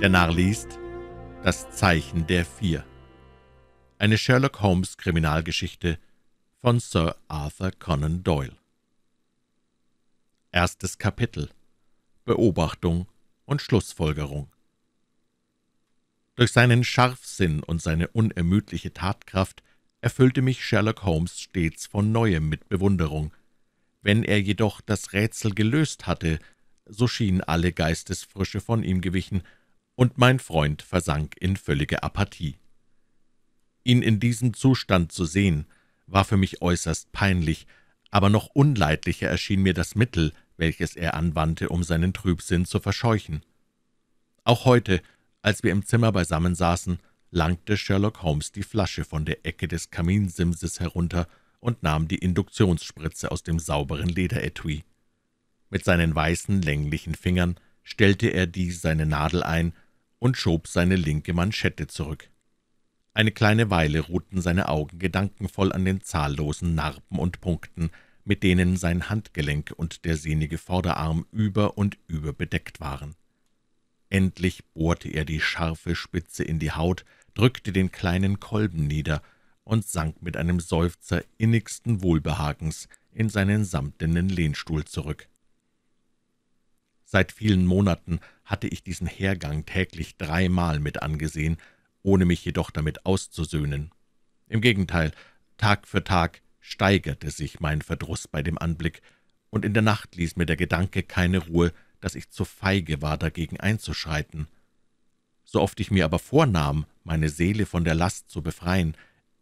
Der Narr liest Das Zeichen der Vier. Eine Sherlock Holmes Kriminalgeschichte von Sir Arthur Conan Doyle. Erstes Kapitel Beobachtung und Schlussfolgerung Durch seinen Scharfsinn und seine unermüdliche Tatkraft erfüllte mich Sherlock Holmes stets von Neuem mit Bewunderung. Wenn er jedoch das Rätsel gelöst hatte, so schien alle Geistesfrische von ihm gewichen und mein Freund versank in völlige Apathie. Ihn in diesem Zustand zu sehen, war für mich äußerst peinlich, aber noch unleidlicher erschien mir das Mittel, welches er anwandte, um seinen Trübsinn zu verscheuchen. Auch heute, als wir im Zimmer beisammen saßen, langte Sherlock Holmes die Flasche von der Ecke des Kaminsimses herunter und nahm die Induktionsspritze aus dem sauberen Lederetui. Mit seinen weißen, länglichen Fingern stellte er die seine Nadel ein und schob seine linke Manschette zurück. Eine kleine Weile ruhten seine Augen gedankenvoll an den zahllosen Narben und Punkten, mit denen sein Handgelenk und der sehnige Vorderarm über und über bedeckt waren. Endlich bohrte er die scharfe Spitze in die Haut, drückte den kleinen Kolben nieder und sank mit einem Seufzer innigsten Wohlbehagens in seinen samtenen Lehnstuhl zurück. Seit vielen Monaten hatte ich diesen Hergang täglich dreimal mit angesehen, ohne mich jedoch damit auszusöhnen. Im Gegenteil, Tag für Tag steigerte sich mein Verdruss bei dem Anblick, und in der Nacht ließ mir der Gedanke keine Ruhe, dass ich zu feige war, dagegen einzuschreiten. So oft ich mir aber vornahm, meine Seele von der Last zu befreien,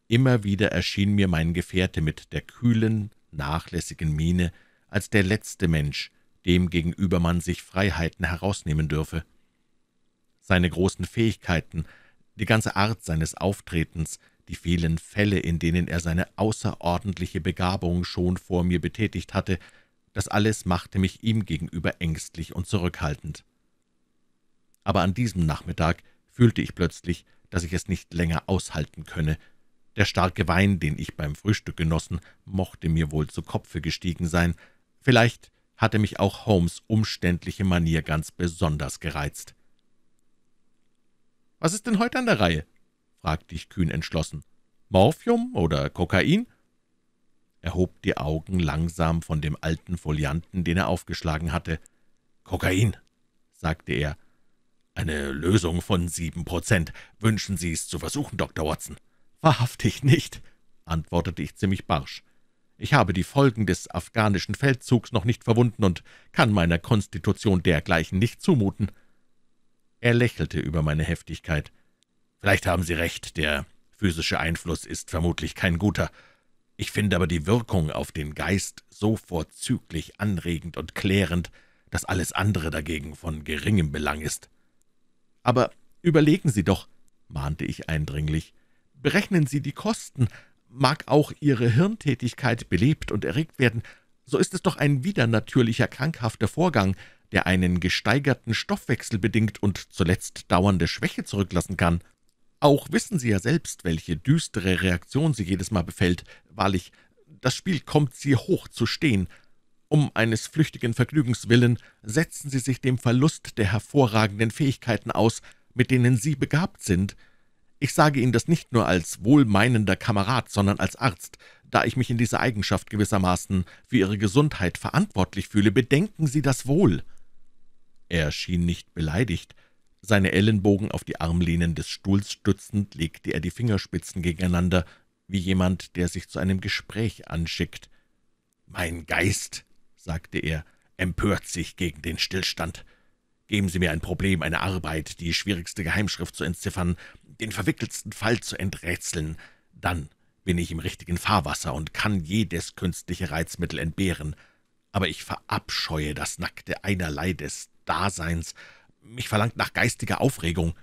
immer wieder erschien mir mein Gefährte mit der kühlen, nachlässigen Miene als der letzte Mensch, demgegenüber man sich Freiheiten herausnehmen dürfe. Seine großen Fähigkeiten, die ganze Art seines Auftretens, die vielen Fälle, in denen er seine außerordentliche Begabung schon vor mir betätigt hatte, das alles machte mich ihm gegenüber ängstlich und zurückhaltend. Aber an diesem Nachmittag fühlte ich plötzlich, dass ich es nicht länger aushalten könne. Der starke Wein, den ich beim Frühstück genossen, mochte mir wohl zu Kopfe gestiegen sein. Vielleicht hatte mich auch Holmes umständliche Manier ganz besonders gereizt. »Was ist denn heute an der Reihe?« fragte ich kühn entschlossen. »Morphium oder Kokain?« Er hob die Augen langsam von dem alten Folianten, den er aufgeschlagen hatte. »Kokain«, sagte er, »eine Lösung von sieben Prozent. Wünschen Sie es zu versuchen, Dr. Watson?« »Wahrhaftig nicht«, antwortete ich ziemlich barsch. Ich habe die Folgen des afghanischen Feldzugs noch nicht verwunden und kann meiner Konstitution dergleichen nicht zumuten.« Er lächelte über meine Heftigkeit. »Vielleicht haben Sie recht, der physische Einfluss ist vermutlich kein guter. Ich finde aber die Wirkung auf den Geist so vorzüglich anregend und klärend, dass alles andere dagegen von geringem Belang ist.« »Aber überlegen Sie doch«, mahnte ich eindringlich, »berechnen Sie die Kosten mag auch ihre Hirntätigkeit belebt und erregt werden, so ist es doch ein widernatürlicher, krankhafter Vorgang, der einen gesteigerten Stoffwechsel bedingt und zuletzt dauernde Schwäche zurücklassen kann. Auch wissen Sie ja selbst, welche düstere Reaktion Sie jedes Mal befällt. Wahrlich, das Spiel kommt Sie hoch zu stehen. Um eines flüchtigen Vergnügens willen setzen Sie sich dem Verlust der hervorragenden Fähigkeiten aus, mit denen Sie begabt sind – ich sage Ihnen das nicht nur als wohlmeinender Kamerad, sondern als Arzt, da ich mich in dieser Eigenschaft gewissermaßen für Ihre Gesundheit verantwortlich fühle. Bedenken Sie das wohl.« Er schien nicht beleidigt. Seine Ellenbogen auf die Armlehnen des Stuhls stützend, legte er die Fingerspitzen gegeneinander, wie jemand, der sich zu einem Gespräch anschickt. »Mein Geist«, sagte er, »empört sich gegen den Stillstand. Geben Sie mir ein Problem, eine Arbeit, die schwierigste Geheimschrift zu entziffern, den verwickeltsten Fall zu enträtseln, dann bin ich im richtigen Fahrwasser und kann jedes künstliche Reizmittel entbehren. Aber ich verabscheue das nackte Einerlei des Daseins. Mich verlangt nach geistiger Aufregung.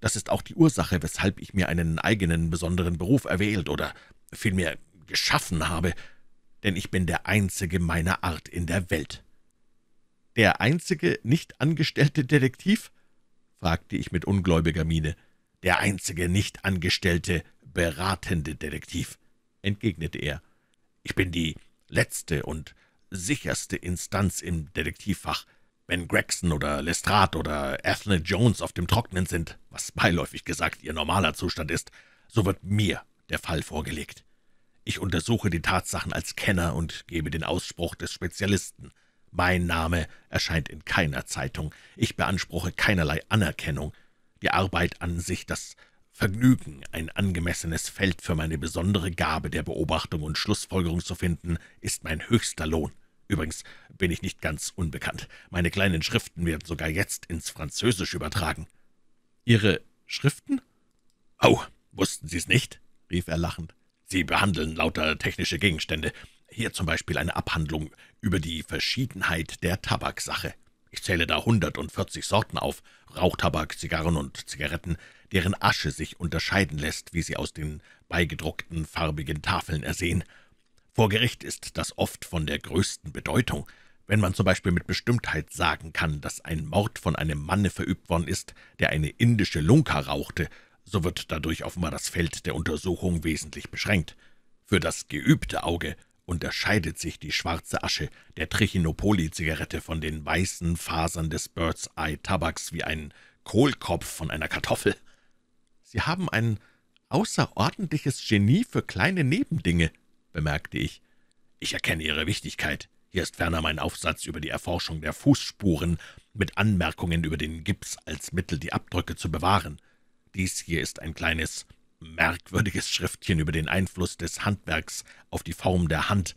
Das ist auch die Ursache, weshalb ich mir einen eigenen besonderen Beruf erwählt oder vielmehr geschaffen habe, denn ich bin der Einzige meiner Art in der Welt.« »Der einzige nicht angestellte Detektiv?« fragte ich mit ungläubiger Miene der einzige nicht angestellte, beratende Detektiv«, entgegnete er. »Ich bin die letzte und sicherste Instanz im Detektivfach. Wenn Gregson oder Lestrade oder Ethne Jones auf dem Trocknen sind, was beiläufig gesagt ihr normaler Zustand ist, so wird mir der Fall vorgelegt. Ich untersuche die Tatsachen als Kenner und gebe den Ausspruch des Spezialisten. Mein Name erscheint in keiner Zeitung. Ich beanspruche keinerlei Anerkennung die Arbeit an sich, das Vergnügen, ein angemessenes Feld für meine besondere Gabe der Beobachtung und Schlussfolgerung zu finden, ist mein höchster Lohn. Übrigens bin ich nicht ganz unbekannt. Meine kleinen Schriften werden sogar jetzt ins Französisch übertragen.« »Ihre Schriften?« »Oh, wussten Sie es nicht?« rief er lachend. »Sie behandeln lauter technische Gegenstände. Hier zum Beispiel eine Abhandlung über die Verschiedenheit der Tabaksache. Ich zähle da hundertundvierzig Sorten auf, Rauchtabak, Zigarren und Zigaretten, deren Asche sich unterscheiden lässt, wie sie aus den beigedruckten farbigen Tafeln ersehen. Vor Gericht ist das oft von der größten Bedeutung. Wenn man zum Beispiel mit Bestimmtheit sagen kann, dass ein Mord von einem Manne verübt worden ist, der eine indische Lunka rauchte, so wird dadurch offenbar das Feld der Untersuchung wesentlich beschränkt. Für das geübte Auge unterscheidet sich die schwarze Asche der Trichinopoli-Zigarette von den weißen Fasern des Bird's-Eye-Tabaks wie ein Kohlkopf von einer Kartoffel. Sie haben ein außerordentliches Genie für kleine Nebendinge, bemerkte ich. Ich erkenne Ihre Wichtigkeit. Hier ist ferner mein Aufsatz über die Erforschung der Fußspuren mit Anmerkungen über den Gips als Mittel, die Abdrücke zu bewahren. Dies hier ist ein kleines merkwürdiges Schriftchen über den Einfluss des Handwerks auf die Form der Hand,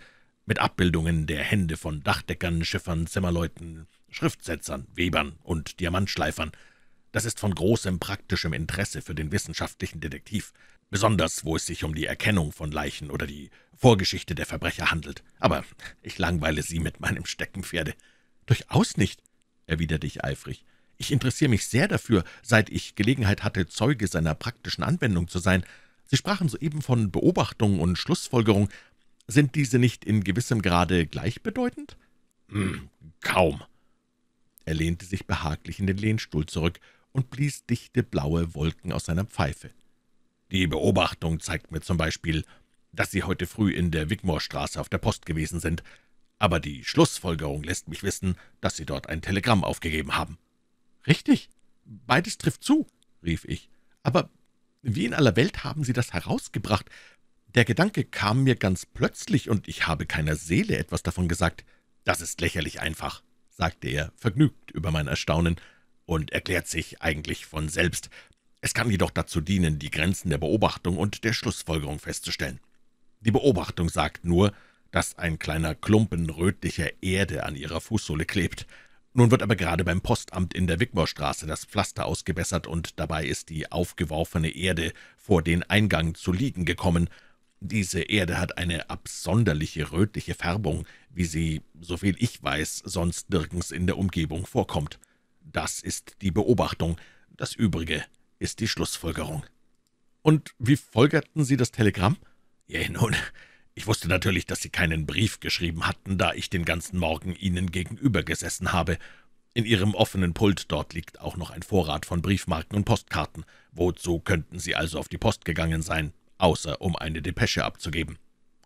mit Abbildungen der Hände von Dachdeckern, Schiffern, Zimmerleuten, Schriftsetzern, Webern und Diamantschleifern. Das ist von großem praktischem Interesse für den wissenschaftlichen Detektiv, besonders wo es sich um die Erkennung von Leichen oder die Vorgeschichte der Verbrecher handelt. Aber ich langweile Sie mit meinem Steckenpferde. Durchaus nicht, erwiderte ich eifrig. Ich interessiere mich sehr dafür, seit ich Gelegenheit hatte, Zeuge seiner praktischen Anwendung zu sein. Sie sprachen soeben von Beobachtung und Schlussfolgerung. Sind diese nicht in gewissem Grade gleichbedeutend? Hm, kaum. Er lehnte sich behaglich in den Lehnstuhl zurück und blies dichte blaue Wolken aus seiner Pfeife. »Die Beobachtung zeigt mir zum Beispiel, dass Sie heute früh in der Wigmore-Straße auf der Post gewesen sind, aber die Schlussfolgerung lässt mich wissen, dass Sie dort ein Telegramm aufgegeben haben.« »Richtig, beides trifft zu«, rief ich. »Aber wie in aller Welt haben Sie das herausgebracht? Der Gedanke kam mir ganz plötzlich, und ich habe keiner Seele etwas davon gesagt. Das ist lächerlich einfach«, sagte er, vergnügt über mein Erstaunen, »und erklärt sich eigentlich von selbst. Es kann jedoch dazu dienen, die Grenzen der Beobachtung und der Schlussfolgerung festzustellen. Die Beobachtung sagt nur, dass ein kleiner Klumpen rötlicher Erde an ihrer Fußsohle klebt. Nun wird aber gerade beim Postamt in der Wigmorstraße das Pflaster ausgebessert, und dabei ist die aufgeworfene Erde vor den Eingang zu liegen gekommen. Diese Erde hat eine absonderliche rötliche Färbung, wie sie, soviel ich weiß, sonst nirgends in der Umgebung vorkommt. Das ist die Beobachtung, das Übrige ist die Schlussfolgerung. »Und wie folgerten Sie das Telegramm?« »Je, nun, ich wusste natürlich, dass Sie keinen Brief geschrieben hatten, da ich den ganzen Morgen Ihnen gegenüber gesessen habe. In Ihrem offenen Pult dort liegt auch noch ein Vorrat von Briefmarken und Postkarten. Wozu könnten Sie also auf die Post gegangen sein, außer um eine Depesche abzugeben?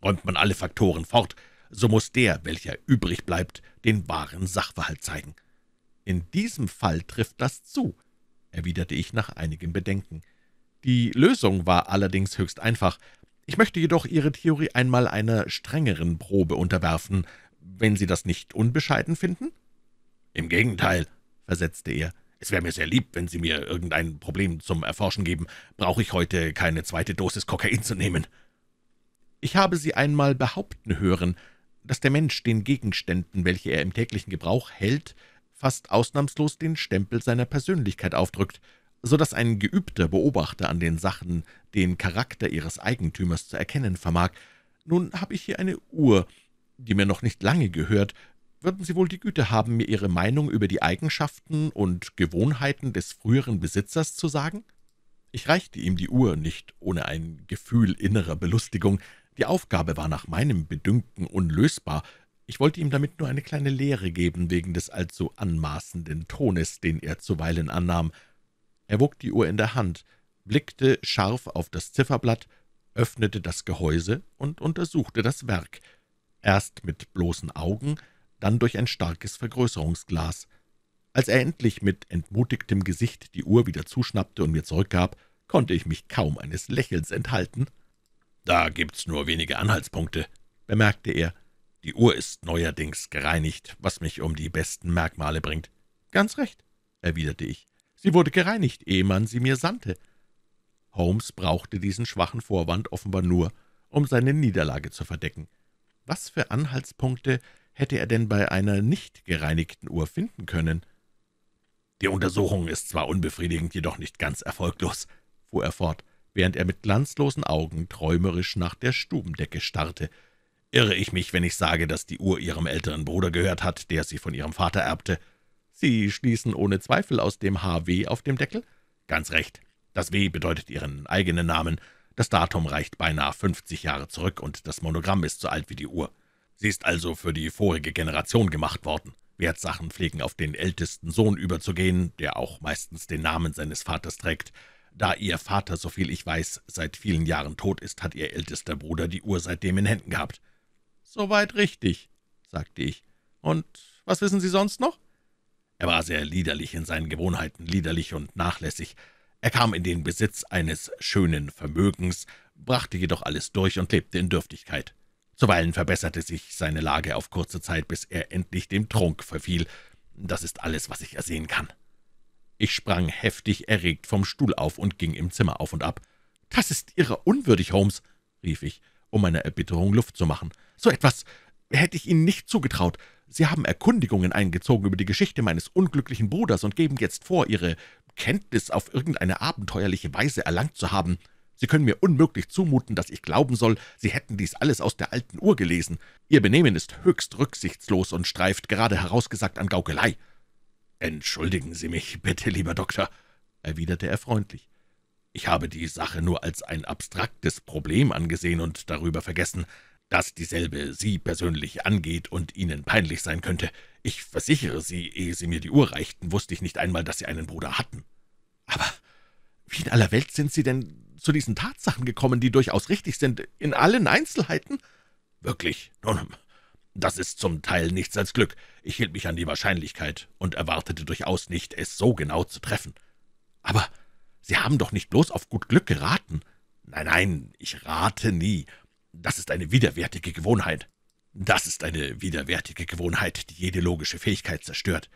Räumt man alle Faktoren fort, so muss der, welcher übrig bleibt, den wahren Sachverhalt zeigen. »In diesem Fall trifft das zu«, erwiderte ich nach einigem Bedenken. Die Lösung war allerdings höchst einfach. Ich möchte jedoch Ihre Theorie einmal einer strengeren Probe unterwerfen, wenn Sie das nicht unbescheiden finden?« »Im Gegenteil«, versetzte er, »es wäre mir sehr lieb, wenn Sie mir irgendein Problem zum Erforschen geben. Brauche ich heute keine zweite Dosis Kokain zu nehmen?« »Ich habe Sie einmal behaupten hören, dass der Mensch den Gegenständen, welche er im täglichen Gebrauch hält, fast ausnahmslos den Stempel seiner Persönlichkeit aufdrückt so dass ein geübter Beobachter an den Sachen den Charakter ihres Eigentümers zu erkennen vermag. Nun habe ich hier eine Uhr, die mir noch nicht lange gehört. Würden Sie wohl die Güte haben, mir Ihre Meinung über die Eigenschaften und Gewohnheiten des früheren Besitzers zu sagen? Ich reichte ihm die Uhr nicht ohne ein Gefühl innerer Belustigung. Die Aufgabe war nach meinem Bedünken unlösbar. Ich wollte ihm damit nur eine kleine Lehre geben wegen des allzu anmaßenden Tones, den er zuweilen annahm. Er wog die Uhr in der Hand, blickte scharf auf das Zifferblatt, öffnete das Gehäuse und untersuchte das Werk, erst mit bloßen Augen, dann durch ein starkes Vergrößerungsglas. Als er endlich mit entmutigtem Gesicht die Uhr wieder zuschnappte und mir zurückgab, konnte ich mich kaum eines Lächelns enthalten. »Da gibt's nur wenige Anhaltspunkte«, bemerkte er. »Die Uhr ist neuerdings gereinigt, was mich um die besten Merkmale bringt.« »Ganz recht«, erwiderte ich. Sie wurde gereinigt, ehe man sie mir sandte.« Holmes brauchte diesen schwachen Vorwand offenbar nur, um seine Niederlage zu verdecken. Was für Anhaltspunkte hätte er denn bei einer nicht gereinigten Uhr finden können? »Die Untersuchung ist zwar unbefriedigend, jedoch nicht ganz erfolglos«, fuhr er fort, während er mit glanzlosen Augen träumerisch nach der Stubendecke starrte. »Irre ich mich, wenn ich sage, dass die Uhr ihrem älteren Bruder gehört hat, der sie von ihrem Vater erbte?« »Sie schließen ohne Zweifel aus dem HW auf dem Deckel?« »Ganz recht. Das W bedeutet Ihren eigenen Namen. Das Datum reicht beinahe 50 Jahre zurück, und das Monogramm ist so alt wie die Uhr. Sie ist also für die vorige Generation gemacht worden. Wertsachen pflegen auf den ältesten Sohn überzugehen, der auch meistens den Namen seines Vaters trägt.« da ihr Vater, soviel ich weiß, seit vielen Jahren tot ist, hat ihr ältester Bruder die Uhr seitdem in Händen gehabt. »Soweit richtig«, sagte ich. »Und was wissen Sie sonst noch?« er war sehr liederlich in seinen Gewohnheiten, liederlich und nachlässig. Er kam in den Besitz eines schönen Vermögens, brachte jedoch alles durch und lebte in Dürftigkeit. Zuweilen verbesserte sich seine Lage auf kurze Zeit, bis er endlich dem Trunk verfiel. Das ist alles, was ich ersehen kann. Ich sprang heftig erregt vom Stuhl auf und ging im Zimmer auf und ab. »Das ist Ihrer unwürdig, Holmes«, rief ich, um meiner Erbitterung Luft zu machen. »So etwas hätte ich Ihnen nicht zugetraut. Sie haben Erkundigungen eingezogen über die Geschichte meines unglücklichen Bruders und geben jetzt vor, Ihre Kenntnis auf irgendeine abenteuerliche Weise erlangt zu haben. Sie können mir unmöglich zumuten, dass ich glauben soll, Sie hätten dies alles aus der alten Uhr gelesen. Ihr Benehmen ist höchst rücksichtslos und streift gerade herausgesagt an Gaukelei.« »Entschuldigen Sie mich bitte, lieber Doktor«, erwiderte er freundlich. »Ich habe die Sache nur als ein abstraktes Problem angesehen und darüber vergessen, dass dieselbe Sie persönlich angeht und Ihnen peinlich sein könnte. Ich versichere Sie, ehe Sie mir die Uhr reichten, wusste ich nicht einmal, dass Sie einen Bruder hatten. Aber wie in aller Welt sind Sie denn zu diesen Tatsachen gekommen, die durchaus richtig sind, in allen Einzelheiten? Wirklich, nun, das ist zum Teil nichts als Glück. Ich hielt mich an die Wahrscheinlichkeit und erwartete durchaus nicht, es so genau zu treffen. Aber Sie haben doch nicht bloß auf gut Glück geraten. Nein, nein, ich rate nie. Das ist eine widerwärtige Gewohnheit. Das ist eine widerwärtige Gewohnheit, die jede logische Fähigkeit zerstört.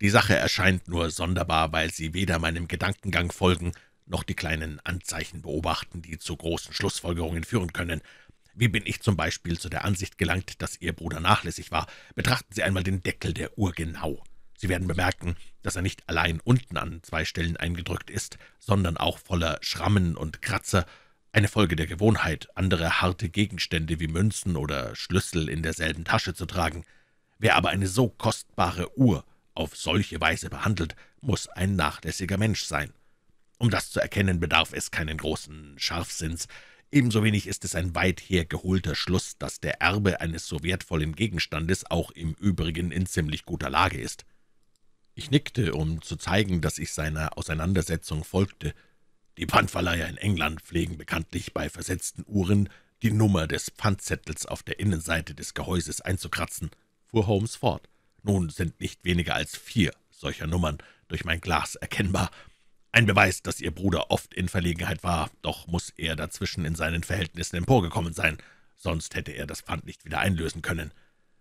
Die Sache erscheint nur sonderbar, weil sie weder meinem Gedankengang folgen, noch die kleinen Anzeichen beobachten, die zu großen Schlussfolgerungen führen können. Wie bin ich zum Beispiel zu der Ansicht gelangt, dass Ihr Bruder nachlässig war? Betrachten Sie einmal den Deckel der Uhr genau. Sie werden bemerken, dass er nicht allein unten an zwei Stellen eingedrückt ist, sondern auch voller Schrammen und Kratzer, eine Folge der Gewohnheit, andere harte Gegenstände wie Münzen oder Schlüssel in derselben Tasche zu tragen. Wer aber eine so kostbare Uhr auf solche Weise behandelt, muss ein nachlässiger Mensch sein. Um das zu erkennen, bedarf es keinen großen Scharfsinns. Ebenso wenig ist es ein weit hergeholter Schluss, dass der Erbe eines so wertvollen Gegenstandes auch im Übrigen in ziemlich guter Lage ist. Ich nickte, um zu zeigen, dass ich seiner Auseinandersetzung folgte – die Pfandverleiher in England pflegen bekanntlich bei versetzten Uhren die Nummer des Pfandzettels auf der Innenseite des Gehäuses einzukratzen, fuhr Holmes fort. Nun sind nicht weniger als vier solcher Nummern durch mein Glas erkennbar. Ein Beweis, dass Ihr Bruder oft in Verlegenheit war, doch muss er dazwischen in seinen Verhältnissen emporgekommen sein, sonst hätte er das Pfand nicht wieder einlösen können.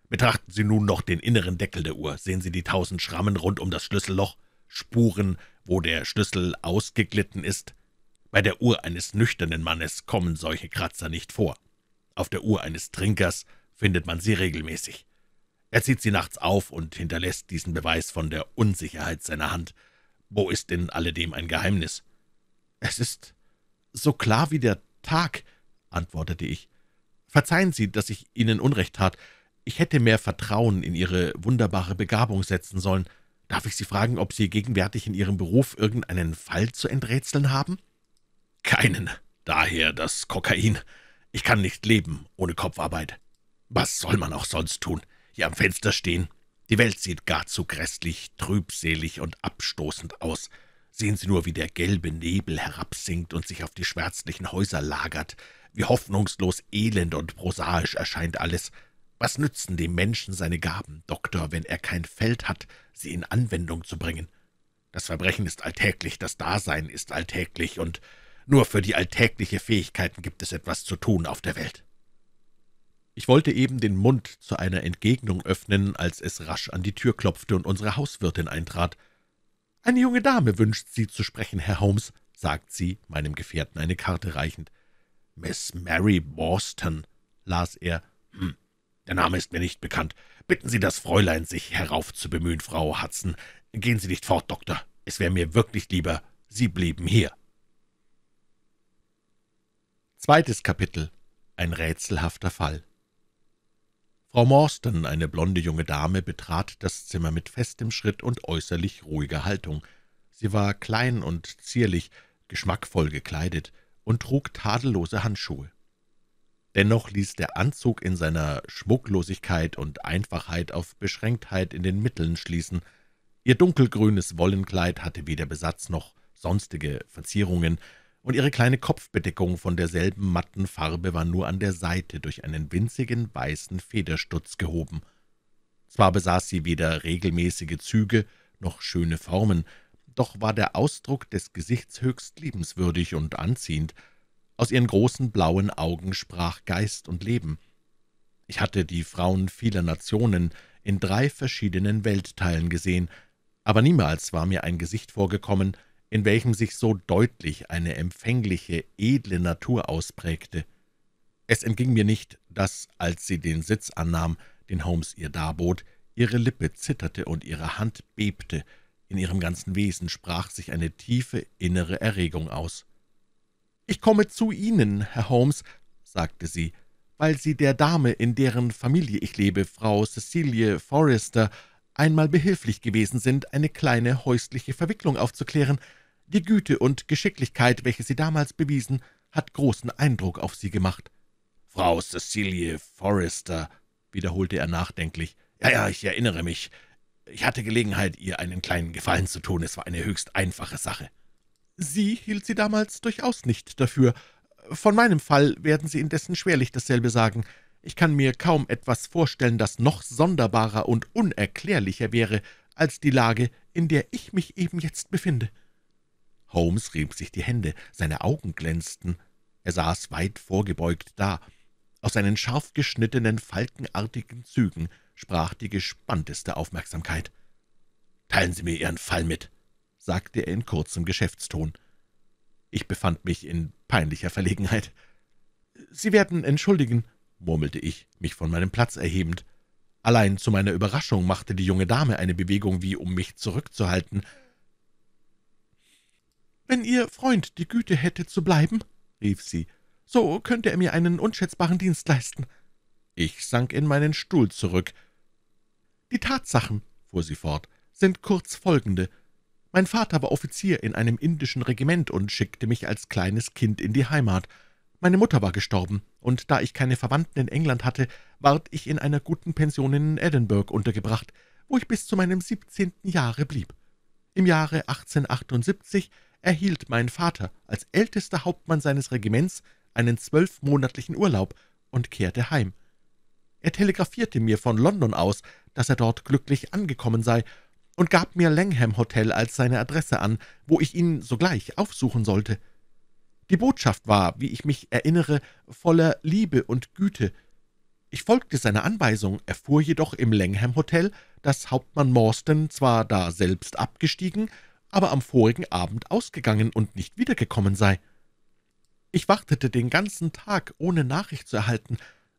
Betrachten Sie nun noch den inneren Deckel der Uhr. Sehen Sie die tausend Schrammen rund um das Schlüsselloch? Spuren, wo der Schlüssel ausgeglitten ist? Bei der Uhr eines nüchternen Mannes kommen solche Kratzer nicht vor. Auf der Uhr eines Trinkers findet man sie regelmäßig. Er zieht sie nachts auf und hinterlässt diesen Beweis von der Unsicherheit seiner Hand. Wo ist denn alledem ein Geheimnis? »Es ist so klar wie der Tag«, antwortete ich. »Verzeihen Sie, dass ich Ihnen Unrecht tat. Ich hätte mehr Vertrauen in Ihre wunderbare Begabung setzen sollen. Darf ich Sie fragen, ob Sie gegenwärtig in Ihrem Beruf irgendeinen Fall zu enträtseln haben?« »Keinen. Daher das Kokain. Ich kann nicht leben ohne Kopfarbeit. Was soll man auch sonst tun? Hier am Fenster stehen. Die Welt sieht gar zu grässlich, trübselig und abstoßend aus. Sehen Sie nur, wie der gelbe Nebel herabsinkt und sich auf die schwärzlichen Häuser lagert, wie hoffnungslos elend und prosaisch erscheint alles.« was nützen dem Menschen seine Gaben, Doktor, wenn er kein Feld hat, sie in Anwendung zu bringen? Das Verbrechen ist alltäglich, das Dasein ist alltäglich, und nur für die alltägliche Fähigkeiten gibt es etwas zu tun auf der Welt.« ich wollte eben den Mund zu einer Entgegnung öffnen, als es rasch an die Tür klopfte und unsere Hauswirtin eintrat. »Eine junge Dame wünscht Sie zu sprechen, Herr Holmes«, sagt sie, meinem Gefährten eine Karte reichend. »Miss Mary Boston«, las er. »Hm, der Name ist mir nicht bekannt. Bitten Sie das Fräulein, sich heraufzubemühen, Frau Hudson. Gehen Sie nicht fort, Doktor. Es wäre mir wirklich lieber, Sie blieben hier.« Zweites Kapitel Ein rätselhafter Fall Frau Morstan, eine blonde junge Dame, betrat das Zimmer mit festem Schritt und äußerlich ruhiger Haltung. Sie war klein und zierlich, geschmackvoll gekleidet und trug tadellose Handschuhe. Dennoch ließ der Anzug in seiner Schmucklosigkeit und Einfachheit auf Beschränktheit in den Mitteln schließen. Ihr dunkelgrünes Wollenkleid hatte weder Besatz noch sonstige Verzierungen, und ihre kleine Kopfbedeckung von derselben matten Farbe war nur an der Seite durch einen winzigen weißen Federstutz gehoben. Zwar besaß sie weder regelmäßige Züge noch schöne Formen, doch war der Ausdruck des Gesichts höchst liebenswürdig und anziehend. Aus ihren großen blauen Augen sprach Geist und Leben. Ich hatte die Frauen vieler Nationen in drei verschiedenen Weltteilen gesehen, aber niemals war mir ein Gesicht vorgekommen – in welchem sich so deutlich eine empfängliche, edle Natur ausprägte. Es entging mir nicht, dass, als sie den Sitz annahm, den Holmes ihr darbot, ihre Lippe zitterte und ihre Hand bebte, in ihrem ganzen Wesen sprach sich eine tiefe innere Erregung aus. »Ich komme zu Ihnen, Herr Holmes«, sagte sie, »weil Sie der Dame, in deren Familie ich lebe, Frau Cecilie Forrester, einmal behilflich gewesen sind, eine kleine häusliche Verwicklung aufzuklären, die Güte und Geschicklichkeit, welche Sie damals bewiesen, hat großen Eindruck auf Sie gemacht.« »Frau Cecilie Forrester«, wiederholte er nachdenklich. »Ja, ja, ich erinnere mich. Ich hatte Gelegenheit, ihr einen kleinen Gefallen zu tun. Es war eine höchst einfache Sache.« »Sie hielt sie damals durchaus nicht dafür. Von meinem Fall werden Sie indessen schwerlich dasselbe sagen. Ich kann mir kaum etwas vorstellen, das noch sonderbarer und unerklärlicher wäre, als die Lage, in der ich mich eben jetzt befinde.« Holmes rieb sich die Hände, seine Augen glänzten, er saß weit vorgebeugt da. Aus seinen scharf geschnittenen, falkenartigen Zügen sprach die gespannteste Aufmerksamkeit. »Teilen Sie mir Ihren Fall mit«, sagte er in kurzem Geschäftston. Ich befand mich in peinlicher Verlegenheit. »Sie werden entschuldigen«, murmelte ich, mich von meinem Platz erhebend. Allein zu meiner Überraschung machte die junge Dame eine Bewegung, wie um mich zurückzuhalten, »Wenn Ihr Freund die Güte hätte zu bleiben«, rief sie, »so könnte er mir einen unschätzbaren Dienst leisten.« Ich sank in meinen Stuhl zurück. »Die Tatsachen«, fuhr sie fort, »sind kurz folgende. Mein Vater war Offizier in einem indischen Regiment und schickte mich als kleines Kind in die Heimat. Meine Mutter war gestorben, und da ich keine Verwandten in England hatte, ward ich in einer guten Pension in Edinburgh untergebracht, wo ich bis zu meinem siebzehnten Jahre blieb. Im Jahre 1878 erhielt mein Vater als ältester Hauptmann seines Regiments einen zwölfmonatlichen Urlaub und kehrte heim. Er telegrafierte mir von London aus, dass er dort glücklich angekommen sei, und gab mir Langham Hotel als seine Adresse an, wo ich ihn sogleich aufsuchen sollte. Die Botschaft war, wie ich mich erinnere, voller Liebe und Güte. Ich folgte seiner Anweisung, erfuhr jedoch im Langham Hotel, dass Hauptmann Morstan zwar daselbst abgestiegen, aber am vorigen Abend ausgegangen und nicht wiedergekommen sei. Ich wartete den ganzen Tag, ohne Nachricht zu erhalten.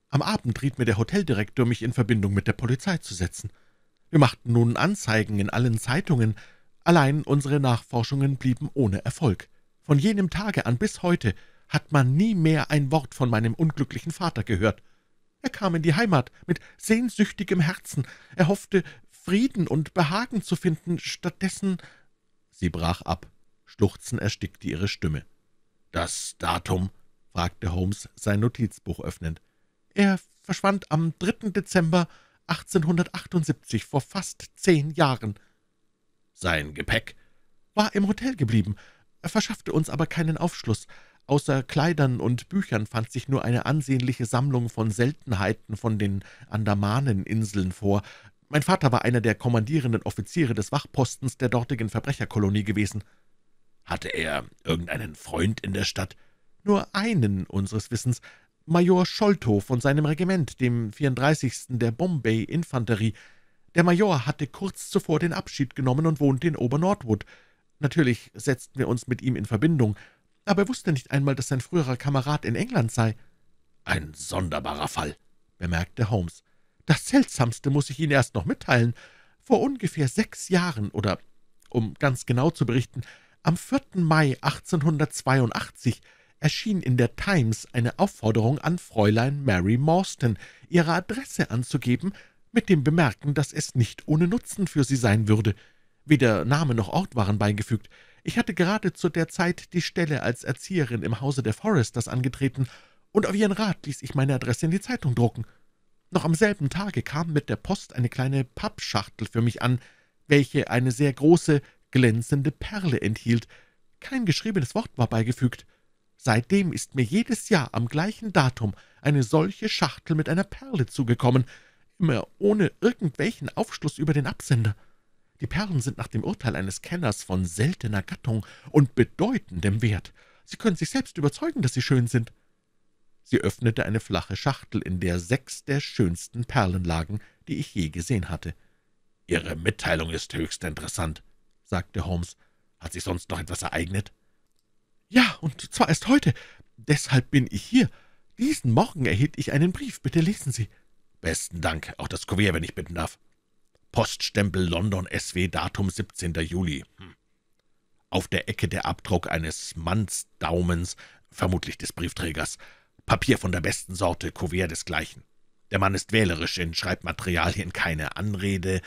Am Abend riet mir der Hoteldirektor, mich in Verbindung mit der Polizei zu setzen. Wir machten nun Anzeigen in allen Zeitungen, allein unsere Nachforschungen blieben ohne Erfolg. Von jenem Tage an bis heute hat man nie mehr ein Wort von meinem unglücklichen Vater gehört. Er kam in die Heimat mit sehnsüchtigem Herzen, er hoffte, Frieden und Behagen zu finden, stattdessen Sie brach ab. Schluchzen erstickte ihre Stimme. »Das Datum?« fragte Holmes, sein Notizbuch öffnend. »Er verschwand am 3. Dezember 1878, vor fast zehn Jahren.« »Sein Gepäck?« »War im Hotel geblieben. verschaffte uns aber keinen Aufschluss. Außer Kleidern und Büchern fand sich nur eine ansehnliche Sammlung von Seltenheiten von den Andamaneninseln vor, mein Vater war einer der kommandierenden Offiziere des Wachpostens der dortigen Verbrecherkolonie gewesen. Hatte er irgendeinen Freund in der Stadt? Nur einen unseres Wissens, Major Scholto von seinem Regiment, dem 34. der Bombay Infanterie. Der Major hatte kurz zuvor den Abschied genommen und wohnte in Obernordwood. Natürlich setzten wir uns mit ihm in Verbindung, aber er wusste nicht einmal, dass sein früherer Kamerad in England sei. »Ein sonderbarer Fall«, bemerkte Holmes. Das Seltsamste muss ich Ihnen erst noch mitteilen. Vor ungefähr sechs Jahren, oder um ganz genau zu berichten, am 4. Mai 1882 erschien in der Times eine Aufforderung an Fräulein Mary Morstan, ihre Adresse anzugeben, mit dem Bemerken, dass es nicht ohne Nutzen für sie sein würde. Weder Name noch Ort waren beigefügt. Ich hatte gerade zu der Zeit die Stelle als Erzieherin im Hause der Foresters angetreten, und auf ihren Rat ließ ich meine Adresse in die Zeitung drucken. Noch am selben Tage kam mit der Post eine kleine Pappschachtel für mich an, welche eine sehr große, glänzende Perle enthielt. Kein geschriebenes Wort war beigefügt. Seitdem ist mir jedes Jahr am gleichen Datum eine solche Schachtel mit einer Perle zugekommen, immer ohne irgendwelchen Aufschluss über den Absender. Die Perlen sind nach dem Urteil eines Kenners von seltener Gattung und bedeutendem Wert. Sie können sich selbst überzeugen, dass sie schön sind. Sie öffnete eine flache Schachtel, in der sechs der schönsten Perlen lagen, die ich je gesehen hatte. »Ihre Mitteilung ist höchst interessant«, sagte Holmes. »Hat sich sonst noch etwas ereignet?« »Ja, und zwar erst heute. Deshalb bin ich hier. Diesen Morgen erhielt ich einen Brief. Bitte lesen Sie.« »Besten Dank. Auch das Kuvert, wenn ich bitten darf.« Poststempel London SW, Datum 17. Juli. Hm. Auf der Ecke der Abdruck eines Mannsdaumens, vermutlich des Briefträgers. Papier von der besten Sorte, Kuvert desgleichen. Der Mann ist wählerisch in Schreibmaterialien, keine Anrede.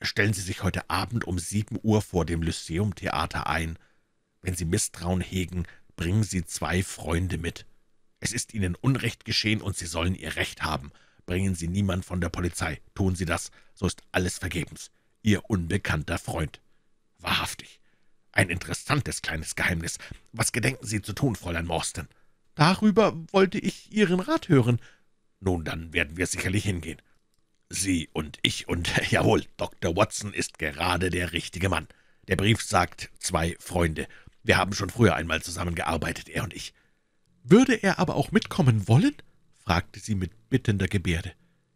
Stellen Sie sich heute Abend um sieben Uhr vor dem Lyceum-Theater ein. Wenn Sie Misstrauen hegen, bringen Sie zwei Freunde mit. Es ist Ihnen Unrecht geschehen, und Sie sollen Ihr Recht haben. Bringen Sie niemand von der Polizei. Tun Sie das, so ist alles vergebens. Ihr unbekannter Freund. Wahrhaftig. Ein interessantes kleines Geheimnis. Was gedenken Sie zu tun, Fräulein Morsten?« Darüber wollte ich Ihren Rat hören.« »Nun, dann werden wir sicherlich hingehen. Sie und ich und, jawohl, Dr. Watson ist gerade der richtige Mann. Der Brief sagt zwei Freunde. Wir haben schon früher einmal zusammengearbeitet, er und ich.« »Würde er aber auch mitkommen wollen?« fragte sie mit bittender Gebärde.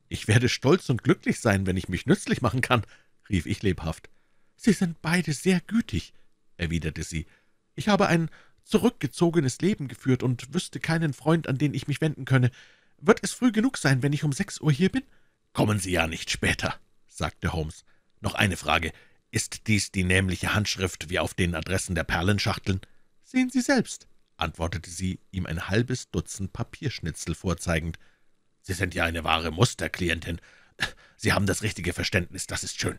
»Ich werde stolz und glücklich sein, wenn ich mich nützlich machen kann«, rief ich lebhaft. »Sie sind beide sehr gütig«, erwiderte sie. »Ich habe ein zurückgezogenes Leben geführt und wüsste keinen Freund, an den ich mich wenden könne. Wird es früh genug sein, wenn ich um sechs Uhr hier bin? Kommen Sie ja nicht später, sagte Holmes. Noch eine Frage. Ist dies die nämliche Handschrift wie auf den Adressen der Perlenschachteln? Sehen Sie selbst, antwortete sie, ihm ein halbes Dutzend Papierschnitzel vorzeigend. Sie sind ja eine wahre Musterklientin. Sie haben das richtige Verständnis, das ist schön.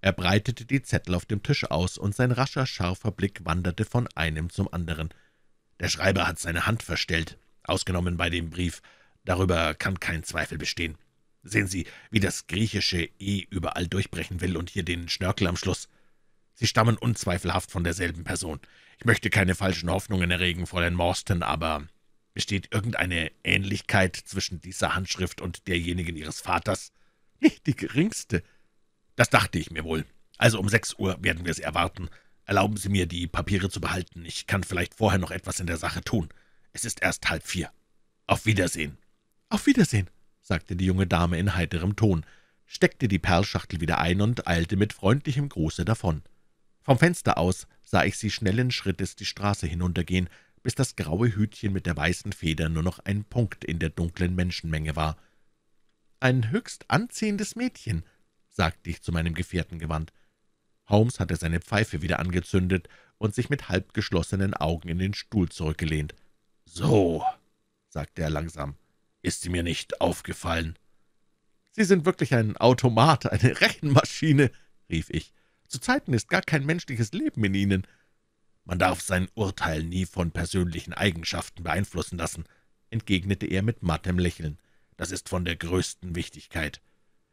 Er breitete die Zettel auf dem Tisch aus, und sein rascher, scharfer Blick wanderte von einem zum anderen. »Der Schreiber hat seine Hand verstellt, ausgenommen bei dem Brief. Darüber kann kein Zweifel bestehen. Sehen Sie, wie das griechische »e« überall durchbrechen will und hier den Schnörkel am Schluss. Sie stammen unzweifelhaft von derselben Person. Ich möchte keine falschen Hoffnungen erregen, Fräulein Morstan, aber besteht irgendeine Ähnlichkeit zwischen dieser Handschrift und derjenigen Ihres Vaters?« »Nicht die geringste«, das dachte ich mir wohl. Also um sechs Uhr werden wir es erwarten. Erlauben Sie mir, die Papiere zu behalten. Ich kann vielleicht vorher noch etwas in der Sache tun. Es ist erst halb vier. Auf Wiedersehen. Auf Wiedersehen, sagte die junge Dame in heiterem Ton, steckte die Perlschachtel wieder ein und eilte mit freundlichem Gruße davon. Vom Fenster aus sah ich sie schnellen Schrittes die Straße hinuntergehen, bis das graue Hütchen mit der weißen Feder nur noch ein Punkt in der dunklen Menschenmenge war. »Ein höchst anziehendes Mädchen«, sagte ich zu meinem Gefährten gewandt. Holmes hatte seine Pfeife wieder angezündet und sich mit halb geschlossenen Augen in den Stuhl zurückgelehnt. »So«, sagte er langsam, »ist sie mir nicht aufgefallen.« »Sie sind wirklich ein Automat, eine Rechenmaschine«, rief ich. »Zu Zeiten ist gar kein menschliches Leben in Ihnen.« »Man darf sein Urteil nie von persönlichen Eigenschaften beeinflussen lassen«, entgegnete er mit mattem Lächeln. »Das ist von der größten Wichtigkeit.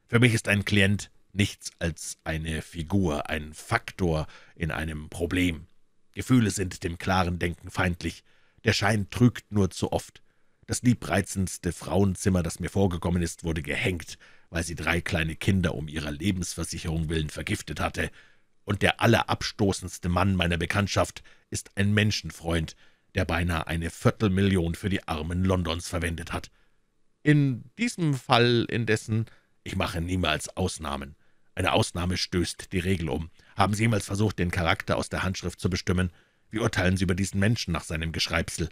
Für mich ist ein Klient nichts als eine Figur, ein Faktor in einem Problem. Gefühle sind dem klaren Denken feindlich. Der Schein trügt nur zu oft. Das liebreizendste Frauenzimmer, das mir vorgekommen ist, wurde gehängt, weil sie drei kleine Kinder um ihrer Lebensversicherung willen vergiftet hatte. Und der allerabstoßendste Mann meiner Bekanntschaft ist ein Menschenfreund, der beinahe eine Viertelmillion für die Armen Londons verwendet hat. In diesem Fall indessen, ich mache niemals Ausnahmen. Eine Ausnahme stößt die Regel um. Haben Sie jemals versucht, den Charakter aus der Handschrift zu bestimmen? Wie urteilen Sie über diesen Menschen nach seinem Geschreibsel?«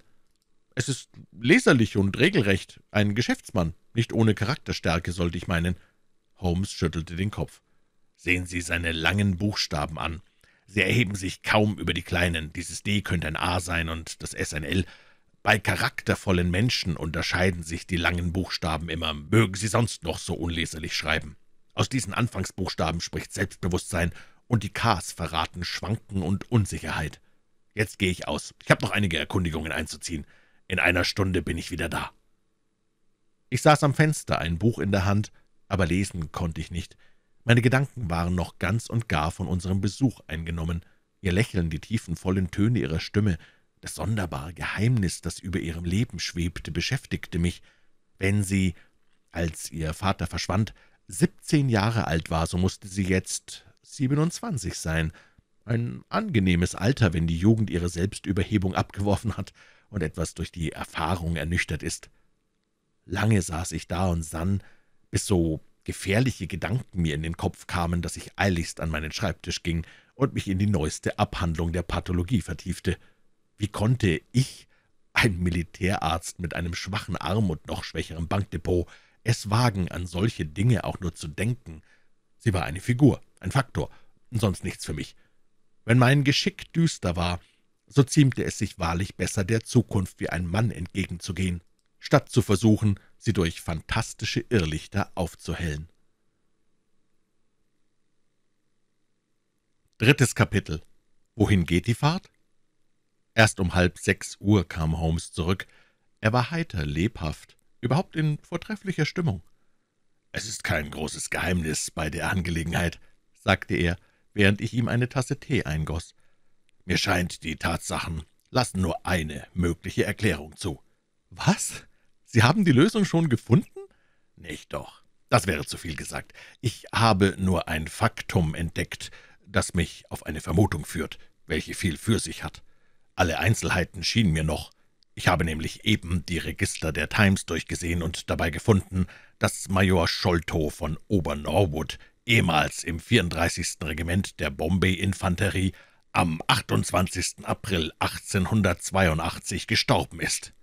»Es ist leserlich und regelrecht. Ein Geschäftsmann. Nicht ohne Charakterstärke, sollte ich meinen.« Holmes schüttelte den Kopf. »Sehen Sie seine langen Buchstaben an. Sie erheben sich kaum über die kleinen. Dieses D könnte ein A sein und das S ein L.« bei charaktervollen Menschen unterscheiden sich die langen Buchstaben immer, mögen sie sonst noch so unleserlich schreiben. Aus diesen Anfangsbuchstaben spricht Selbstbewusstsein, und die Ks verraten Schwanken und Unsicherheit. Jetzt gehe ich aus. Ich habe noch einige Erkundigungen einzuziehen. In einer Stunde bin ich wieder da. Ich saß am Fenster, ein Buch in der Hand, aber lesen konnte ich nicht. Meine Gedanken waren noch ganz und gar von unserem Besuch eingenommen. Ihr Lächeln, die tiefen, vollen Töne ihrer Stimme, das sonderbare Geheimnis, das über ihrem Leben schwebte, beschäftigte mich. Wenn sie, als ihr Vater verschwand, 17 Jahre alt war, so musste sie jetzt 27 sein. Ein angenehmes Alter, wenn die Jugend ihre Selbstüberhebung abgeworfen hat und etwas durch die Erfahrung ernüchtert ist. Lange saß ich da und sann, bis so gefährliche Gedanken mir in den Kopf kamen, dass ich eiligst an meinen Schreibtisch ging und mich in die neueste Abhandlung der Pathologie vertiefte. Wie konnte ich, ein Militärarzt mit einem schwachen Arm und noch schwächerem Bankdepot, es wagen, an solche Dinge auch nur zu denken. Sie war eine Figur, ein Faktor, sonst nichts für mich. Wenn mein Geschick düster war, so ziemte es sich wahrlich besser, der Zukunft wie ein Mann entgegenzugehen, statt zu versuchen, sie durch fantastische Irrlichter aufzuhellen. Drittes Kapitel Wohin geht die Fahrt? Erst um halb sechs Uhr kam Holmes zurück. Er war heiter, lebhaft, überhaupt in vortrefflicher Stimmung. »Es ist kein großes Geheimnis bei der Angelegenheit«, sagte er, während ich ihm eine Tasse Tee eingoss. »Mir scheint, die Tatsachen lassen nur eine mögliche Erklärung zu.« »Was? Sie haben die Lösung schon gefunden?« »Nicht doch. Das wäre zu viel gesagt. Ich habe nur ein Faktum entdeckt, das mich auf eine Vermutung führt, welche viel für sich hat. Alle Einzelheiten schienen mir noch ich habe nämlich eben die Register der Times durchgesehen und dabei gefunden, dass Major Scholto von Obernorwood, ehemals im 34. Regiment der Bombay-Infanterie, am 28. April 1882 gestorben ist.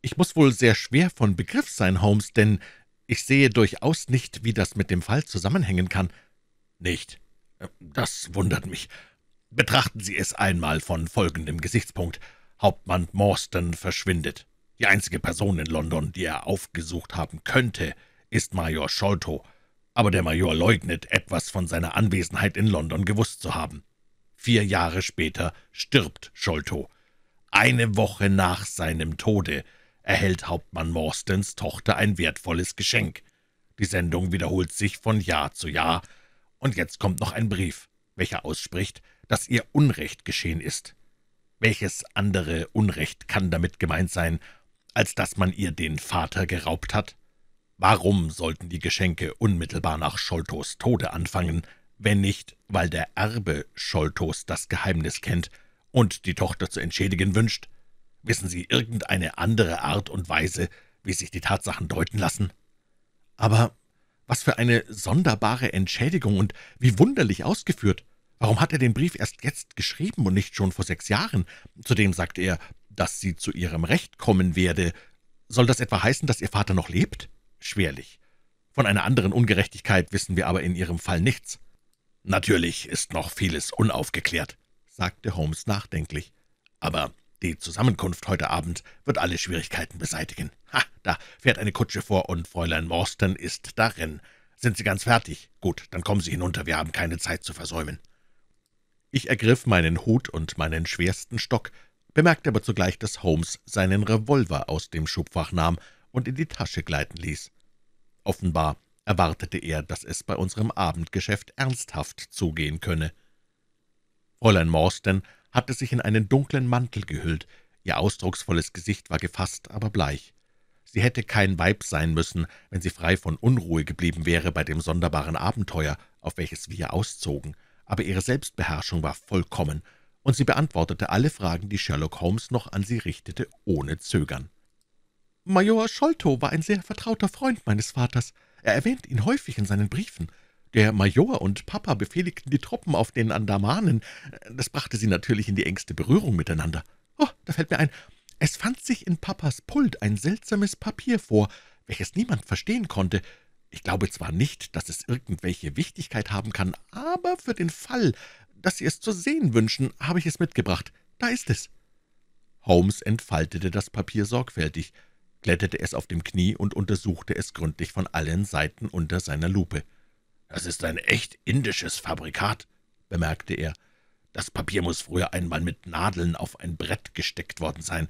Ich muss wohl sehr schwer von Begriff sein, Holmes, denn ich sehe durchaus nicht, wie das mit dem Fall zusammenhängen kann. Nicht. Das wundert mich. Betrachten Sie es einmal von folgendem Gesichtspunkt – Hauptmann Morstan verschwindet. Die einzige Person in London, die er aufgesucht haben könnte, ist Major Sholto, aber der Major leugnet, etwas von seiner Anwesenheit in London gewusst zu haben. Vier Jahre später stirbt Sholto. Eine Woche nach seinem Tode erhält Hauptmann Morstens Tochter ein wertvolles Geschenk. Die Sendung wiederholt sich von Jahr zu Jahr, und jetzt kommt noch ein Brief, welcher ausspricht, dass ihr Unrecht geschehen ist. Welches andere Unrecht kann damit gemeint sein, als dass man ihr den Vater geraubt hat? Warum sollten die Geschenke unmittelbar nach Scholtos Tode anfangen, wenn nicht, weil der Erbe Scholtos das Geheimnis kennt und die Tochter zu entschädigen wünscht? Wissen Sie irgendeine andere Art und Weise, wie sich die Tatsachen deuten lassen? Aber was für eine sonderbare Entschädigung und wie wunderlich ausgeführt! Warum hat er den Brief erst jetzt geschrieben und nicht schon vor sechs Jahren? Zudem sagt er, dass sie zu ihrem Recht kommen werde. Soll das etwa heißen, dass ihr Vater noch lebt? Schwerlich. Von einer anderen Ungerechtigkeit wissen wir aber in ihrem Fall nichts. Natürlich ist noch vieles unaufgeklärt, sagte Holmes nachdenklich. Aber die Zusammenkunft heute Abend wird alle Schwierigkeiten beseitigen. Ha, da fährt eine Kutsche vor und Fräulein Morstan ist darin. Sind Sie ganz fertig? Gut, dann kommen Sie hinunter, wir haben keine Zeit zu versäumen. Ich ergriff meinen Hut und meinen schwersten Stock, bemerkte aber zugleich, dass Holmes seinen Revolver aus dem Schubfach nahm und in die Tasche gleiten ließ. Offenbar erwartete er, dass es bei unserem Abendgeschäft ernsthaft zugehen könne. Fräulein Morstan hatte sich in einen dunklen Mantel gehüllt, ihr ausdrucksvolles Gesicht war gefasst, aber bleich. Sie hätte kein Weib sein müssen, wenn sie frei von Unruhe geblieben wäre bei dem sonderbaren Abenteuer, auf welches wir auszogen aber ihre Selbstbeherrschung war vollkommen, und sie beantwortete alle Fragen, die Sherlock Holmes noch an sie richtete, ohne Zögern. »Major Scholto war ein sehr vertrauter Freund meines Vaters. Er erwähnt ihn häufig in seinen Briefen. Der Major und Papa befehligten die Truppen auf den Andamanen. Das brachte sie natürlich in die engste Berührung miteinander. Oh, da fällt mir ein, es fand sich in Papas Pult ein seltsames Papier vor, welches niemand verstehen konnte, ich glaube zwar nicht, dass es irgendwelche Wichtigkeit haben kann, aber für den Fall, dass Sie es zu sehen wünschen, habe ich es mitgebracht. Da ist es.« Holmes entfaltete das Papier sorgfältig, glättete es auf dem Knie und untersuchte es gründlich von allen Seiten unter seiner Lupe. »Das ist ein echt indisches Fabrikat«, bemerkte er. »Das Papier muss früher einmal mit Nadeln auf ein Brett gesteckt worden sein.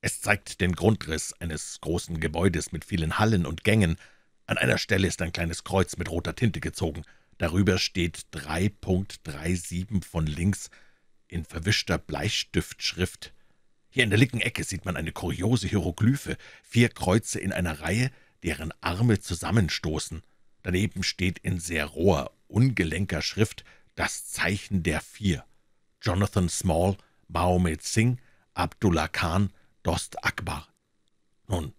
Es zeigt den Grundriss eines großen Gebäudes mit vielen Hallen und Gängen, an einer Stelle ist ein kleines Kreuz mit roter Tinte gezogen. Darüber steht 3.37 von links in verwischter Bleistiftschrift. Hier in der linken Ecke sieht man eine kuriose Hieroglyphe, vier Kreuze in einer Reihe, deren Arme zusammenstoßen. Daneben steht in sehr roher, ungelenker Schrift das Zeichen der Vier. Jonathan Small, Mahomet Singh, Abdullah Khan, Dost Akbar. Nun,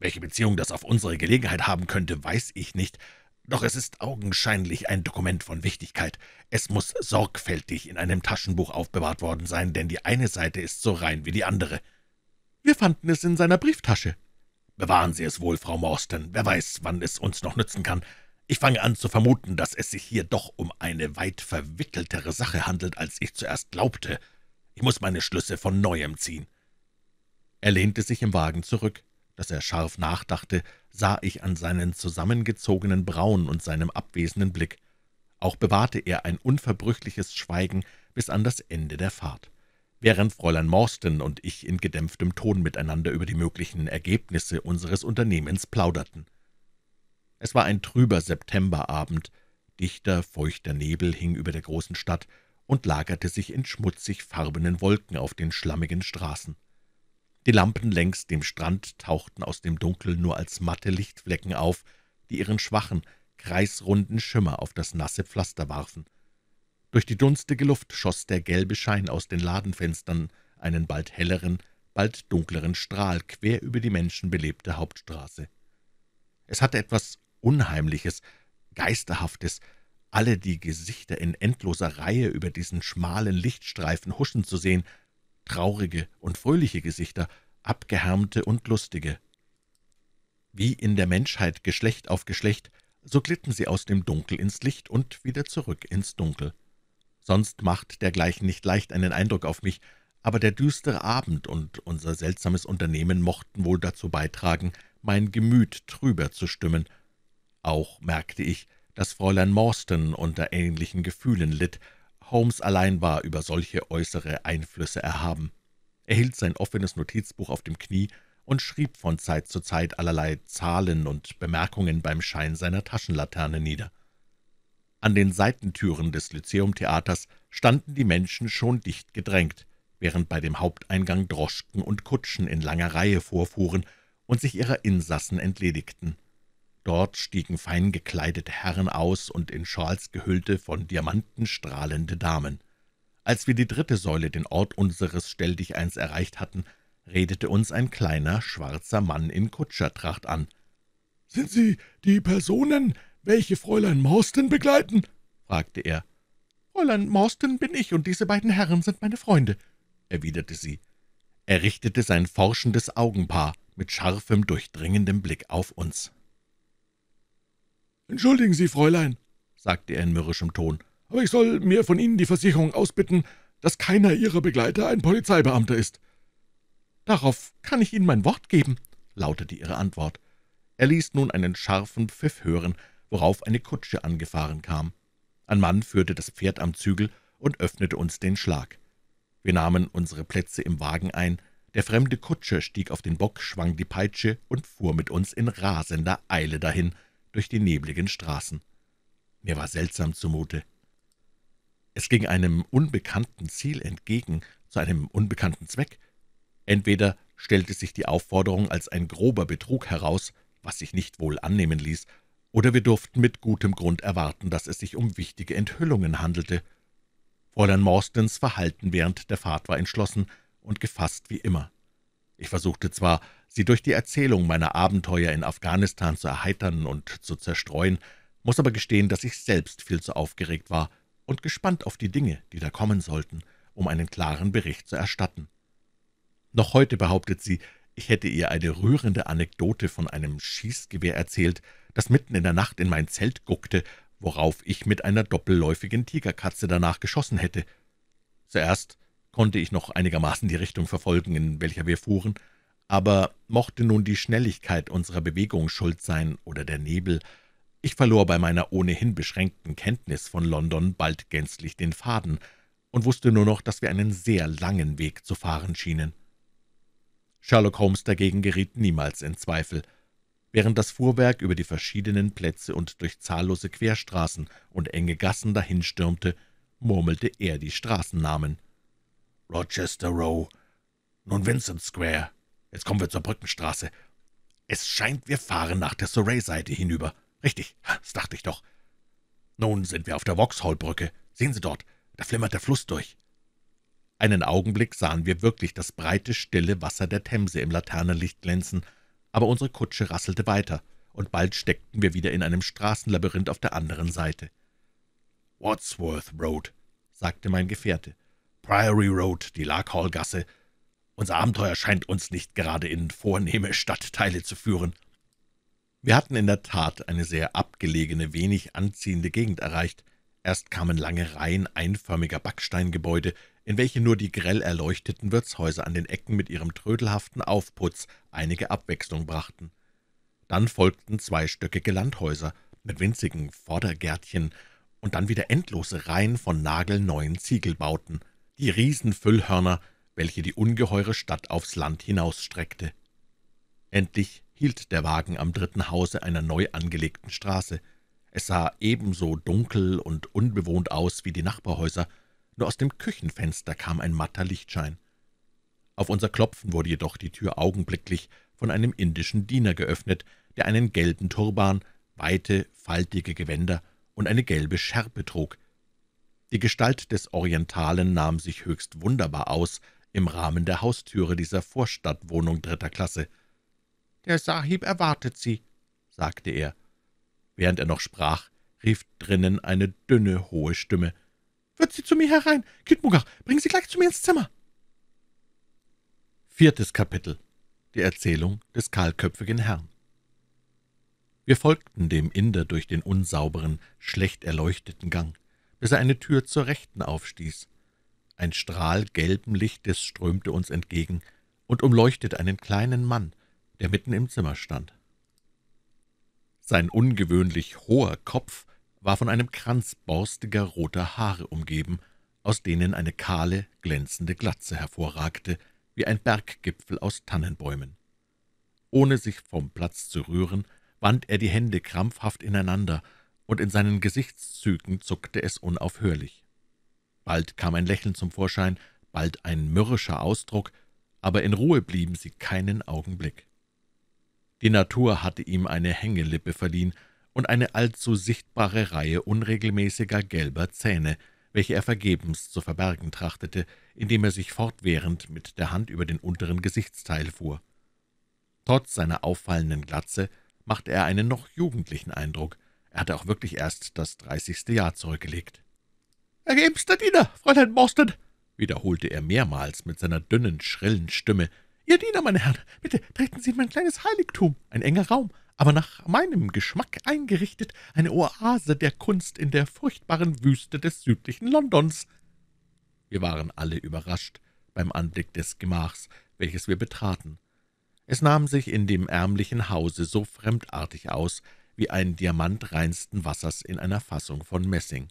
welche Beziehung das auf unsere Gelegenheit haben könnte, weiß ich nicht, doch es ist augenscheinlich ein Dokument von Wichtigkeit. Es muss sorgfältig in einem Taschenbuch aufbewahrt worden sein, denn die eine Seite ist so rein wie die andere. Wir fanden es in seiner Brieftasche. Bewahren Sie es wohl, Frau Morsten, wer weiß, wann es uns noch nützen kann. Ich fange an zu vermuten, dass es sich hier doch um eine weit verwickeltere Sache handelt, als ich zuerst glaubte. Ich muss meine Schlüsse von Neuem ziehen.« Er lehnte sich im Wagen zurück dass er scharf nachdachte, sah ich an seinen zusammengezogenen Brauen und seinem abwesenden Blick. Auch bewahrte er ein unverbrüchliches Schweigen bis an das Ende der Fahrt. Während Fräulein Morstan und ich in gedämpftem Ton miteinander über die möglichen Ergebnisse unseres Unternehmens plauderten. Es war ein trüber Septemberabend, dichter, feuchter Nebel hing über der großen Stadt und lagerte sich in schmutzig farbenen Wolken auf den schlammigen Straßen. Die Lampen längs dem Strand tauchten aus dem Dunkel nur als matte Lichtflecken auf, die ihren schwachen, kreisrunden Schimmer auf das nasse Pflaster warfen. Durch die dunstige Luft schoss der gelbe Schein aus den Ladenfenstern einen bald helleren, bald dunkleren Strahl quer über die menschenbelebte Hauptstraße. Es hatte etwas Unheimliches, Geisterhaftes, alle die Gesichter in endloser Reihe über diesen schmalen Lichtstreifen huschen zu sehen, traurige und fröhliche Gesichter, abgehärmte und lustige. Wie in der Menschheit Geschlecht auf Geschlecht, so glitten sie aus dem Dunkel ins Licht und wieder zurück ins Dunkel. Sonst macht dergleichen nicht leicht einen Eindruck auf mich, aber der düstere Abend und unser seltsames Unternehmen mochten wohl dazu beitragen, mein Gemüt trüber zu stimmen. Auch merkte ich, dass Fräulein Morstan unter ähnlichen Gefühlen litt, Holmes allein war über solche äußere Einflüsse erhaben. Er hielt sein offenes Notizbuch auf dem Knie und schrieb von Zeit zu Zeit allerlei Zahlen und Bemerkungen beim Schein seiner Taschenlaterne nieder. An den Seitentüren des Lyzeumtheaters standen die Menschen schon dicht gedrängt, während bei dem Haupteingang Droschken und Kutschen in langer Reihe vorfuhren und sich ihrer Insassen entledigten. Dort stiegen fein gekleidete Herren aus und in Schals gehüllte, von Diamanten strahlende Damen. Als wir die dritte Säule, den Ort unseres Stelldicheins, erreicht hatten, redete uns ein kleiner, schwarzer Mann in Kutschertracht an. »Sind Sie die Personen, welche Fräulein Morsten begleiten?« fragte er. »Fräulein Morsten bin ich, und diese beiden Herren sind meine Freunde«, erwiderte sie. Er richtete sein forschendes Augenpaar mit scharfem, durchdringendem Blick auf uns. »Entschuldigen Sie, Fräulein«, sagte er in mürrischem Ton, »aber ich soll mir von Ihnen die Versicherung ausbitten, dass keiner Ihrer Begleiter ein Polizeibeamter ist.« »Darauf kann ich Ihnen mein Wort geben«, lautete ihre Antwort. Er ließ nun einen scharfen Pfiff hören, worauf eine Kutsche angefahren kam. Ein Mann führte das Pferd am Zügel und öffnete uns den Schlag. Wir nahmen unsere Plätze im Wagen ein, der fremde Kutscher stieg auf den Bock, schwang die Peitsche und fuhr mit uns in rasender Eile dahin durch die nebligen Straßen. Mir war seltsam zumute. Es ging einem unbekannten Ziel entgegen, zu einem unbekannten Zweck. Entweder stellte sich die Aufforderung als ein grober Betrug heraus, was sich nicht wohl annehmen ließ, oder wir durften mit gutem Grund erwarten, dass es sich um wichtige Enthüllungen handelte. Fräulein Morstens Verhalten während der Fahrt war entschlossen und gefasst wie immer. Ich versuchte zwar, sie durch die Erzählung meiner Abenteuer in Afghanistan zu erheitern und zu zerstreuen, muss aber gestehen, dass ich selbst viel zu aufgeregt war und gespannt auf die Dinge, die da kommen sollten, um einen klaren Bericht zu erstatten. Noch heute behauptet sie, ich hätte ihr eine rührende Anekdote von einem Schießgewehr erzählt, das mitten in der Nacht in mein Zelt guckte, worauf ich mit einer doppelläufigen Tigerkatze danach geschossen hätte. Zuerst konnte ich noch einigermaßen die Richtung verfolgen, in welcher wir fuhren, aber mochte nun die Schnelligkeit unserer Bewegung schuld sein oder der Nebel, ich verlor bei meiner ohnehin beschränkten Kenntnis von London bald gänzlich den Faden und wusste nur noch, dass wir einen sehr langen Weg zu fahren schienen. Sherlock Holmes dagegen geriet niemals in Zweifel. Während das Fuhrwerk über die verschiedenen Plätze und durch zahllose Querstraßen und enge Gassen dahinstürmte, murmelte er die Straßennamen. Rochester Row, nun Vincent Square. Jetzt kommen wir zur Brückenstraße. Es scheint, wir fahren nach der Surrey-Seite hinüber. Richtig, das dachte ich doch. Nun sind wir auf der Vauxhall-Brücke. Sehen Sie dort, da flimmert der Fluss durch. Einen Augenblick sahen wir wirklich das breite, stille Wasser der Themse im Laternenlicht glänzen, aber unsere Kutsche rasselte weiter, und bald steckten wir wieder in einem Straßenlabyrinth auf der anderen Seite. »Wadsworth Road«, sagte mein Gefährte. Priory Road, die Larkhall-Gasse. Unser Abenteuer scheint uns nicht gerade in vornehme Stadtteile zu führen.« Wir hatten in der Tat eine sehr abgelegene, wenig anziehende Gegend erreicht. Erst kamen lange Reihen einförmiger Backsteingebäude, in welche nur die grell erleuchteten Wirtshäuser an den Ecken mit ihrem trödelhaften Aufputz einige Abwechslung brachten. Dann folgten zweistöckige Landhäuser mit winzigen Vordergärtchen und dann wieder endlose Reihen von nagelneuen Ziegelbauten die Riesenfüllhörner, welche die ungeheure Stadt aufs Land hinausstreckte. Endlich hielt der Wagen am dritten Hause einer neu angelegten Straße. Es sah ebenso dunkel und unbewohnt aus wie die Nachbarhäuser, nur aus dem Küchenfenster kam ein matter Lichtschein. Auf unser Klopfen wurde jedoch die Tür augenblicklich von einem indischen Diener geöffnet, der einen gelben Turban, weite, faltige Gewänder und eine gelbe Schärpe trug, die Gestalt des Orientalen nahm sich höchst wunderbar aus im Rahmen der Haustüre dieser Vorstadtwohnung dritter Klasse. »Der Sahib erwartet Sie«, sagte er. Während er noch sprach, rief drinnen eine dünne, hohe Stimme. »Wird sie zu mir herein! Kitmugach, bringen Sie gleich zu mir ins Zimmer!« Viertes Kapitel Die Erzählung des kahlköpfigen Herrn Wir folgten dem Inder durch den unsauberen, schlecht erleuchteten Gang bis er eine Tür zur Rechten aufstieß. Ein Strahl gelben Lichtes strömte uns entgegen und umleuchtete einen kleinen Mann, der mitten im Zimmer stand. Sein ungewöhnlich hoher Kopf war von einem Kranz borstiger roter Haare umgeben, aus denen eine kahle, glänzende Glatze hervorragte, wie ein Berggipfel aus Tannenbäumen. Ohne sich vom Platz zu rühren, wand er die Hände krampfhaft ineinander und in seinen Gesichtszügen zuckte es unaufhörlich. Bald kam ein Lächeln zum Vorschein, bald ein mürrischer Ausdruck, aber in Ruhe blieben sie keinen Augenblick. Die Natur hatte ihm eine Hängelippe verliehen und eine allzu sichtbare Reihe unregelmäßiger gelber Zähne, welche er vergebens zu verbergen trachtete, indem er sich fortwährend mit der Hand über den unteren Gesichtsteil fuhr. Trotz seiner auffallenden Glatze machte er einen noch jugendlichen Eindruck, er hatte auch wirklich erst das dreißigste Jahr zurückgelegt. »Ergebenster Diener, Fräulein Morstan«, wiederholte er mehrmals mit seiner dünnen, schrillen Stimme. »Ihr Diener, meine Herren, bitte treten Sie in mein kleines Heiligtum, ein enger Raum, aber nach meinem Geschmack eingerichtet, eine Oase der Kunst in der furchtbaren Wüste des südlichen Londons.« Wir waren alle überrascht beim Anblick des Gemachs, welches wir betraten. Es nahm sich in dem ärmlichen Hause so fremdartig aus, wie ein Diamant reinsten Wassers in einer Fassung von Messing.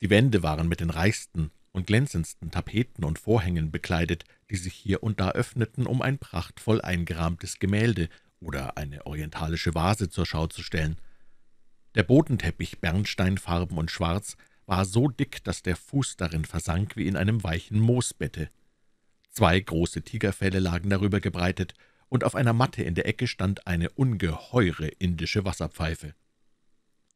Die Wände waren mit den reichsten und glänzendsten Tapeten und Vorhängen bekleidet, die sich hier und da öffneten, um ein prachtvoll eingerahmtes Gemälde oder eine orientalische Vase zur Schau zu stellen. Der Bodenteppich, bernsteinfarben und schwarz, war so dick, dass der Fuß darin versank wie in einem weichen Moosbette. Zwei große Tigerfelle lagen darüber gebreitet, und auf einer Matte in der Ecke stand eine ungeheure indische Wasserpfeife.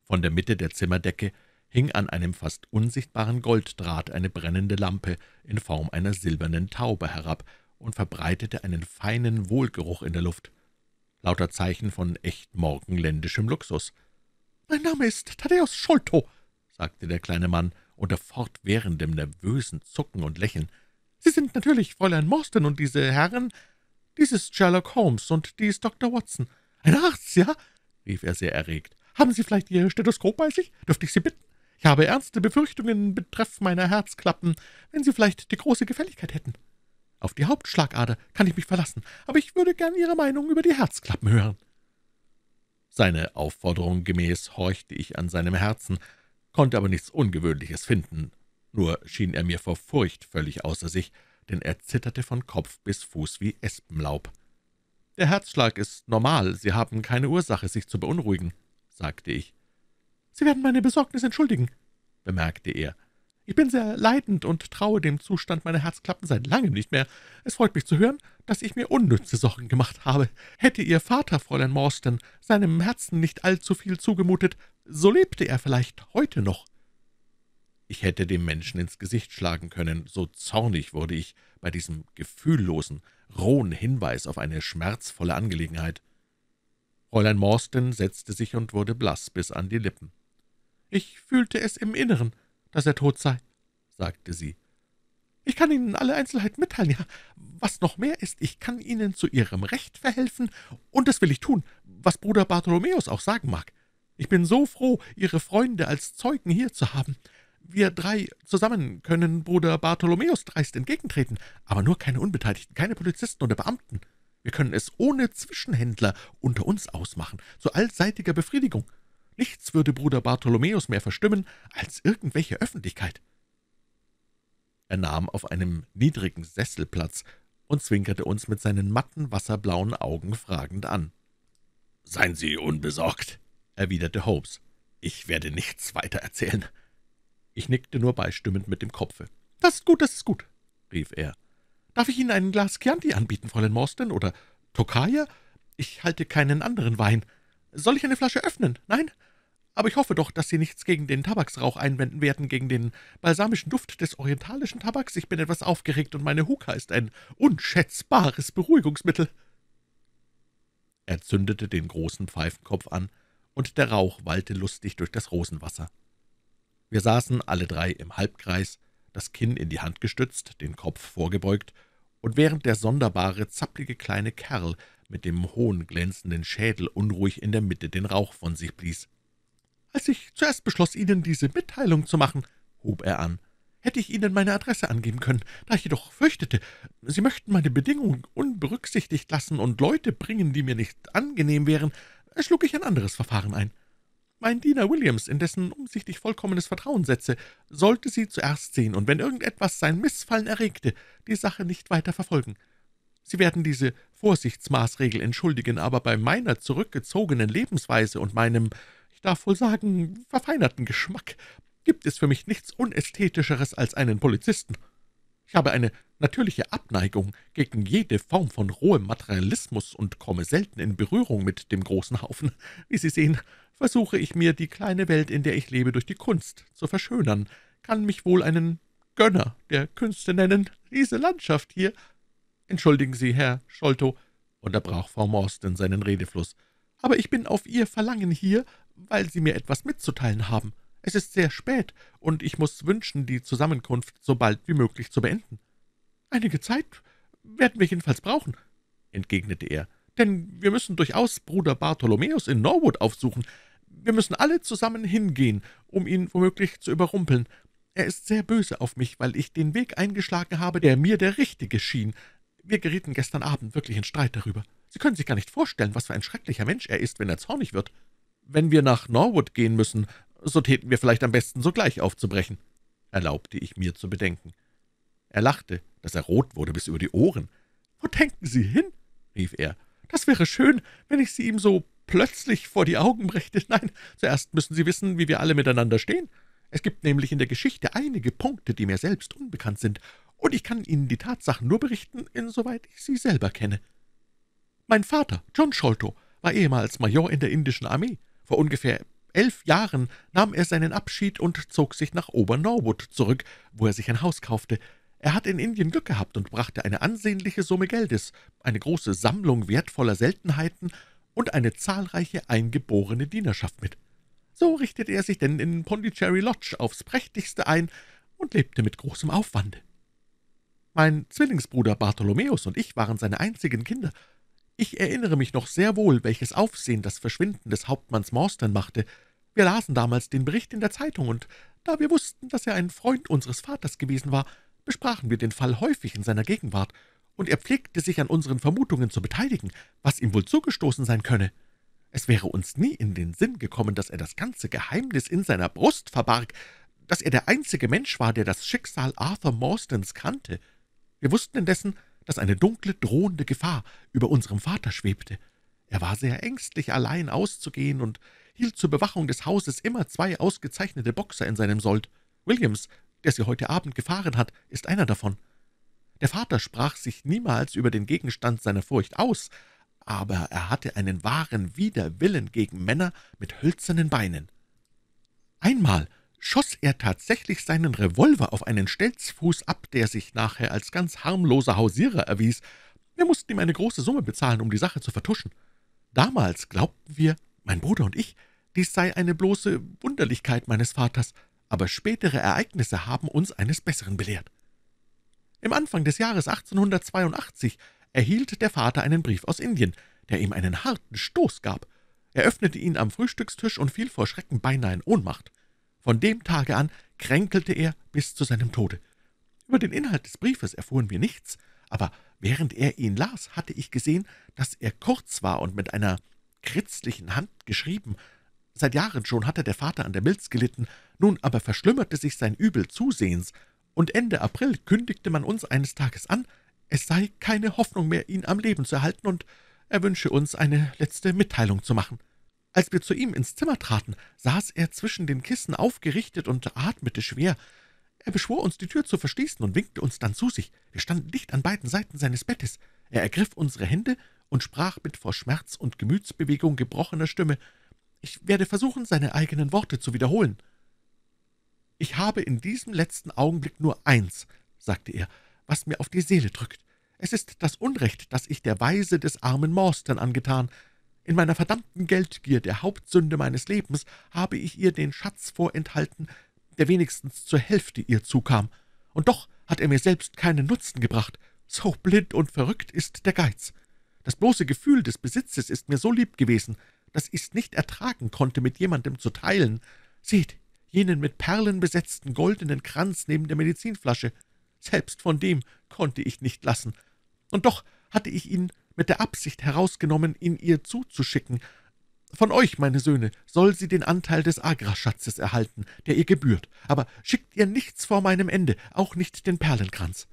Von der Mitte der Zimmerdecke hing an einem fast unsichtbaren Golddraht eine brennende Lampe in Form einer silbernen Taube herab und verbreitete einen feinen Wohlgeruch in der Luft. Lauter Zeichen von echt morgenländischem Luxus. »Mein Name ist Thaddeus Scholto«, sagte der kleine Mann unter fortwährendem nervösen Zucken und Lächeln. »Sie sind natürlich Fräulein Morsten und diese Herren »Dies ist Sherlock Holmes, und dies Dr. Watson.« »Ein Arzt, ja?« rief er sehr erregt. »Haben Sie vielleicht Ihr Stethoskop bei sich? Dürfte ich Sie bitten? Ich habe ernste Befürchtungen betreff meiner Herzklappen, wenn Sie vielleicht die große Gefälligkeit hätten. Auf die Hauptschlagader kann ich mich verlassen, aber ich würde gern Ihre Meinung über die Herzklappen hören.« Seine Aufforderung gemäß horchte ich an seinem Herzen, konnte aber nichts Ungewöhnliches finden, nur schien er mir vor Furcht völlig außer sich, denn er zitterte von Kopf bis Fuß wie Espenlaub. »Der Herzschlag ist normal, Sie haben keine Ursache, sich zu beunruhigen«, sagte ich. »Sie werden meine Besorgnis entschuldigen«, bemerkte er. »Ich bin sehr leidend und traue dem Zustand meiner Herzklappen seit langem nicht mehr. Es freut mich zu hören, dass ich mir unnütze Sorgen gemacht habe. Hätte Ihr Vater, Fräulein Morstan, seinem Herzen nicht allzu viel zugemutet, so lebte er vielleicht heute noch.« ich hätte dem Menschen ins Gesicht schlagen können, so zornig wurde ich bei diesem gefühllosen, rohen Hinweis auf eine schmerzvolle Angelegenheit. Fräulein Morstan setzte sich und wurde blass bis an die Lippen. »Ich fühlte es im Inneren, dass er tot sei«, sagte sie. »Ich kann Ihnen alle Einzelheiten mitteilen, ja. Was noch mehr ist, ich kann Ihnen zu Ihrem Recht verhelfen, und das will ich tun, was Bruder Bartholomäus auch sagen mag. Ich bin so froh, Ihre Freunde als Zeugen hier zu haben. Wir drei zusammen können Bruder Bartholomäus dreist entgegentreten, aber nur keine Unbeteiligten, keine Polizisten oder Beamten. Wir können es ohne Zwischenhändler unter uns ausmachen, zu allseitiger Befriedigung. Nichts würde Bruder Bartholomäus mehr verstimmen als irgendwelche Öffentlichkeit.« Er nahm auf einem niedrigen Sessel Platz und zwinkerte uns mit seinen matten, wasserblauen Augen fragend an. »Seien Sie unbesorgt«, erwiderte Holmes. »Ich werde nichts weiter erzählen. Ich nickte nur beistimmend mit dem Kopfe. »Das ist gut, das ist gut«, rief er. »Darf ich Ihnen ein Glas Chianti anbieten, Fräulein Morstan, oder Tokaja? Ich halte keinen anderen Wein. Soll ich eine Flasche öffnen? Nein? Aber ich hoffe doch, dass Sie nichts gegen den Tabaksrauch einwenden werden, gegen den balsamischen Duft des orientalischen Tabaks. Ich bin etwas aufgeregt, und meine Huka ist ein unschätzbares Beruhigungsmittel.« Er zündete den großen Pfeifenkopf an, und der Rauch wallte lustig durch das Rosenwasser. Wir saßen alle drei im Halbkreis, das Kinn in die Hand gestützt, den Kopf vorgebeugt, und während der sonderbare, zapplige kleine Kerl mit dem hohen, glänzenden Schädel unruhig in der Mitte den Rauch von sich blies. »Als ich zuerst beschloss, Ihnen diese Mitteilung zu machen«, hob er an, »hätte ich Ihnen meine Adresse angeben können, da ich jedoch fürchtete, Sie möchten meine Bedingungen unberücksichtigt lassen und Leute bringen, die mir nicht angenehm wären, schlug ich ein anderes Verfahren ein.« mein Diener Williams, in dessen Umsicht ich vollkommenes Vertrauen setze, sollte sie zuerst sehen und, wenn irgendetwas sein Missfallen erregte, die Sache nicht weiter verfolgen. Sie werden diese Vorsichtsmaßregel entschuldigen, aber bei meiner zurückgezogenen Lebensweise und meinem, ich darf wohl sagen, verfeinerten Geschmack gibt es für mich nichts Unästhetischeres als einen Polizisten.« ich habe eine natürliche Abneigung gegen jede Form von rohem Materialismus und komme selten in Berührung mit dem großen Haufen. Wie Sie sehen, versuche ich mir die kleine Welt, in der ich lebe, durch die Kunst zu verschönern, kann mich wohl einen Gönner der Künste nennen. Diese Landschaft hier. Entschuldigen Sie, Herr Scholto, unterbrach Frau Morstan seinen Redefluss, aber ich bin auf Ihr Verlangen hier, weil Sie mir etwas mitzuteilen haben. Es ist sehr spät, und ich muss wünschen, die Zusammenkunft so bald wie möglich zu beenden.« »Einige Zeit werden wir jedenfalls brauchen«, entgegnete er, »denn wir müssen durchaus Bruder Bartholomäus in Norwood aufsuchen. Wir müssen alle zusammen hingehen, um ihn womöglich zu überrumpeln. Er ist sehr böse auf mich, weil ich den Weg eingeschlagen habe, der mir der richtige schien. Wir gerieten gestern Abend wirklich in Streit darüber. Sie können sich gar nicht vorstellen, was für ein schrecklicher Mensch er ist, wenn er zornig wird. Wenn wir nach Norwood gehen müssen, so täten wir vielleicht am besten sogleich aufzubrechen«, erlaubte ich mir zu bedenken. Er lachte, dass er rot wurde bis über die Ohren. »Wo denken Sie hin?« rief er. »Das wäre schön, wenn ich Sie ihm so plötzlich vor die Augen brächte. Nein, zuerst müssen Sie wissen, wie wir alle miteinander stehen. Es gibt nämlich in der Geschichte einige Punkte, die mir selbst unbekannt sind, und ich kann Ihnen die Tatsachen nur berichten, insoweit ich sie selber kenne. Mein Vater, John Sholto, war ehemals Major in der indischen Armee. Vor ungefähr elf Jahren nahm er seinen Abschied und zog sich nach Ober-Norwood zurück, wo er sich ein Haus kaufte. Er hat in Indien Glück gehabt und brachte eine ansehnliche Summe Geldes, eine große Sammlung wertvoller Seltenheiten und eine zahlreiche eingeborene Dienerschaft mit. So richtete er sich denn in Pondicherry Lodge aufs prächtigste ein und lebte mit großem Aufwande. Mein Zwillingsbruder Bartholomäus und ich waren seine einzigen Kinder, ich erinnere mich noch sehr wohl, welches Aufsehen das Verschwinden des Hauptmanns Morstern machte. Wir lasen damals den Bericht in der Zeitung, und da wir wussten, dass er ein Freund unseres Vaters gewesen war, besprachen wir den Fall häufig in seiner Gegenwart, und er pflegte sich an unseren Vermutungen zu beteiligen, was ihm wohl zugestoßen sein könne. Es wäre uns nie in den Sinn gekommen, dass er das ganze Geheimnis in seiner Brust verbarg, dass er der einzige Mensch war, der das Schicksal Arthur Morstons kannte. Wir wussten indessen, dass eine dunkle, drohende Gefahr über unserem Vater schwebte. Er war sehr ängstlich, allein auszugehen und hielt zur Bewachung des Hauses immer zwei ausgezeichnete Boxer in seinem Sold. Williams, der sie heute Abend gefahren hat, ist einer davon. Der Vater sprach sich niemals über den Gegenstand seiner Furcht aus, aber er hatte einen wahren Widerwillen gegen Männer mit hölzernen Beinen. Einmal schoss er tatsächlich seinen Revolver auf einen Stelzfuß ab, der sich nachher als ganz harmloser Hausierer erwies. Wir mussten ihm eine große Summe bezahlen, um die Sache zu vertuschen. Damals glaubten wir, mein Bruder und ich, dies sei eine bloße Wunderlichkeit meines Vaters, aber spätere Ereignisse haben uns eines Besseren belehrt. Im Anfang des Jahres 1882 erhielt der Vater einen Brief aus Indien, der ihm einen harten Stoß gab. Er öffnete ihn am Frühstückstisch und fiel vor Schrecken beinahe in Ohnmacht. Von dem Tage an kränkelte er bis zu seinem Tode. Über den Inhalt des Briefes erfuhren wir nichts, aber während er ihn las, hatte ich gesehen, dass er kurz war und mit einer kritzlichen Hand geschrieben. Seit Jahren schon hatte der Vater an der Milz gelitten, nun aber verschlimmerte sich sein Übel zusehends, und Ende April kündigte man uns eines Tages an, es sei keine Hoffnung mehr, ihn am Leben zu erhalten, und er wünsche uns eine letzte Mitteilung zu machen. Als wir zu ihm ins Zimmer traten, saß er zwischen den Kissen aufgerichtet und atmete schwer. Er beschwor uns, die Tür zu verschließen und winkte uns dann zu sich. Wir standen dicht an beiden Seiten seines Bettes. Er ergriff unsere Hände und sprach mit vor Schmerz und Gemütsbewegung gebrochener Stimme. Ich werde versuchen, seine eigenen Worte zu wiederholen. »Ich habe in diesem letzten Augenblick nur eins«, sagte er, »was mir auf die Seele drückt. Es ist das Unrecht, das ich der Weise des armen Morstan angetan in meiner verdammten Geldgier, der Hauptsünde meines Lebens, habe ich ihr den Schatz vorenthalten, der wenigstens zur Hälfte ihr zukam. Und doch hat er mir selbst keinen Nutzen gebracht. So blind und verrückt ist der Geiz. Das bloße Gefühl des Besitzes ist mir so lieb gewesen, dass ich's nicht ertragen konnte, mit jemandem zu teilen. Seht, jenen mit Perlen besetzten goldenen Kranz neben der Medizinflasche. Selbst von dem konnte ich nicht lassen. Und doch hatte ich ihn mit der Absicht herausgenommen, ihn ihr zuzuschicken. Von euch, meine Söhne, soll sie den Anteil des Agraschatzes erhalten, der ihr gebührt, aber schickt ihr nichts vor meinem Ende, auch nicht den Perlenkranz.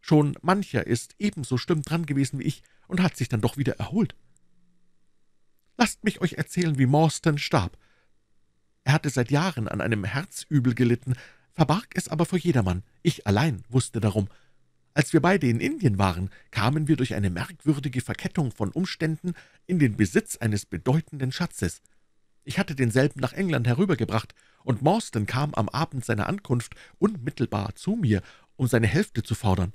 Schon mancher ist ebenso schlimm dran gewesen wie ich und hat sich dann doch wieder erholt. Lasst mich euch erzählen, wie Morstan starb. Er hatte seit Jahren an einem Herzübel gelitten, verbarg es aber vor jedermann. Ich allein wusste darum. Als wir beide in Indien waren, kamen wir durch eine merkwürdige Verkettung von Umständen in den Besitz eines bedeutenden Schatzes. Ich hatte denselben nach England herübergebracht, und Morstan kam am Abend seiner Ankunft unmittelbar zu mir, um seine Hälfte zu fordern.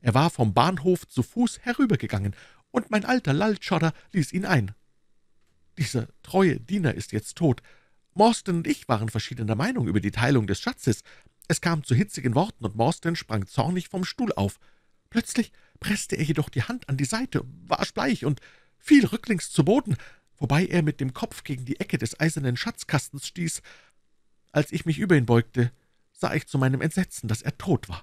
Er war vom Bahnhof zu Fuß herübergegangen, und mein alter Lalchadder ließ ihn ein. Dieser treue Diener ist jetzt tot. Morstan und ich waren verschiedener Meinung über die Teilung des Schatzes, es kam zu hitzigen Worten, und Morstan sprang zornig vom Stuhl auf. Plötzlich presste er jedoch die Hand an die Seite, war bleich und fiel rücklings zu Boden, wobei er mit dem Kopf gegen die Ecke des eisernen Schatzkastens stieß. Als ich mich über ihn beugte, sah ich zu meinem Entsetzen, dass er tot war.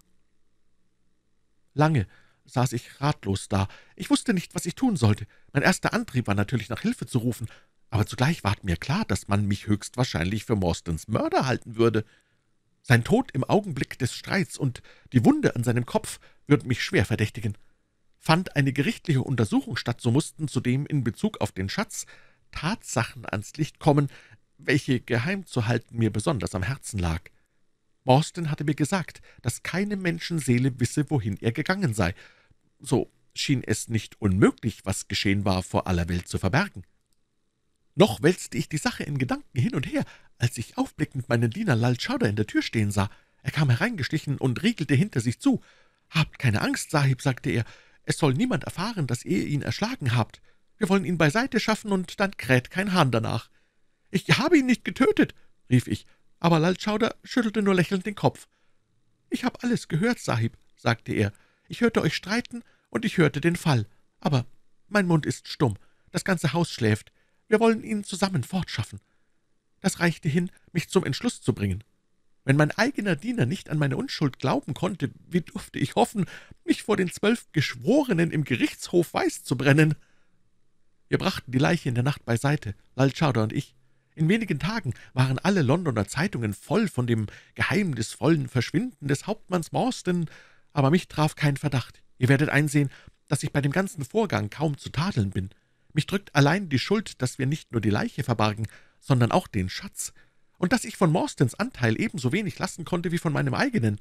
Lange saß ich ratlos da. Ich wusste nicht, was ich tun sollte. Mein erster Antrieb war natürlich, nach Hilfe zu rufen, aber zugleich ward mir klar, dass man mich höchstwahrscheinlich für Morstons Mörder halten würde. Sein Tod im Augenblick des Streits und die Wunde an seinem Kopf würden mich schwer verdächtigen. Fand eine gerichtliche Untersuchung statt, so mussten zudem in Bezug auf den Schatz Tatsachen ans Licht kommen, welche geheim zu halten mir besonders am Herzen lag. Morstan hatte mir gesagt, dass keine Menschenseele wisse, wohin er gegangen sei. So schien es nicht unmöglich, was geschehen war, vor aller Welt zu verbergen. Noch wälzte ich die Sache in Gedanken hin und her, als ich aufblickend meinen Diener Lal Schauder in der Tür stehen sah. Er kam hereingeschlichen und riegelte hinter sich zu. »Habt keine Angst, Sahib«, sagte er, »es soll niemand erfahren, dass ihr ihn erschlagen habt. Wir wollen ihn beiseite schaffen, und dann kräht kein Hahn danach.« »Ich habe ihn nicht getötet«, rief ich, aber Lal Schauder schüttelte nur lächelnd den Kopf. »Ich habe alles gehört, Sahib«, sagte er. »Ich hörte euch streiten, und ich hörte den Fall. Aber mein Mund ist stumm. Das ganze Haus schläft. Wir wollen ihn zusammen fortschaffen.« Das reichte hin, mich zum Entschluss zu bringen. Wenn mein eigener Diener nicht an meine Unschuld glauben konnte, wie durfte ich hoffen, mich vor den zwölf Geschworenen im Gerichtshof weiß zu brennen? Wir brachten die Leiche in der Nacht beiseite, Lal Chowder und ich. In wenigen Tagen waren alle Londoner Zeitungen voll von dem geheimnisvollen Verschwinden des Hauptmanns Morstan, aber mich traf kein Verdacht. Ihr werdet einsehen, dass ich bei dem ganzen Vorgang kaum zu tadeln bin. Mich drückt allein die Schuld, dass wir nicht nur die Leiche verbargen, sondern auch den Schatz, und dass ich von Morstens Anteil ebenso wenig lassen konnte wie von meinem eigenen.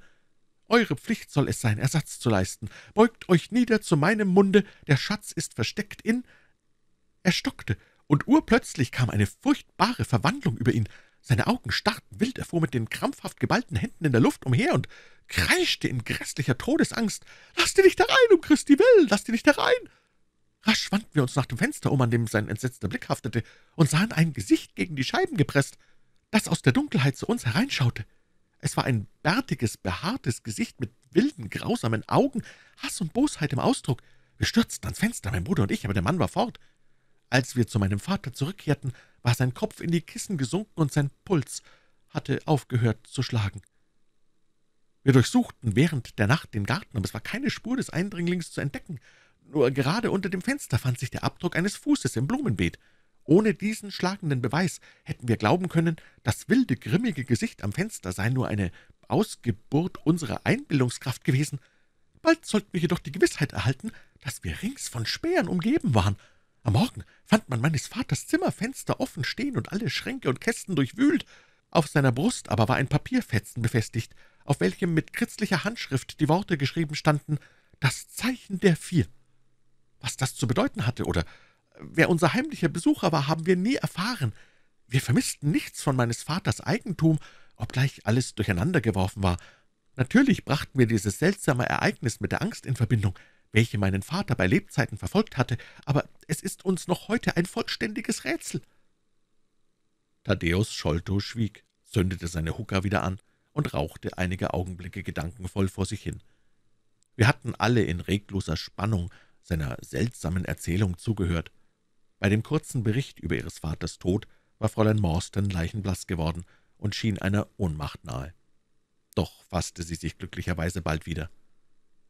Eure Pflicht soll es sein, Ersatz zu leisten. Beugt euch nieder zu meinem Munde, der Schatz ist versteckt in...« Er stockte, und urplötzlich kam eine furchtbare Verwandlung über ihn. Seine Augen starrten wild, er fuhr mit den krampfhaft geballten Händen in der Luft umher und kreischte in grässlicher Todesangst. »Lass dir nicht herein, um Christi will, lass dir nicht herein!« Rasch wandten wir uns nach dem Fenster um, an dem sein entsetzter Blick haftete, und sahen ein Gesicht gegen die Scheiben gepresst, das aus der Dunkelheit zu uns hereinschaute. Es war ein bärtiges, behaartes Gesicht mit wilden, grausamen Augen, Hass und Bosheit im Ausdruck. Wir stürzten ans Fenster, mein Bruder und ich, aber der Mann war fort. Als wir zu meinem Vater zurückkehrten, war sein Kopf in die Kissen gesunken und sein Puls hatte aufgehört zu schlagen. Wir durchsuchten während der Nacht den Garten, aber es war keine Spur des Eindringlings zu entdecken nur gerade unter dem Fenster fand sich der Abdruck eines Fußes im Blumenbeet. Ohne diesen schlagenden Beweis hätten wir glauben können, das wilde, grimmige Gesicht am Fenster sei nur eine Ausgeburt unserer Einbildungskraft gewesen. Bald sollten wir jedoch die Gewissheit erhalten, dass wir rings von Spähern umgeben waren. Am Morgen fand man meines Vaters Zimmerfenster offen stehen und alle Schränke und Kästen durchwühlt. Auf seiner Brust aber war ein Papierfetzen befestigt, auf welchem mit kritzlicher Handschrift die Worte geschrieben standen »Das Zeichen der Vier«. Was das zu bedeuten hatte oder äh, wer unser heimlicher Besucher war, haben wir nie erfahren. Wir vermissten nichts von meines Vaters Eigentum, obgleich alles durcheinandergeworfen war. Natürlich brachten wir dieses seltsame Ereignis mit der Angst in Verbindung, welche meinen Vater bei Lebzeiten verfolgt hatte, aber es ist uns noch heute ein vollständiges Rätsel. Thaddäus Scholto schwieg, zündete seine Hooker wieder an und rauchte einige Augenblicke gedankenvoll vor sich hin. Wir hatten alle in regloser Spannung seiner seltsamen Erzählung zugehört. Bei dem kurzen Bericht über ihres Vaters Tod war Fräulein Morstan leichenblass geworden und schien einer Ohnmacht nahe. Doch fasste sie sich glücklicherweise bald wieder.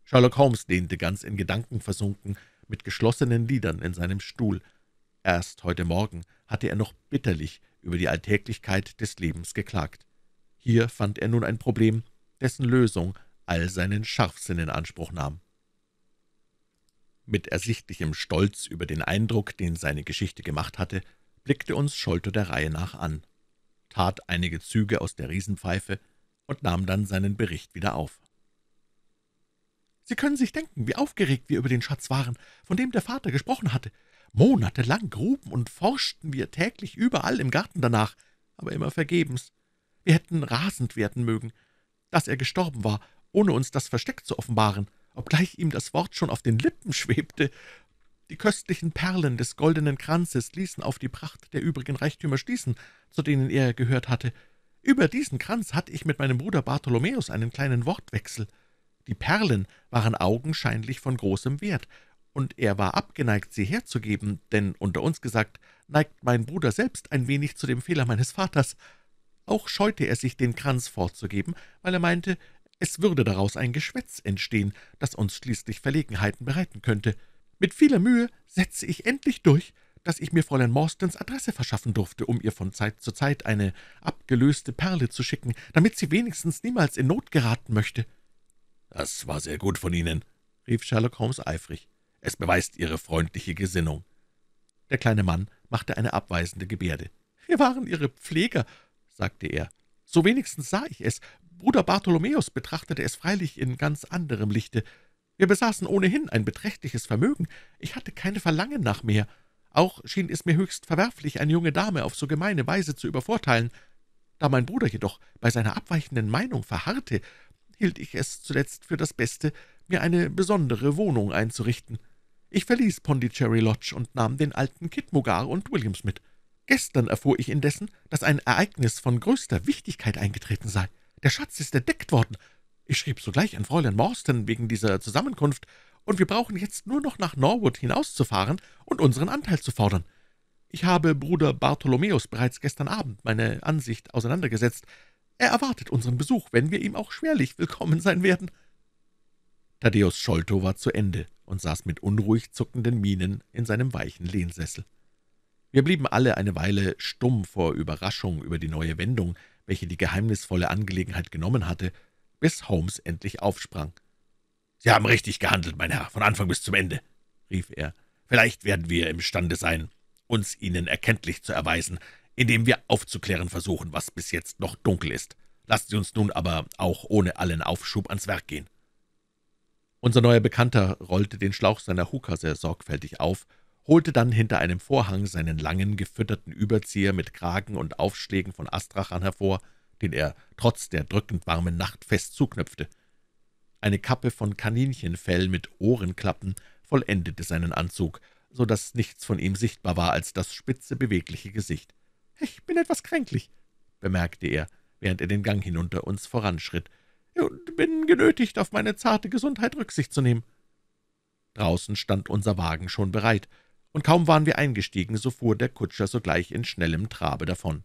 Sherlock Holmes lehnte ganz in Gedanken versunken, mit geschlossenen Lidern in seinem Stuhl. Erst heute Morgen hatte er noch bitterlich über die Alltäglichkeit des Lebens geklagt. Hier fand er nun ein Problem, dessen Lösung all seinen Scharfsinn in Anspruch nahm. Mit ersichtlichem Stolz über den Eindruck, den seine Geschichte gemacht hatte, blickte uns Sholto der Reihe nach an, tat einige Züge aus der Riesenpfeife und nahm dann seinen Bericht wieder auf. Sie können sich denken, wie aufgeregt wir über den Schatz waren, von dem der Vater gesprochen hatte. Monatelang gruben und forschten wir täglich überall im Garten danach, aber immer vergebens. Wir hätten rasend werden mögen, dass er gestorben war, ohne uns das Versteck zu offenbaren – obgleich ihm das Wort schon auf den Lippen schwebte. Die köstlichen Perlen des goldenen Kranzes ließen auf die Pracht der übrigen Reichtümer schließen, zu denen er gehört hatte. Über diesen Kranz hatte ich mit meinem Bruder Bartholomäus einen kleinen Wortwechsel. Die Perlen waren augenscheinlich von großem Wert, und er war abgeneigt, sie herzugeben, denn unter uns gesagt, neigt mein Bruder selbst ein wenig zu dem Fehler meines Vaters. Auch scheute er sich, den Kranz vorzugeben, weil er meinte, es würde daraus ein Geschwätz entstehen, das uns schließlich Verlegenheiten bereiten könnte. Mit vieler Mühe setze ich endlich durch, dass ich mir Fräulein Morstens Adresse verschaffen durfte, um ihr von Zeit zu Zeit eine abgelöste Perle zu schicken, damit sie wenigstens niemals in Not geraten möchte.« »Das war sehr gut von Ihnen«, rief Sherlock Holmes eifrig. »Es beweist Ihre freundliche Gesinnung.« Der kleine Mann machte eine abweisende Gebärde. »Wir waren Ihre Pfleger«, sagte er. »So wenigstens sah ich es, Bruder Bartholomäus betrachtete es freilich in ganz anderem Lichte. Wir besaßen ohnehin ein beträchtliches Vermögen, ich hatte keine Verlangen nach mehr. Auch schien es mir höchst verwerflich, eine junge Dame auf so gemeine Weise zu übervorteilen. Da mein Bruder jedoch bei seiner abweichenden Meinung verharrte, hielt ich es zuletzt für das Beste, mir eine besondere Wohnung einzurichten. Ich verließ Pondicherry Lodge und nahm den alten Kidmogar und Williams mit. Gestern erfuhr ich indessen, dass ein Ereignis von größter Wichtigkeit eingetreten sei. Der Schatz ist entdeckt worden. Ich schrieb sogleich an Fräulein Morstan wegen dieser Zusammenkunft, und wir brauchen jetzt nur noch nach Norwood hinauszufahren und unseren Anteil zu fordern. Ich habe Bruder Bartholomäus bereits gestern Abend meine Ansicht auseinandergesetzt. Er erwartet unseren Besuch, wenn wir ihm auch schwerlich willkommen sein werden.« Thaddäus Scholto war zu Ende und saß mit unruhig zuckenden Mienen in seinem weichen Lehnsessel. Wir blieben alle eine Weile stumm vor Überraschung über die neue Wendung, welche die geheimnisvolle Angelegenheit genommen hatte, bis Holmes endlich aufsprang. »Sie haben richtig gehandelt, mein Herr, von Anfang bis zum Ende«, rief er. »Vielleicht werden wir imstande sein, uns Ihnen erkenntlich zu erweisen, indem wir aufzuklären versuchen, was bis jetzt noch dunkel ist. Lassen Sie uns nun aber auch ohne allen Aufschub ans Werk gehen.« unser neuer Bekannter rollte den Schlauch seiner Huka sehr sorgfältig auf holte dann hinter einem Vorhang seinen langen, gefütterten Überzieher mit Kragen und Aufschlägen von Astrachan hervor, den er trotz der drückend warmen Nacht fest zuknöpfte. Eine Kappe von Kaninchenfell mit Ohrenklappen vollendete seinen Anzug, so daß nichts von ihm sichtbar war als das spitze, bewegliche Gesicht. »Ich bin etwas kränklich«, bemerkte er, während er den Gang hinunter uns voranschritt, »und bin genötigt, auf meine zarte Gesundheit Rücksicht zu nehmen.« Draußen stand unser Wagen schon bereit, und kaum waren wir eingestiegen, so fuhr der Kutscher sogleich in schnellem Trabe davon.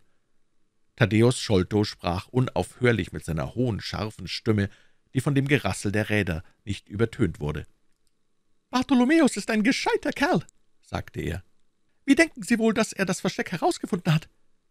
Thaddäus Scholto sprach unaufhörlich mit seiner hohen, scharfen Stimme, die von dem Gerassel der Räder nicht übertönt wurde. »Bartholomäus ist ein gescheiter Kerl«, sagte er. »Wie denken Sie wohl, dass er das Versteck herausgefunden hat?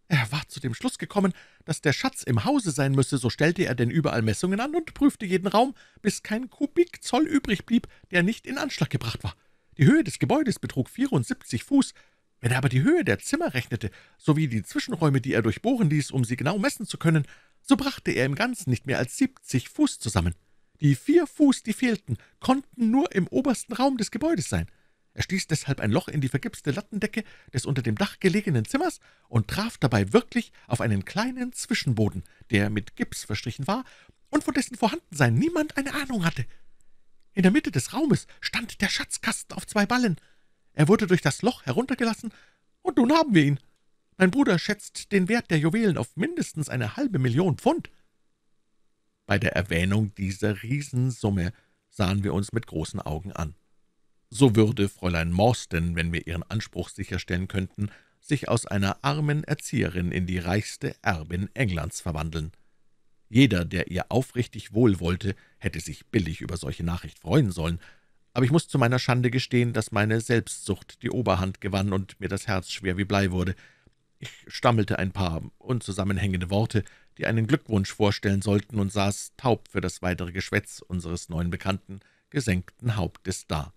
Er war zu dem Schluss gekommen, dass der Schatz im Hause sein müsse, so stellte er denn überall Messungen an und prüfte jeden Raum, bis kein Kubikzoll übrig blieb, der nicht in Anschlag gebracht war. Die Höhe des Gebäudes betrug 74 Fuß. Wenn er aber die Höhe der Zimmer rechnete, sowie die Zwischenräume, die er durchbohren ließ, um sie genau messen zu können, so brachte er im Ganzen nicht mehr als 70 Fuß zusammen. Die vier Fuß, die fehlten, konnten nur im obersten Raum des Gebäudes sein. Er stieß deshalb ein Loch in die vergipste Lattendecke des unter dem Dach gelegenen Zimmers und traf dabei wirklich auf einen kleinen Zwischenboden, der mit Gips verstrichen war und von dessen Vorhandensein niemand eine Ahnung hatte. In der Mitte des Raumes stand der Schatzkasten auf zwei Ballen. Er wurde durch das Loch heruntergelassen, und nun haben wir ihn. Mein Bruder schätzt den Wert der Juwelen auf mindestens eine halbe Million Pfund.« Bei der Erwähnung dieser Riesensumme sahen wir uns mit großen Augen an. So würde Fräulein Morstan, wenn wir ihren Anspruch sicherstellen könnten, sich aus einer armen Erzieherin in die reichste Erbin Englands verwandeln. Jeder, der ihr aufrichtig wohlwollte, hätte sich billig über solche Nachricht freuen sollen, aber ich muß zu meiner Schande gestehen, dass meine Selbstsucht die Oberhand gewann und mir das Herz schwer wie Blei wurde. Ich stammelte ein paar unzusammenhängende Worte, die einen Glückwunsch vorstellen sollten, und saß taub für das weitere Geschwätz unseres neuen Bekannten, gesenkten Hauptes da.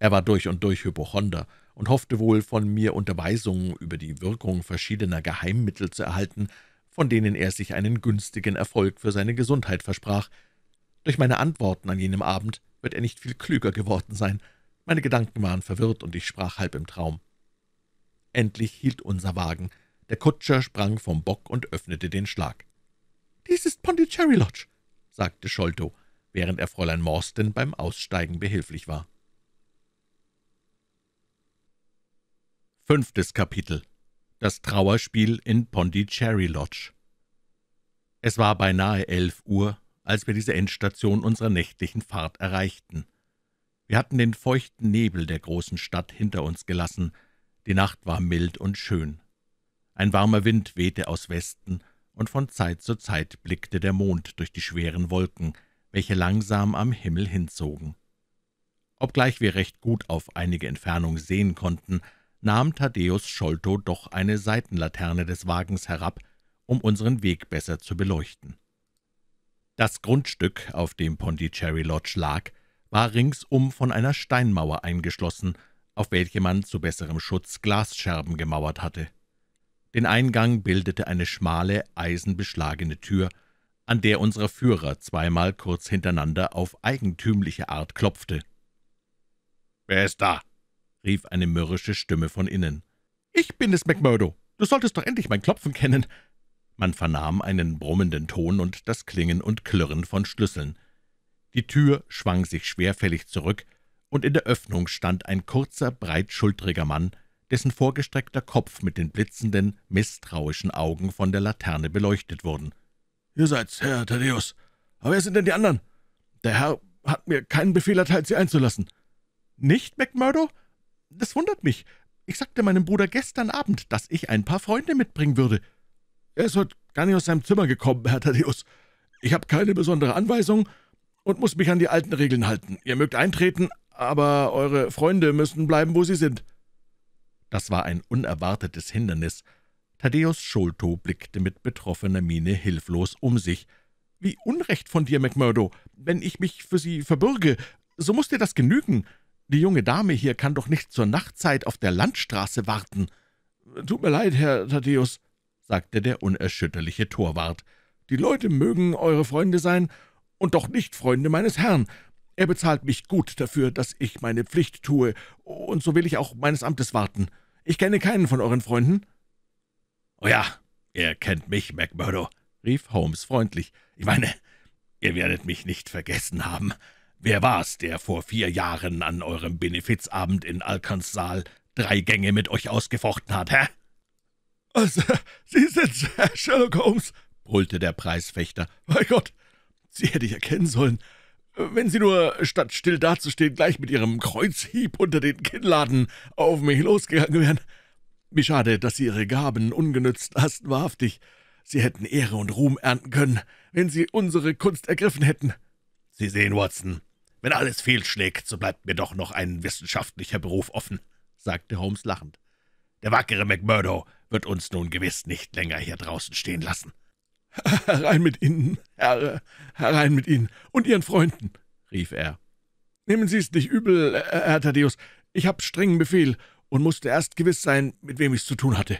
Er war durch und durch Hypochonder und hoffte wohl, von mir Unterweisungen über die Wirkung verschiedener Geheimmittel zu erhalten, von denen er sich einen günstigen Erfolg für seine Gesundheit versprach. Durch meine Antworten an jenem Abend wird er nicht viel klüger geworden sein. Meine Gedanken waren verwirrt, und ich sprach halb im Traum. Endlich hielt unser Wagen. Der Kutscher sprang vom Bock und öffnete den Schlag. »Dies ist Pondicherry Lodge«, sagte Scholto, während er Fräulein Morstan beim Aussteigen behilflich war. Fünftes Kapitel das Trauerspiel in Pondicherry Lodge Es war beinahe elf Uhr, als wir diese Endstation unserer nächtlichen Fahrt erreichten. Wir hatten den feuchten Nebel der großen Stadt hinter uns gelassen. Die Nacht war mild und schön. Ein warmer Wind wehte aus Westen, und von Zeit zu Zeit blickte der Mond durch die schweren Wolken, welche langsam am Himmel hinzogen. Obgleich wir recht gut auf einige Entfernung sehen konnten, nahm Thaddäus Scholto doch eine Seitenlaterne des Wagens herab, um unseren Weg besser zu beleuchten. Das Grundstück, auf dem Pondicherry Lodge lag, war ringsum von einer Steinmauer eingeschlossen, auf welche man zu besserem Schutz Glasscherben gemauert hatte. Den Eingang bildete eine schmale, eisenbeschlagene Tür, an der unser Führer zweimal kurz hintereinander auf eigentümliche Art klopfte. »Wer ist da?« rief eine mürrische Stimme von innen. »Ich bin es, McMurdo. Du solltest doch endlich mein Klopfen kennen.« Man vernahm einen brummenden Ton und das Klingen und Klirren von Schlüsseln. Die Tür schwang sich schwerfällig zurück, und in der Öffnung stand ein kurzer, breitschultriger Mann, dessen vorgestreckter Kopf mit den blitzenden, misstrauischen Augen von der Laterne beleuchtet wurden. »Ihr seid's, Herr Thaddeus. Aber wer sind denn die anderen? Der Herr hat mir keinen Befehl erteilt, sie einzulassen.« »Nicht, McMurdo?« das wundert mich. Ich sagte meinem Bruder gestern Abend, dass ich ein paar Freunde mitbringen würde. Er ist heute gar nicht aus seinem Zimmer gekommen, Herr Thaddeus. Ich habe keine besondere Anweisung und muss mich an die alten Regeln halten. Ihr mögt eintreten, aber eure Freunde müssen bleiben, wo sie sind.« Das war ein unerwartetes Hindernis. Thaddeus Scholto blickte mit betroffener Miene hilflos um sich. »Wie unrecht von dir, McMurdo! Wenn ich mich für sie verbürge, so muß dir das genügen. Die junge Dame hier kann doch nicht zur Nachtzeit auf der Landstraße warten.« »Tut mir leid, Herr Thaddäus«, sagte der unerschütterliche Torwart. »Die Leute mögen eure Freunde sein und doch nicht Freunde meines Herrn. Er bezahlt mich gut dafür, dass ich meine Pflicht tue, und so will ich auch meines Amtes warten. Ich kenne keinen von euren Freunden.« »Oh ja, ihr kennt mich, MacMurdo«, rief Holmes freundlich. »Ich meine, ihr werdet mich nicht vergessen haben. Wer war's, der vor vier Jahren an eurem Benefizabend in Alkans Saal drei Gänge mit euch ausgefochten hat, hä?« also, »Sie sind's, Herr Sherlock Holmes«, brüllte der Preisfechter. »Bei Gott, Sie hätte ich erkennen sollen, wenn Sie nur, statt still dazustehen, gleich mit Ihrem Kreuzhieb unter den Kinnladen auf mich losgegangen wären. Wie schade, dass Sie Ihre Gaben ungenützt lassen, wahrhaftig. Sie hätten Ehre und Ruhm ernten können, wenn Sie unsere Kunst ergriffen hätten.« Sie sehen, Watson, wenn alles fehlschlägt, so bleibt mir doch noch ein wissenschaftlicher Beruf offen, sagte Holmes lachend. Der wackere McMurdo wird uns nun gewiss nicht länger hier draußen stehen lassen. Herein mit Ihnen, Herr, herein mit Ihnen und Ihren Freunden, rief er. Nehmen Sie es nicht übel, Herr Thaddeus, ich habe strengen Befehl und musste erst gewiss sein, mit wem ich es zu tun hatte.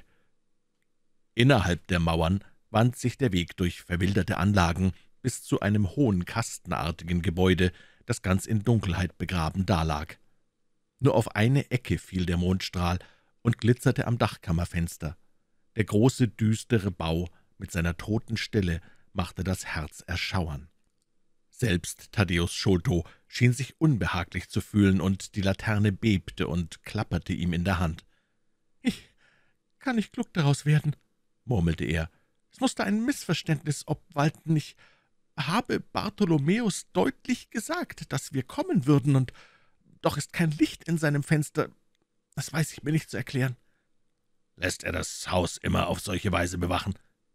Innerhalb der Mauern wand sich der Weg durch verwilderte Anlagen, bis zu einem hohen kastenartigen Gebäude, das ganz in Dunkelheit begraben dalag. Nur auf eine Ecke fiel der Mondstrahl und glitzerte am Dachkammerfenster. Der große, düstere Bau mit seiner toten Stille machte das Herz erschauern. Selbst Thaddäus Schoto schien sich unbehaglich zu fühlen, und die Laterne bebte und klapperte ihm in der Hand. »Ich kann nicht klug daraus werden«, murmelte er. »Es musste ein Missverständnis obwalten. Ich habe Bartholomäus deutlich gesagt, dass wir kommen würden, und doch ist kein Licht in seinem Fenster. Das weiß ich mir nicht zu erklären. Lässt er das Haus immer auf solche Weise bewachen?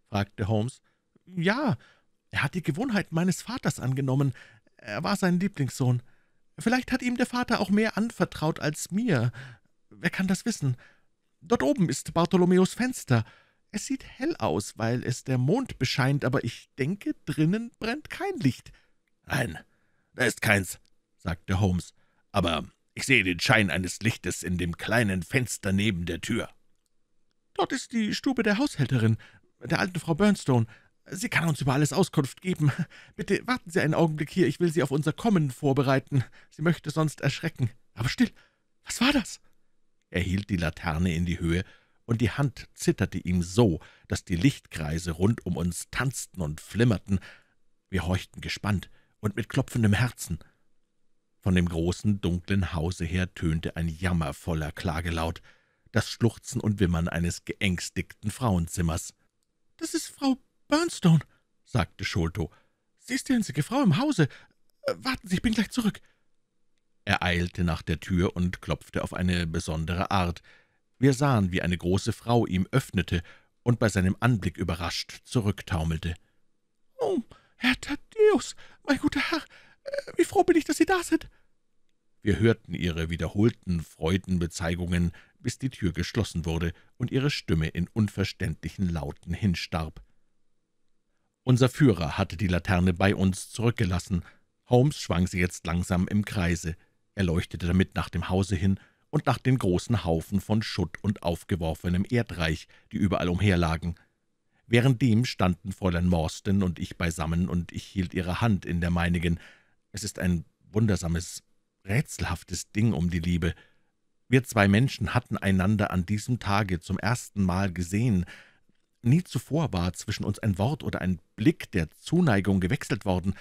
fragte Holmes. Ja, er hat die Gewohnheit meines Vaters angenommen. Er war sein Lieblingssohn. Vielleicht hat ihm der Vater auch mehr anvertraut als mir. Wer kann das wissen? Dort oben ist Bartholomäus Fenster. Es sieht hell aus, weil es der Mond bescheint, aber ich denke, drinnen brennt kein Licht.« »Nein, da ist keins«, sagte Holmes, »aber ich sehe den Schein eines Lichtes in dem kleinen Fenster neben der Tür.« »Dort ist die Stube der Haushälterin, der alten Frau Burnstone. Sie kann uns über alles Auskunft geben. Bitte warten Sie einen Augenblick hier, ich will Sie auf unser Kommen vorbereiten. Sie möchte sonst erschrecken. Aber still, was war das?« Er hielt die Laterne in die Höhe und die Hand zitterte ihm so, dass die Lichtkreise rund um uns tanzten und flimmerten. Wir horchten gespannt und mit klopfendem Herzen. Von dem großen, dunklen Hause her tönte ein jammervoller Klagelaut, das Schluchzen und Wimmern eines geängstigten Frauenzimmers. »Das ist Frau Burnstone«, sagte Scholto. »Sie ist die einzige Frau im Hause. Äh, warten Sie, ich bin gleich zurück.« Er eilte nach der Tür und klopfte auf eine besondere Art, wir sahen, wie eine große Frau ihm öffnete und bei seinem Anblick überrascht zurücktaumelte. »Oh, Herr Thaddeus, mein guter Herr, äh, wie froh bin ich, dass Sie da sind!« Wir hörten ihre wiederholten Freudenbezeigungen, bis die Tür geschlossen wurde und ihre Stimme in unverständlichen Lauten hinstarb. Unser Führer hatte die Laterne bei uns zurückgelassen. Holmes schwang sie jetzt langsam im Kreise. Er leuchtete damit nach dem Hause hin und nach den großen Haufen von Schutt und aufgeworfenem Erdreich, die überall umherlagen. Währenddem standen Fräulein Morstan und ich beisammen, und ich hielt ihre Hand in der meinigen. Es ist ein wundersames, rätselhaftes Ding um die Liebe. Wir zwei Menschen hatten einander an diesem Tage zum ersten Mal gesehen. Nie zuvor war zwischen uns ein Wort oder ein Blick der Zuneigung gewechselt worden,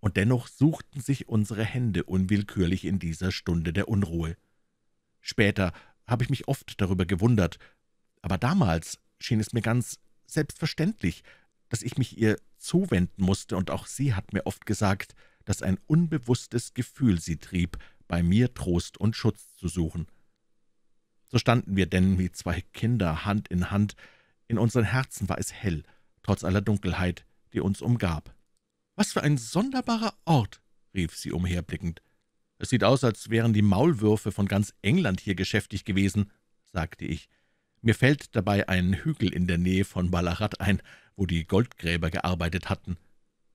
und dennoch suchten sich unsere Hände unwillkürlich in dieser Stunde der Unruhe. Später habe ich mich oft darüber gewundert, aber damals schien es mir ganz selbstverständlich, dass ich mich ihr zuwenden musste, und auch sie hat mir oft gesagt, dass ein unbewusstes Gefühl sie trieb, bei mir Trost und Schutz zu suchen. So standen wir denn wie zwei Kinder Hand in Hand, in unseren Herzen war es hell, trotz aller Dunkelheit, die uns umgab. »Was für ein sonderbarer Ort«, rief sie umherblickend, »Es sieht aus, als wären die Maulwürfe von ganz England hier geschäftig gewesen«, sagte ich. Mir fällt dabei ein Hügel in der Nähe von Ballarat ein, wo die Goldgräber gearbeitet hatten.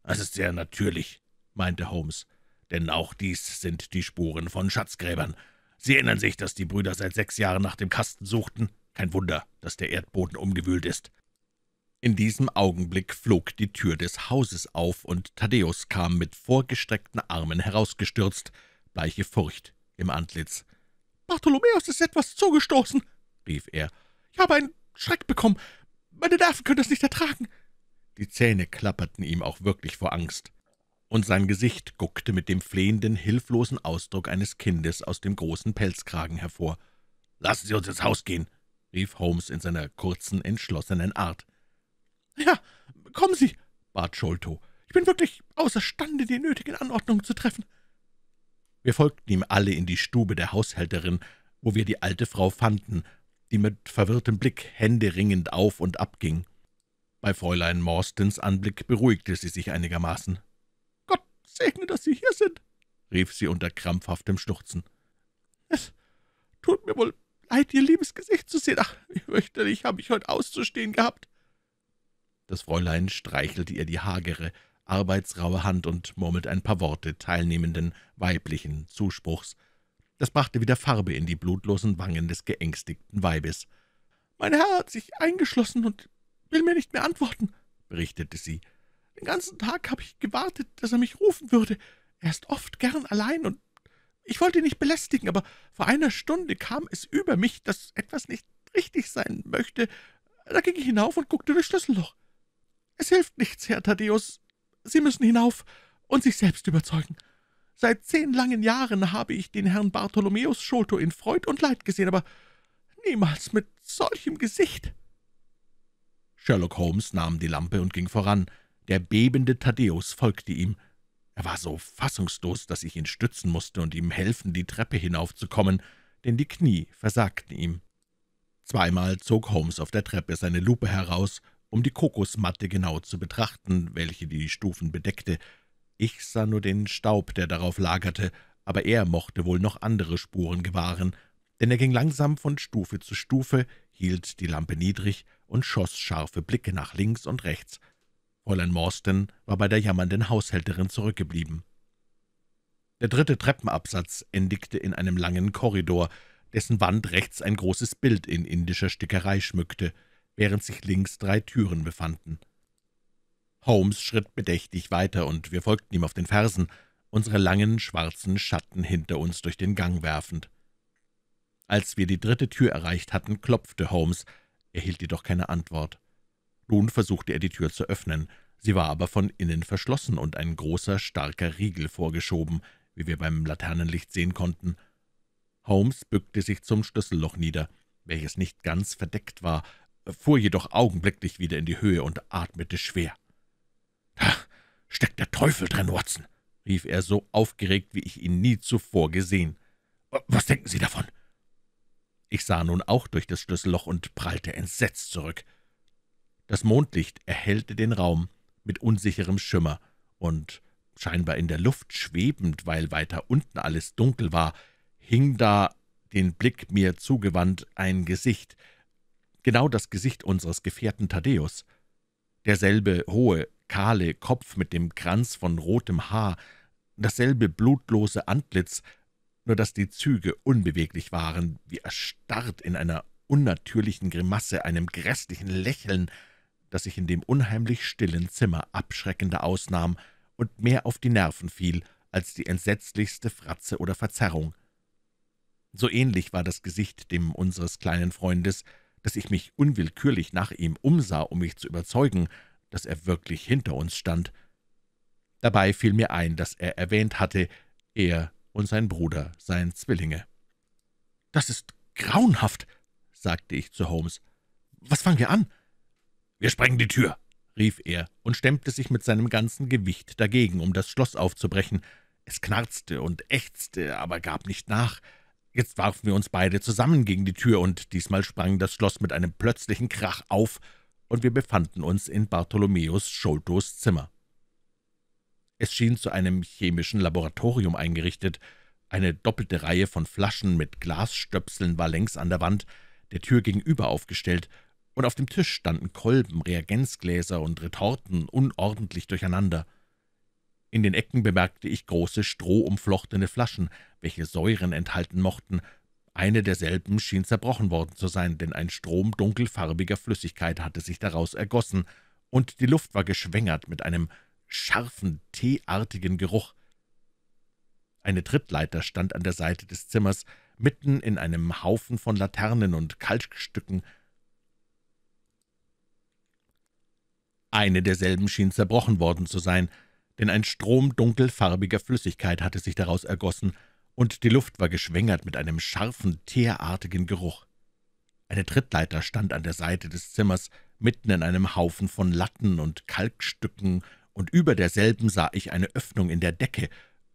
»Das ist sehr natürlich«, meinte Holmes, »denn auch dies sind die Spuren von Schatzgräbern. Sie erinnern sich, dass die Brüder seit sechs Jahren nach dem Kasten suchten. Kein Wunder, dass der Erdboden umgewühlt ist.« in diesem Augenblick flog die Tür des Hauses auf, und Thaddäus kam mit vorgestreckten Armen herausgestürzt bleiche Furcht im Antlitz. »Bartholomäus ist etwas zugestoßen«, rief er. »Ich habe einen Schreck bekommen. Meine Nerven können das nicht ertragen.« Die Zähne klapperten ihm auch wirklich vor Angst, und sein Gesicht guckte mit dem flehenden, hilflosen Ausdruck eines Kindes aus dem großen Pelzkragen hervor. »Lassen Sie uns ins Haus gehen«, rief Holmes in seiner kurzen, entschlossenen Art. »Ja, kommen Sie«, bat Sholto. »Ich bin wirklich außerstande, die nötigen Anordnungen zu treffen.« wir folgten ihm alle in die Stube der Haushälterin, wo wir die alte Frau fanden, die mit verwirrtem Blick händeringend auf und ab ging. Bei Fräulein Morstens Anblick beruhigte sie sich einigermaßen. »Gott segne, dass Sie hier sind«, rief sie unter krampfhaftem Schluchzen. »Es tut mir wohl leid, Ihr liebes Gesicht zu sehen. Ach, wie fürchterlich habe ich heute auszustehen gehabt.« Das Fräulein streichelte ihr die hagere, arbeitsraue Hand und murmelt ein paar Worte teilnehmenden weiblichen Zuspruchs. Das brachte wieder Farbe in die blutlosen Wangen des geängstigten Weibes. »Mein Herr hat sich eingeschlossen und will mir nicht mehr antworten«, berichtete sie. »Den ganzen Tag habe ich gewartet, dass er mich rufen würde. Er ist oft gern allein und ich wollte ihn nicht belästigen, aber vor einer Stunde kam es über mich, dass etwas nicht richtig sein möchte. Da ging ich hinauf und guckte durchs Schlüsselloch. Es hilft nichts, Herr Thaddeus. Sie müssen hinauf und sich selbst überzeugen. Seit zehn langen Jahren habe ich den Herrn Bartholomäus Scholto in Freud und Leid gesehen, aber niemals mit solchem Gesicht.« Sherlock Holmes nahm die Lampe und ging voran. Der bebende Thaddäus folgte ihm. Er war so fassungslos, dass ich ihn stützen musste und ihm helfen, die Treppe hinaufzukommen, denn die Knie versagten ihm. Zweimal zog Holmes auf der Treppe seine Lupe heraus um die Kokosmatte genau zu betrachten, welche die Stufen bedeckte. Ich sah nur den Staub, der darauf lagerte, aber er mochte wohl noch andere Spuren gewahren, denn er ging langsam von Stufe zu Stufe, hielt die Lampe niedrig und schoss scharfe Blicke nach links und rechts. Fräulein Morstan war bei der jammernden Haushälterin zurückgeblieben. Der dritte Treppenabsatz endigte in einem langen Korridor, dessen Wand rechts ein großes Bild in indischer Stickerei schmückte – während sich links drei Türen befanden. Holmes schritt bedächtig weiter, und wir folgten ihm auf den Fersen, unsere langen, schwarzen Schatten hinter uns durch den Gang werfend. Als wir die dritte Tür erreicht hatten, klopfte Holmes, erhielt jedoch keine Antwort. Nun versuchte er, die Tür zu öffnen, sie war aber von innen verschlossen und ein großer, starker Riegel vorgeschoben, wie wir beim Laternenlicht sehen konnten. Holmes bückte sich zum Schlüsselloch nieder, welches nicht ganz verdeckt war, fuhr jedoch augenblicklich wieder in die Höhe und atmete schwer. »Da steckt der Teufel drin, Watson«, rief er so aufgeregt, wie ich ihn nie zuvor gesehen. »Was denken Sie davon?« Ich sah nun auch durch das Schlüsselloch und prallte entsetzt zurück. Das Mondlicht erhellte den Raum mit unsicherem Schimmer, und, scheinbar in der Luft schwebend, weil weiter unten alles dunkel war, hing da, den Blick mir zugewandt, ein Gesicht, genau das Gesicht unseres Gefährten Thaddäus. Derselbe hohe, kahle Kopf mit dem Kranz von rotem Haar, dasselbe blutlose Antlitz, nur dass die Züge unbeweglich waren, wie erstarrt in einer unnatürlichen Grimasse, einem grässlichen Lächeln, das sich in dem unheimlich stillen Zimmer abschreckender ausnahm und mehr auf die Nerven fiel als die entsetzlichste Fratze oder Verzerrung. So ähnlich war das Gesicht dem unseres kleinen Freundes, dass ich mich unwillkürlich nach ihm umsah, um mich zu überzeugen, dass er wirklich hinter uns stand. Dabei fiel mir ein, dass er erwähnt hatte, er und sein Bruder seien Zwillinge. »Das ist grauenhaft«, sagte ich zu Holmes. »Was fangen wir an?« »Wir sprengen die Tür«, rief er und stemmte sich mit seinem ganzen Gewicht dagegen, um das Schloss aufzubrechen. Es knarzte und ächzte, aber gab nicht nach. Jetzt warfen wir uns beide zusammen gegen die Tür, und diesmal sprang das Schloss mit einem plötzlichen Krach auf, und wir befanden uns in Bartholomäus Scholtos Zimmer. Es schien zu einem chemischen Laboratorium eingerichtet. Eine doppelte Reihe von Flaschen mit Glasstöpseln war längs an der Wand, der Tür gegenüber aufgestellt, und auf dem Tisch standen Kolben, Reagenzgläser und Retorten unordentlich durcheinander – in den Ecken bemerkte ich große, strohumflochtene Flaschen, welche Säuren enthalten mochten. Eine derselben schien zerbrochen worden zu sein, denn ein Strom dunkelfarbiger Flüssigkeit hatte sich daraus ergossen, und die Luft war geschwängert mit einem scharfen, teeartigen Geruch. Eine Trittleiter stand an der Seite des Zimmers, mitten in einem Haufen von Laternen und Kalkstücken. Eine derselben schien zerbrochen worden zu sein, denn ein Strom dunkelfarbiger Flüssigkeit hatte sich daraus ergossen, und die Luft war geschwängert mit einem scharfen, teerartigen Geruch. Eine Trittleiter stand an der Seite des Zimmers, mitten in einem Haufen von Latten und Kalkstücken, und über derselben sah ich eine Öffnung in der Decke,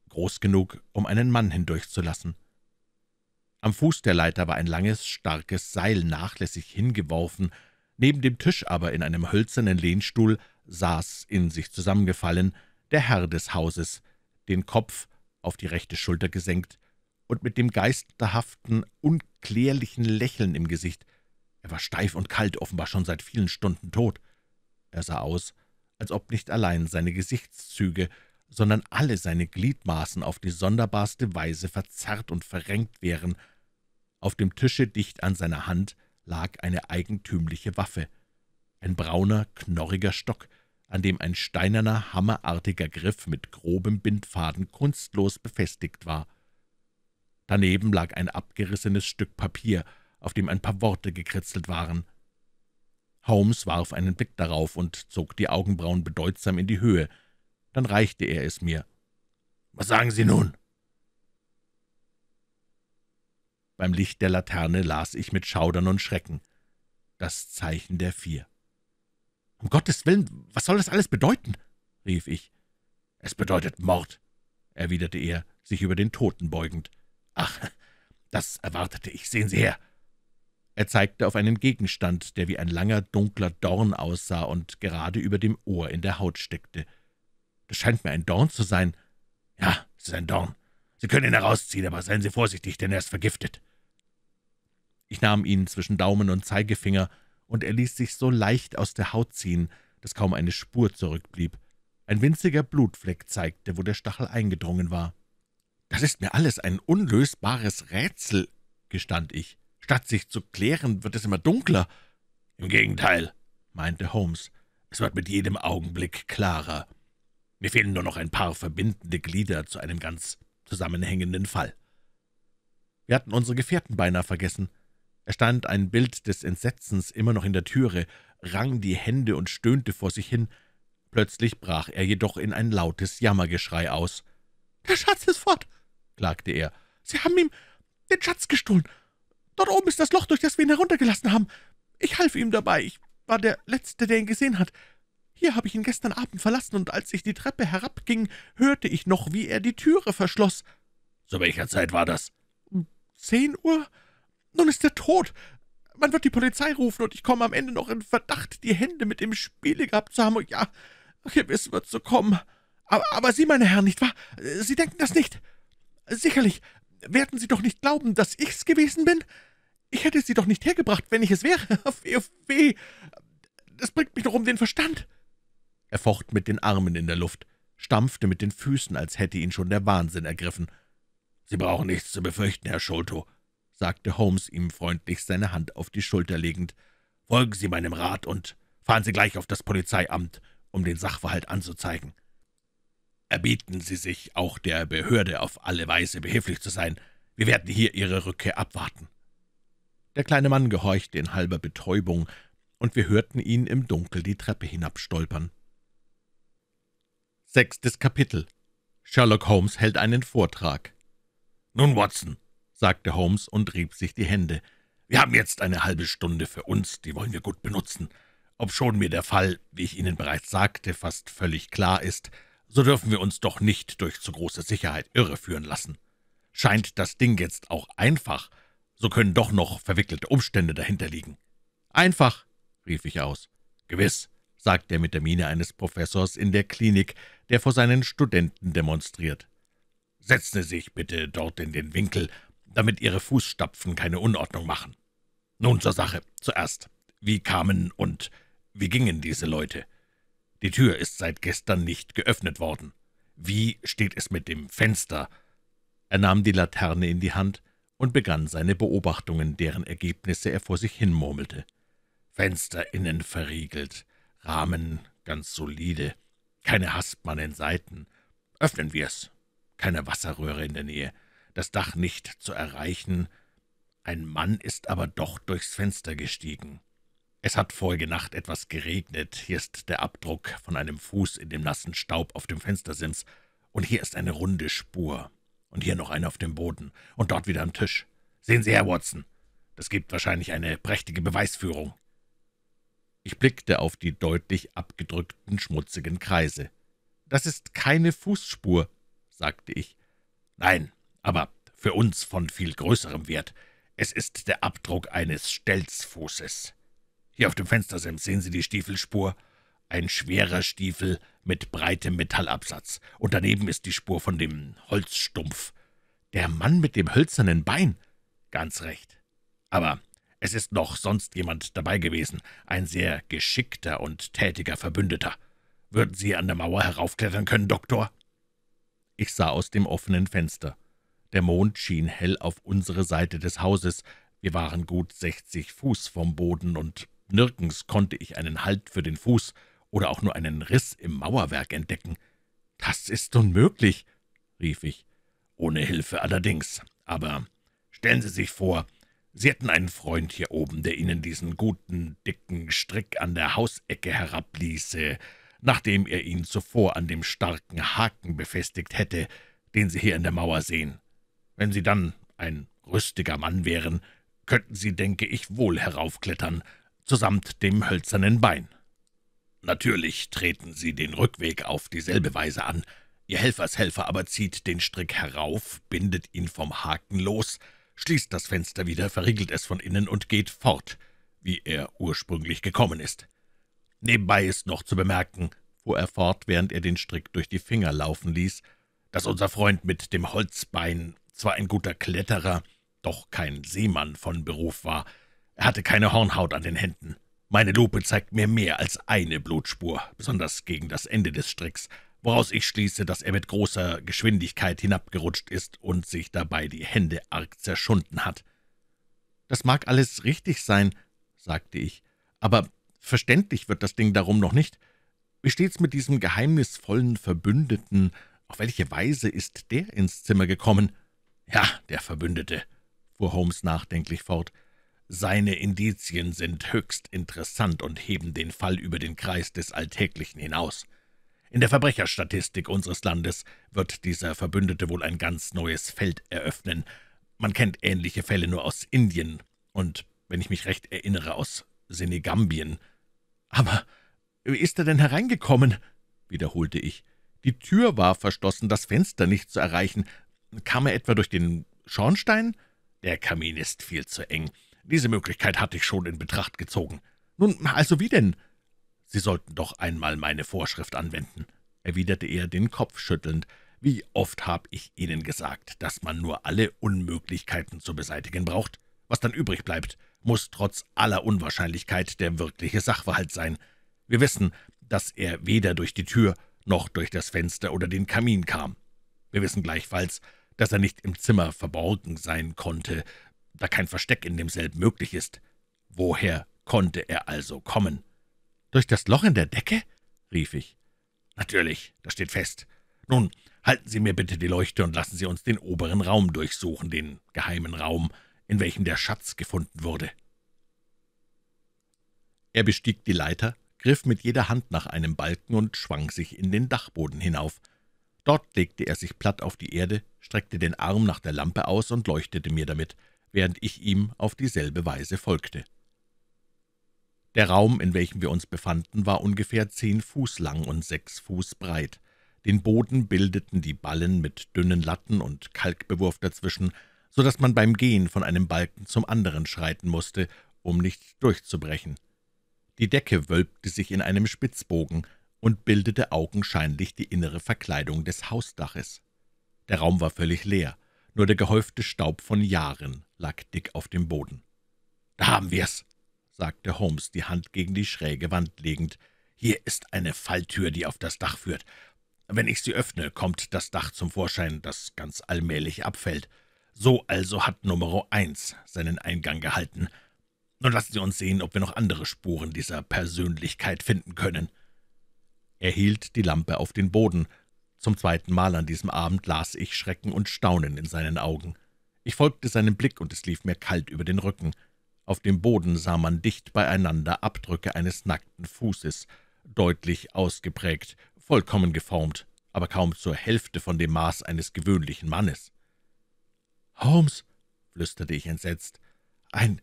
groß genug, um einen Mann hindurchzulassen. Am Fuß der Leiter war ein langes, starkes Seil nachlässig hingeworfen, neben dem Tisch aber in einem hölzernen Lehnstuhl saß, in sich zusammengefallen, der Herr des Hauses, den Kopf auf die rechte Schulter gesenkt und mit dem geisterhaften, unklärlichen Lächeln im Gesicht. Er war steif und kalt, offenbar schon seit vielen Stunden tot. Er sah aus, als ob nicht allein seine Gesichtszüge, sondern alle seine Gliedmaßen auf die sonderbarste Weise verzerrt und verrenkt wären. Auf dem Tische dicht an seiner Hand lag eine eigentümliche Waffe, ein brauner, knorriger Stock, an dem ein steinerner, hammerartiger Griff mit grobem Bindfaden kunstlos befestigt war. Daneben lag ein abgerissenes Stück Papier, auf dem ein paar Worte gekritzelt waren. Holmes warf einen Blick darauf und zog die Augenbrauen bedeutsam in die Höhe. Dann reichte er es mir. »Was sagen Sie nun?« Beim Licht der Laterne las ich mit Schaudern und Schrecken das Zeichen der Vier. Um Gottes Willen, was soll das alles bedeuten? rief ich. Es bedeutet Mord, erwiderte er, sich über den Toten beugend. Ach, das erwartete ich. Sehen Sie her. Er zeigte auf einen Gegenstand, der wie ein langer, dunkler Dorn aussah und gerade über dem Ohr in der Haut steckte. Das scheint mir ein Dorn zu sein. Ja, es ist ein Dorn. Sie können ihn herausziehen, aber seien Sie vorsichtig, denn er ist vergiftet. Ich nahm ihn zwischen Daumen und Zeigefinger und er ließ sich so leicht aus der Haut ziehen, dass kaum eine Spur zurückblieb. Ein winziger Blutfleck zeigte, wo der Stachel eingedrungen war. »Das ist mir alles ein unlösbares Rätsel«, gestand ich. »Statt sich zu klären, wird es immer dunkler.« »Im Gegenteil«, meinte Holmes, »es wird mit jedem Augenblick klarer. Mir fehlen nur noch ein paar verbindende Glieder zu einem ganz zusammenhängenden Fall.« Wir hatten unsere Gefährten beinahe vergessen. Er stand, ein Bild des Entsetzens, immer noch in der Türe, rang die Hände und stöhnte vor sich hin. Plötzlich brach er jedoch in ein lautes Jammergeschrei aus. »Der Schatz ist fort«, klagte er. »Sie haben ihm den Schatz gestohlen. Dort oben ist das Loch, durch das wir ihn heruntergelassen haben. Ich half ihm dabei. Ich war der Letzte, der ihn gesehen hat. Hier habe ich ihn gestern Abend verlassen, und als ich die Treppe herabging, hörte ich noch, wie er die Türe verschloss.« »Zu welcher Zeit war das?« »Zehn Uhr?« nun ist er tot. Man wird die Polizei rufen, und ich komme am Ende noch in Verdacht, die Hände mit dem Spiele gehabt zu haben, und ja, gewiss wird so kommen. Aber, aber Sie, meine Herren, nicht wahr? Sie denken das nicht. Sicherlich werden Sie doch nicht glauben, dass ich's gewesen bin. Ich hätte sie doch nicht hergebracht, wenn ich es wäre. weh, oh, weh, das bringt mich doch um den Verstand.« Er focht mit den Armen in der Luft, stampfte mit den Füßen, als hätte ihn schon der Wahnsinn ergriffen. »Sie brauchen nichts zu befürchten, Herr Sholto sagte Holmes ihm freundlich, seine Hand auf die Schulter legend, »folgen Sie meinem Rat und fahren Sie gleich auf das Polizeiamt, um den Sachverhalt anzuzeigen. Erbieten Sie sich, auch der Behörde auf alle Weise behilflich zu sein. Wir werden hier Ihre Rückkehr abwarten.« Der kleine Mann gehorchte in halber Betäubung, und wir hörten ihn im Dunkel die Treppe hinabstolpern. Sechstes Kapitel Sherlock Holmes hält einen Vortrag. »Nun, Watson, sagte Holmes und rieb sich die Hände. »Wir haben jetzt eine halbe Stunde für uns, die wollen wir gut benutzen. Obschon mir der Fall, wie ich Ihnen bereits sagte, fast völlig klar ist, so dürfen wir uns doch nicht durch zu große Sicherheit irreführen lassen. Scheint das Ding jetzt auch einfach, so können doch noch verwickelte Umstände dahinter liegen.« »Einfach«, rief ich aus. »Gewiss«, sagte er mit der Miene eines Professors in der Klinik, der vor seinen Studenten demonstriert. »Setzen Sie sich bitte dort in den Winkel damit ihre Fußstapfen keine Unordnung machen. Nun zur Sache. Zuerst, wie kamen und wie gingen diese Leute? Die Tür ist seit gestern nicht geöffnet worden. Wie steht es mit dem Fenster? Er nahm die Laterne in die Hand und begann seine Beobachtungen, deren Ergebnisse er vor sich hinmurmelte. Fenster innen verriegelt, Rahmen ganz solide, keine Haspmann in Seiten. Öffnen wir's. Keine Wasserröhre in der Nähe das Dach nicht zu erreichen, ein Mann ist aber doch durchs Fenster gestiegen. Es hat vorige Nacht etwas geregnet, hier ist der Abdruck von einem Fuß in dem nassen Staub auf dem Fenstersims, und hier ist eine runde Spur, und hier noch eine auf dem Boden, und dort wieder am Tisch. Sehen Sie, Herr Watson, das gibt wahrscheinlich eine prächtige Beweisführung. Ich blickte auf die deutlich abgedrückten, schmutzigen Kreise. »Das ist keine Fußspur«, sagte ich. »Nein, aber für uns von viel größerem Wert. Es ist der Abdruck eines Stelzfußes. Hier auf dem Fenstersims sehen Sie die Stiefelspur. Ein schwerer Stiefel mit breitem Metallabsatz, und daneben ist die Spur von dem Holzstumpf. Der Mann mit dem hölzernen Bein. Ganz recht. Aber es ist noch sonst jemand dabei gewesen, ein sehr geschickter und tätiger Verbündeter. Würden Sie an der Mauer heraufklettern können, Doktor?« Ich sah aus dem offenen Fenster. Der Mond schien hell auf unsere Seite des Hauses. Wir waren gut sechzig Fuß vom Boden, und nirgends konnte ich einen Halt für den Fuß oder auch nur einen Riss im Mauerwerk entdecken. »Das ist unmöglich«, rief ich, ohne Hilfe allerdings. Aber stellen Sie sich vor, Sie hätten einen Freund hier oben, der Ihnen diesen guten, dicken Strick an der Hausecke herabließe, nachdem er ihn zuvor an dem starken Haken befestigt hätte, den Sie hier in der Mauer sehen. Wenn Sie dann ein rüstiger Mann wären, könnten Sie, denke ich, wohl heraufklettern, zusamt dem hölzernen Bein. Natürlich treten Sie den Rückweg auf dieselbe Weise an. Ihr Helfershelfer aber zieht den Strick herauf, bindet ihn vom Haken los, schließt das Fenster wieder, verriegelt es von innen und geht fort, wie er ursprünglich gekommen ist. Nebenbei ist noch zu bemerken, fuhr er fort, während er den Strick durch die Finger laufen ließ, dass unser Freund mit dem Holzbein zwar ein guter Kletterer, doch kein Seemann von Beruf war. Er hatte keine Hornhaut an den Händen. Meine Lupe zeigt mir mehr als eine Blutspur, besonders gegen das Ende des Stricks, woraus ich schließe, dass er mit großer Geschwindigkeit hinabgerutscht ist und sich dabei die Hände arg zerschunden hat. »Das mag alles richtig sein«, sagte ich, »aber verständlich wird das Ding darum noch nicht. Wie steht's mit diesem geheimnisvollen Verbündeten auf welche Weise ist der ins Zimmer gekommen? Ja, der Verbündete, fuhr Holmes nachdenklich fort. Seine Indizien sind höchst interessant und heben den Fall über den Kreis des Alltäglichen hinaus. In der Verbrecherstatistik unseres Landes wird dieser Verbündete wohl ein ganz neues Feld eröffnen. Man kennt ähnliche Fälle nur aus Indien und, wenn ich mich recht erinnere, aus Senegambien. Aber wie ist er denn hereingekommen? wiederholte ich. Die Tür war verschlossen, das Fenster nicht zu erreichen. Kam er etwa durch den Schornstein? Der Kamin ist viel zu eng. Diese Möglichkeit hatte ich schon in Betracht gezogen. Nun, also wie denn? Sie sollten doch einmal meine Vorschrift anwenden, erwiderte er, den Kopf schüttelnd. Wie oft habe ich Ihnen gesagt, dass man nur alle Unmöglichkeiten zu beseitigen braucht? Was dann übrig bleibt, muss trotz aller Unwahrscheinlichkeit der wirkliche Sachverhalt sein. Wir wissen, dass er weder durch die Tür noch durch das Fenster oder den Kamin kam. Wir wissen gleichfalls, dass er nicht im Zimmer verborgen sein konnte, da kein Versteck in demselben möglich ist. Woher konnte er also kommen? »Durch das Loch in der Decke?« rief ich. »Natürlich, das steht fest. Nun, halten Sie mir bitte die Leuchte und lassen Sie uns den oberen Raum durchsuchen, den geheimen Raum, in welchem der Schatz gefunden wurde.« Er bestieg die Leiter, griff mit jeder Hand nach einem Balken und schwang sich in den Dachboden hinauf. Dort legte er sich platt auf die Erde, streckte den Arm nach der Lampe aus und leuchtete mir damit, während ich ihm auf dieselbe Weise folgte. Der Raum, in welchem wir uns befanden, war ungefähr zehn Fuß lang und sechs Fuß breit. Den Boden bildeten die Ballen mit dünnen Latten und Kalkbewurf dazwischen, so dass man beim Gehen von einem Balken zum anderen schreiten musste, um nicht durchzubrechen. Die Decke wölbte sich in einem Spitzbogen und bildete augenscheinlich die innere Verkleidung des Hausdaches. Der Raum war völlig leer, nur der gehäufte Staub von Jahren lag dick auf dem Boden. »Da haben wir's«, sagte Holmes, die Hand gegen die schräge Wand legend. »Hier ist eine Falltür, die auf das Dach führt. Wenn ich sie öffne, kommt das Dach zum Vorschein, das ganz allmählich abfällt. So also hat Numero eins seinen Eingang gehalten. Nun lassen Sie uns sehen, ob wir noch andere Spuren dieser Persönlichkeit finden können.« Er hielt die Lampe auf den Boden. Zum zweiten Mal an diesem Abend las ich Schrecken und Staunen in seinen Augen. Ich folgte seinem Blick, und es lief mir kalt über den Rücken. Auf dem Boden sah man dicht beieinander Abdrücke eines nackten Fußes, deutlich ausgeprägt, vollkommen geformt, aber kaum zur Hälfte von dem Maß eines gewöhnlichen Mannes. »Holmes«, flüsterte ich entsetzt, »ein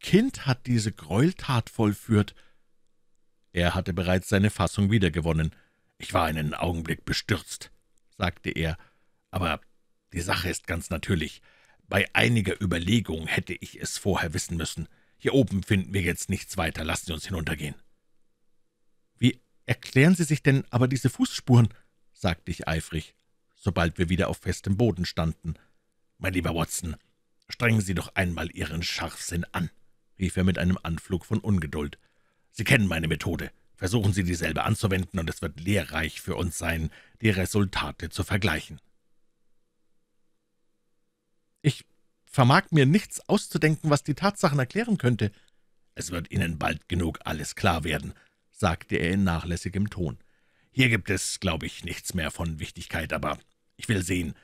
Kind hat diese Gräueltat vollführt?« Er hatte bereits seine Fassung wiedergewonnen. »Ich war einen Augenblick bestürzt«, sagte er, »aber die Sache ist ganz natürlich. Bei einiger Überlegung hätte ich es vorher wissen müssen. Hier oben finden wir jetzt nichts weiter. Lassen Sie uns hinuntergehen.« »Wie erklären Sie sich denn aber diese Fußspuren?« sagte ich eifrig, sobald wir wieder auf festem Boden standen. »Mein lieber Watson, strengen Sie doch einmal Ihren Scharfsinn an rief er mit einem Anflug von Ungeduld. »Sie kennen meine Methode. Versuchen Sie, dieselbe anzuwenden, und es wird lehrreich für uns sein, die Resultate zu vergleichen.« »Ich vermag mir nichts auszudenken, was die Tatsachen erklären könnte.« »Es wird Ihnen bald genug alles klar werden«, sagte er in nachlässigem Ton. »Hier gibt es, glaube ich, nichts mehr von Wichtigkeit, aber ich will sehen,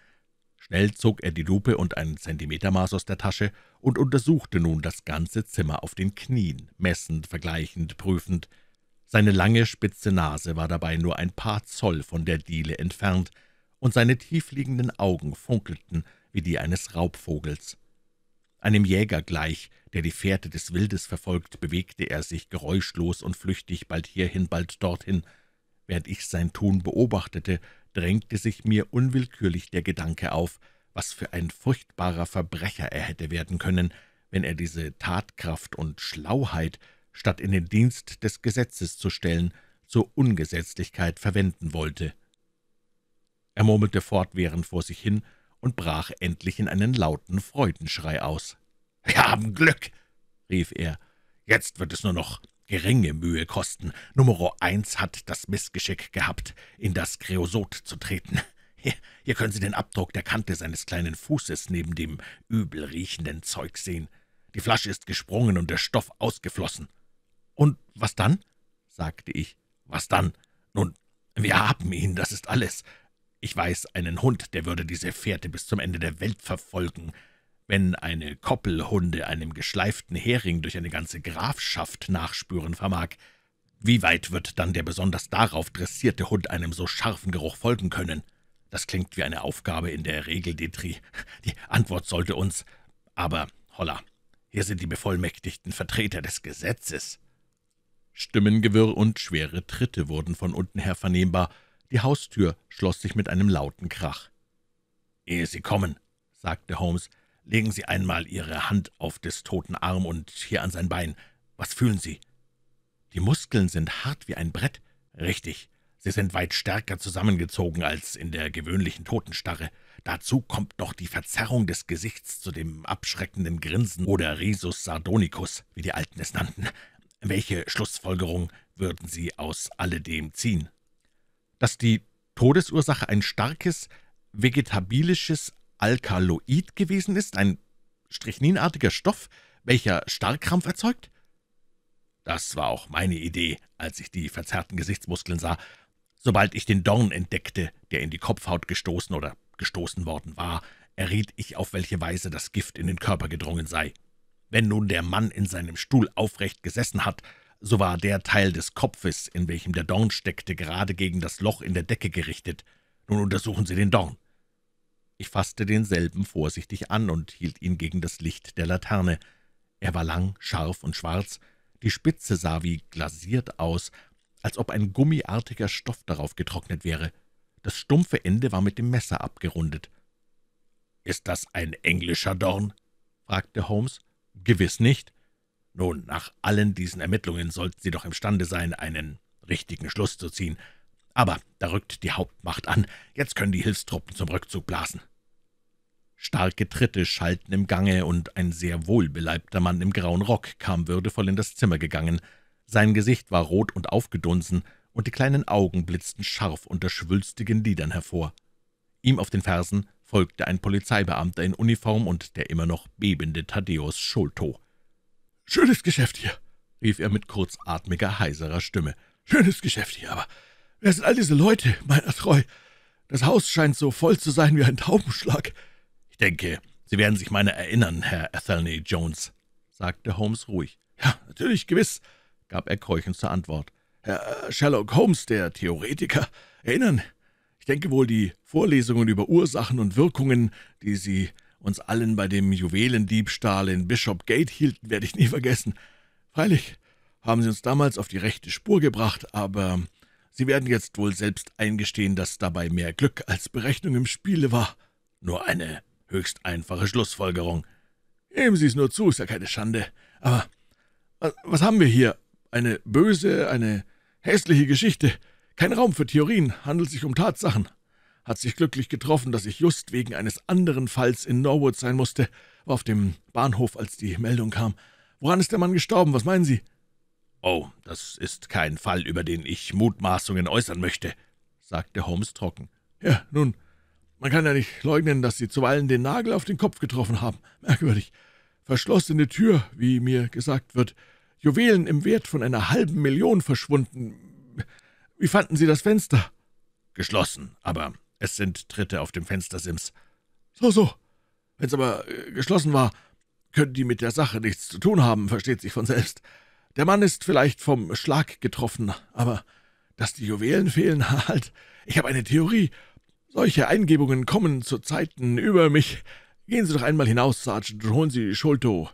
Schnell zog er die Lupe und ein Zentimetermaß aus der Tasche und untersuchte nun das ganze Zimmer auf den Knien, messend, vergleichend, prüfend. Seine lange, spitze Nase war dabei nur ein paar Zoll von der Diele entfernt, und seine tiefliegenden Augen funkelten wie die eines Raubvogels. Einem Jäger gleich, der die Fährte des Wildes verfolgt, bewegte er sich geräuschlos und flüchtig bald hierhin, bald dorthin. Während ich sein Tun beobachtete, drängte sich mir unwillkürlich der Gedanke auf, was für ein furchtbarer Verbrecher er hätte werden können, wenn er diese Tatkraft und Schlauheit, statt in den Dienst des Gesetzes zu stellen, zur Ungesetzlichkeit verwenden wollte. Er murmelte fortwährend vor sich hin und brach endlich in einen lauten Freudenschrei aus. »Wir haben Glück!« rief er. »Jetzt wird es nur noch geringe Mühe kosten. Numero eins hat das Missgeschick gehabt, in das Kreosot zu treten. Hier, hier können Sie den Abdruck der Kante seines kleinen Fußes neben dem übel riechenden Zeug sehen. Die Flasche ist gesprungen und der Stoff ausgeflossen. »Und was dann?« sagte ich. »Was dann? Nun, wir haben ihn, das ist alles. Ich weiß, einen Hund, der würde diese Fährte bis zum Ende der Welt verfolgen.« wenn eine Koppelhunde einem geschleiften Hering durch eine ganze Grafschaft nachspüren vermag, wie weit wird dann der besonders darauf dressierte Hund einem so scharfen Geruch folgen können? Das klingt wie eine Aufgabe in der Regel, Detri. Die Antwort sollte uns... Aber, holla, hier sind die bevollmächtigten Vertreter des Gesetzes. Stimmengewirr und schwere Tritte wurden von unten her vernehmbar. Die Haustür schloss sich mit einem lauten Krach. »Ehe Sie kommen«, sagte Holmes, Legen Sie einmal Ihre Hand auf des toten Arm und hier an sein Bein. Was fühlen Sie?« »Die Muskeln sind hart wie ein Brett.« »Richtig. Sie sind weit stärker zusammengezogen als in der gewöhnlichen Totenstarre. Dazu kommt noch die Verzerrung des Gesichts zu dem abschreckenden Grinsen oder Risus sardonicus, wie die Alten es nannten. Welche Schlussfolgerung würden Sie aus alledem ziehen?« »Dass die Todesursache ein starkes, vegetabilisches Alkaloid gewesen ist, ein strichninartiger Stoff, welcher Starrkrampf erzeugt? Das war auch meine Idee, als ich die verzerrten Gesichtsmuskeln sah. Sobald ich den Dorn entdeckte, der in die Kopfhaut gestoßen oder gestoßen worden war, erriet ich, auf welche Weise das Gift in den Körper gedrungen sei. Wenn nun der Mann in seinem Stuhl aufrecht gesessen hat, so war der Teil des Kopfes, in welchem der Dorn steckte, gerade gegen das Loch in der Decke gerichtet. Nun untersuchen Sie den Dorn. Ich fasste denselben vorsichtig an und hielt ihn gegen das Licht der Laterne. Er war lang, scharf und schwarz, die Spitze sah wie glasiert aus, als ob ein gummiartiger Stoff darauf getrocknet wäre. Das stumpfe Ende war mit dem Messer abgerundet. »Ist das ein englischer Dorn?« fragte Holmes. »Gewiss nicht. Nun, nach allen diesen Ermittlungen sollten Sie doch imstande sein, einen richtigen Schluss zu ziehen. Aber da rückt die Hauptmacht an. Jetzt können die Hilfstruppen zum Rückzug blasen. Starke Tritte schallten im Gange, und ein sehr wohlbeleibter Mann im grauen Rock kam würdevoll in das Zimmer gegangen. Sein Gesicht war rot und aufgedunsen, und die kleinen Augen blitzten scharf unter schwülstigen Lidern hervor. Ihm auf den Fersen folgte ein Polizeibeamter in Uniform und der immer noch bebende Thaddäus Scholto. »Schönes Geschäft hier«, rief er mit kurzatmiger, heiserer Stimme. »Schönes Geschäft hier, aber Wer sind all diese Leute, meiner treu? Das Haus scheint so voll zu sein wie ein Taubenschlag. Ich denke, Sie werden sich meiner erinnern, Herr Athelney Jones, sagte Holmes ruhig. Ja, natürlich, gewiss, gab er keuchend zur Antwort. Herr Sherlock Holmes, der Theoretiker, erinnern. Ich denke wohl, die Vorlesungen über Ursachen und Wirkungen, die Sie uns allen bei dem Juwelendiebstahl in Bishop Gate hielten, werde ich nie vergessen. Freilich haben Sie uns damals auf die rechte Spur gebracht, aber Sie werden jetzt wohl selbst eingestehen, dass dabei mehr Glück als Berechnung im Spiele war. Nur eine höchst einfache Schlussfolgerung. Nehmen Sie es nur zu, ist ja keine Schande. Aber äh, was haben wir hier? Eine böse, eine hässliche Geschichte. Kein Raum für Theorien, handelt sich um Tatsachen. Hat sich glücklich getroffen, dass ich just wegen eines anderen Falls in Norwood sein musste, war auf dem Bahnhof, als die Meldung kam. Woran ist der Mann gestorben, was meinen Sie? »Oh, das ist kein Fall, über den ich Mutmaßungen äußern möchte«, sagte Holmes trocken. »Ja, nun, man kann ja nicht leugnen, dass Sie zuweilen den Nagel auf den Kopf getroffen haben. Merkwürdig. Verschlossene Tür, wie mir gesagt wird. Juwelen im Wert von einer halben Million verschwunden. Wie fanden Sie das Fenster?« »Geschlossen, aber es sind Tritte auf dem Fenstersims.« »So, so. Wenn's aber äh, geschlossen war, können die mit der Sache nichts zu tun haben, versteht sich von selbst.« der Mann ist vielleicht vom Schlag getroffen, aber dass die Juwelen fehlen, halt. Ich habe eine Theorie. Solche Eingebungen kommen zu Zeiten über mich. Gehen Sie doch einmal hinaus, Sergeant, und holen Sie Schulto.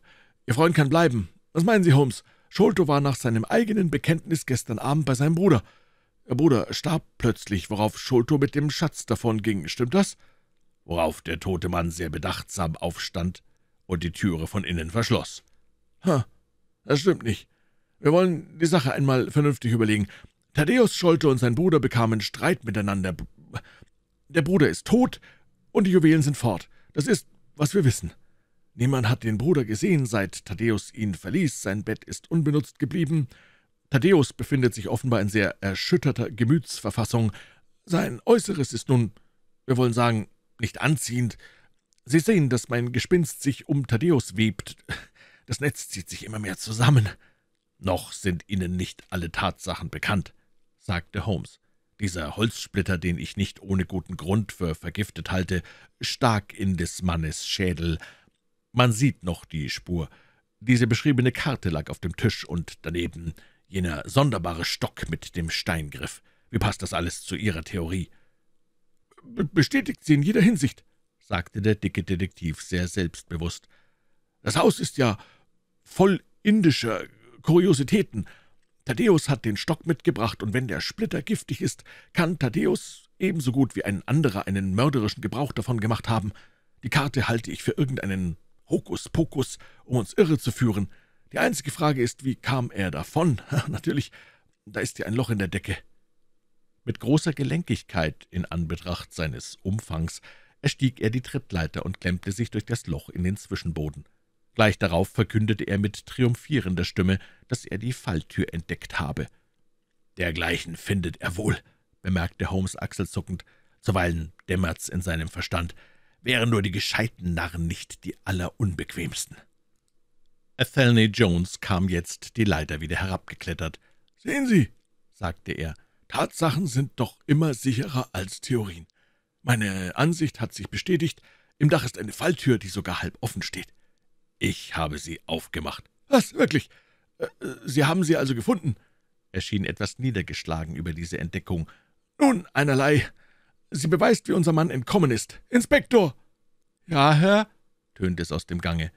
Ihr Freund kann bleiben. Was meinen Sie, Holmes? Schulto war nach seinem eigenen Bekenntnis gestern Abend bei seinem Bruder. Der Bruder starb plötzlich, worauf Schulto mit dem Schatz davonging. Stimmt das? Worauf der tote Mann sehr bedachtsam aufstand und die Türe von innen verschloss. Ha, das stimmt nicht. Wir wollen die Sache einmal vernünftig überlegen. Thaddeus Scholte und sein Bruder bekamen Streit miteinander. Der Bruder ist tot und die Juwelen sind fort. Das ist, was wir wissen. Niemand hat den Bruder gesehen, seit Thaddeus ihn verließ. Sein Bett ist unbenutzt geblieben. Thaddeus befindet sich offenbar in sehr erschütterter Gemütsverfassung. Sein Äußeres ist nun, wir wollen sagen, nicht anziehend. Sie sehen, dass mein Gespinst sich um Thaddeus webt. Das Netz zieht sich immer mehr zusammen.« »Noch sind Ihnen nicht alle Tatsachen bekannt«, sagte Holmes. »Dieser Holzsplitter, den ich nicht ohne guten Grund für vergiftet halte, stak in des Mannes Schädel. Man sieht noch die Spur. Diese beschriebene Karte lag auf dem Tisch und daneben jener sonderbare Stock mit dem Steingriff. Wie passt das alles zu Ihrer Theorie?« »Bestätigt sie in jeder Hinsicht«, sagte der dicke Detektiv sehr selbstbewusst. »Das Haus ist ja voll indischer Kuriositäten. Thaddäus hat den Stock mitgebracht, und wenn der Splitter giftig ist, kann Thaddäus ebenso gut wie ein anderer einen mörderischen Gebrauch davon gemacht haben. Die Karte halte ich für irgendeinen Hokuspokus, um uns irre zu führen. Die einzige Frage ist, wie kam er davon? Natürlich, da ist ja ein Loch in der Decke.« Mit großer Gelenkigkeit in Anbetracht seines Umfangs erstieg er die Trittleiter und klemmte sich durch das Loch in den Zwischenboden. Gleich darauf verkündete er mit triumphierender Stimme, dass er die Falltür entdeckt habe. »Dergleichen findet er wohl«, bemerkte Holmes achselzuckend, zuweilen dämmert's in seinem Verstand, wären nur die gescheiten Narren nicht die allerunbequemsten. Athelney Jones kam jetzt die Leiter wieder herabgeklettert. »Sehen Sie«, sagte er, »Tatsachen sind doch immer sicherer als Theorien. Meine Ansicht hat sich bestätigt, im Dach ist eine Falltür, die sogar halb offen steht. Ich habe sie aufgemacht. Was, wirklich? Äh, sie haben sie also gefunden? Er schien etwas niedergeschlagen über diese Entdeckung. Nun, einerlei. Sie beweist, wie unser Mann entkommen ist. Inspektor! Ja, Herr? tönte es aus dem Gange.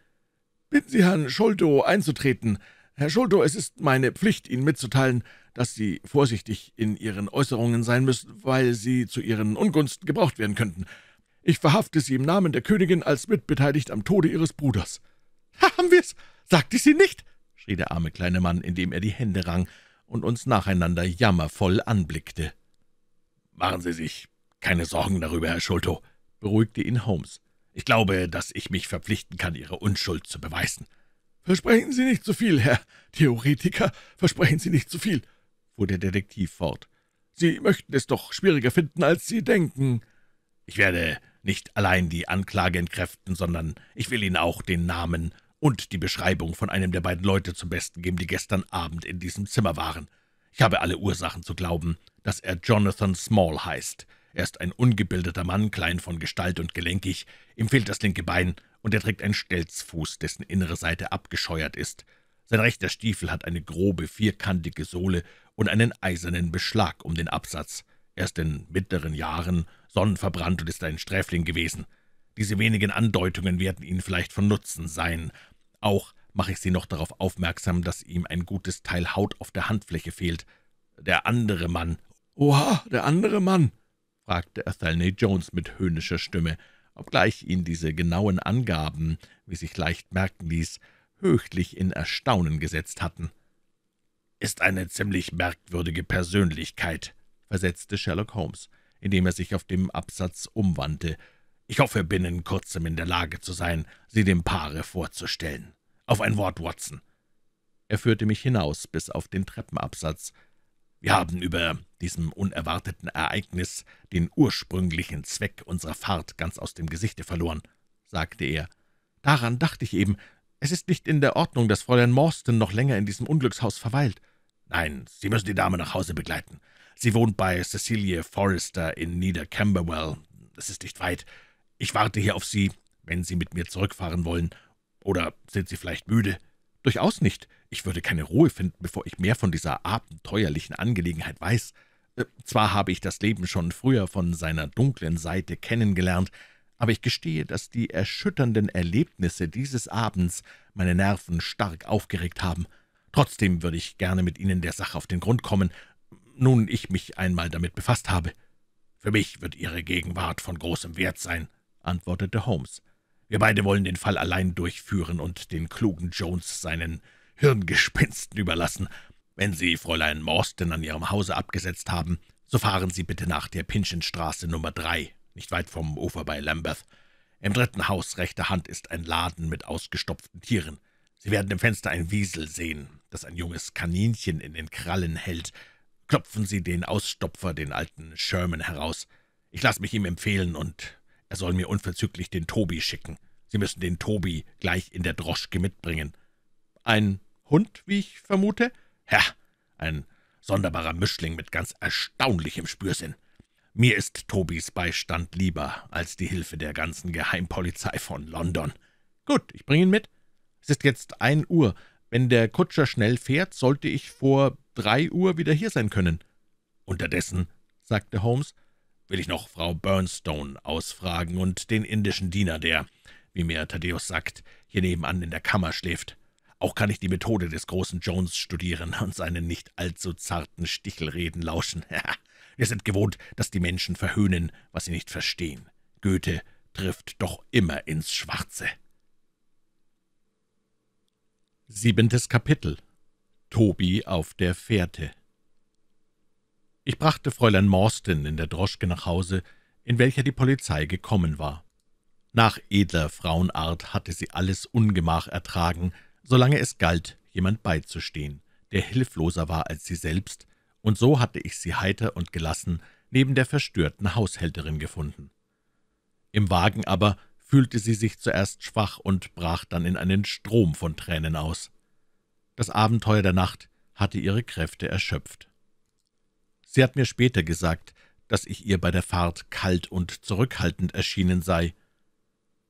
Bitten Sie Herrn Scholto einzutreten. Herr Scholto, es ist meine Pflicht, Ihnen mitzuteilen, dass Sie vorsichtig in Ihren Äußerungen sein müssen, weil Sie zu Ihren Ungunsten gebraucht werden könnten. Ich verhafte Sie im Namen der Königin als mitbeteiligt am Tode Ihres Bruders.« »Haben wir's? Sagte ich sie nicht?« schrie der arme kleine Mann, indem er die Hände rang und uns nacheinander jammervoll anblickte. »Machen Sie sich keine Sorgen darüber, Herr Schulto«, beruhigte ihn Holmes. »Ich glaube, dass ich mich verpflichten kann, Ihre Unschuld zu beweisen.« »Versprechen Sie nicht zu viel, Herr Theoretiker, versprechen Sie nicht zu viel«, fuhr der Detektiv fort. »Sie möchten es doch schwieriger finden, als Sie denken.« »Ich werde nicht allein die Anklage entkräften, sondern ich will Ihnen auch den Namen und die Beschreibung von einem der beiden Leute zum Besten geben, die gestern Abend in diesem Zimmer waren. Ich habe alle Ursachen zu glauben, dass er Jonathan Small heißt. Er ist ein ungebildeter Mann, klein von Gestalt und gelenkig, ihm fehlt das linke Bein, und er trägt einen Stelzfuß, dessen innere Seite abgescheuert ist. Sein rechter Stiefel hat eine grobe, vierkantige Sohle und einen eisernen Beschlag um den Absatz. Er ist in mittleren Jahren sonnenverbrannt und ist ein Sträfling gewesen. Diese wenigen Andeutungen werden Ihnen vielleicht von Nutzen sein, auch mache ich Sie noch darauf aufmerksam, dass ihm ein gutes Teil Haut auf der Handfläche fehlt. Der andere Mann. »Oha, der andere Mann«, fragte Athelney Jones mit höhnischer Stimme, obgleich ihn diese genauen Angaben, wie sich leicht merken ließ, höchlich in Erstaunen gesetzt hatten. »Ist eine ziemlich merkwürdige Persönlichkeit«, versetzte Sherlock Holmes, indem er sich auf dem Absatz umwandte ich hoffe, binnen kurzem in der Lage zu sein, sie dem Paare vorzustellen. Auf ein Wort, Watson.« Er führte mich hinaus bis auf den Treppenabsatz. Wir haben über diesem unerwarteten Ereignis den ursprünglichen Zweck unserer Fahrt ganz aus dem Gesichte verloren, sagte er. Daran dachte ich eben. Es ist nicht in der Ordnung, dass Fräulein Morstan noch länger in diesem Unglückshaus verweilt. Nein, Sie müssen die Dame nach Hause begleiten. Sie wohnt bei Cecilie Forrester in Nieder-Camberwell. Es ist nicht weit. Ich warte hier auf Sie, wenn Sie mit mir zurückfahren wollen. Oder sind Sie vielleicht müde?« »Durchaus nicht. Ich würde keine Ruhe finden, bevor ich mehr von dieser abenteuerlichen Angelegenheit weiß. Äh, zwar habe ich das Leben schon früher von seiner dunklen Seite kennengelernt, aber ich gestehe, dass die erschütternden Erlebnisse dieses Abends meine Nerven stark aufgeregt haben. Trotzdem würde ich gerne mit Ihnen der Sache auf den Grund kommen, nun ich mich einmal damit befasst habe. Für mich wird Ihre Gegenwart von großem Wert sein, antwortete Holmes. »Wir beide wollen den Fall allein durchführen und den klugen Jones seinen Hirngespinsten überlassen. Wenn Sie Fräulein Morstan an Ihrem Hause abgesetzt haben, so fahren Sie bitte nach der Pinschenstraße Nummer drei, nicht weit vom Ufer bei Lambeth. Im dritten Haus rechter Hand ist ein Laden mit ausgestopften Tieren. Sie werden im Fenster ein Wiesel sehen, das ein junges Kaninchen in den Krallen hält. Klopfen Sie den Ausstopfer, den alten Sherman, heraus. Ich lasse mich ihm empfehlen, und er soll mir unverzüglich den Tobi schicken. Sie müssen den Tobi gleich in der Droschke mitbringen.« »Ein Hund, wie ich vermute?« ja, ein sonderbarer Mischling mit ganz erstaunlichem Spürsinn. Mir ist Tobis Beistand lieber als die Hilfe der ganzen Geheimpolizei von London. Gut, ich bringe ihn mit. Es ist jetzt ein Uhr. Wenn der Kutscher schnell fährt, sollte ich vor drei Uhr wieder hier sein können.« »Unterdessen«, sagte Holmes, will ich noch Frau Burnstone ausfragen und den indischen Diener, der, wie mir Thaddeus sagt, hier nebenan in der Kammer schläft. Auch kann ich die Methode des großen Jones studieren und seinen nicht allzu zarten Stichelreden lauschen. Wir sind gewohnt, dass die Menschen verhöhnen, was sie nicht verstehen. Goethe trifft doch immer ins Schwarze. Siebentes Kapitel Tobi auf der Fährte ich brachte Fräulein Morstan in der Droschke nach Hause, in welcher die Polizei gekommen war. Nach edler Frauenart hatte sie alles Ungemach ertragen, solange es galt, jemand beizustehen, der hilfloser war als sie selbst, und so hatte ich sie heiter und gelassen neben der verstörten Haushälterin gefunden. Im Wagen aber fühlte sie sich zuerst schwach und brach dann in einen Strom von Tränen aus. Das Abenteuer der Nacht hatte ihre Kräfte erschöpft. Sie hat mir später gesagt, dass ich ihr bei der Fahrt kalt und zurückhaltend erschienen sei.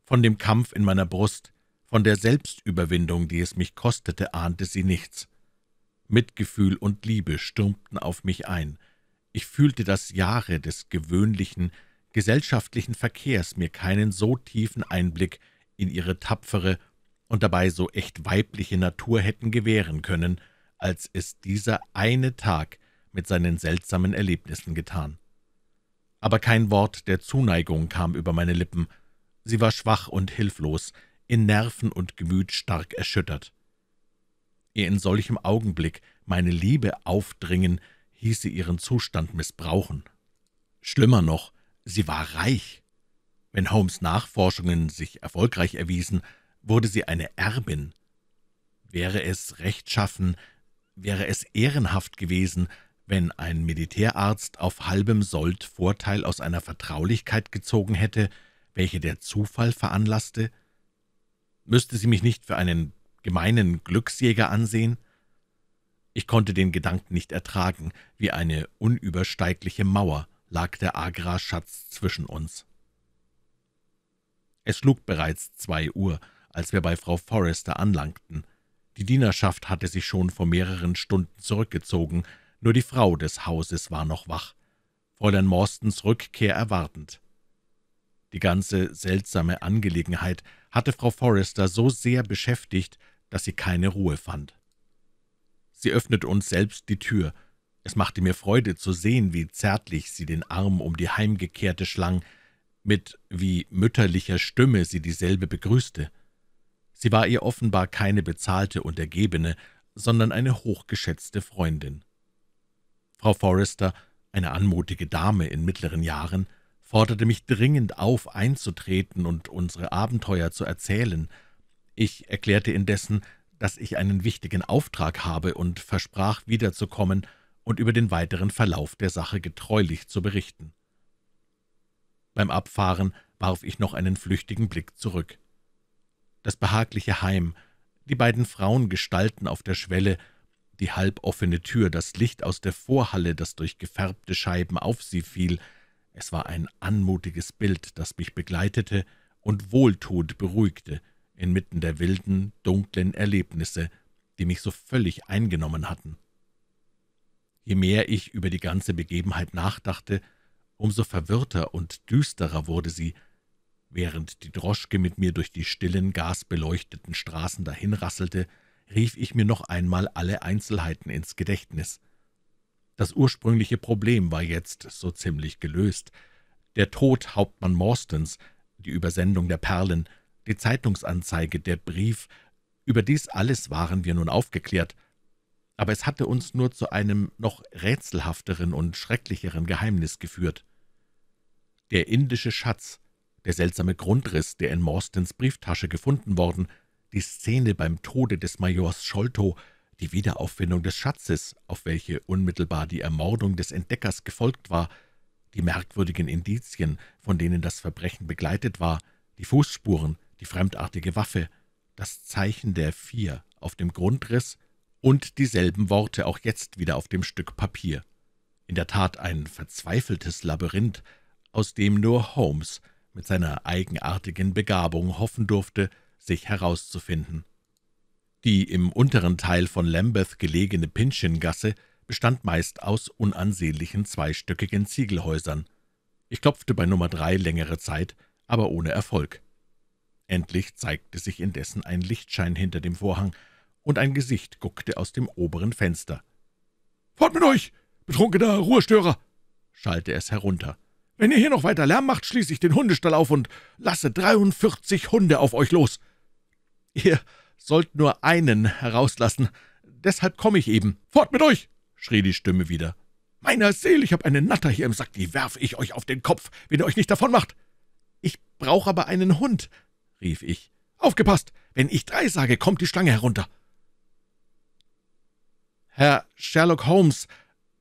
Von dem Kampf in meiner Brust, von der Selbstüberwindung, die es mich kostete, ahnte sie nichts. Mitgefühl und Liebe stürmten auf mich ein. Ich fühlte, dass Jahre des gewöhnlichen, gesellschaftlichen Verkehrs mir keinen so tiefen Einblick in ihre tapfere und dabei so echt weibliche Natur hätten gewähren können, als es dieser eine Tag mit seinen seltsamen Erlebnissen getan. Aber kein Wort der Zuneigung kam über meine Lippen. Sie war schwach und hilflos, in Nerven und Gemüt stark erschüttert. Ihr in solchem Augenblick meine Liebe aufdringen, hieße ihren Zustand missbrauchen. Schlimmer noch, sie war reich. Wenn Holmes' Nachforschungen sich erfolgreich erwiesen, wurde sie eine Erbin. Wäre es rechtschaffen, wäre es ehrenhaft gewesen, wenn ein Militärarzt auf halbem Sold Vorteil aus einer Vertraulichkeit gezogen hätte, welche der Zufall veranlasste? Müsste sie mich nicht für einen gemeinen Glücksjäger ansehen? Ich konnte den Gedanken nicht ertragen, wie eine unübersteigliche Mauer lag der Agrarschatz zwischen uns. Es schlug bereits zwei Uhr, als wir bei Frau Forrester anlangten. Die Dienerschaft hatte sich schon vor mehreren Stunden zurückgezogen, nur die Frau des Hauses war noch wach, Fräulein Morstens Rückkehr erwartend. Die ganze seltsame Angelegenheit hatte Frau Forrester so sehr beschäftigt, dass sie keine Ruhe fand. Sie öffnete uns selbst die Tür. Es machte mir Freude zu sehen, wie zärtlich sie den Arm um die Heimgekehrte schlang, mit wie mütterlicher Stimme sie dieselbe begrüßte. Sie war ihr offenbar keine bezahlte Untergebene, sondern eine hochgeschätzte Freundin. Frau Forrester, eine anmutige Dame in mittleren Jahren, forderte mich dringend auf, einzutreten und unsere Abenteuer zu erzählen. Ich erklärte indessen, dass ich einen wichtigen Auftrag habe und versprach, wiederzukommen und über den weiteren Verlauf der Sache getreulich zu berichten. Beim Abfahren warf ich noch einen flüchtigen Blick zurück. Das behagliche Heim, die beiden Frauengestalten auf der Schwelle die halboffene Tür, das Licht aus der Vorhalle, das durch gefärbte Scheiben auf sie fiel. Es war ein anmutiges Bild, das mich begleitete und wohltuend beruhigte, inmitten der wilden, dunklen Erlebnisse, die mich so völlig eingenommen hatten. Je mehr ich über die ganze Begebenheit nachdachte, umso verwirrter und düsterer wurde sie, während die Droschke mit mir durch die stillen, gasbeleuchteten Straßen dahinrasselte, rief ich mir noch einmal alle Einzelheiten ins Gedächtnis. Das ursprüngliche Problem war jetzt so ziemlich gelöst. Der Tod Hauptmann Morstens, die Übersendung der Perlen, die Zeitungsanzeige, der Brief, über dies alles waren wir nun aufgeklärt, aber es hatte uns nur zu einem noch rätselhafteren und schrecklicheren Geheimnis geführt. Der indische Schatz, der seltsame Grundriss, der in Morstens Brieftasche gefunden worden, die Szene beim Tode des Majors Scholto, die Wiederauffindung des Schatzes, auf welche unmittelbar die Ermordung des Entdeckers gefolgt war, die merkwürdigen Indizien, von denen das Verbrechen begleitet war, die Fußspuren, die fremdartige Waffe, das Zeichen der Vier auf dem Grundriss und dieselben Worte auch jetzt wieder auf dem Stück Papier. In der Tat ein verzweifeltes Labyrinth, aus dem nur Holmes mit seiner eigenartigen Begabung hoffen durfte, sich herauszufinden. Die im unteren Teil von Lambeth gelegene pinchin bestand meist aus unansehnlichen zweistöckigen Ziegelhäusern. Ich klopfte bei Nummer drei längere Zeit, aber ohne Erfolg. Endlich zeigte sich indessen ein Lichtschein hinter dem Vorhang, und ein Gesicht guckte aus dem oberen Fenster. »Fort mit euch, betrunkener Ruhestörer!« schallte es herunter. »Wenn ihr hier noch weiter Lärm macht, schließe ich den Hundestall auf und lasse 43 Hunde auf euch los. Ihr sollt nur einen herauslassen. Deshalb komme ich eben. Fort mit euch!« schrie die Stimme wieder. »Meiner Seele, ich habe eine Natter hier im Sack, die werfe ich euch auf den Kopf, wenn ihr euch nicht davon macht.« »Ich brauche aber einen Hund«, rief ich. »Aufgepasst! Wenn ich drei sage, kommt die Schlange herunter.« »Herr Sherlock Holmes«,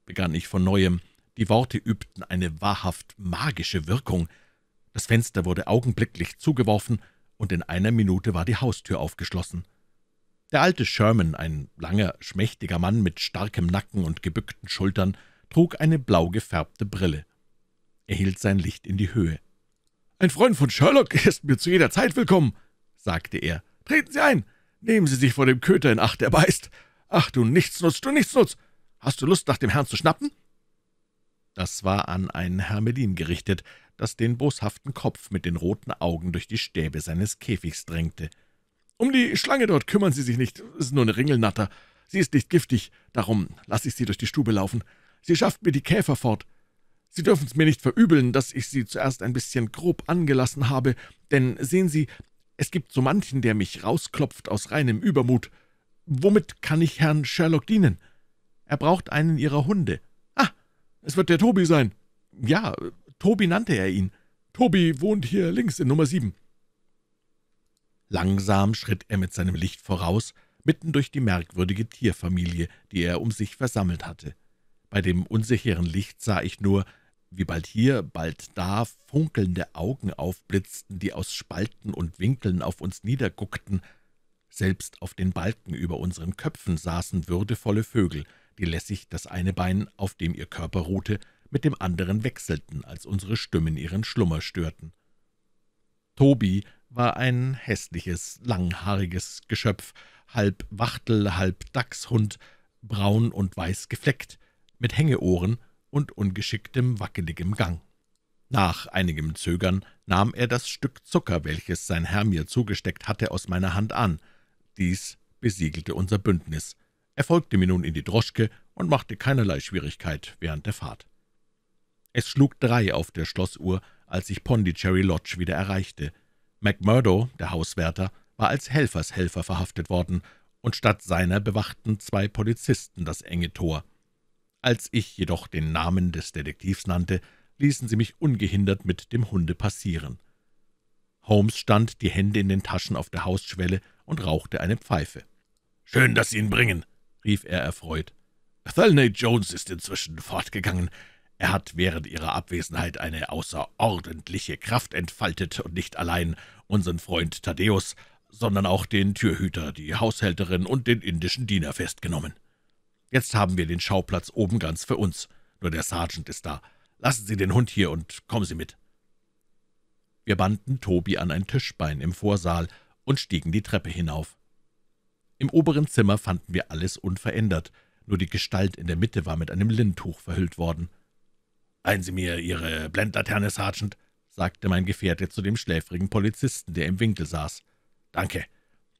begann ich von Neuem, die Worte übten eine wahrhaft magische Wirkung. Das Fenster wurde augenblicklich zugeworfen, und in einer Minute war die Haustür aufgeschlossen. Der alte Sherman, ein langer, schmächtiger Mann mit starkem Nacken und gebückten Schultern, trug eine blau gefärbte Brille. Er hielt sein Licht in die Höhe. »Ein Freund von Sherlock ist mir zu jeder Zeit willkommen«, sagte er. »Treten Sie ein! Nehmen Sie sich vor dem Köter in Acht, er beißt! Ach du Nichtsnutz, du Nichtsnutz! Hast du Lust, nach dem Herrn zu schnappen?« das war an ein Hermelin gerichtet, das den boshaften Kopf mit den roten Augen durch die Stäbe seines Käfigs drängte. »Um die Schlange dort kümmern Sie sich nicht, es ist nur eine Ringelnatter. Sie ist nicht giftig, darum lasse ich sie durch die Stube laufen. Sie schafft mir die Käfer fort. Sie dürfen es mir nicht verübeln, dass ich sie zuerst ein bisschen grob angelassen habe, denn sehen Sie, es gibt so manchen, der mich rausklopft aus reinem Übermut. Womit kann ich Herrn Sherlock dienen? Er braucht einen Ihrer Hunde.« es wird der Tobi sein. Ja, Tobi nannte er ihn. Tobi wohnt hier links in Nummer sieben. Langsam schritt er mit seinem Licht voraus, mitten durch die merkwürdige Tierfamilie, die er um sich versammelt hatte. Bei dem unsicheren Licht sah ich nur, wie bald hier, bald da funkelnde Augen aufblitzten, die aus Spalten und Winkeln auf uns niederguckten. Selbst auf den Balken über unseren Köpfen saßen würdevolle Vögel – die lässig das eine Bein, auf dem ihr Körper ruhte, mit dem anderen wechselten, als unsere Stimmen ihren Schlummer störten. Tobi war ein hässliches, langhaariges Geschöpf, halb Wachtel, halb Dachshund, braun und weiß gefleckt, mit Hängeohren und ungeschicktem, wackeligem Gang. Nach einigem Zögern nahm er das Stück Zucker, welches sein Herr mir zugesteckt hatte, aus meiner Hand an. Dies besiegelte unser Bündnis. Er folgte mir nun in die Droschke und machte keinerlei Schwierigkeit während der Fahrt. Es schlug drei auf der Schlossuhr, als ich Pondicherry Lodge wieder erreichte. McMurdo, der Hauswärter, war als Helfershelfer verhaftet worden, und statt seiner bewachten zwei Polizisten das enge Tor. Als ich jedoch den Namen des Detektivs nannte, ließen sie mich ungehindert mit dem Hunde passieren. Holmes stand die Hände in den Taschen auf der Hausschwelle und rauchte eine Pfeife. »Schön, dass Sie ihn bringen rief er erfreut. Thelney Jones ist inzwischen fortgegangen. Er hat während ihrer Abwesenheit eine außerordentliche Kraft entfaltet und nicht allein unseren Freund Thaddäus, sondern auch den Türhüter, die Haushälterin und den indischen Diener festgenommen. Jetzt haben wir den Schauplatz oben ganz für uns. Nur der Sergeant ist da. Lassen Sie den Hund hier und kommen Sie mit.« Wir banden Tobi an ein Tischbein im Vorsaal und stiegen die Treppe hinauf. Im oberen Zimmer fanden wir alles unverändert, nur die Gestalt in der Mitte war mit einem Lindtuch verhüllt worden. »Leihen Sie mir Ihre Blendlaterne, Sergeant«, sagte mein Gefährte zu dem schläfrigen Polizisten, der im Winkel saß. »Danke.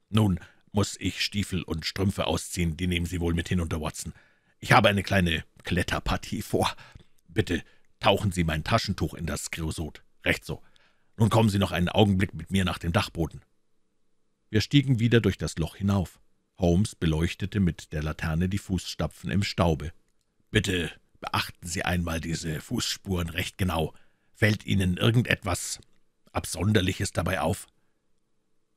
Nun muss ich Stiefel und Strümpfe ausziehen, die nehmen Sie wohl mit hinunter, Watson. Ich habe eine kleine Kletterpartie vor. Bitte tauchen Sie mein Taschentuch in das Kreosot. Recht so. Nun kommen Sie noch einen Augenblick mit mir nach dem Dachboden.« Wir stiegen wieder durch das Loch hinauf. Holmes beleuchtete mit der Laterne die Fußstapfen im Staube. »Bitte beachten Sie einmal diese Fußspuren recht genau. Fällt Ihnen irgendetwas Absonderliches dabei auf?«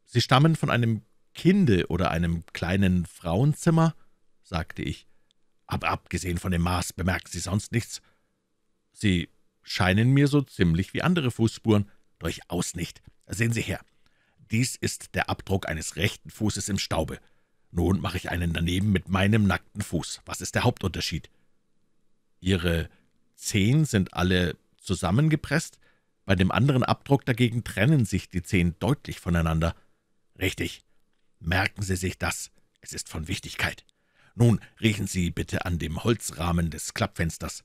»Sie stammen von einem Kinde oder einem kleinen Frauenzimmer?« sagte ich. »Aber abgesehen von dem Maß bemerken Sie sonst nichts. Sie scheinen mir so ziemlich wie andere Fußspuren. Durchaus nicht. Sehen Sie her. Dies ist der Abdruck eines rechten Fußes im Staube.« nun mache ich einen daneben mit meinem nackten Fuß. Was ist der Hauptunterschied? Ihre Zehen sind alle zusammengepresst, bei dem anderen Abdruck dagegen trennen sich die Zehen deutlich voneinander. Richtig. Merken Sie sich das. Es ist von Wichtigkeit. Nun riechen Sie bitte an dem Holzrahmen des Klappfensters.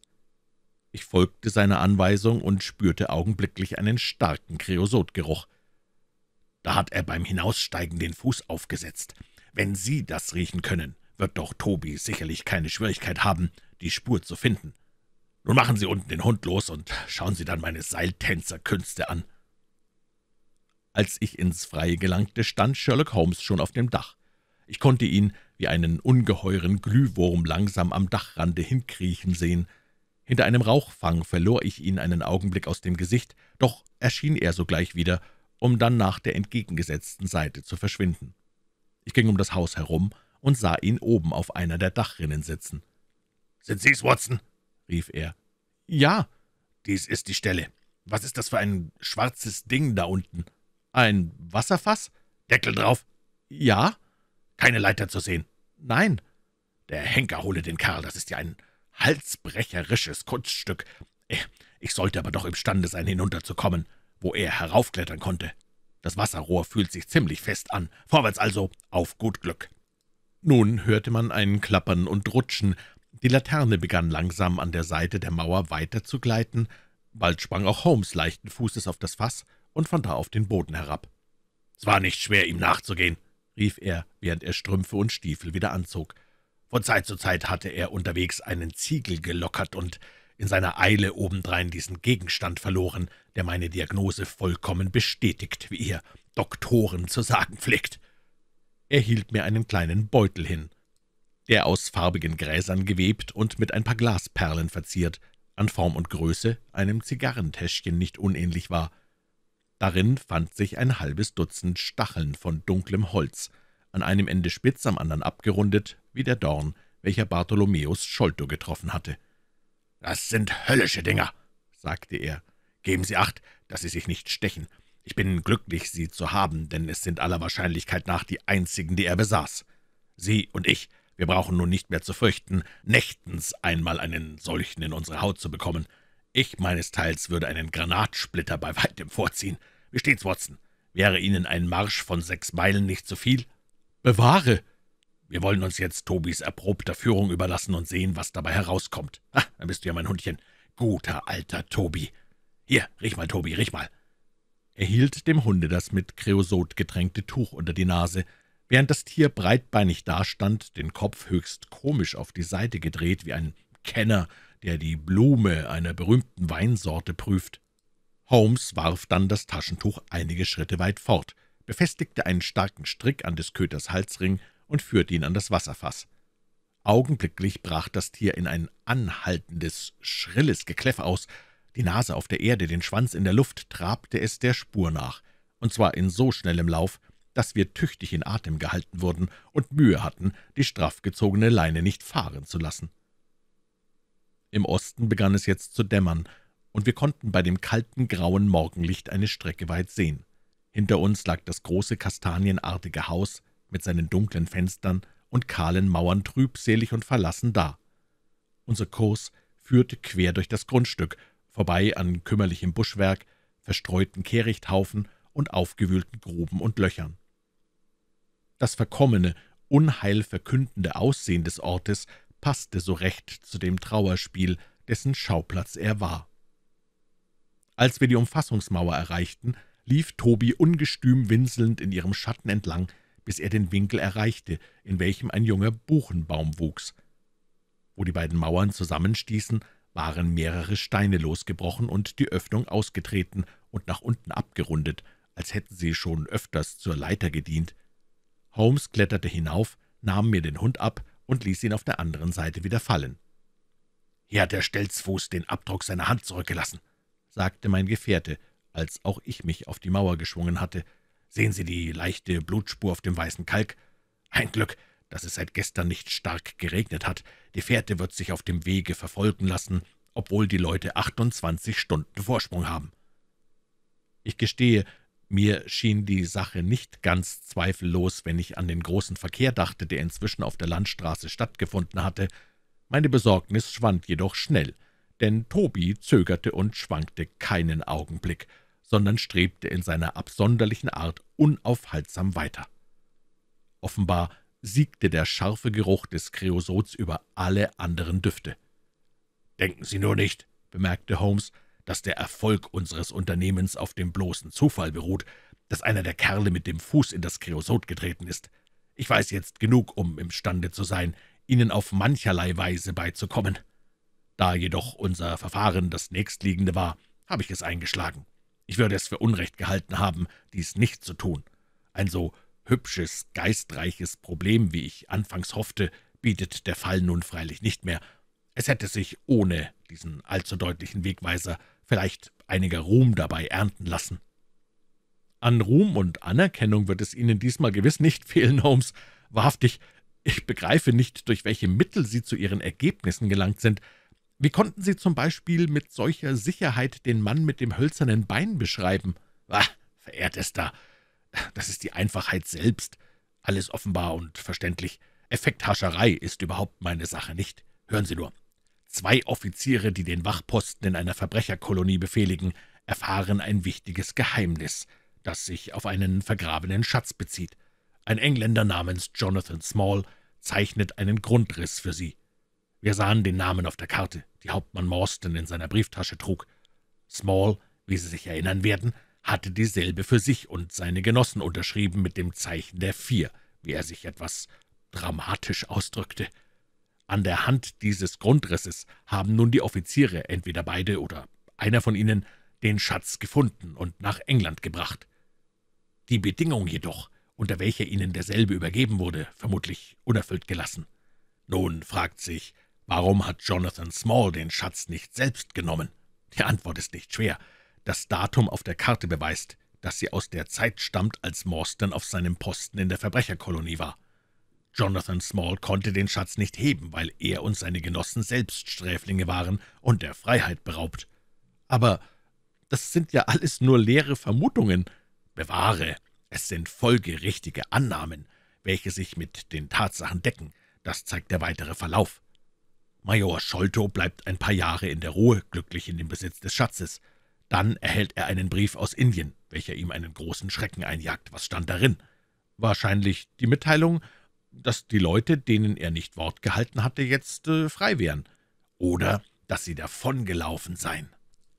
Ich folgte seiner Anweisung und spürte augenblicklich einen starken Kreosotgeruch. Da hat er beim Hinaussteigen den Fuß aufgesetzt. Wenn Sie das riechen können, wird doch Tobi sicherlich keine Schwierigkeit haben, die Spur zu finden. Nun machen Sie unten den Hund los und schauen Sie dann meine Seiltänzerkünste an.« Als ich ins Freie gelangte, stand Sherlock Holmes schon auf dem Dach. Ich konnte ihn wie einen ungeheuren Glühwurm langsam am Dachrande hinkriechen sehen. Hinter einem Rauchfang verlor ich ihn einen Augenblick aus dem Gesicht, doch erschien er sogleich wieder, um dann nach der entgegengesetzten Seite zu verschwinden. Ich ging um das Haus herum und sah ihn oben auf einer der Dachrinnen sitzen. »Sind Sie's, Watson?« rief er. »Ja.« »Dies ist die Stelle. Was ist das für ein schwarzes Ding da unten?« »Ein Wasserfass?« »Deckel drauf?« »Ja.« »Keine Leiter zu sehen?« »Nein.« »Der Henker hole den Kerl, das ist ja ein halsbrecherisches Kunststück. Ich sollte aber doch imstande sein, hinunterzukommen, wo er heraufklettern konnte.« das Wasserrohr fühlt sich ziemlich fest an. Vorwärts also, auf gut Glück.« Nun hörte man ein Klappern und Rutschen. Die Laterne begann langsam an der Seite der Mauer weiter zu gleiten. Bald sprang auch Holmes leichten Fußes auf das Fass und von da auf den Boden herab. »Es war nicht schwer, ihm nachzugehen«, rief er, während er Strümpfe und Stiefel wieder anzog. Von Zeit zu Zeit hatte er unterwegs einen Ziegel gelockert und in seiner Eile obendrein diesen Gegenstand verloren, der meine Diagnose vollkommen bestätigt, wie ihr Doktoren zu sagen pflegt. Er hielt mir einen kleinen Beutel hin, der aus farbigen Gräsern gewebt und mit ein paar Glasperlen verziert, an Form und Größe einem Zigarrentäschchen nicht unähnlich war. Darin fand sich ein halbes Dutzend Stacheln von dunklem Holz, an einem Ende spitz, am anderen abgerundet, wie der Dorn, welcher Bartholomäus Scholto getroffen hatte. »Das sind höllische Dinger«, sagte er. »Geben Sie acht, dass Sie sich nicht stechen. Ich bin glücklich, Sie zu haben, denn es sind aller Wahrscheinlichkeit nach die einzigen, die er besaß. Sie und ich, wir brauchen nun nicht mehr zu fürchten, nächtens einmal einen solchen in unsere Haut zu bekommen. Ich meines Teils würde einen Granatsplitter bei weitem vorziehen. Wie steht's, Watson? Wäre Ihnen ein Marsch von sechs Meilen nicht zu viel?« »Bewahre«, wir wollen uns jetzt Tobis erprobter Führung überlassen und sehen, was dabei herauskommt. Ah, da bist du ja mein Hundchen. Guter alter Tobi. Hier, riech mal, Tobi, riech mal.« Er hielt dem Hunde das mit Kreosot getränkte Tuch unter die Nase, während das Tier breitbeinig dastand, den Kopf höchst komisch auf die Seite gedreht, wie ein Kenner, der die Blume einer berühmten Weinsorte prüft. Holmes warf dann das Taschentuch einige Schritte weit fort, befestigte einen starken Strick an des Köters Halsring und führte ihn an das Wasserfass. Augenblicklich brach das Tier in ein anhaltendes, schrilles Gekläff aus. Die Nase auf der Erde, den Schwanz in der Luft, trabte es der Spur nach, und zwar in so schnellem Lauf, dass wir tüchtig in Atem gehalten wurden und Mühe hatten, die straff gezogene Leine nicht fahren zu lassen. Im Osten begann es jetzt zu dämmern, und wir konnten bei dem kalten, grauen Morgenlicht eine Strecke weit sehen. Hinter uns lag das große, kastanienartige Haus mit seinen dunklen Fenstern und kahlen Mauern trübselig und verlassen da. Unser Kurs führte quer durch das Grundstück, vorbei an kümmerlichem Buschwerk, verstreuten Kehrichthaufen und aufgewühlten Gruben und Löchern. Das verkommene, unheilverkündende Aussehen des Ortes passte so recht zu dem Trauerspiel, dessen Schauplatz er war. Als wir die Umfassungsmauer erreichten, lief Tobi ungestüm winselnd in ihrem Schatten entlang, bis er den Winkel erreichte, in welchem ein junger Buchenbaum wuchs. Wo die beiden Mauern zusammenstießen, waren mehrere Steine losgebrochen und die Öffnung ausgetreten und nach unten abgerundet, als hätten sie schon öfters zur Leiter gedient. Holmes kletterte hinauf, nahm mir den Hund ab und ließ ihn auf der anderen Seite wieder fallen. »Hier hat der Stelzfuß den Abdruck seiner Hand zurückgelassen«, sagte mein Gefährte, als auch ich mich auf die Mauer geschwungen hatte – Sehen Sie die leichte Blutspur auf dem weißen Kalk? Ein Glück, dass es seit gestern nicht stark geregnet hat. Die Fährte wird sich auf dem Wege verfolgen lassen, obwohl die Leute 28 Stunden Vorsprung haben. Ich gestehe, mir schien die Sache nicht ganz zweifellos, wenn ich an den großen Verkehr dachte, der inzwischen auf der Landstraße stattgefunden hatte. Meine Besorgnis schwand jedoch schnell, denn Tobi zögerte und schwankte keinen Augenblick – sondern strebte in seiner absonderlichen Art unaufhaltsam weiter. Offenbar siegte der scharfe Geruch des Kreosots über alle anderen Düfte. »Denken Sie nur nicht«, bemerkte Holmes, »dass der Erfolg unseres Unternehmens auf dem bloßen Zufall beruht, dass einer der Kerle mit dem Fuß in das Kreosot getreten ist. Ich weiß jetzt genug, um imstande zu sein, Ihnen auf mancherlei Weise beizukommen. Da jedoch unser Verfahren das nächstliegende war, habe ich es eingeschlagen. Ich würde es für Unrecht gehalten haben, dies nicht zu tun. Ein so hübsches, geistreiches Problem, wie ich anfangs hoffte, bietet der Fall nun freilich nicht mehr. Es hätte sich ohne diesen allzu deutlichen Wegweiser vielleicht einiger Ruhm dabei ernten lassen. An Ruhm und Anerkennung wird es Ihnen diesmal gewiss nicht fehlen, Holmes. Wahrhaftig, ich begreife nicht, durch welche Mittel Sie zu Ihren Ergebnissen gelangt sind. Wie konnten Sie zum Beispiel mit solcher Sicherheit den Mann mit dem hölzernen Bein beschreiben? Ah, verehrtester, das ist die Einfachheit selbst. Alles offenbar und verständlich. Effekthascherei ist überhaupt meine Sache nicht. Hören Sie nur. Zwei Offiziere, die den Wachposten in einer Verbrecherkolonie befehligen, erfahren ein wichtiges Geheimnis, das sich auf einen vergrabenen Schatz bezieht. Ein Engländer namens Jonathan Small zeichnet einen Grundriss für sie. Wir sahen den Namen auf der Karte, die Hauptmann Morstan in seiner Brieftasche trug. Small, wie Sie sich erinnern werden, hatte dieselbe für sich und seine Genossen unterschrieben mit dem Zeichen der Vier, wie er sich etwas dramatisch ausdrückte. An der Hand dieses Grundrisses haben nun die Offiziere, entweder beide oder einer von ihnen, den Schatz gefunden und nach England gebracht. Die Bedingung jedoch, unter welcher ihnen derselbe übergeben wurde, vermutlich unerfüllt gelassen. Nun fragt sich, Warum hat Jonathan Small den Schatz nicht selbst genommen? Die Antwort ist nicht schwer. Das Datum auf der Karte beweist, dass sie aus der Zeit stammt, als Morstan auf seinem Posten in der Verbrecherkolonie war. Jonathan Small konnte den Schatz nicht heben, weil er und seine Genossen selbst Sträflinge waren und der Freiheit beraubt. Aber das sind ja alles nur leere Vermutungen. Bewahre, es sind folgerichtige Annahmen, welche sich mit den Tatsachen decken. Das zeigt der weitere Verlauf. Major Scholto bleibt ein paar Jahre in der Ruhe, glücklich in dem Besitz des Schatzes. Dann erhält er einen Brief aus Indien, welcher ihm einen großen Schrecken einjagt. Was stand darin? Wahrscheinlich die Mitteilung, dass die Leute, denen er nicht Wort gehalten hatte, jetzt äh, frei wären. Oder dass sie davongelaufen seien.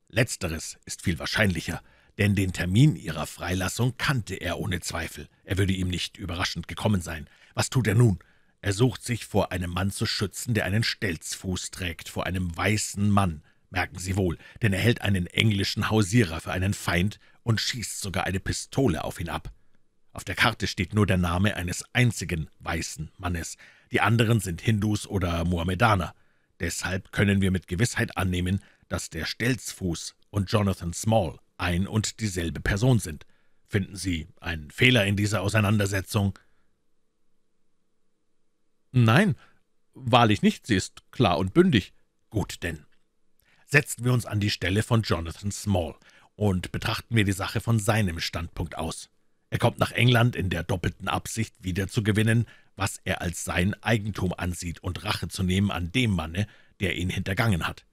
Letzteres ist viel wahrscheinlicher, denn den Termin ihrer Freilassung kannte er ohne Zweifel. Er würde ihm nicht überraschend gekommen sein. Was tut er nun? Er sucht sich vor einem Mann zu schützen, der einen Stelzfuß trägt, vor einem weißen Mann, merken Sie wohl, denn er hält einen englischen Hausierer für einen Feind und schießt sogar eine Pistole auf ihn ab. Auf der Karte steht nur der Name eines einzigen weißen Mannes. Die anderen sind Hindus oder Mohammedaner. Deshalb können wir mit Gewissheit annehmen, dass der Stelzfuß und Jonathan Small ein und dieselbe Person sind. Finden Sie einen Fehler in dieser Auseinandersetzung?« »Nein, wahrlich nicht, sie ist klar und bündig.« »Gut denn. Setzen wir uns an die Stelle von Jonathan Small und betrachten wir die Sache von seinem Standpunkt aus. Er kommt nach England in der doppelten Absicht, wiederzugewinnen, was er als sein Eigentum ansieht und Rache zu nehmen an dem Manne, der ihn hintergangen hat.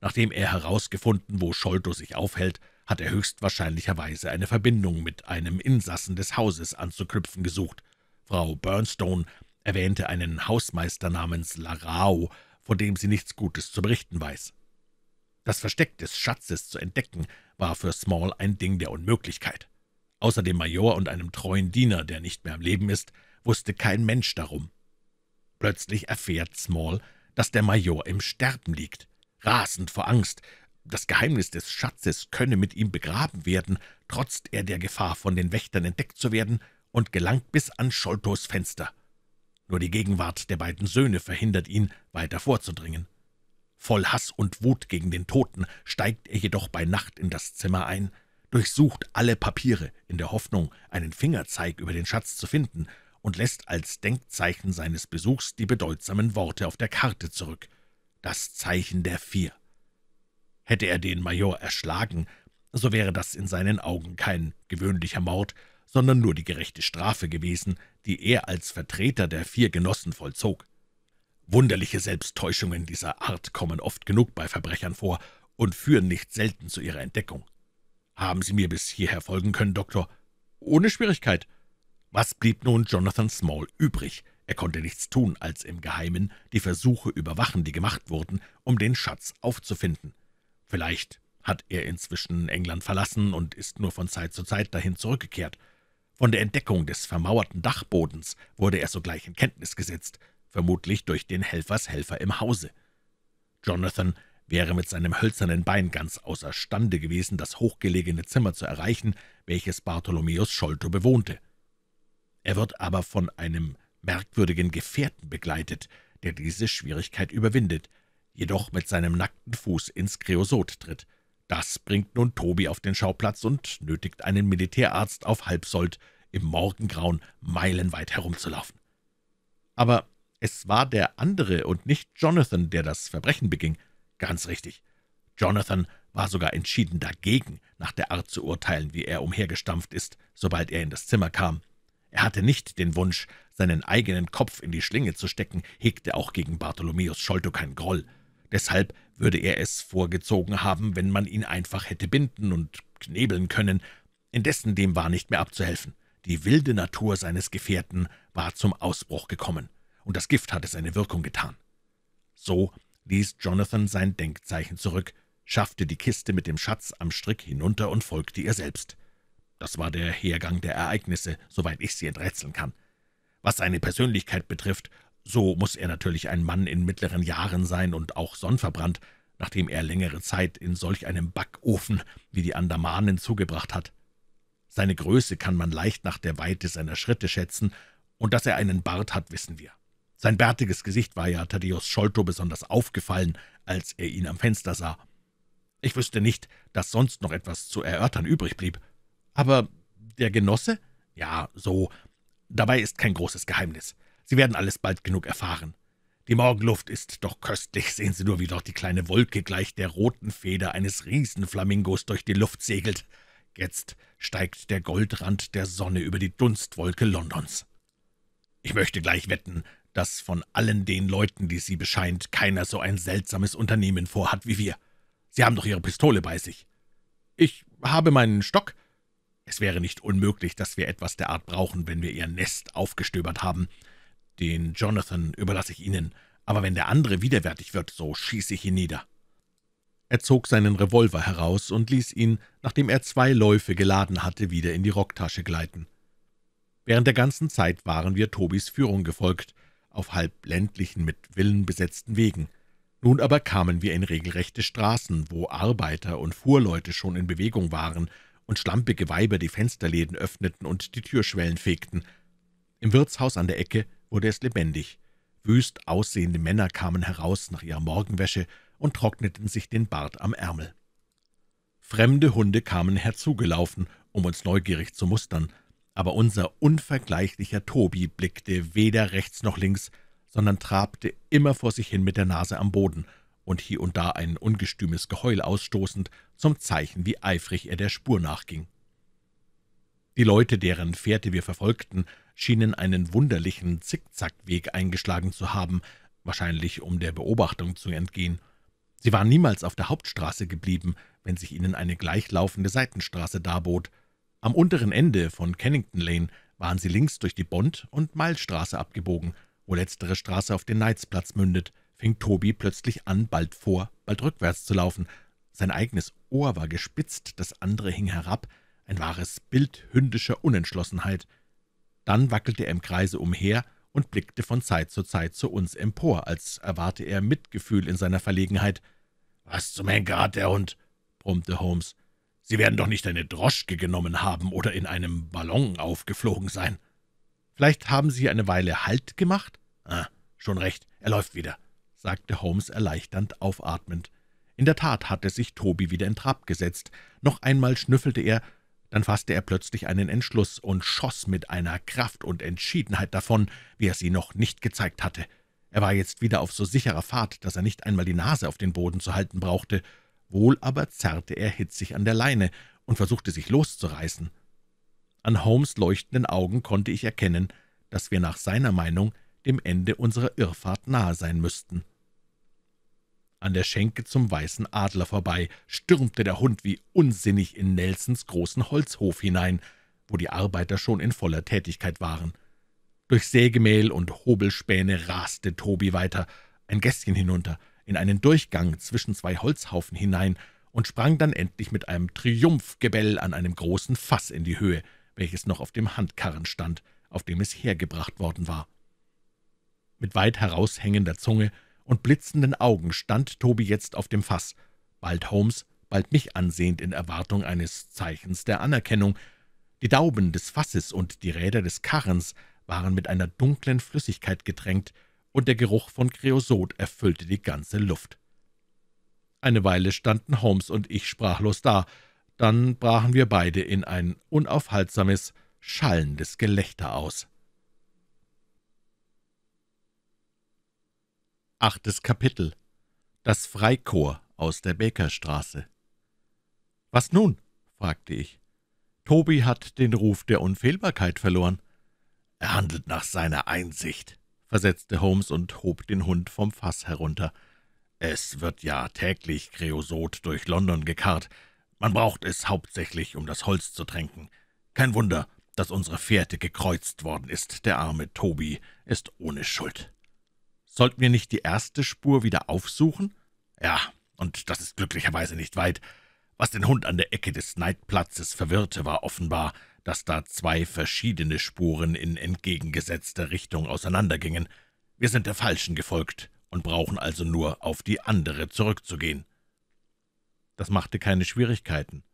Nachdem er herausgefunden, wo Scholto sich aufhält, hat er höchstwahrscheinlicherweise eine Verbindung mit einem Insassen des Hauses anzuknüpfen gesucht. Frau Burnstone erwähnte einen Hausmeister namens Larao, von dem sie nichts Gutes zu berichten weiß. Das Versteck des Schatzes zu entdecken, war für Small ein Ding der Unmöglichkeit. Außer dem Major und einem treuen Diener, der nicht mehr am Leben ist, wusste kein Mensch darum. Plötzlich erfährt Small, dass der Major im Sterben liegt. Rasend vor Angst, das Geheimnis des Schatzes könne mit ihm begraben werden, trotzt er der Gefahr, von den Wächtern entdeckt zu werden, und gelangt bis an Scholtos Fenster. Nur die Gegenwart der beiden Söhne verhindert ihn, weiter vorzudringen. Voll Hass und Wut gegen den Toten steigt er jedoch bei Nacht in das Zimmer ein, durchsucht alle Papiere in der Hoffnung, einen Fingerzeig über den Schatz zu finden, und lässt als Denkzeichen seines Besuchs die bedeutsamen Worte auf der Karte zurück, das Zeichen der Vier. Hätte er den Major erschlagen, so wäre das in seinen Augen kein gewöhnlicher Mord, sondern nur die gerechte Strafe gewesen, die er als Vertreter der vier Genossen vollzog. Wunderliche Selbsttäuschungen dieser Art kommen oft genug bei Verbrechern vor und führen nicht selten zu ihrer Entdeckung. Haben Sie mir bis hierher folgen können, Doktor? Ohne Schwierigkeit. Was blieb nun Jonathan Small übrig? Er konnte nichts tun, als im Geheimen die Versuche überwachen, die gemacht wurden, um den Schatz aufzufinden. Vielleicht hat er inzwischen England verlassen und ist nur von Zeit zu Zeit dahin zurückgekehrt – von der Entdeckung des vermauerten Dachbodens wurde er sogleich in Kenntnis gesetzt, vermutlich durch den Helfershelfer im Hause. Jonathan wäre mit seinem hölzernen Bein ganz außerstande gewesen, das hochgelegene Zimmer zu erreichen, welches Bartholomäus Scholto bewohnte. Er wird aber von einem merkwürdigen Gefährten begleitet, der diese Schwierigkeit überwindet, jedoch mit seinem nackten Fuß ins Kreosot tritt – das bringt nun Tobi auf den Schauplatz und nötigt einen Militärarzt auf Halbsold im Morgengrauen meilenweit herumzulaufen. Aber es war der andere und nicht Jonathan, der das Verbrechen beging. Ganz richtig. Jonathan war sogar entschieden dagegen, nach der Art zu urteilen, wie er umhergestampft ist, sobald er in das Zimmer kam. Er hatte nicht den Wunsch, seinen eigenen Kopf in die Schlinge zu stecken, hegte auch gegen Bartholomäus Scholto keinen Groll. Deshalb würde er es vorgezogen haben, wenn man ihn einfach hätte binden und knebeln können. Indessen dem war nicht mehr abzuhelfen. Die wilde Natur seines Gefährten war zum Ausbruch gekommen, und das Gift hatte seine Wirkung getan. So ließ Jonathan sein Denkzeichen zurück, schaffte die Kiste mit dem Schatz am Strick hinunter und folgte ihr selbst. Das war der Hergang der Ereignisse, soweit ich sie enträtseln kann. Was seine Persönlichkeit betrifft, so muss er natürlich ein Mann in mittleren Jahren sein und auch sonnverbrannt, nachdem er längere Zeit in solch einem Backofen wie die Andamanen zugebracht hat. Seine Größe kann man leicht nach der Weite seiner Schritte schätzen, und dass er einen Bart hat, wissen wir. Sein bärtiges Gesicht war ja Thaddeus Scholto besonders aufgefallen, als er ihn am Fenster sah. Ich wüsste nicht, dass sonst noch etwas zu erörtern übrig blieb. Aber der Genosse? Ja, so. Dabei ist kein großes Geheimnis. Sie werden alles bald genug erfahren. Die Morgenluft ist doch köstlich. Sehen Sie nur, wie dort die kleine Wolke gleich der roten Feder eines Riesenflamingos durch die Luft segelt. Jetzt steigt der Goldrand der Sonne über die Dunstwolke Londons. Ich möchte gleich wetten, dass von allen den Leuten, die Sie bescheint, keiner so ein seltsames Unternehmen vorhat wie wir. Sie haben doch Ihre Pistole bei sich. Ich habe meinen Stock. Es wäre nicht unmöglich, dass wir etwas der Art brauchen, wenn wir Ihr Nest aufgestöbert haben. Den Jonathan überlasse ich Ihnen, aber wenn der andere widerwärtig wird, so schieße ich ihn nieder.« er zog seinen Revolver heraus und ließ ihn, nachdem er zwei Läufe geladen hatte, wieder in die Rocktasche gleiten. Während der ganzen Zeit waren wir Tobis Führung gefolgt, auf halb ländlichen, mit Villen besetzten Wegen. Nun aber kamen wir in regelrechte Straßen, wo Arbeiter und Fuhrleute schon in Bewegung waren und schlampige Weiber die Fensterläden öffneten und die Türschwellen fegten. Im Wirtshaus an der Ecke wurde es lebendig. Wüst aussehende Männer kamen heraus nach ihrer Morgenwäsche und trockneten sich den Bart am Ärmel. Fremde Hunde kamen herzugelaufen, um uns neugierig zu mustern, aber unser unvergleichlicher Tobi blickte weder rechts noch links, sondern trabte immer vor sich hin mit der Nase am Boden und hier und da ein ungestümes Geheul ausstoßend, zum Zeichen, wie eifrig er der Spur nachging. Die Leute, deren Fährte wir verfolgten, schienen einen wunderlichen Zickzackweg eingeschlagen zu haben, wahrscheinlich um der Beobachtung zu entgehen. Sie waren niemals auf der Hauptstraße geblieben, wenn sich ihnen eine gleichlaufende Seitenstraße darbot. Am unteren Ende von Kennington Lane waren sie links durch die Bond- und Malstraße abgebogen, wo letztere Straße auf den Knightsplatz mündet, fing Tobi plötzlich an, bald vor, bald rückwärts zu laufen. Sein eigenes Ohr war gespitzt, das andere hing herab, ein wahres Bild hündischer Unentschlossenheit – dann wackelte er im Kreise umher und blickte von Zeit zu Zeit zu uns empor, als erwarte er Mitgefühl in seiner Verlegenheit. »Was zum Henker hat der Hund?« brummte Holmes. »Sie werden doch nicht eine Droschke genommen haben oder in einem Ballon aufgeflogen sein.« »Vielleicht haben Sie eine Weile Halt gemacht?« »Ah, schon recht, er läuft wieder«, sagte Holmes erleichternd aufatmend. In der Tat hatte sich Tobi wieder in Trab gesetzt. Noch einmal schnüffelte er, dann fasste er plötzlich einen Entschluss und schoss mit einer Kraft und Entschiedenheit davon, wie er sie noch nicht gezeigt hatte. Er war jetzt wieder auf so sicherer Fahrt, dass er nicht einmal die Nase auf den Boden zu halten brauchte, wohl aber zerrte er hitzig an der Leine und versuchte sich loszureißen. An Holmes' leuchtenden Augen konnte ich erkennen, dass wir nach seiner Meinung dem Ende unserer Irrfahrt nahe sein müssten. An der Schenke zum Weißen Adler vorbei stürmte der Hund wie unsinnig in Nelsons großen Holzhof hinein, wo die Arbeiter schon in voller Tätigkeit waren. Durch Sägemehl und Hobelspäne raste Tobi weiter, ein Gästchen hinunter, in einen Durchgang zwischen zwei Holzhaufen hinein und sprang dann endlich mit einem Triumphgebell an einem großen Fass in die Höhe, welches noch auf dem Handkarren stand, auf dem es hergebracht worden war. Mit weit heraushängender Zunge und blitzenden Augen stand Tobi jetzt auf dem Fass, bald Holmes, bald mich ansehend in Erwartung eines Zeichens der Anerkennung. Die Dauben des Fasses und die Räder des Karrens waren mit einer dunklen Flüssigkeit getränkt, und der Geruch von Kreosot erfüllte die ganze Luft. Eine Weile standen Holmes und ich sprachlos da, dann brachen wir beide in ein unaufhaltsames, schallendes Gelächter aus. Achtes Kapitel Das Freikorps aus der Bäckerstraße »Was nun?« fragte ich. »Tobi hat den Ruf der Unfehlbarkeit verloren.« »Er handelt nach seiner Einsicht«, versetzte Holmes und hob den Hund vom Fass herunter. »Es wird ja täglich Kreosot durch London gekarrt. Man braucht es hauptsächlich, um das Holz zu tränken. Kein Wunder, dass unsere Fährte gekreuzt worden ist. Der arme Tobi ist ohne Schuld.« Sollten wir nicht die erste Spur wieder aufsuchen? Ja, und das ist glücklicherweise nicht weit. Was den Hund an der Ecke des Neidplatzes verwirrte, war offenbar, dass da zwei verschiedene Spuren in entgegengesetzter Richtung auseinandergingen. Wir sind der falschen gefolgt und brauchen also nur auf die andere zurückzugehen. Das machte keine Schwierigkeiten.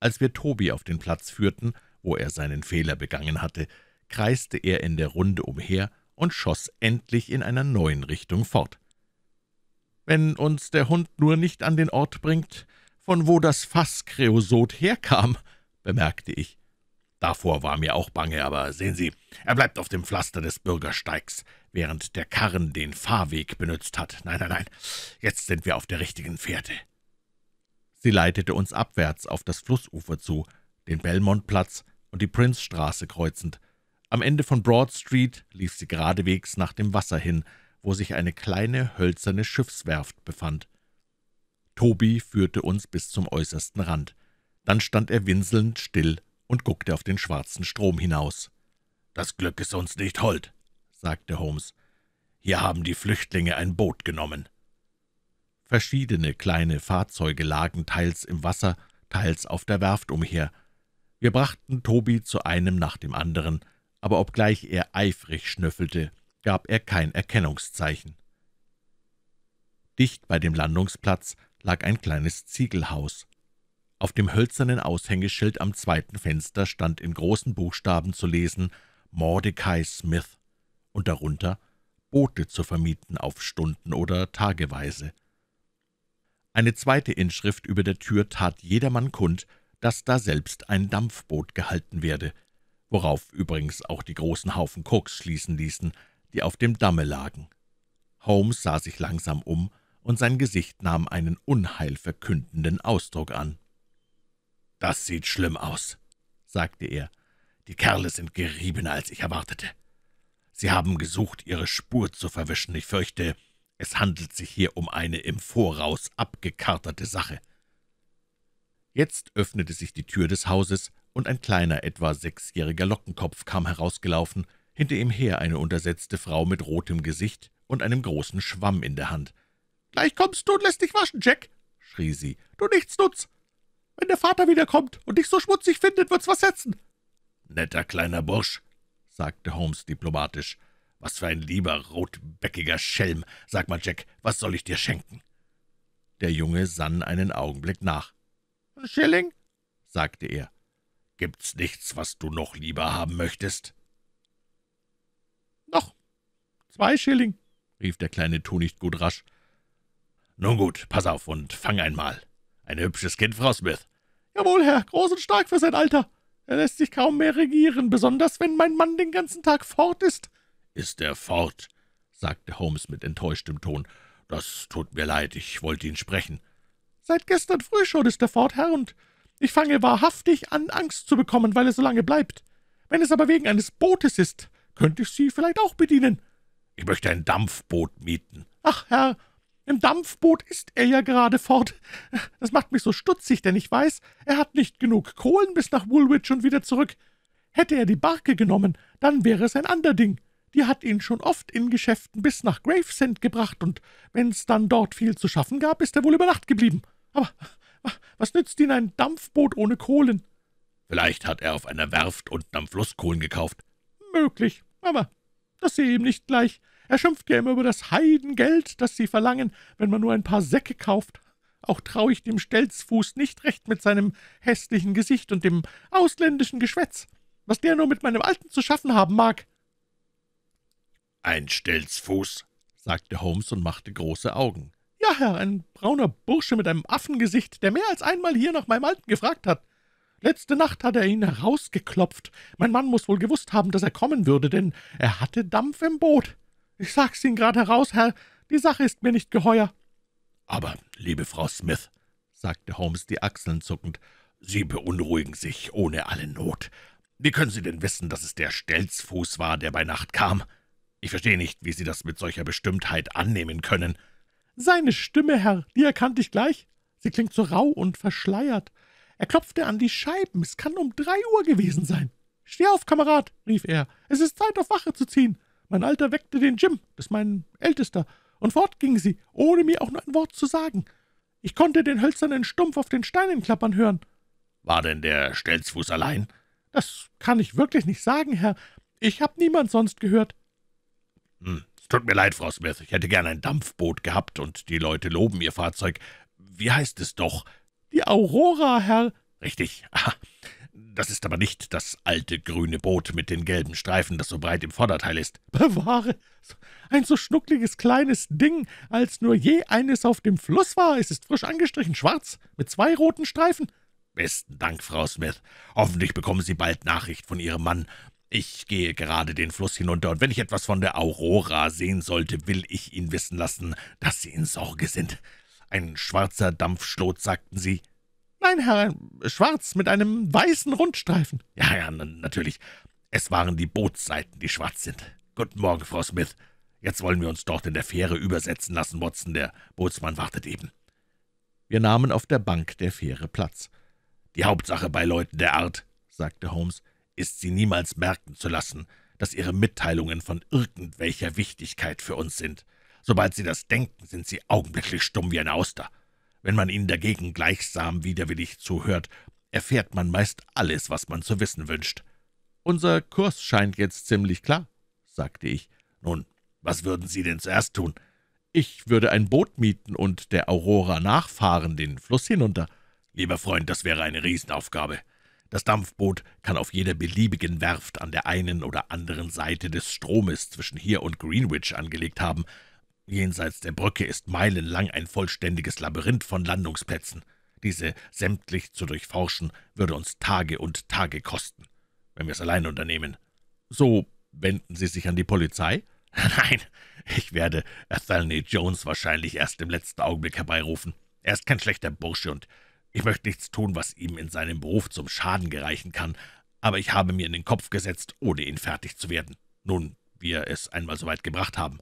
Als wir Tobi auf den Platz führten, wo er seinen Fehler begangen hatte, kreiste er in der Runde umher und schoss endlich in einer neuen Richtung fort. »Wenn uns der Hund nur nicht an den Ort bringt, von wo das Fass Kreosot herkam«, bemerkte ich. Davor war mir auch bange, aber sehen Sie, er bleibt auf dem Pflaster des Bürgersteigs, während der Karren den Fahrweg benützt hat. Nein, nein, nein, jetzt sind wir auf der richtigen Fährte.« Sie leitete uns abwärts auf das Flussufer zu, den Belmontplatz und die Prinzstraße kreuzend, am Ende von Broad Street lief sie geradewegs nach dem Wasser hin, wo sich eine kleine hölzerne Schiffswerft befand. Tobi führte uns bis zum äußersten Rand. Dann stand er winselnd still und guckte auf den schwarzen Strom hinaus. »Das Glück ist uns nicht hold«, sagte Holmes. »Hier haben die Flüchtlinge ein Boot genommen.« Verschiedene kleine Fahrzeuge lagen teils im Wasser, teils auf der Werft umher. Wir brachten Tobi zu einem nach dem anderen – aber obgleich er eifrig schnüffelte, gab er kein Erkennungszeichen. Dicht bei dem Landungsplatz lag ein kleines Ziegelhaus. Auf dem hölzernen Aushängeschild am zweiten Fenster stand in großen Buchstaben zu lesen Mordecai Smith und darunter Boote zu vermieten auf Stunden- oder Tageweise. Eine zweite Inschrift über der Tür tat jedermann kund, dass daselbst ein Dampfboot gehalten werde – worauf übrigens auch die großen Haufen Koks schließen ließen, die auf dem Damme lagen. Holmes sah sich langsam um, und sein Gesicht nahm einen unheilverkündenden Ausdruck an. »Das sieht schlimm aus«, sagte er. »Die Kerle sind geriebener, als ich erwartete. Sie haben gesucht, ihre Spur zu verwischen. Ich fürchte, es handelt sich hier um eine im Voraus abgekarterte Sache.« Jetzt öffnete sich die Tür des Hauses, und ein kleiner, etwa sechsjähriger Lockenkopf kam herausgelaufen, hinter ihm her eine untersetzte Frau mit rotem Gesicht und einem großen Schwamm in der Hand. »Gleich kommst du und lässt dich waschen, Jack!« schrie sie. »Du Nichtsnutz! Wenn der Vater wiederkommt und dich so schmutzig findet, wird's was setzen!« »Netter kleiner Bursch«, sagte Holmes diplomatisch. »Was für ein lieber, rotbäckiger Schelm! Sag mal, Jack, was soll ich dir schenken?« Der Junge sann einen Augenblick nach. »Ein Schilling?« sagte er. Gibt's nichts, was du noch lieber haben möchtest?« »Noch zwei Schilling«, rief der kleine Tunichtgut rasch. »Nun gut, pass auf und fang einmal. Ein hübsches Kind, Frau Smith.« »Jawohl, Herr, groß und stark für sein Alter. Er lässt sich kaum mehr regieren, besonders wenn mein Mann den ganzen Tag fort ist.« »Ist er fort?« sagte Holmes mit enttäuschtem Ton. »Das tut mir leid, ich wollte ihn sprechen.« »Seit gestern früh schon ist er fort, Herr, und ich fange wahrhaftig an, Angst zu bekommen, weil es so lange bleibt. Wenn es aber wegen eines Bootes ist, könnte ich Sie vielleicht auch bedienen. Ich möchte ein Dampfboot mieten. Ach, Herr, im Dampfboot ist er ja gerade fort. Das macht mich so stutzig, denn ich weiß, er hat nicht genug Kohlen bis nach Woolwich und wieder zurück. Hätte er die Barke genommen, dann wäre es ein ander Ding. Die hat ihn schon oft in Geschäften bis nach Gravesend gebracht, und wenn's dann dort viel zu schaffen gab, ist er wohl über Nacht geblieben. Aber was nützt Ihnen ein Dampfboot ohne Kohlen?« »Vielleicht hat er auf einer Werft unten am Fluss Kohlen gekauft.« »Möglich, aber das sehe ich ihm nicht gleich. Er schimpft ja immer über das Heidengeld, das Sie verlangen, wenn man nur ein paar Säcke kauft. Auch traue ich dem Stelzfuß nicht recht mit seinem hässlichen Gesicht und dem ausländischen Geschwätz, was der nur mit meinem Alten zu schaffen haben mag.« »Ein Stelzfuß«, sagte Holmes und machte große Augen. Ja, Herr, ein brauner Bursche mit einem Affengesicht, der mehr als einmal hier nach meinem Alten gefragt hat. Letzte Nacht hat er ihn herausgeklopft. Mein Mann muß wohl gewusst haben, dass er kommen würde, denn er hatte Dampf im Boot. Ich sag's Ihnen gerade heraus, Herr, die Sache ist mir nicht geheuer. Aber, liebe Frau Smith, sagte Holmes die Achseln zuckend, Sie beunruhigen sich ohne alle Not. Wie können Sie denn wissen, dass es der Stelzfuß war, der bei Nacht kam? Ich verstehe nicht, wie Sie das mit solcher Bestimmtheit annehmen können. Seine Stimme, Herr, die erkannte ich gleich. Sie klingt so rau und verschleiert. Er klopfte an die Scheiben. Es kann um drei Uhr gewesen sein. Steh auf, Kamerad, rief er. Es ist Zeit, auf Wache zu ziehen. Mein Alter weckte den Jim, das ist mein Ältester, und fort ging sie, ohne mir auch nur ein Wort zu sagen. Ich konnte den hölzernen Stumpf auf den Steinen klappern hören. War denn der Stelzfuß allein? Das kann ich wirklich nicht sagen, Herr. Ich hab niemand sonst gehört. Hm, »Tut mir leid, Frau Smith, ich hätte gern ein Dampfboot gehabt, und die Leute loben Ihr Fahrzeug. Wie heißt es doch?« »Die Aurora, Herr.« »Richtig. Ah, das ist aber nicht das alte grüne Boot mit den gelben Streifen, das so breit im Vorderteil ist. Bewahre! Ein so schnuckliges kleines Ding, als nur je eines auf dem Fluss war. Es ist frisch angestrichen, schwarz, mit zwei roten Streifen.« »Besten Dank, Frau Smith. Hoffentlich bekommen Sie bald Nachricht von Ihrem Mann. Ich gehe gerade den Fluss hinunter, und wenn ich etwas von der Aurora sehen sollte, will ich ihn wissen lassen, dass Sie in Sorge sind. Ein schwarzer Dampfschlot, sagten Sie. Nein, Herr, schwarz mit einem weißen Rundstreifen. Ja, ja, natürlich. Es waren die Bootsseiten, die schwarz sind. Guten Morgen, Frau Smith. Jetzt wollen wir uns dort in der Fähre übersetzen lassen, Watson. Der Bootsmann wartet eben.« Wir nahmen auf der Bank der Fähre Platz. »Die Hauptsache bei Leuten der Art«, sagte Holmes, ist sie niemals merken zu lassen, dass ihre Mitteilungen von irgendwelcher Wichtigkeit für uns sind. Sobald sie das denken, sind sie augenblicklich stumm wie eine Auster. Wenn man ihnen dagegen gleichsam widerwillig zuhört, erfährt man meist alles, was man zu wissen wünscht. »Unser Kurs scheint jetzt ziemlich klar«, sagte ich. »Nun, was würden Sie denn zuerst tun?« »Ich würde ein Boot mieten und der Aurora nachfahren, den Fluss hinunter.« »Lieber Freund, das wäre eine Riesenaufgabe. Das Dampfboot kann auf jeder beliebigen Werft an der einen oder anderen Seite des Stromes zwischen hier und Greenwich angelegt haben. Jenseits der Brücke ist meilenlang ein vollständiges Labyrinth von Landungsplätzen. Diese sämtlich zu durchforschen, würde uns Tage und Tage kosten, wenn wir es allein unternehmen. So wenden Sie sich an die Polizei?« Nein, ich werde Athelney Jones wahrscheinlich erst im letzten Augenblick herbeirufen. Er ist kein schlechter Bursche und ich möchte nichts tun, was ihm in seinem Beruf zum Schaden gereichen kann, aber ich habe mir in den Kopf gesetzt, ohne ihn fertig zu werden. Nun, wir es einmal so weit gebracht haben.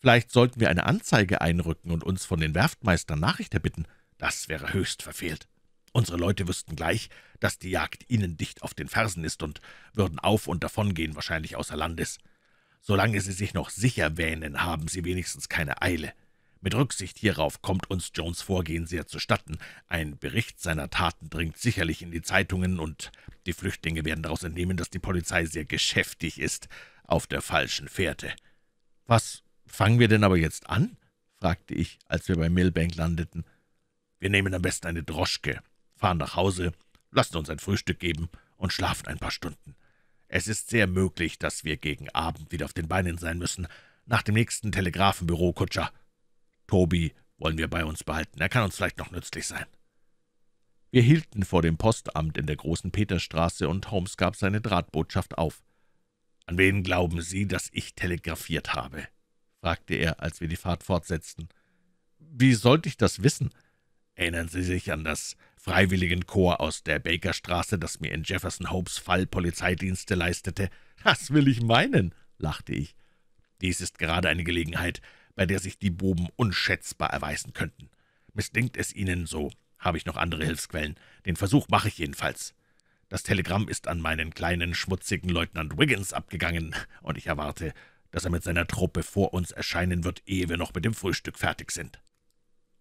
Vielleicht sollten wir eine Anzeige einrücken und uns von den Werftmeistern Nachricht erbitten. Das wäre höchst verfehlt. Unsere Leute wüssten gleich, dass die Jagd ihnen dicht auf den Fersen ist und würden auf und davongehen, wahrscheinlich außer Landes. Solange sie sich noch sicher wähnen, haben sie wenigstens keine Eile. Mit Rücksicht hierauf kommt uns Jones' Vorgehen sehr zustatten. Ein Bericht seiner Taten dringt sicherlich in die Zeitungen, und die Flüchtlinge werden daraus entnehmen, dass die Polizei sehr geschäftig ist, auf der falschen Fährte. »Was fangen wir denn aber jetzt an?« fragte ich, als wir bei Millbank landeten. »Wir nehmen am besten eine Droschke, fahren nach Hause, lassen uns ein Frühstück geben und schlafen ein paar Stunden. Es ist sehr möglich, dass wir gegen Abend wieder auf den Beinen sein müssen, nach dem nächsten Telegrafenbüro, Kutscher.« Tobi wollen wir bei uns behalten, er kann uns vielleicht noch nützlich sein.« Wir hielten vor dem Postamt in der großen Peterstraße, und Holmes gab seine Drahtbotschaft auf. »An wen glauben Sie, dass ich telegrafiert habe?« fragte er, als wir die Fahrt fortsetzten. »Wie sollte ich das wissen?« Erinnern Sie sich an das Freiwilligenkorps aus der Bakerstraße, das mir in Jefferson Hopes Fall Polizeidienste leistete? Das will ich meinen, lachte ich. Dies ist gerade eine Gelegenheit, bei der sich die Buben unschätzbar erweisen könnten. Misslingt es Ihnen so, habe ich noch andere Hilfsquellen. Den Versuch mache ich jedenfalls. Das Telegramm ist an meinen kleinen, schmutzigen Leutnant Wiggins abgegangen, und ich erwarte, dass er mit seiner Truppe vor uns erscheinen wird, ehe wir noch mit dem Frühstück fertig sind.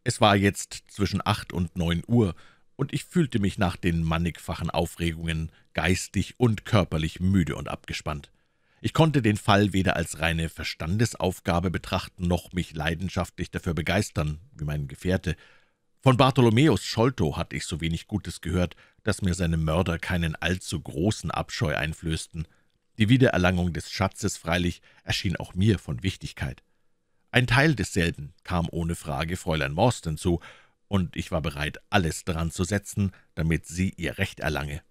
Es war jetzt zwischen acht und neun Uhr, und ich fühlte mich nach den mannigfachen Aufregungen geistig und körperlich müde und abgespannt. Ich konnte den Fall weder als reine Verstandesaufgabe betrachten, noch mich leidenschaftlich dafür begeistern, wie mein Gefährte. Von Bartholomäus Scholto hatte ich so wenig Gutes gehört, dass mir seine Mörder keinen allzu großen Abscheu einflößten. Die Wiedererlangung des Schatzes freilich erschien auch mir von Wichtigkeit. Ein Teil desselben kam ohne Frage Fräulein Morstan zu, und ich war bereit, alles daran zu setzen, damit sie ihr Recht erlange.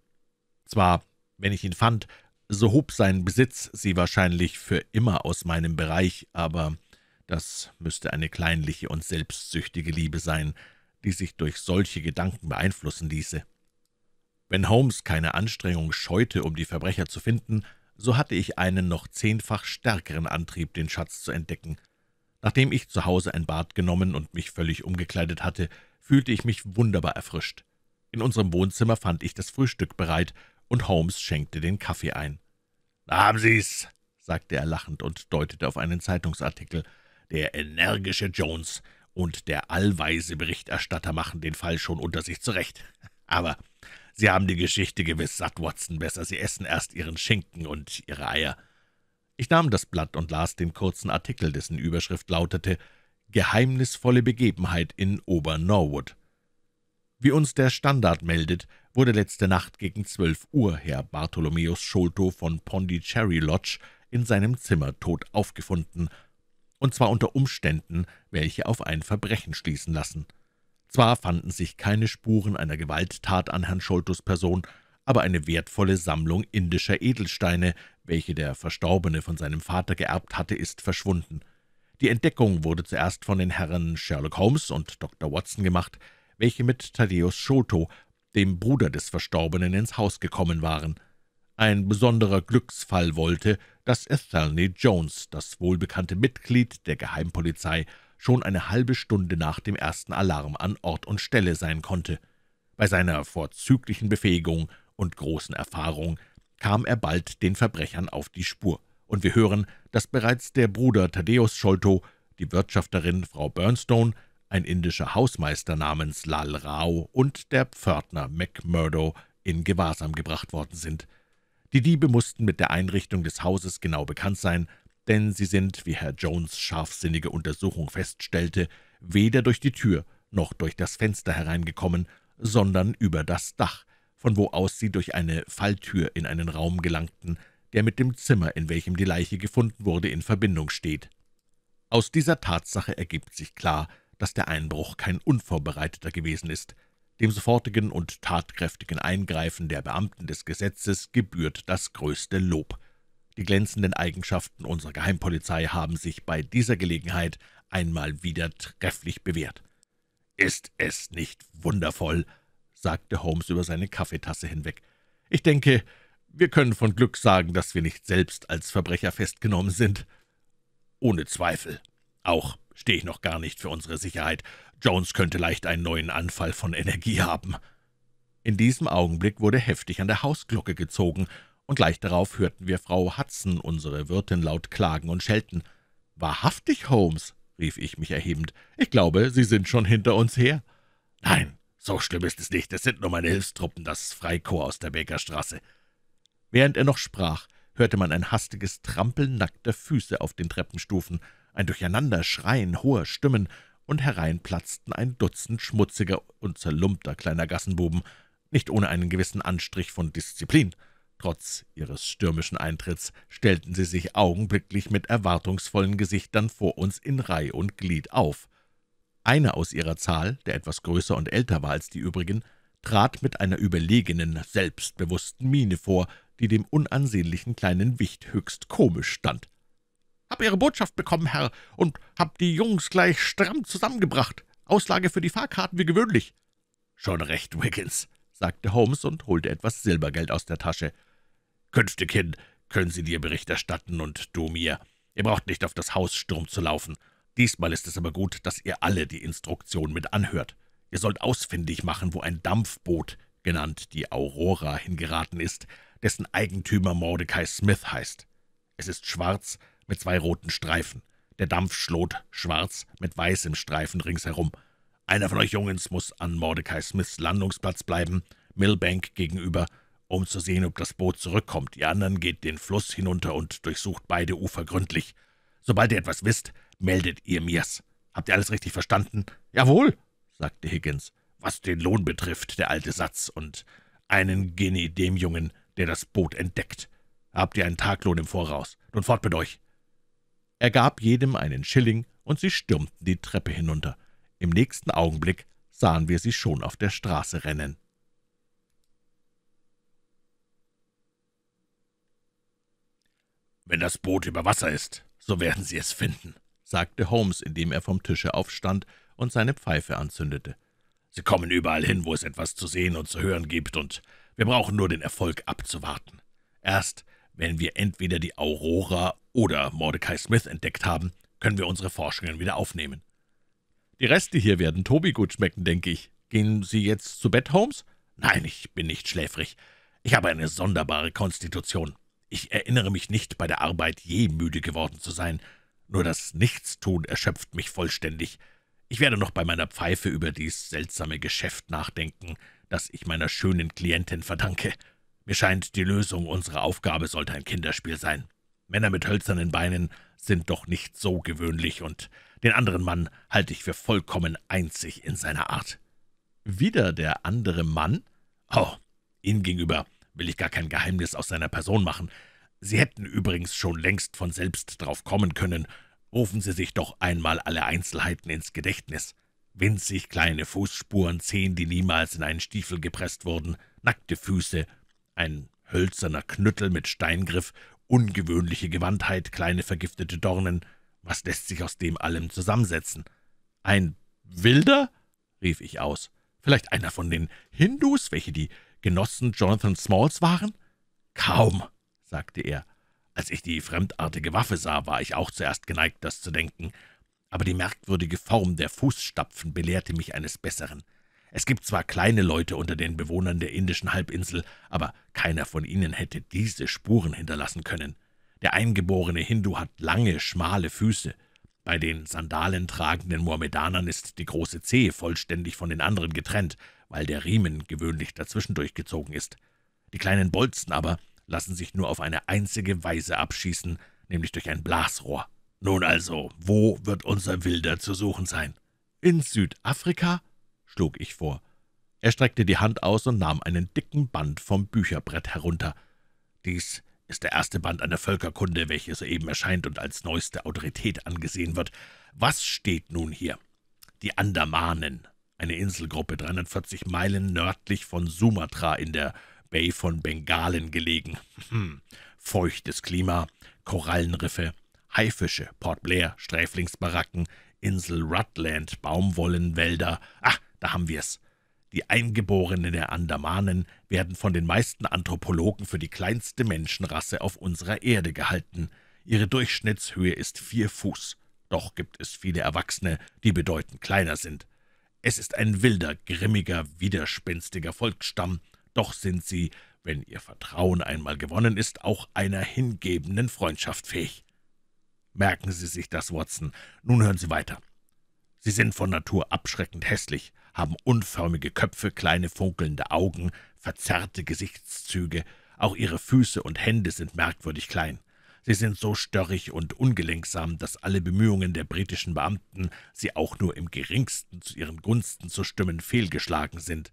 Zwar, wenn ich ihn fand, so hob sein Besitz sie wahrscheinlich für immer aus meinem Bereich, aber das müsste eine kleinliche und selbstsüchtige Liebe sein, die sich durch solche Gedanken beeinflussen ließe. Wenn Holmes keine Anstrengung scheute, um die Verbrecher zu finden, so hatte ich einen noch zehnfach stärkeren Antrieb, den Schatz zu entdecken. Nachdem ich zu Hause ein Bad genommen und mich völlig umgekleidet hatte, fühlte ich mich wunderbar erfrischt. In unserem Wohnzimmer fand ich das Frühstück bereit und Holmes schenkte den Kaffee ein. »Da haben Sie's«, sagte er lachend und deutete auf einen Zeitungsartikel. »Der energische Jones und der allweise Berichterstatter machen den Fall schon unter sich zurecht. Aber Sie haben die Geschichte gewiss satt, Watson, besser Sie essen erst Ihren Schinken und Ihre Eier.« ich nahm das Blatt und las den kurzen Artikel, dessen Überschrift lautete »Geheimnisvolle Begebenheit in Ober-Norwood«. Wie uns der Standard meldet, wurde letzte Nacht gegen 12 Uhr Herr Bartholomäus Scholto von Pondicherry Lodge in seinem Zimmer tot aufgefunden, und zwar unter Umständen, welche auf ein Verbrechen schließen lassen. Zwar fanden sich keine Spuren einer Gewalttat an Herrn Scholtos Person, aber eine wertvolle Sammlung indischer Edelsteine, welche der Verstorbene von seinem Vater geerbt hatte, ist verschwunden. Die Entdeckung wurde zuerst von den Herren Sherlock Holmes und Dr. Watson gemacht, welche mit Thaddeus Scholto dem Bruder des Verstorbenen, ins Haus gekommen waren. Ein besonderer Glücksfall wollte, dass Athelney Jones, das wohlbekannte Mitglied der Geheimpolizei, schon eine halbe Stunde nach dem ersten Alarm an Ort und Stelle sein konnte. Bei seiner vorzüglichen Befähigung und großen Erfahrung kam er bald den Verbrechern auf die Spur, und wir hören, dass bereits der Bruder Thaddeus Scholto, die Wirtschafterin Frau Bernstone ein indischer Hausmeister namens Lal Rao und der Pförtner McMurdo in Gewahrsam gebracht worden sind. Die Diebe mussten mit der Einrichtung des Hauses genau bekannt sein, denn sie sind, wie Herr Jones scharfsinnige Untersuchung feststellte, weder durch die Tür noch durch das Fenster hereingekommen, sondern über das Dach, von wo aus sie durch eine Falltür in einen Raum gelangten, der mit dem Zimmer, in welchem die Leiche gefunden wurde, in Verbindung steht. Aus dieser Tatsache ergibt sich klar, dass der Einbruch kein unvorbereiteter gewesen ist. Dem sofortigen und tatkräftigen Eingreifen der Beamten des Gesetzes gebührt das größte Lob. Die glänzenden Eigenschaften unserer Geheimpolizei haben sich bei dieser Gelegenheit einmal wieder trefflich bewährt. »Ist es nicht wundervoll?« sagte Holmes über seine Kaffeetasse hinweg. »Ich denke, wir können von Glück sagen, dass wir nicht selbst als Verbrecher festgenommen sind.« »Ohne Zweifel. Auch stehe ich noch gar nicht für unsere Sicherheit. Jones könnte leicht einen neuen Anfall von Energie haben.« In diesem Augenblick wurde heftig an der Hausglocke gezogen, und gleich darauf hörten wir Frau Hudson, unsere Wirtin, laut klagen und schelten. »Wahrhaftig, Holmes«, rief ich mich erhebend, »ich glaube, Sie sind schon hinter uns her.« »Nein, so schlimm ist es nicht, es sind nur meine Hilfstruppen, das Freikorps aus der Bäckerstraße.« Während er noch sprach, hörte man ein hastiges Trampeln nackter Füße auf den Treppenstufen ein Durcheinanderschreien hoher Stimmen, und herein platzten ein Dutzend schmutziger und zerlumpter kleiner Gassenbuben, nicht ohne einen gewissen Anstrich von Disziplin. Trotz ihres stürmischen Eintritts stellten sie sich augenblicklich mit erwartungsvollen Gesichtern vor uns in Reih und Glied auf. Einer aus ihrer Zahl, der etwas größer und älter war als die übrigen, trat mit einer überlegenen, selbstbewussten Miene vor, die dem unansehnlichen kleinen Wicht höchst komisch stand. Hab Ihre Botschaft bekommen, Herr, und hab die Jungs gleich stramm zusammengebracht. Auslage für die Fahrkarten wie gewöhnlich.« »Schon recht, Wiggins«, sagte Holmes und holte etwas Silbergeld aus der Tasche. »Künftig hin können Sie dir Bericht erstatten und du mir. Ihr braucht nicht auf das Haus Sturm zu laufen. Diesmal ist es aber gut, dass ihr alle die Instruktion mit anhört. Ihr sollt ausfindig machen, wo ein Dampfboot, genannt die Aurora, hingeraten ist, dessen Eigentümer Mordecai Smith heißt. Es ist schwarz, mit zwei roten Streifen. Der Dampf schlot schwarz mit weißem Streifen ringsherum. Einer von euch Jungens muss an Mordecai Smiths Landungsplatz bleiben, Millbank gegenüber, um zu sehen, ob das Boot zurückkommt. Ihr anderen geht den Fluss hinunter und durchsucht beide Ufer gründlich. Sobald ihr etwas wisst, meldet ihr mir's. Habt ihr alles richtig verstanden? Jawohl, sagte Higgins. Was den Lohn betrifft, der alte Satz, und einen Guinea dem Jungen, der das Boot entdeckt. Habt ihr einen Taglohn im Voraus. Nun fort mit euch. Er gab jedem einen Schilling, und sie stürmten die Treppe hinunter. Im nächsten Augenblick sahen wir sie schon auf der Straße rennen. »Wenn das Boot über Wasser ist, so werden Sie es finden«, sagte Holmes, indem er vom Tische aufstand und seine Pfeife anzündete. »Sie kommen überall hin, wo es etwas zu sehen und zu hören gibt, und wir brauchen nur den Erfolg abzuwarten. Erst wenn wir entweder die Aurora oder Mordecai Smith entdeckt haben, können wir unsere Forschungen wieder aufnehmen. Die Reste hier werden Tobi gut schmecken, denke ich. Gehen Sie jetzt zu Bett, Holmes? Nein, ich bin nicht schläfrig. Ich habe eine sonderbare Konstitution. Ich erinnere mich nicht, bei der Arbeit je müde geworden zu sein. Nur das Nichtstun erschöpft mich vollständig. Ich werde noch bei meiner Pfeife über dies seltsame Geschäft nachdenken, das ich meiner schönen Klientin verdanke. Mir scheint, die Lösung unserer Aufgabe sollte ein Kinderspiel sein. Männer mit hölzernen Beinen sind doch nicht so gewöhnlich, und den anderen Mann halte ich für vollkommen einzig in seiner Art. Wieder der andere Mann? Oh, Ihnen gegenüber will ich gar kein Geheimnis aus seiner Person machen. Sie hätten übrigens schon längst von selbst drauf kommen können. Rufen Sie sich doch einmal alle Einzelheiten ins Gedächtnis. Winzig kleine Fußspuren, Zehen, die niemals in einen Stiefel gepresst wurden, nackte Füße, ein hölzerner Knüttel mit Steingriff, ungewöhnliche Gewandtheit, kleine vergiftete Dornen. Was lässt sich aus dem allem zusammensetzen? Ein Wilder? rief ich aus. Vielleicht einer von den Hindus, welche die Genossen Jonathan Smalls waren? Kaum, sagte er. Als ich die fremdartige Waffe sah, war ich auch zuerst geneigt, das zu denken, aber die merkwürdige Form der Fußstapfen belehrte mich eines Besseren. Es gibt zwar kleine Leute unter den Bewohnern der indischen Halbinsel, aber keiner von ihnen hätte diese Spuren hinterlassen können. Der eingeborene Hindu hat lange, schmale Füße. Bei den sandalentragenden Mohammedanern ist die große Zehe vollständig von den anderen getrennt, weil der Riemen gewöhnlich dazwischen durchgezogen ist. Die kleinen Bolzen aber lassen sich nur auf eine einzige Weise abschießen, nämlich durch ein Blasrohr. Nun also, wo wird unser Wilder zu suchen sein? In Südafrika? schlug ich vor. Er streckte die Hand aus und nahm einen dicken Band vom Bücherbrett herunter. »Dies ist der erste Band einer Völkerkunde, welche soeben erscheint und als neueste Autorität angesehen wird. Was steht nun hier? Die Andamanen, eine Inselgruppe 340 Meilen nördlich von Sumatra in der Bay von Bengalen gelegen. Hm, feuchtes Klima, Korallenriffe, Haifische, Port Blair, Sträflingsbaracken, Insel Rutland, Baumwollenwälder. Ah, da haben wir's. Die Eingeborenen der Andamanen werden von den meisten Anthropologen für die kleinste Menschenrasse auf unserer Erde gehalten. Ihre Durchschnittshöhe ist vier Fuß. Doch gibt es viele Erwachsene, die bedeutend kleiner sind. Es ist ein wilder, grimmiger, widerspenstiger Volksstamm, doch sind sie, wenn ihr Vertrauen einmal gewonnen ist, auch einer hingebenden Freundschaft fähig. Merken Sie sich das, Watson. Nun hören Sie weiter. Sie sind von Natur abschreckend hässlich, haben unförmige Köpfe, kleine funkelnde Augen, verzerrte Gesichtszüge, auch ihre Füße und Hände sind merkwürdig klein. Sie sind so störrig und ungelenksam, dass alle Bemühungen der britischen Beamten, sie auch nur im geringsten zu ihren Gunsten zu stimmen, fehlgeschlagen sind.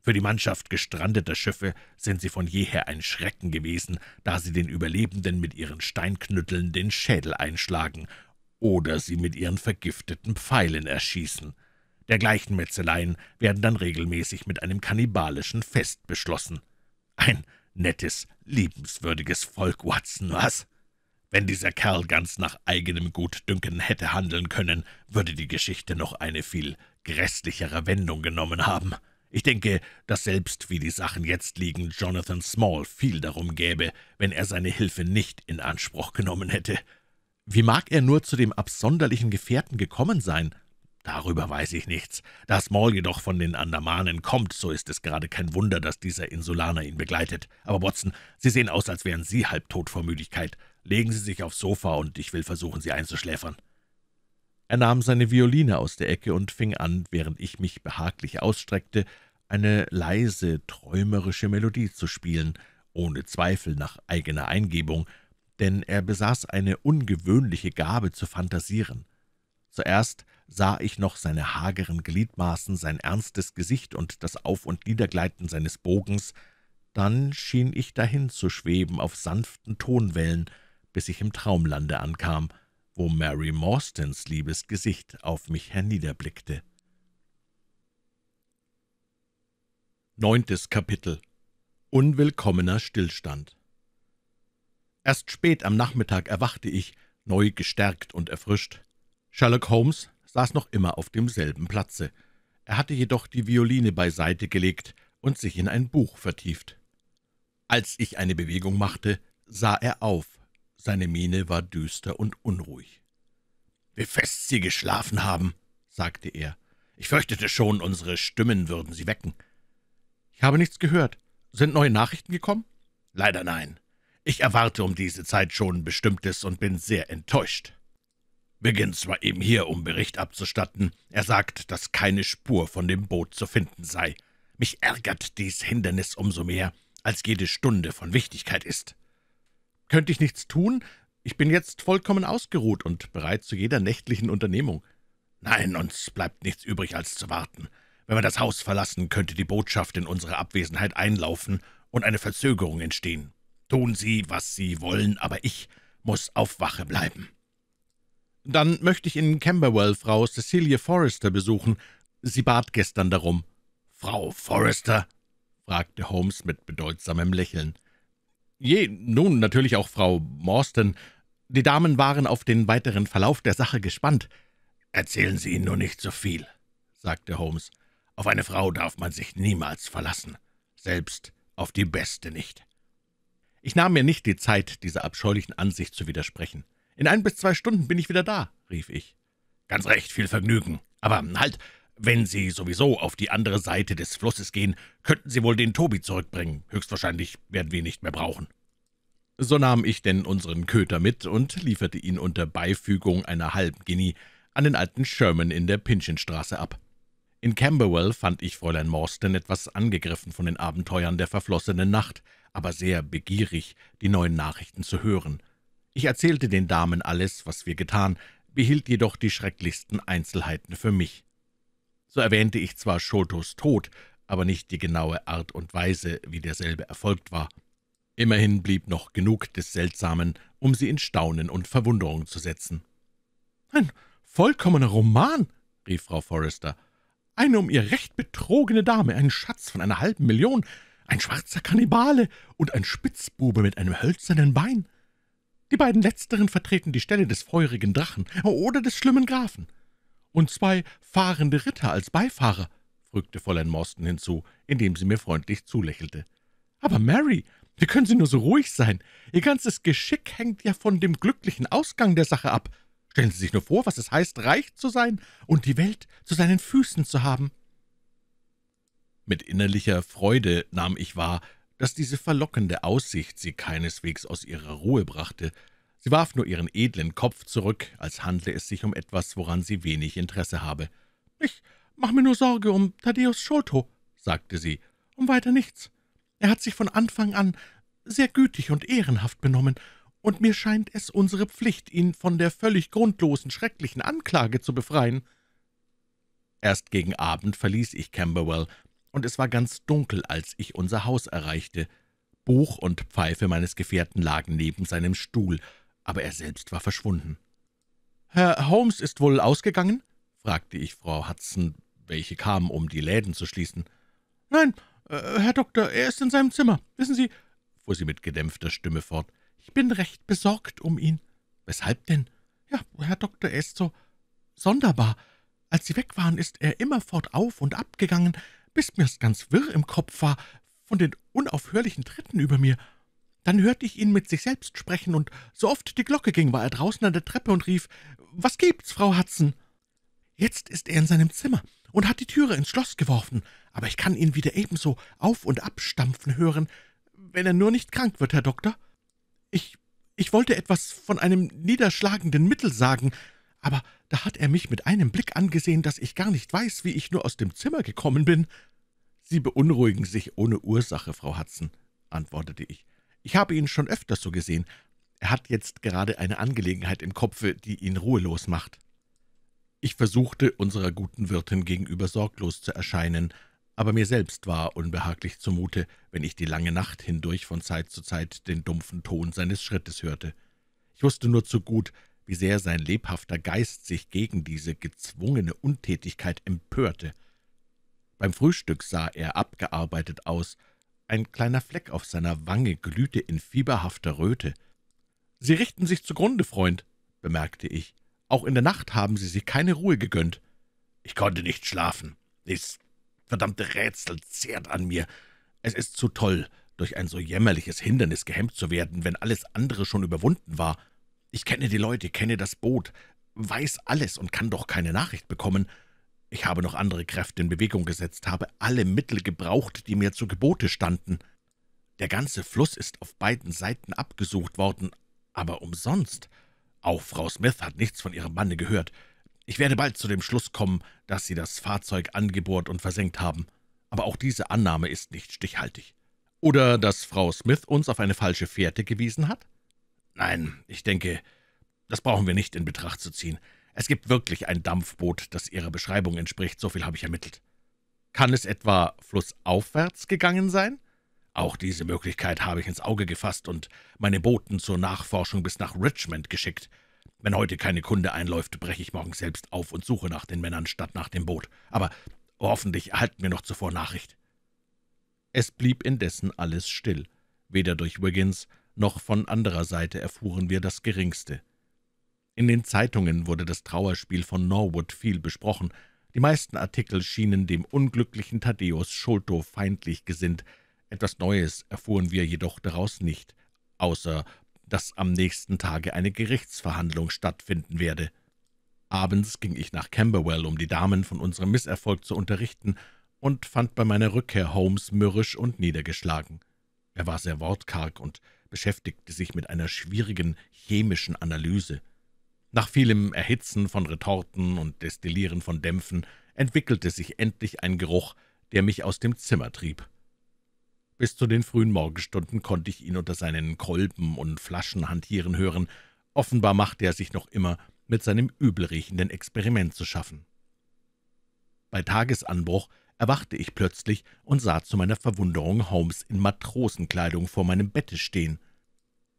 Für die Mannschaft gestrandeter Schiffe sind sie von jeher ein Schrecken gewesen, da sie den Überlebenden mit ihren Steinknütteln den Schädel einschlagen oder sie mit ihren vergifteten Pfeilen erschießen. Dergleichen Metzeleien werden dann regelmäßig mit einem kannibalischen Fest beschlossen. Ein nettes, liebenswürdiges Volk, Watson, was? Wenn dieser Kerl ganz nach eigenem Gutdünken hätte handeln können, würde die Geschichte noch eine viel grässlichere Wendung genommen haben. Ich denke, dass selbst wie die Sachen jetzt liegen, Jonathan Small viel darum gäbe, wenn er seine Hilfe nicht in Anspruch genommen hätte. Wie mag er nur zu dem absonderlichen Gefährten gekommen sein? Darüber weiß ich nichts. Da Small jedoch von den Andamanen kommt, so ist es gerade kein Wunder, dass dieser Insulaner ihn begleitet. Aber Watson, Sie sehen aus, als wären Sie halbtot vor Müdigkeit. Legen Sie sich aufs Sofa, und ich will versuchen, Sie einzuschläfern.« Er nahm seine Violine aus der Ecke und fing an, während ich mich behaglich ausstreckte, eine leise, träumerische Melodie zu spielen, ohne Zweifel nach eigener Eingebung, denn er besaß eine ungewöhnliche Gabe zu fantasieren. Zuerst sah ich noch seine hageren Gliedmaßen, sein ernstes Gesicht und das Auf- und Niedergleiten seines Bogens, dann schien ich dahin zu schweben auf sanften Tonwellen, bis ich im Traumlande ankam, wo Mary Morstons liebes Gesicht auf mich herniederblickte. Neuntes Kapitel Unwillkommener Stillstand Erst spät am Nachmittag erwachte ich, neu gestärkt und erfrischt. Sherlock Holmes saß noch immer auf demselben Platze. Er hatte jedoch die Violine beiseite gelegt und sich in ein Buch vertieft. Als ich eine Bewegung machte, sah er auf. Seine Miene war düster und unruhig. »Wie fest Sie geschlafen haben«, sagte er. »Ich fürchtete schon, unsere Stimmen würden Sie wecken.« »Ich habe nichts gehört. Sind neue Nachrichten gekommen?« »Leider nein. Ich erwarte um diese Zeit schon Bestimmtes und bin sehr enttäuscht. Wiggins war eben hier, um Bericht abzustatten. Er sagt, dass keine Spur von dem Boot zu finden sei. Mich ärgert dies Hindernis umso mehr, als jede Stunde von Wichtigkeit ist. Könnte ich nichts tun? Ich bin jetzt vollkommen ausgeruht und bereit zu jeder nächtlichen Unternehmung. Nein, uns bleibt nichts übrig, als zu warten. Wenn wir das Haus verlassen, könnte die Botschaft in unsere Abwesenheit einlaufen und eine Verzögerung entstehen. Tun Sie, was Sie wollen, aber ich muss auf Wache bleiben.« »Dann möchte ich in Camberwell Frau Cecilia Forrester besuchen. Sie bat gestern darum.« »Frau Forrester?« fragte Holmes mit bedeutsamem Lächeln. »Je, nun, natürlich auch Frau Morstan. Die Damen waren auf den weiteren Verlauf der Sache gespannt.« »Erzählen Sie ihnen nur nicht so viel«, sagte Holmes. »Auf eine Frau darf man sich niemals verlassen, selbst auf die Beste nicht. Ich nahm mir nicht die Zeit, dieser abscheulichen Ansicht zu widersprechen. »In ein bis zwei Stunden bin ich wieder da«, rief ich. »Ganz recht, viel Vergnügen. Aber halt, wenn Sie sowieso auf die andere Seite des Flusses gehen, könnten Sie wohl den Tobi zurückbringen. Höchstwahrscheinlich werden wir ihn nicht mehr brauchen.« So nahm ich denn unseren Köter mit und lieferte ihn unter Beifügung einer halben Guinea an den alten Sherman in der Pinchinstraße ab. In Camberwell fand ich Fräulein Morstan etwas angegriffen von den Abenteuern der verflossenen Nacht – aber sehr begierig, die neuen Nachrichten zu hören. Ich erzählte den Damen alles, was wir getan, behielt jedoch die schrecklichsten Einzelheiten für mich. So erwähnte ich zwar Schotos Tod, aber nicht die genaue Art und Weise, wie derselbe erfolgt war. Immerhin blieb noch genug des Seltsamen, um sie in Staunen und Verwunderung zu setzen. »Ein vollkommener Roman«, rief Frau Forrester. »Eine um ihr Recht betrogene Dame, ein Schatz von einer halben Million, ein schwarzer Kannibale und ein Spitzbube mit einem hölzernen Bein. Die beiden letzteren vertreten die Stelle des feurigen Drachen oder des schlimmen Grafen. Und zwei fahrende Ritter als Beifahrer, fügte Fräulein Morsten hinzu, indem sie mir freundlich zulächelte. Aber Mary, wie können Sie nur so ruhig sein? Ihr ganzes Geschick hängt ja von dem glücklichen Ausgang der Sache ab. Stellen Sie sich nur vor, was es heißt, reich zu sein und die Welt zu seinen Füßen zu haben. Mit innerlicher Freude nahm ich wahr, dass diese verlockende Aussicht sie keineswegs aus ihrer Ruhe brachte. Sie warf nur ihren edlen Kopf zurück, als handle es sich um etwas, woran sie wenig Interesse habe. »Ich mache mir nur Sorge um Thaddeus Scholto«, sagte sie, »um weiter nichts. Er hat sich von Anfang an sehr gütig und ehrenhaft benommen, und mir scheint es unsere Pflicht, ihn von der völlig grundlosen, schrecklichen Anklage zu befreien.« Erst gegen Abend verließ ich Camberwell, und es war ganz dunkel, als ich unser Haus erreichte. Buch und Pfeife meines Gefährten lagen neben seinem Stuhl, aber er selbst war verschwunden. »Herr Holmes ist wohl ausgegangen?« fragte ich Frau Hudson, welche kam, um die Läden zu schließen. »Nein, äh, Herr Doktor, er ist in seinem Zimmer. Wissen Sie,« fuhr sie mit gedämpfter Stimme fort, »ich bin recht besorgt um ihn.« »Weshalb denn?« »Ja, Herr Doktor, er ist so sonderbar. Als Sie weg waren, ist er immerfort auf und abgegangen.« bis mir's ganz wirr im Kopf war von den unaufhörlichen Tritten über mir. Dann hörte ich ihn mit sich selbst sprechen, und so oft die Glocke ging, war er draußen an der Treppe und rief, »Was gibt's, Frau Hudson?« Jetzt ist er in seinem Zimmer und hat die Türe ins Schloss geworfen, aber ich kann ihn wieder ebenso auf- und abstampfen hören, wenn er nur nicht krank wird, Herr Doktor. Ich, ich wollte etwas von einem niederschlagenden Mittel sagen, aber da hat er mich mit einem Blick angesehen, dass ich gar nicht weiß, wie ich nur aus dem Zimmer gekommen bin.« »Sie beunruhigen sich ohne Ursache, Frau Hudson«, antwortete ich. »Ich habe ihn schon öfters so gesehen. Er hat jetzt gerade eine Angelegenheit im Kopfe, die ihn ruhelos macht.« Ich versuchte, unserer guten Wirtin gegenüber sorglos zu erscheinen, aber mir selbst war unbehaglich zumute, wenn ich die lange Nacht hindurch von Zeit zu Zeit den dumpfen Ton seines Schrittes hörte. Ich wusste nur zu gut, wie sehr sein lebhafter Geist sich gegen diese gezwungene Untätigkeit empörte. Beim Frühstück sah er abgearbeitet aus, ein kleiner Fleck auf seiner Wange glühte in fieberhafter Röte. »Sie richten sich zugrunde, Freund«, bemerkte ich. »Auch in der Nacht haben Sie sich keine Ruhe gegönnt.« »Ich konnte nicht schlafen. Dies verdammte Rätsel zehrt an mir. Es ist zu toll, durch ein so jämmerliches Hindernis gehemmt zu werden, wenn alles andere schon überwunden war. Ich kenne die Leute, kenne das Boot, weiß alles und kann doch keine Nachricht bekommen. Ich habe noch andere Kräfte in Bewegung gesetzt, habe alle Mittel gebraucht, die mir zu Gebote standen. Der ganze Fluss ist auf beiden Seiten abgesucht worden, aber umsonst. Auch Frau Smith hat nichts von ihrem Manne gehört. Ich werde bald zu dem Schluss kommen, dass sie das Fahrzeug angebohrt und versenkt haben. Aber auch diese Annahme ist nicht stichhaltig. Oder dass Frau Smith uns auf eine falsche Fährte gewiesen hat? Nein, ich denke, das brauchen wir nicht in Betracht zu ziehen. Es gibt wirklich ein Dampfboot, das Ihrer Beschreibung entspricht, so viel habe ich ermittelt. Kann es etwa flussaufwärts gegangen sein? Auch diese Möglichkeit habe ich ins Auge gefasst und meine Boten zur Nachforschung bis nach Richmond geschickt. Wenn heute keine Kunde einläuft, breche ich morgen selbst auf und suche nach den Männern statt nach dem Boot. Aber hoffentlich erhalten wir noch zuvor Nachricht. Es blieb indessen alles still. Weder durch Wiggins noch von anderer Seite erfuhren wir das Geringste. In den Zeitungen wurde das Trauerspiel von Norwood viel besprochen. Die meisten Artikel schienen dem unglücklichen Thaddäus Schulto feindlich gesinnt. Etwas Neues erfuhren wir jedoch daraus nicht, außer dass am nächsten Tage eine Gerichtsverhandlung stattfinden werde. Abends ging ich nach Camberwell, um die Damen von unserem Misserfolg zu unterrichten, und fand bei meiner Rückkehr Holmes mürrisch und niedergeschlagen. Er war sehr wortkarg und beschäftigte sich mit einer schwierigen chemischen Analyse. Nach vielem Erhitzen von Retorten und Destillieren von Dämpfen entwickelte sich endlich ein Geruch, der mich aus dem Zimmer trieb. Bis zu den frühen Morgenstunden konnte ich ihn unter seinen Kolben und Flaschen hantieren hören. Offenbar machte er sich noch immer mit seinem übelriechenden Experiment zu schaffen. Bei Tagesanbruch erwachte ich plötzlich und sah zu meiner Verwunderung Holmes in Matrosenkleidung vor meinem Bette stehen.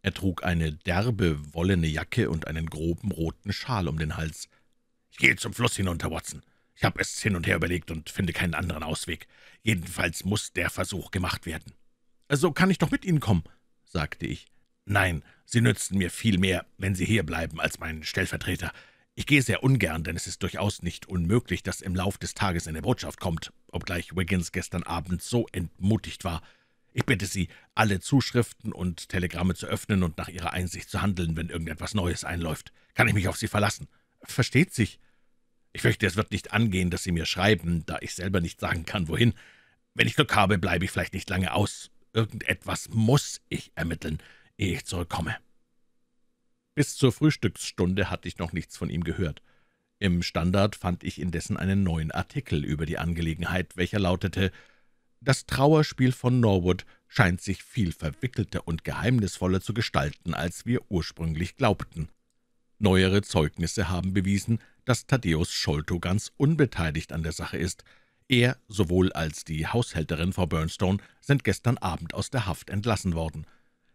Er trug eine derbe, wollene Jacke und einen groben, roten Schal um den Hals. »Ich gehe zum Fluss hinunter, Watson. Ich habe es hin und her überlegt und finde keinen anderen Ausweg. Jedenfalls muss der Versuch gemacht werden.« also kann ich doch mit Ihnen kommen«, sagte ich. »Nein, Sie nützen mir viel mehr, wenn Sie hier bleiben, als mein Stellvertreter. Ich gehe sehr ungern, denn es ist durchaus nicht unmöglich, dass im Lauf des Tages eine Botschaft kommt, obgleich Wiggins gestern Abend so entmutigt war.« ich bitte Sie, alle Zuschriften und Telegramme zu öffnen und nach Ihrer Einsicht zu handeln, wenn irgendetwas Neues einläuft. Kann ich mich auf Sie verlassen? Versteht sich. Ich fürchte, es wird nicht angehen, dass Sie mir schreiben, da ich selber nicht sagen kann, wohin. Wenn ich Glück habe, bleibe ich vielleicht nicht lange aus. Irgendetwas muss ich ermitteln, ehe ich zurückkomme.« Bis zur Frühstücksstunde hatte ich noch nichts von ihm gehört. Im Standard fand ich indessen einen neuen Artikel über die Angelegenheit, welcher lautete das Trauerspiel von Norwood scheint sich viel verwickelter und geheimnisvoller zu gestalten, als wir ursprünglich glaubten. Neuere Zeugnisse haben bewiesen, dass Thaddeus Scholto ganz unbeteiligt an der Sache ist. Er sowohl als die Haushälterin Frau Bernstone sind gestern Abend aus der Haft entlassen worden.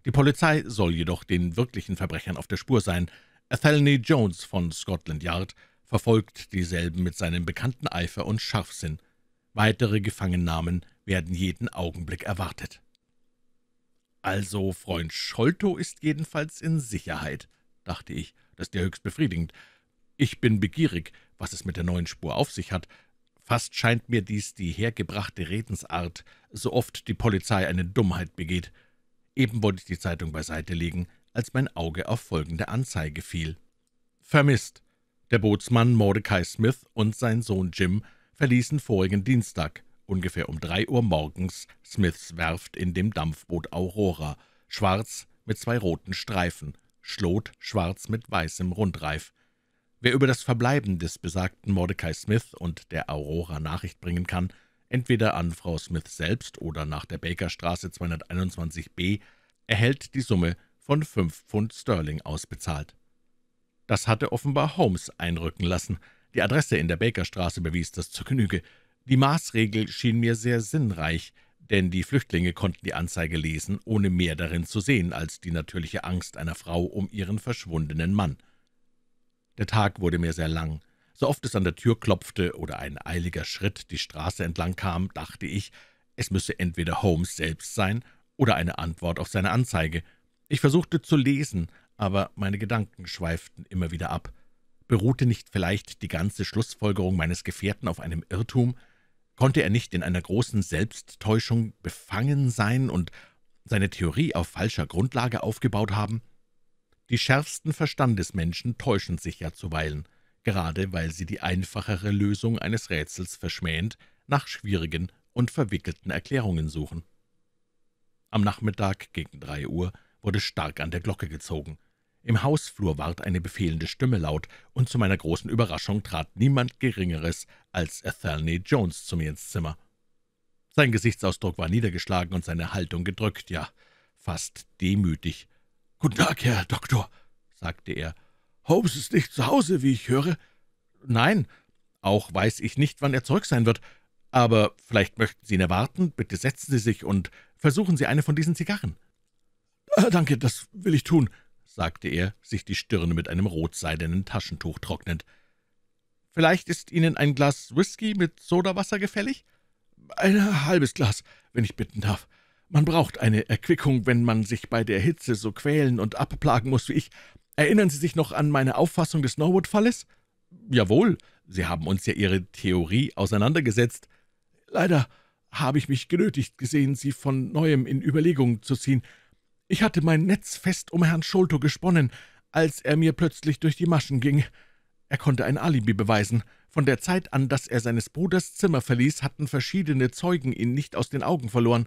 Die Polizei soll jedoch den wirklichen Verbrechern auf der Spur sein. Athelney Jones von Scotland Yard verfolgt dieselben mit seinem bekannten Eifer und Scharfsinn. Weitere Gefangennahmen werden jeden Augenblick erwartet. »Also Freund Scholto ist jedenfalls in Sicherheit«, dachte ich, das ist ja höchst befriedigend. Ich bin begierig, was es mit der neuen Spur auf sich hat. Fast scheint mir dies die hergebrachte Redensart, so oft die Polizei eine Dummheit begeht. Eben wollte ich die Zeitung beiseite legen, als mein Auge auf folgende Anzeige fiel. Vermisst. Der Bootsmann Mordecai Smith und sein Sohn Jim verließen vorigen Dienstag, ungefähr um drei Uhr morgens, Smiths Werft in dem Dampfboot Aurora, schwarz mit zwei roten Streifen, Schlot schwarz mit weißem Rundreif. Wer über das Verbleiben des besagten Mordecai Smith und der Aurora Nachricht bringen kann, entweder an Frau Smith selbst oder nach der Bakerstraße 221b, erhält die Summe von fünf Pfund Sterling ausbezahlt. Das hatte offenbar Holmes einrücken lassen, die Adresse in der Bakerstraße bewies das zur Genüge. Die Maßregel schien mir sehr sinnreich, denn die Flüchtlinge konnten die Anzeige lesen, ohne mehr darin zu sehen als die natürliche Angst einer Frau um ihren verschwundenen Mann. Der Tag wurde mir sehr lang. So oft es an der Tür klopfte oder ein eiliger Schritt die Straße entlang kam, dachte ich, es müsse entweder Holmes selbst sein oder eine Antwort auf seine Anzeige. Ich versuchte zu lesen, aber meine Gedanken schweiften immer wieder ab. Beruhte nicht vielleicht die ganze Schlussfolgerung meines Gefährten auf einem Irrtum? Konnte er nicht in einer großen Selbsttäuschung befangen sein und seine Theorie auf falscher Grundlage aufgebaut haben? Die schärfsten Verstandesmenschen täuschen sich ja zuweilen, gerade weil sie die einfachere Lösung eines Rätsels verschmähend nach schwierigen und verwickelten Erklärungen suchen. Am Nachmittag gegen drei Uhr wurde stark an der Glocke gezogen. Im Hausflur ward eine befehlende Stimme laut, und zu meiner großen Überraschung trat niemand Geringeres als Athelney Jones zu mir ins Zimmer. Sein Gesichtsausdruck war niedergeschlagen und seine Haltung gedrückt, ja, fast demütig. »Guten Tag, Herr Doktor«, sagte er. »Holmes ist nicht zu Hause, wie ich höre.« »Nein, auch weiß ich nicht, wann er zurück sein wird. Aber vielleicht möchten Sie ihn erwarten. Bitte setzen Sie sich und versuchen Sie eine von diesen Zigarren.« ah, »Danke, das will ich tun«, sagte er, sich die Stirne mit einem rotseidenen Taschentuch trocknend. »Vielleicht ist Ihnen ein Glas Whisky mit Sodawasser gefällig?« »Ein halbes Glas, wenn ich bitten darf. Man braucht eine Erquickung, wenn man sich bei der Hitze so quälen und abplagen muss wie ich. Erinnern Sie sich noch an meine Auffassung des Norwood-Falles?« »Jawohl, Sie haben uns ja Ihre Theorie auseinandergesetzt. Leider habe ich mich genötigt gesehen, Sie von Neuem in Überlegungen zu ziehen.« ich hatte mein Netz fest um Herrn Schulto gesponnen, als er mir plötzlich durch die Maschen ging. Er konnte ein Alibi beweisen. Von der Zeit an, dass er seines Bruders Zimmer verließ, hatten verschiedene Zeugen ihn nicht aus den Augen verloren.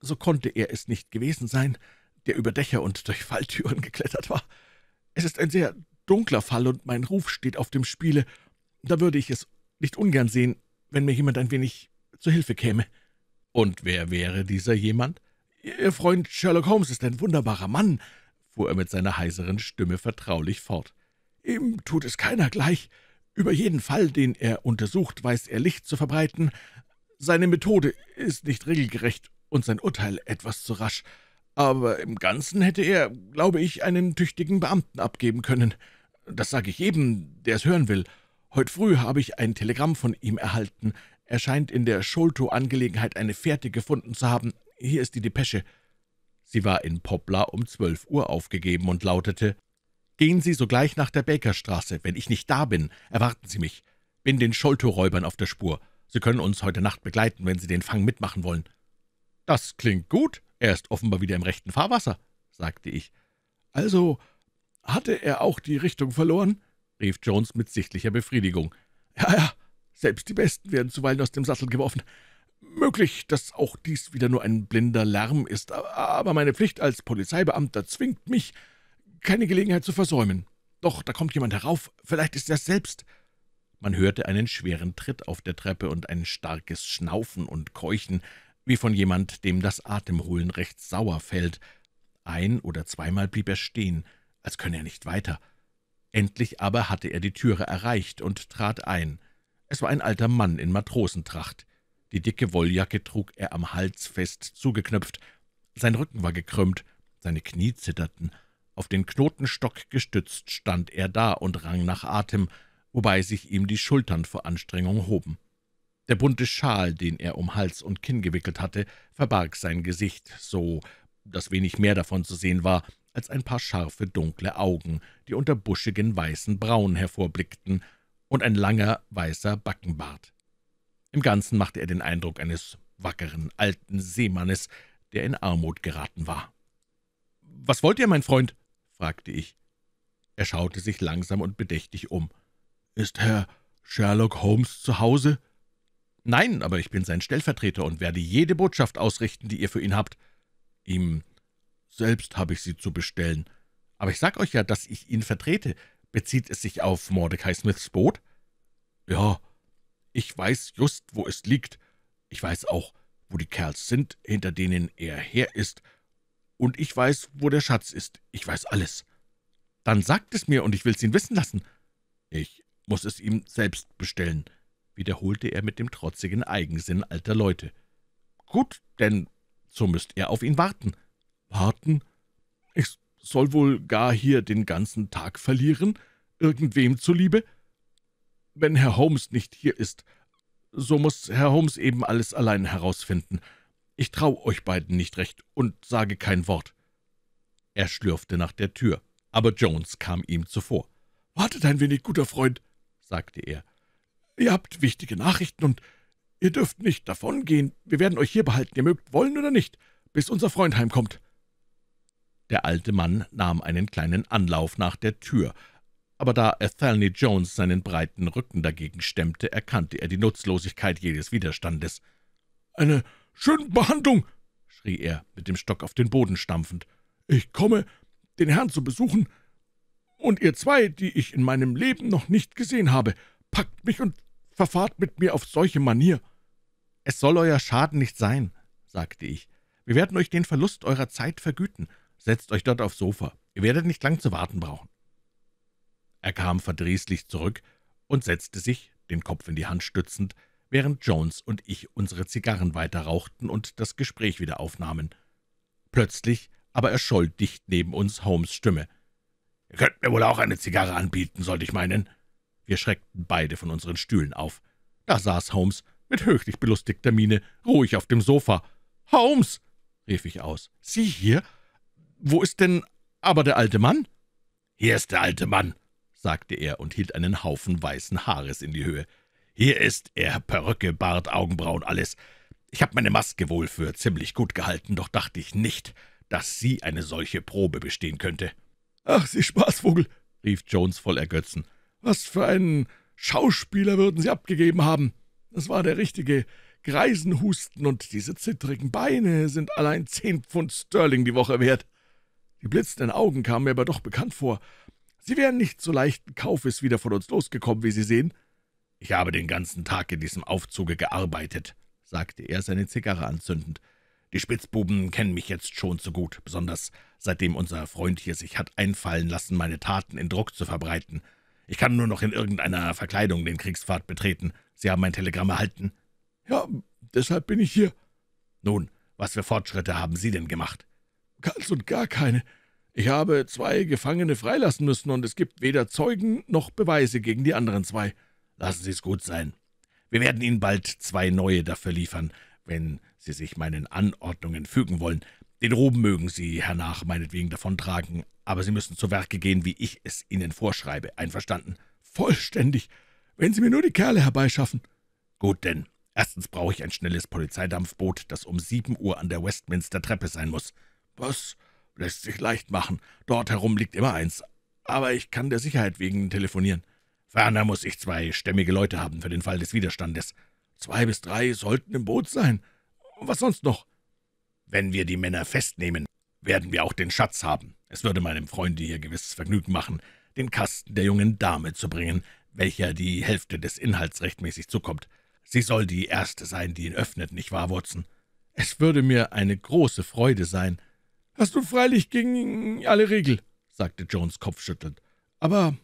So konnte er es nicht gewesen sein, der über Dächer und durch Falltüren geklettert war. Es ist ein sehr dunkler Fall, und mein Ruf steht auf dem Spiele. Da würde ich es nicht ungern sehen, wenn mir jemand ein wenig zu Hilfe käme.« »Und wer wäre dieser jemand?« »Ihr Freund Sherlock Holmes ist ein wunderbarer Mann«, fuhr er mit seiner heiseren Stimme vertraulich fort. »Ihm tut es keiner gleich. Über jeden Fall, den er untersucht, weiß er Licht zu verbreiten. Seine Methode ist nicht regelgerecht und sein Urteil etwas zu rasch. Aber im Ganzen hätte er, glaube ich, einen tüchtigen Beamten abgeben können. Das sage ich jedem, der es hören will. Heute früh habe ich ein Telegramm von ihm erhalten. Er scheint in der Scholto-Angelegenheit eine Fährte gefunden zu haben, hier ist die Depesche.« Sie war in Poplar um zwölf Uhr aufgegeben und lautete, »Gehen Sie sogleich nach der Bakerstraße. Wenn ich nicht da bin, erwarten Sie mich. Bin den Scholto-Räubern auf der Spur. Sie können uns heute Nacht begleiten, wenn Sie den Fang mitmachen wollen.« »Das klingt gut. Er ist offenbar wieder im rechten Fahrwasser«, sagte ich. »Also hatte er auch die Richtung verloren?« rief Jones mit sichtlicher Befriedigung. »Ja, ja, selbst die Besten werden zuweilen aus dem Sattel geworfen. Möglich, dass auch dies wieder nur ein blinder Lärm ist, aber meine Pflicht als Polizeibeamter zwingt mich, keine Gelegenheit zu versäumen. Doch, da kommt jemand herauf, vielleicht ist er selbst.« Man hörte einen schweren Tritt auf der Treppe und ein starkes Schnaufen und Keuchen, wie von jemand, dem das Atemholen recht sauer fällt. Ein- oder zweimal blieb er stehen, als könne er nicht weiter. Endlich aber hatte er die Türe erreicht und trat ein. Es war ein alter Mann in Matrosentracht. Die dicke Wolljacke trug er am Hals fest zugeknöpft. Sein Rücken war gekrümmt, seine Knie zitterten. Auf den Knotenstock gestützt stand er da und rang nach Atem, wobei sich ihm die Schultern vor Anstrengung hoben. Der bunte Schal, den er um Hals und Kinn gewickelt hatte, verbarg sein Gesicht, so dass wenig mehr davon zu sehen war, als ein paar scharfe, dunkle Augen, die unter buschigen weißen Brauen hervorblickten, und ein langer, weißer Backenbart. Im Ganzen machte er den Eindruck eines wackeren alten Seemannes, der in Armut geraten war. »Was wollt ihr, mein Freund?« fragte ich. Er schaute sich langsam und bedächtig um. »Ist Herr Sherlock Holmes zu Hause?« »Nein, aber ich bin sein Stellvertreter und werde jede Botschaft ausrichten, die ihr für ihn habt.« »Ihm selbst habe ich sie zu bestellen. Aber ich sag euch ja, dass ich ihn vertrete. Bezieht es sich auf Mordecai Smiths Boot?« »Ja, ich weiß just, wo es liegt. Ich weiß auch, wo die Kerls sind, hinter denen er her ist. Und ich weiß, wo der Schatz ist. Ich weiß alles. Dann sagt es mir, und ich will's ihn wissen lassen. Ich muss es ihm selbst bestellen, wiederholte er mit dem trotzigen Eigensinn alter Leute. Gut, denn so müsst ihr auf ihn warten. Warten? Ich soll wohl gar hier den ganzen Tag verlieren? Irgendwem zuliebe?« wenn Herr Holmes nicht hier ist, so muss Herr Holmes eben alles allein herausfinden. Ich traue euch beiden nicht recht und sage kein Wort.« Er schlürfte nach der Tür, aber Jones kam ihm zuvor. »Wartet ein wenig, guter Freund«, sagte er. »Ihr habt wichtige Nachrichten und ihr dürft nicht davongehen. Wir werden euch hier behalten, ihr mögt wollen oder nicht, bis unser Freund heimkommt.« der alte Mann nahm einen kleinen Anlauf nach der Tür, aber da Athelney Jones seinen breiten Rücken dagegen stemmte, erkannte er die Nutzlosigkeit jedes Widerstandes. »Eine schöne Behandlung«, schrie er, mit dem Stock auf den Boden stampfend. »Ich komme, den Herrn zu besuchen, und ihr zwei, die ich in meinem Leben noch nicht gesehen habe, packt mich und verfahrt mit mir auf solche Manier.« »Es soll euer Schaden nicht sein«, sagte ich. »Wir werden euch den Verlust eurer Zeit vergüten. Setzt euch dort aufs Sofa. Ihr werdet nicht lang zu warten brauchen.« er kam verdrießlich zurück und setzte sich, den Kopf in die Hand stützend, während Jones und ich unsere Zigarren weiter rauchten und das Gespräch wieder aufnahmen. Plötzlich aber erscholl dicht neben uns Holmes' Stimme. »Ihr könnt mir wohl auch eine Zigarre anbieten, sollte ich meinen.« Wir schreckten beide von unseren Stühlen auf. Da saß Holmes mit höchlich belustigter Miene, ruhig auf dem Sofa. »Holmes!« rief ich aus. »Sieh hier? Wo ist denn aber der alte Mann?« »Hier ist der alte Mann«, sagte er und hielt einen Haufen weißen Haares in die Höhe. »Hier ist er, Perücke, Bart, Augenbrauen, alles. Ich habe meine Maske wohl für ziemlich gut gehalten, doch dachte ich nicht, dass sie eine solche Probe bestehen könnte.« »Ach, Sie Spaßvogel«, rief Jones voll Ergötzen, »was für einen Schauspieler würden Sie abgegeben haben? Das war der richtige Greisenhusten, und diese zittrigen Beine sind allein zehn Pfund Sterling die Woche wert.« die blitzenden Augen kamen mir aber doch bekannt vor, Sie wären nicht so leichten Kaufes wieder von uns losgekommen, wie Sie sehen.« »Ich habe den ganzen Tag in diesem Aufzuge gearbeitet«, sagte er, seine Zigarre anzündend. »Die Spitzbuben kennen mich jetzt schon zu gut, besonders seitdem unser Freund hier sich hat einfallen lassen, meine Taten in Druck zu verbreiten. Ich kann nur noch in irgendeiner Verkleidung den Kriegspfad betreten. Sie haben mein Telegramm erhalten.« »Ja, deshalb bin ich hier.« »Nun, was für Fortschritte haben Sie denn gemacht?« »Ganz und gar keine. Ich habe zwei Gefangene freilassen müssen, und es gibt weder Zeugen noch Beweise gegen die anderen zwei. Lassen Sie es gut sein. Wir werden Ihnen bald zwei neue dafür liefern, wenn Sie sich meinen Anordnungen fügen wollen. Den Ruben mögen Sie hernach meinetwegen davontragen, aber Sie müssen zu Werke gehen, wie ich es Ihnen vorschreibe. Einverstanden? Vollständig. Wenn Sie mir nur die Kerle herbeischaffen. Gut denn. Erstens brauche ich ein schnelles Polizeidampfboot, das um sieben Uhr an der Westminster Treppe sein muss. Was? Lässt sich leicht machen. Dort herum liegt immer eins. Aber ich kann der Sicherheit wegen telefonieren. Ferner muss ich zwei stämmige Leute haben für den Fall des Widerstandes. Zwei bis drei sollten im Boot sein. Was sonst noch? Wenn wir die Männer festnehmen, werden wir auch den Schatz haben. Es würde meinem Freunde hier gewisses Vergnügen machen, den Kasten der jungen Dame zu bringen, welcher die Hälfte des Inhalts rechtmäßig zukommt. Sie soll die erste sein, die ihn öffnet, nicht wahr, Watson? Es würde mir eine große Freude sein, hast du freilich gegen alle Regel, sagte Jones kopfschüttelnd. Aber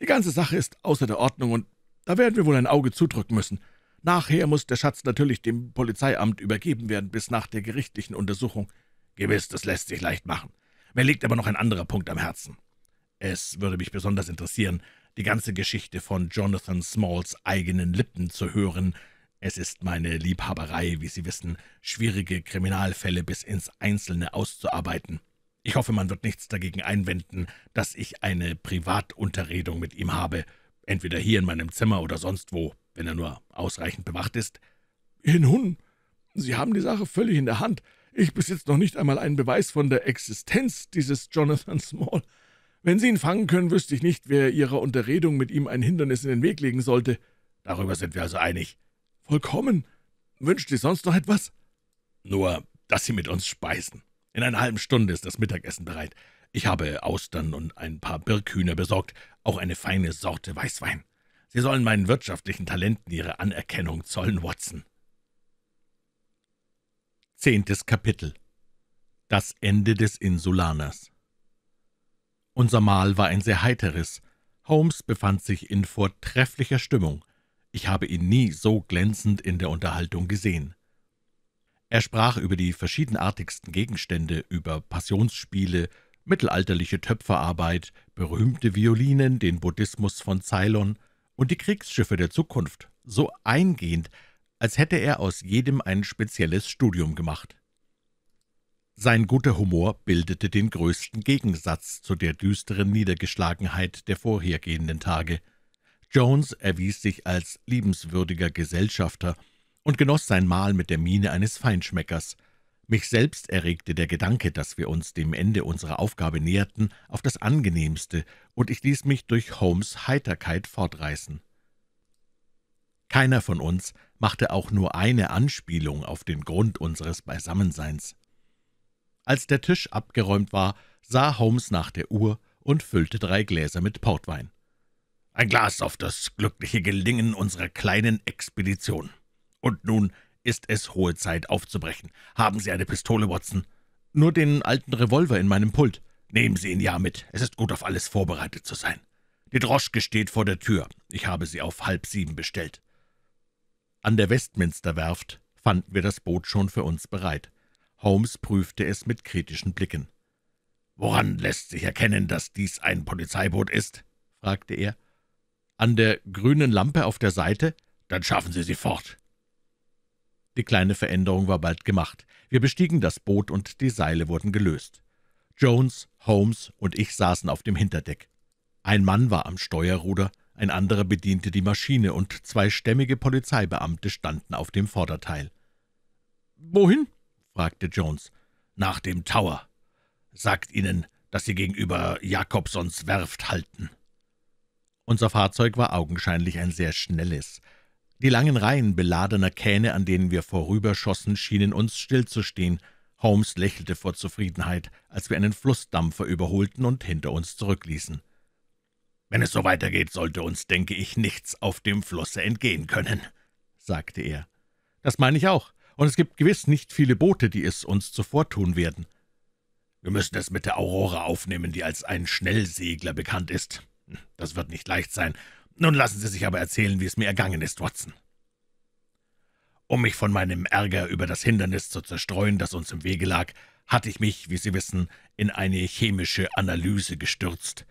die ganze Sache ist außer der Ordnung und da werden wir wohl ein Auge zudrücken müssen. Nachher muss der Schatz natürlich dem Polizeiamt übergeben werden, bis nach der gerichtlichen Untersuchung. Gewiss, das lässt sich leicht machen. Mir liegt aber noch ein anderer Punkt am Herzen. Es würde mich besonders interessieren, die ganze Geschichte von Jonathan Smalls eigenen Lippen zu hören, es ist meine Liebhaberei, wie Sie wissen, schwierige Kriminalfälle bis ins Einzelne auszuarbeiten. Ich hoffe, man wird nichts dagegen einwenden, dass ich eine Privatunterredung mit ihm habe, entweder hier in meinem Zimmer oder sonst wo, wenn er nur ausreichend bewacht ist. Nun, Sie haben die Sache völlig in der Hand. Ich besitze noch nicht einmal einen Beweis von der Existenz dieses Jonathan Small. Wenn Sie ihn fangen können, wüsste ich nicht, wer Ihrer Unterredung mit ihm ein Hindernis in den Weg legen sollte. Darüber sind wir also einig. »Vollkommen. Wünscht ihr sonst noch etwas?« »Nur, dass Sie mit uns speisen. In einer halben Stunde ist das Mittagessen bereit. Ich habe Austern und ein paar Birkhühner besorgt, auch eine feine Sorte Weißwein. Sie sollen meinen wirtschaftlichen Talenten ihre Anerkennung zollen, Watson.« Zehntes Kapitel Das Ende des Insulaners Unser Mahl war ein sehr heiteres. Holmes befand sich in vortrefflicher Stimmung. Ich habe ihn nie so glänzend in der Unterhaltung gesehen. Er sprach über die verschiedenartigsten Gegenstände, über Passionsspiele, mittelalterliche Töpferarbeit, berühmte Violinen, den Buddhismus von Ceylon und die Kriegsschiffe der Zukunft, so eingehend, als hätte er aus jedem ein spezielles Studium gemacht. Sein guter Humor bildete den größten Gegensatz zu der düsteren Niedergeschlagenheit der vorhergehenden Tage – Jones erwies sich als liebenswürdiger Gesellschafter und genoss sein Mahl mit der Miene eines Feinschmeckers. Mich selbst erregte der Gedanke, dass wir uns dem Ende unserer Aufgabe näherten, auf das Angenehmste, und ich ließ mich durch Holmes Heiterkeit fortreißen. Keiner von uns machte auch nur eine Anspielung auf den Grund unseres Beisammenseins. Als der Tisch abgeräumt war, sah Holmes nach der Uhr und füllte drei Gläser mit Portwein. Ein Glas auf das glückliche Gelingen unserer kleinen Expedition. Und nun ist es hohe Zeit aufzubrechen. Haben Sie eine Pistole, Watson? Nur den alten Revolver in meinem Pult. Nehmen Sie ihn ja mit. Es ist gut, auf alles vorbereitet zu sein. Die Droschke steht vor der Tür. Ich habe sie auf halb sieben bestellt. An der Westminster Werft fanden wir das Boot schon für uns bereit. Holmes prüfte es mit kritischen Blicken. »Woran lässt sich erkennen, dass dies ein Polizeiboot ist?« fragte er an der grünen Lampe auf der Seite? Dann schaffen Sie sie fort.« Die kleine Veränderung war bald gemacht. Wir bestiegen das Boot und die Seile wurden gelöst. Jones, Holmes und ich saßen auf dem Hinterdeck. Ein Mann war am Steuerruder, ein anderer bediente die Maschine und zwei stämmige Polizeibeamte standen auf dem Vorderteil. »Wohin?« fragte Jones. »Nach dem Tower. Sagt ihnen, dass sie gegenüber Jakobsons Werft halten.« unser Fahrzeug war augenscheinlich ein sehr schnelles. Die langen Reihen beladener Kähne, an denen wir vorüberschossen, schienen uns stillzustehen. Holmes lächelte vor Zufriedenheit, als wir einen Flussdampfer überholten und hinter uns zurückließen. »Wenn es so weitergeht, sollte uns, denke ich, nichts auf dem Flusse entgehen können«, sagte er. »Das meine ich auch, und es gibt gewiss nicht viele Boote, die es uns zuvortun werden.« »Wir müssen es mit der Aurora aufnehmen, die als ein Schnellsegler bekannt ist. Das wird nicht leicht sein. Nun lassen Sie sich aber erzählen, wie es mir ergangen ist, Watson. Um mich von meinem Ärger über das Hindernis zu zerstreuen, das uns im Wege lag, hatte ich mich, wie Sie wissen, in eine chemische Analyse gestürzt.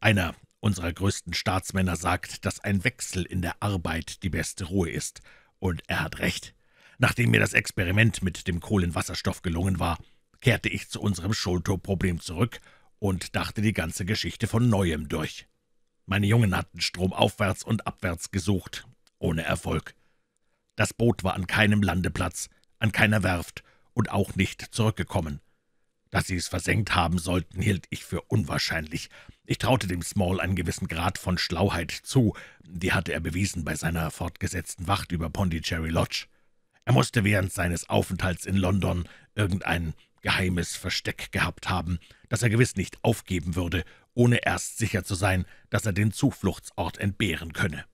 Einer unserer größten Staatsmänner sagt, dass ein Wechsel in der Arbeit die beste Ruhe ist, und er hat recht. Nachdem mir das Experiment mit dem Kohlenwasserstoff gelungen war, kehrte ich zu unserem Schulterproblem zurück und dachte die ganze Geschichte von Neuem durch. Meine Jungen hatten stromaufwärts und abwärts gesucht, ohne Erfolg. Das Boot war an keinem Landeplatz, an keiner Werft und auch nicht zurückgekommen. Dass sie es versenkt haben sollten, hielt ich für unwahrscheinlich. Ich traute dem Small einen gewissen Grad von Schlauheit zu, die hatte er bewiesen bei seiner fortgesetzten Wacht über Pondicherry Lodge. Er musste während seines Aufenthalts in London irgendein geheimes Versteck gehabt haben, das er gewiss nicht aufgeben würde ohne erst sicher zu sein, dass er den Zufluchtsort entbehren könne.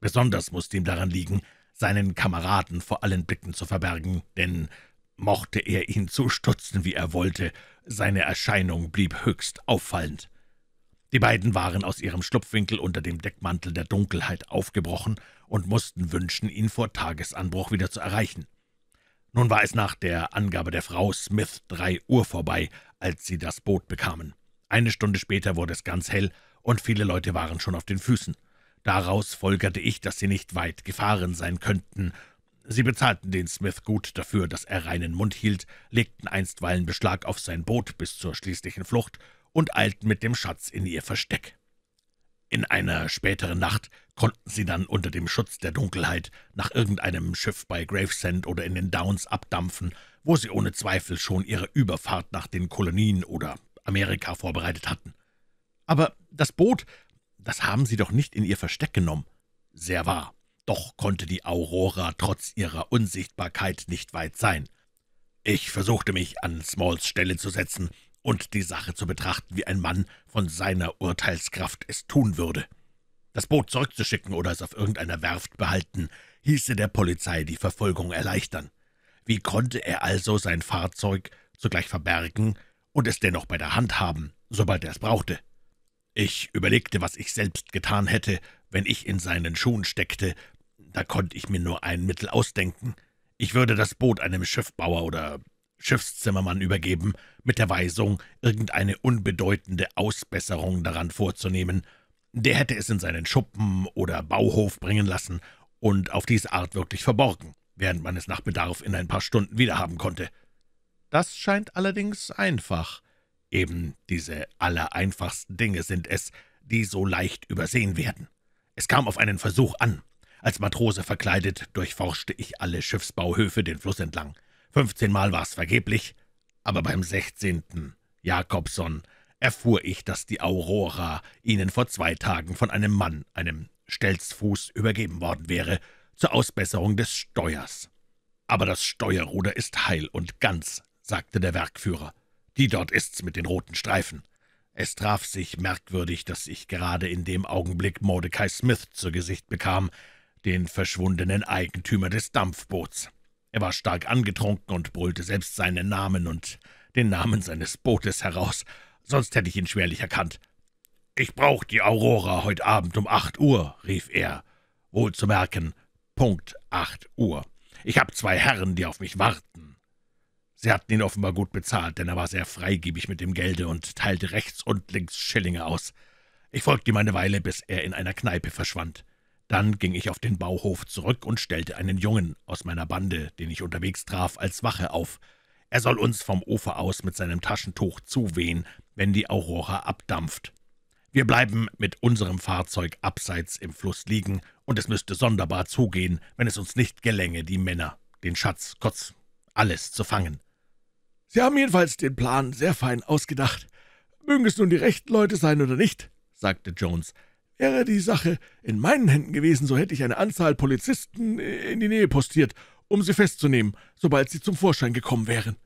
Besonders musste ihm daran liegen, seinen Kameraden vor allen Blicken zu verbergen, denn mochte er ihn stutzen, wie er wollte, seine Erscheinung blieb höchst auffallend. Die beiden waren aus ihrem Schlupfwinkel unter dem Deckmantel der Dunkelheit aufgebrochen und mussten wünschen, ihn vor Tagesanbruch wieder zu erreichen. Nun war es nach der Angabe der Frau Smith drei Uhr vorbei, als sie das Boot bekamen. Eine Stunde später wurde es ganz hell, und viele Leute waren schon auf den Füßen. Daraus folgerte ich, dass sie nicht weit gefahren sein könnten. Sie bezahlten den Smith gut dafür, dass er reinen Mund hielt, legten einstweilen Beschlag auf sein Boot bis zur schließlichen Flucht und eilten mit dem Schatz in ihr Versteck. In einer späteren Nacht konnten sie dann unter dem Schutz der Dunkelheit nach irgendeinem Schiff bei Gravesend oder in den Downs abdampfen, wo sie ohne Zweifel schon ihre Überfahrt nach den Kolonien oder Amerika vorbereitet hatten. Aber das Boot, das haben Sie doch nicht in Ihr Versteck genommen. Sehr wahr. Doch konnte die Aurora trotz ihrer Unsichtbarkeit nicht weit sein. Ich versuchte mich an Smalls Stelle zu setzen und die Sache zu betrachten, wie ein Mann von seiner Urteilskraft es tun würde. Das Boot zurückzuschicken oder es auf irgendeiner Werft behalten, hieße der Polizei die Verfolgung erleichtern. Wie konnte er also sein Fahrzeug zugleich verbergen, und es dennoch bei der Hand haben, sobald er es brauchte. Ich überlegte, was ich selbst getan hätte, wenn ich in seinen Schuhen steckte. Da konnte ich mir nur ein Mittel ausdenken. Ich würde das Boot einem Schiffbauer oder Schiffszimmermann übergeben, mit der Weisung, irgendeine unbedeutende Ausbesserung daran vorzunehmen. Der hätte es in seinen Schuppen oder Bauhof bringen lassen und auf diese Art wirklich verborgen, während man es nach Bedarf in ein paar Stunden wiederhaben konnte. Das scheint allerdings einfach. Eben diese allereinfachsten Dinge sind es, die so leicht übersehen werden. Es kam auf einen Versuch an. Als Matrose verkleidet durchforschte ich alle Schiffsbauhöfe den Fluss entlang. Fünfzehnmal war es vergeblich, aber beim sechzehnten Jakobson erfuhr ich, dass die Aurora ihnen vor zwei Tagen von einem Mann, einem Stelzfuß, übergeben worden wäre, zur Ausbesserung des Steuers. Aber das Steuerruder ist heil und ganz, sagte der Werkführer. »Die dort ist's mit den roten Streifen.« es traf sich merkwürdig, dass ich gerade in dem Augenblick Mordecai Smith zu Gesicht bekam, den verschwundenen Eigentümer des Dampfboots. Er war stark angetrunken und brüllte selbst seinen Namen und den Namen seines Bootes heraus, sonst hätte ich ihn schwerlich erkannt. »Ich brauch die Aurora heute Abend um acht Uhr«, rief er, wohl zu merken, Punkt acht Uhr. »Ich hab zwei Herren, die auf mich warten.« Sie hatten ihn offenbar gut bezahlt, denn er war sehr freigebig mit dem Gelde und teilte rechts und links Schillinge aus. Ich folgte ihm eine Weile, bis er in einer Kneipe verschwand. Dann ging ich auf den Bauhof zurück und stellte einen Jungen aus meiner Bande, den ich unterwegs traf, als Wache auf. Er soll uns vom Ufer aus mit seinem Taschentuch zuwehen, wenn die Aurora abdampft. Wir bleiben mit unserem Fahrzeug abseits im Fluss liegen, und es müsste sonderbar zugehen, wenn es uns nicht gelänge, die Männer, den Schatz, kurz alles zu fangen. Sie haben jedenfalls den Plan sehr fein ausgedacht. Mögen es nun die rechten Leute sein oder nicht, sagte Jones. Wäre die Sache in meinen Händen gewesen, so hätte ich eine Anzahl Polizisten in die Nähe postiert, um sie festzunehmen, sobald sie zum Vorschein gekommen wären.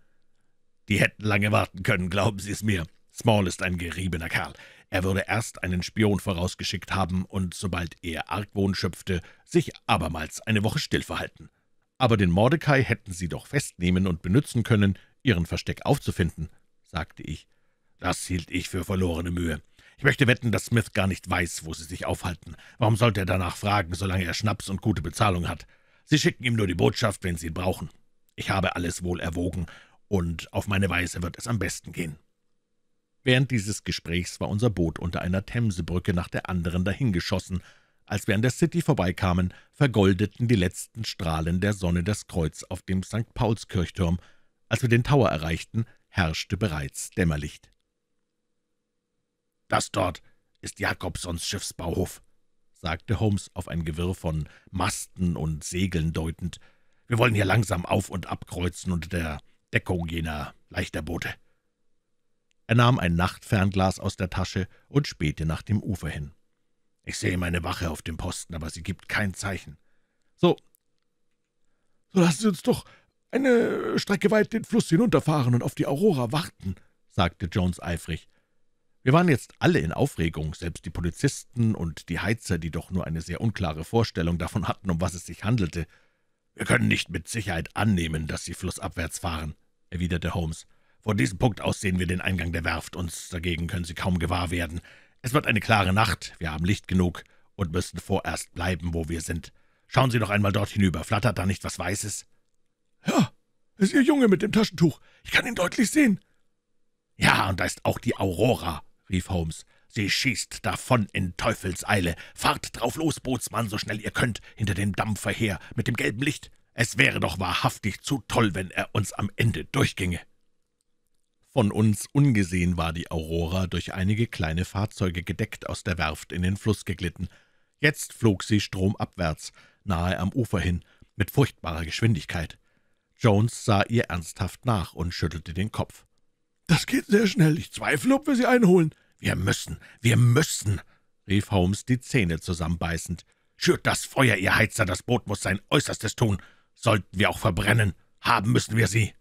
Die hätten lange warten können, glauben Sie es mir. Small ist ein geriebener Kerl. Er würde erst einen Spion vorausgeschickt haben und, sobald er Argwohn schöpfte, sich abermals eine Woche still verhalten. Aber den Mordecai hätten sie doch festnehmen und benützen können, Ihren Versteck aufzufinden«, sagte ich. »Das hielt ich für verlorene Mühe. Ich möchte wetten, dass Smith gar nicht weiß, wo Sie sich aufhalten. Warum sollte er danach fragen, solange er Schnaps und gute Bezahlung hat? Sie schicken ihm nur die Botschaft, wenn Sie ihn brauchen. Ich habe alles wohl erwogen, und auf meine Weise wird es am besten gehen.« Während dieses Gesprächs war unser Boot unter einer Themsebrücke nach der anderen dahingeschossen. Als wir an der City vorbeikamen, vergoldeten die letzten Strahlen der Sonne das Kreuz auf dem St. Paulskirchturm als wir den Tower erreichten, herrschte bereits Dämmerlicht. »Das dort ist Jakobsons Schiffsbauhof«, sagte Holmes auf ein Gewirr von Masten und Segeln deutend. »Wir wollen hier langsam auf- und abkreuzen unter der Deckung jener Leichterbote.« Er nahm ein Nachtfernglas aus der Tasche und spähte nach dem Ufer hin. »Ich sehe meine Wache auf dem Posten, aber sie gibt kein Zeichen.« »So, so lassen Sie uns doch eine Strecke weit den Fluss hinunterfahren und auf die Aurora warten«, sagte Jones eifrig. Wir waren jetzt alle in Aufregung, selbst die Polizisten und die Heizer, die doch nur eine sehr unklare Vorstellung davon hatten, um was es sich handelte. »Wir können nicht mit Sicherheit annehmen, dass sie flussabwärts fahren«, erwiderte Holmes. »Von diesem Punkt aus sehen wir den Eingang der Werft, uns dagegen können sie kaum gewahr werden. Es wird eine klare Nacht, wir haben Licht genug und müssen vorerst bleiben, wo wir sind. Schauen Sie doch einmal dort hinüber, flattert da nicht was Weißes?« ja, es ist Ihr Junge mit dem Taschentuch. Ich kann ihn deutlich sehen. Ja, und da ist auch die Aurora, rief Holmes. Sie schießt davon in Teufelseile. Fahrt drauf los, Bootsmann, so schnell ihr könnt, hinter dem Dampfer her, mit dem gelben Licht. Es wäre doch wahrhaftig zu toll, wenn er uns am Ende durchginge. Von uns ungesehen war die Aurora durch einige kleine Fahrzeuge gedeckt aus der Werft in den Fluss geglitten. Jetzt flog sie stromabwärts, nahe am Ufer hin, mit furchtbarer Geschwindigkeit. Jones sah ihr ernsthaft nach und schüttelte den Kopf. »Das geht sehr schnell. Ich zweifle, ob wir sie einholen.« »Wir müssen, wir müssen«, rief Holmes die Zähne zusammenbeißend. »Schürt das Feuer, ihr Heizer. Das Boot muss sein Äußerstes tun. Sollten wir auch verbrennen, haben müssen wir sie.«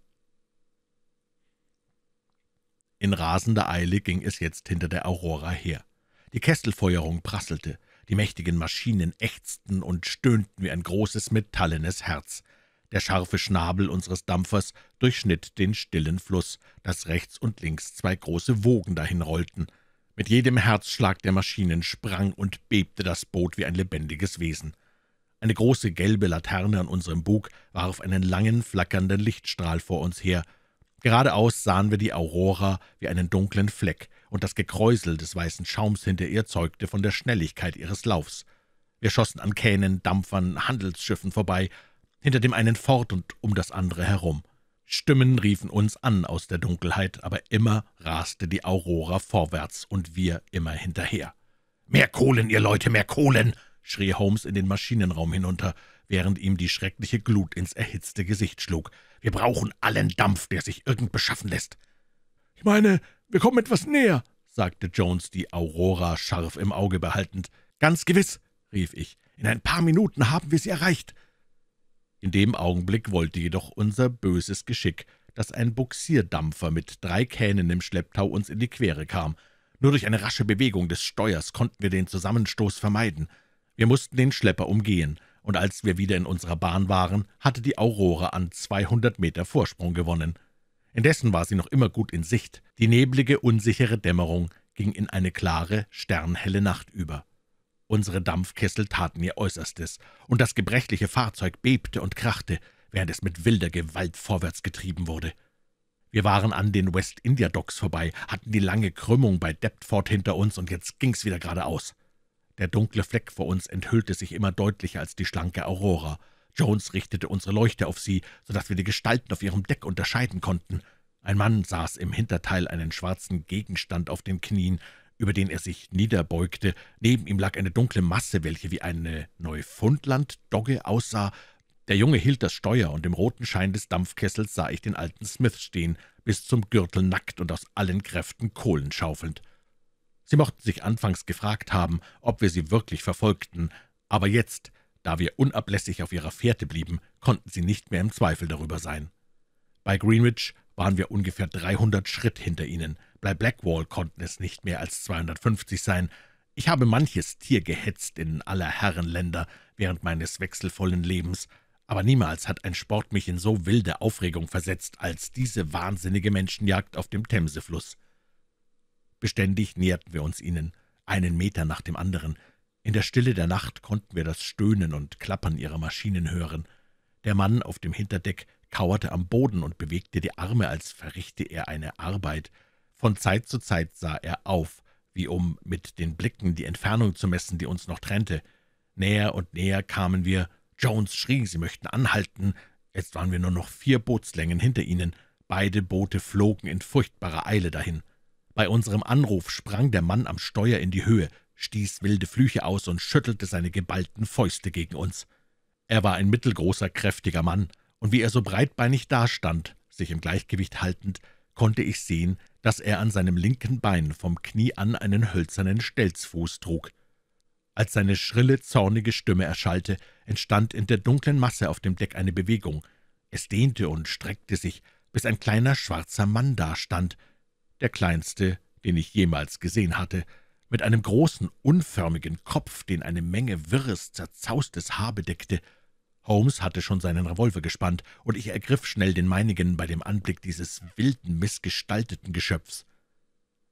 In rasender Eile ging es jetzt hinter der Aurora her. Die Kesselfeuerung prasselte, die mächtigen Maschinen ächzten und stöhnten wie ein großes metallenes Herz. Der scharfe Schnabel unseres Dampfers durchschnitt den stillen Fluss, dass rechts und links zwei große Wogen dahinrollten. Mit jedem Herzschlag der Maschinen sprang und bebte das Boot wie ein lebendiges Wesen. Eine große gelbe Laterne an unserem Bug warf einen langen, flackernden Lichtstrahl vor uns her. Geradeaus sahen wir die Aurora wie einen dunklen Fleck, und das Gekräusel des weißen Schaums hinter ihr zeugte von der Schnelligkeit ihres Laufs. Wir schossen an Kähnen, Dampfern, Handelsschiffen vorbei, hinter dem einen fort und um das andere herum. Stimmen riefen uns an aus der Dunkelheit, aber immer raste die Aurora vorwärts und wir immer hinterher. »Mehr Kohlen, ihr Leute, mehr Kohlen!« schrie Holmes in den Maschinenraum hinunter, während ihm die schreckliche Glut ins erhitzte Gesicht schlug. »Wir brauchen allen Dampf, der sich irgend beschaffen lässt.« »Ich meine, wir kommen etwas näher«, sagte Jones, die Aurora scharf im Auge behaltend. »Ganz gewiss«, rief ich, »in ein paar Minuten haben wir sie erreicht.« in dem Augenblick wollte jedoch unser böses Geschick, dass ein Buxierdampfer mit drei Kähnen im Schlepptau uns in die Quere kam. Nur durch eine rasche Bewegung des Steuers konnten wir den Zusammenstoß vermeiden. Wir mussten den Schlepper umgehen, und als wir wieder in unserer Bahn waren, hatte die Aurora an 200 Meter Vorsprung gewonnen. Indessen war sie noch immer gut in Sicht. Die neblige, unsichere Dämmerung ging in eine klare, sternhelle Nacht über. Unsere Dampfkessel taten ihr Äußerstes, und das gebrechliche Fahrzeug bebte und krachte, während es mit wilder Gewalt vorwärts getrieben wurde. Wir waren an den West-India-Docks vorbei, hatten die lange Krümmung bei Deptford hinter uns, und jetzt ging's wieder geradeaus. Der dunkle Fleck vor uns enthüllte sich immer deutlicher als die schlanke Aurora. Jones richtete unsere Leuchte auf sie, so dass wir die Gestalten auf ihrem Deck unterscheiden konnten. Ein Mann saß im Hinterteil einen schwarzen Gegenstand auf den Knien, über den er sich niederbeugte. Neben ihm lag eine dunkle Masse, welche wie eine Neufundland-Dogge aussah. Der Junge hielt das Steuer, und im roten Schein des Dampfkessels sah ich den alten Smith stehen, bis zum Gürtel nackt und aus allen Kräften Kohlen schaufelnd. Sie mochten sich anfangs gefragt haben, ob wir sie wirklich verfolgten, aber jetzt, da wir unablässig auf ihrer Fährte blieben, konnten sie nicht mehr im Zweifel darüber sein. Bei Greenwich waren wir ungefähr 300 Schritt hinter ihnen. Bei Blackwall konnten es nicht mehr als 250 sein. Ich habe manches Tier gehetzt in aller Herrenländer während meines wechselvollen Lebens, aber niemals hat ein Sport mich in so wilde Aufregung versetzt als diese wahnsinnige Menschenjagd auf dem Themsefluss. Beständig näherten wir uns ihnen, einen Meter nach dem anderen. In der Stille der Nacht konnten wir das Stöhnen und Klappern ihrer Maschinen hören. Der Mann auf dem Hinterdeck kauerte am Boden und bewegte die Arme, als verrichte er eine Arbeit, von Zeit zu Zeit sah er auf, wie um mit den Blicken die Entfernung zu messen, die uns noch trennte. Näher und näher kamen wir. Jones schrie, sie möchten anhalten. Jetzt waren wir nur noch vier Bootslängen hinter ihnen. Beide Boote flogen in furchtbarer Eile dahin. Bei unserem Anruf sprang der Mann am Steuer in die Höhe, stieß wilde Flüche aus und schüttelte seine geballten Fäuste gegen uns. Er war ein mittelgroßer, kräftiger Mann, und wie er so breitbeinig dastand, sich im Gleichgewicht haltend, konnte ich sehen, dass er an seinem linken Bein vom Knie an einen hölzernen Stelzfuß trug. Als seine schrille, zornige Stimme erschallte, entstand in der dunklen Masse auf dem Deck eine Bewegung. Es dehnte und streckte sich, bis ein kleiner schwarzer Mann dastand, der kleinste, den ich jemals gesehen hatte, mit einem großen, unförmigen Kopf, den eine Menge wirres, zerzaustes Haar bedeckte, Holmes hatte schon seinen Revolver gespannt, und ich ergriff schnell den meinigen bei dem Anblick dieses wilden, missgestalteten Geschöpfs.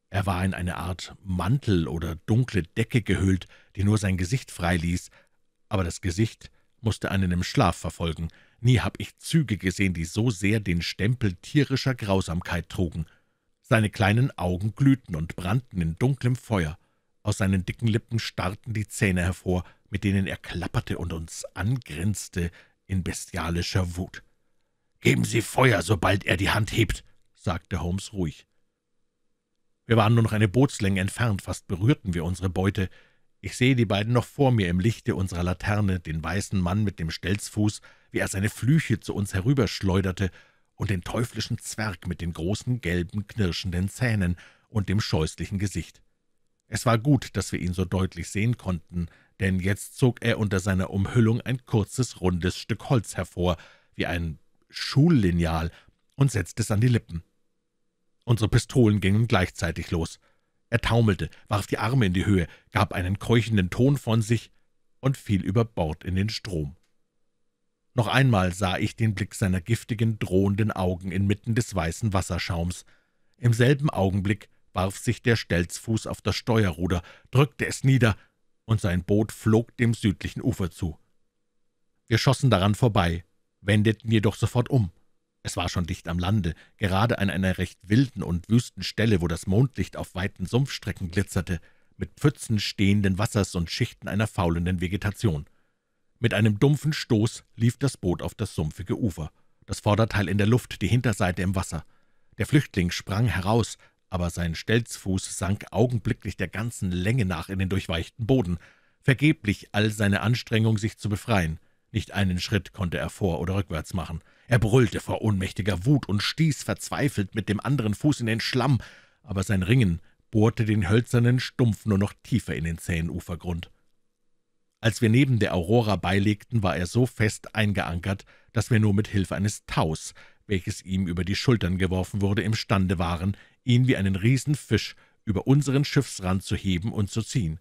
Er war in eine Art Mantel oder dunkle Decke gehüllt, die nur sein Gesicht freiließ, aber das Gesicht musste einen im Schlaf verfolgen. Nie habe ich Züge gesehen, die so sehr den Stempel tierischer Grausamkeit trugen. Seine kleinen Augen glühten und brannten in dunklem Feuer aus seinen dicken Lippen starrten die Zähne hervor, mit denen er klapperte und uns angrinste in bestialischer Wut. »Geben Sie Feuer, sobald er die Hand hebt«, sagte Holmes ruhig. Wir waren nur noch eine Bootslänge entfernt, fast berührten wir unsere Beute. Ich sehe die beiden noch vor mir im Lichte unserer Laterne, den weißen Mann mit dem Stelzfuß, wie er seine Flüche zu uns herüberschleuderte, und den teuflischen Zwerg mit den großen gelben, knirschenden Zähnen und dem scheußlichen Gesicht. Es war gut, dass wir ihn so deutlich sehen konnten, denn jetzt zog er unter seiner Umhüllung ein kurzes, rundes Stück Holz hervor, wie ein Schullineal, und setzte es an die Lippen. Unsere Pistolen gingen gleichzeitig los. Er taumelte, warf die Arme in die Höhe, gab einen keuchenden Ton von sich und fiel über Bord in den Strom. Noch einmal sah ich den Blick seiner giftigen, drohenden Augen inmitten des weißen Wasserschaums. Im selben Augenblick warf sich der Stelzfuß auf das Steuerruder, drückte es nieder, und sein Boot flog dem südlichen Ufer zu. Wir schossen daran vorbei, wendeten jedoch sofort um. Es war schon dicht am Lande, gerade an einer recht wilden und wüsten Stelle, wo das Mondlicht auf weiten Sumpfstrecken glitzerte, mit Pfützen stehenden Wassers und Schichten einer faulenden Vegetation. Mit einem dumpfen Stoß lief das Boot auf das sumpfige Ufer, das Vorderteil in der Luft, die Hinterseite im Wasser. Der Flüchtling sprang heraus, aber sein Stelzfuß sank augenblicklich der ganzen Länge nach in den durchweichten Boden. Vergeblich all seine Anstrengung, sich zu befreien. Nicht einen Schritt konnte er vor- oder rückwärts machen. Er brüllte vor ohnmächtiger Wut und stieß verzweifelt mit dem anderen Fuß in den Schlamm, aber sein Ringen bohrte den hölzernen Stumpf nur noch tiefer in den zähen Ufergrund. Als wir neben der Aurora beilegten, war er so fest eingeankert, dass wir nur mit Hilfe eines Taus, welches ihm über die Schultern geworfen wurde, imstande waren, ihn wie einen Riesenfisch über unseren Schiffsrand zu heben und zu ziehen.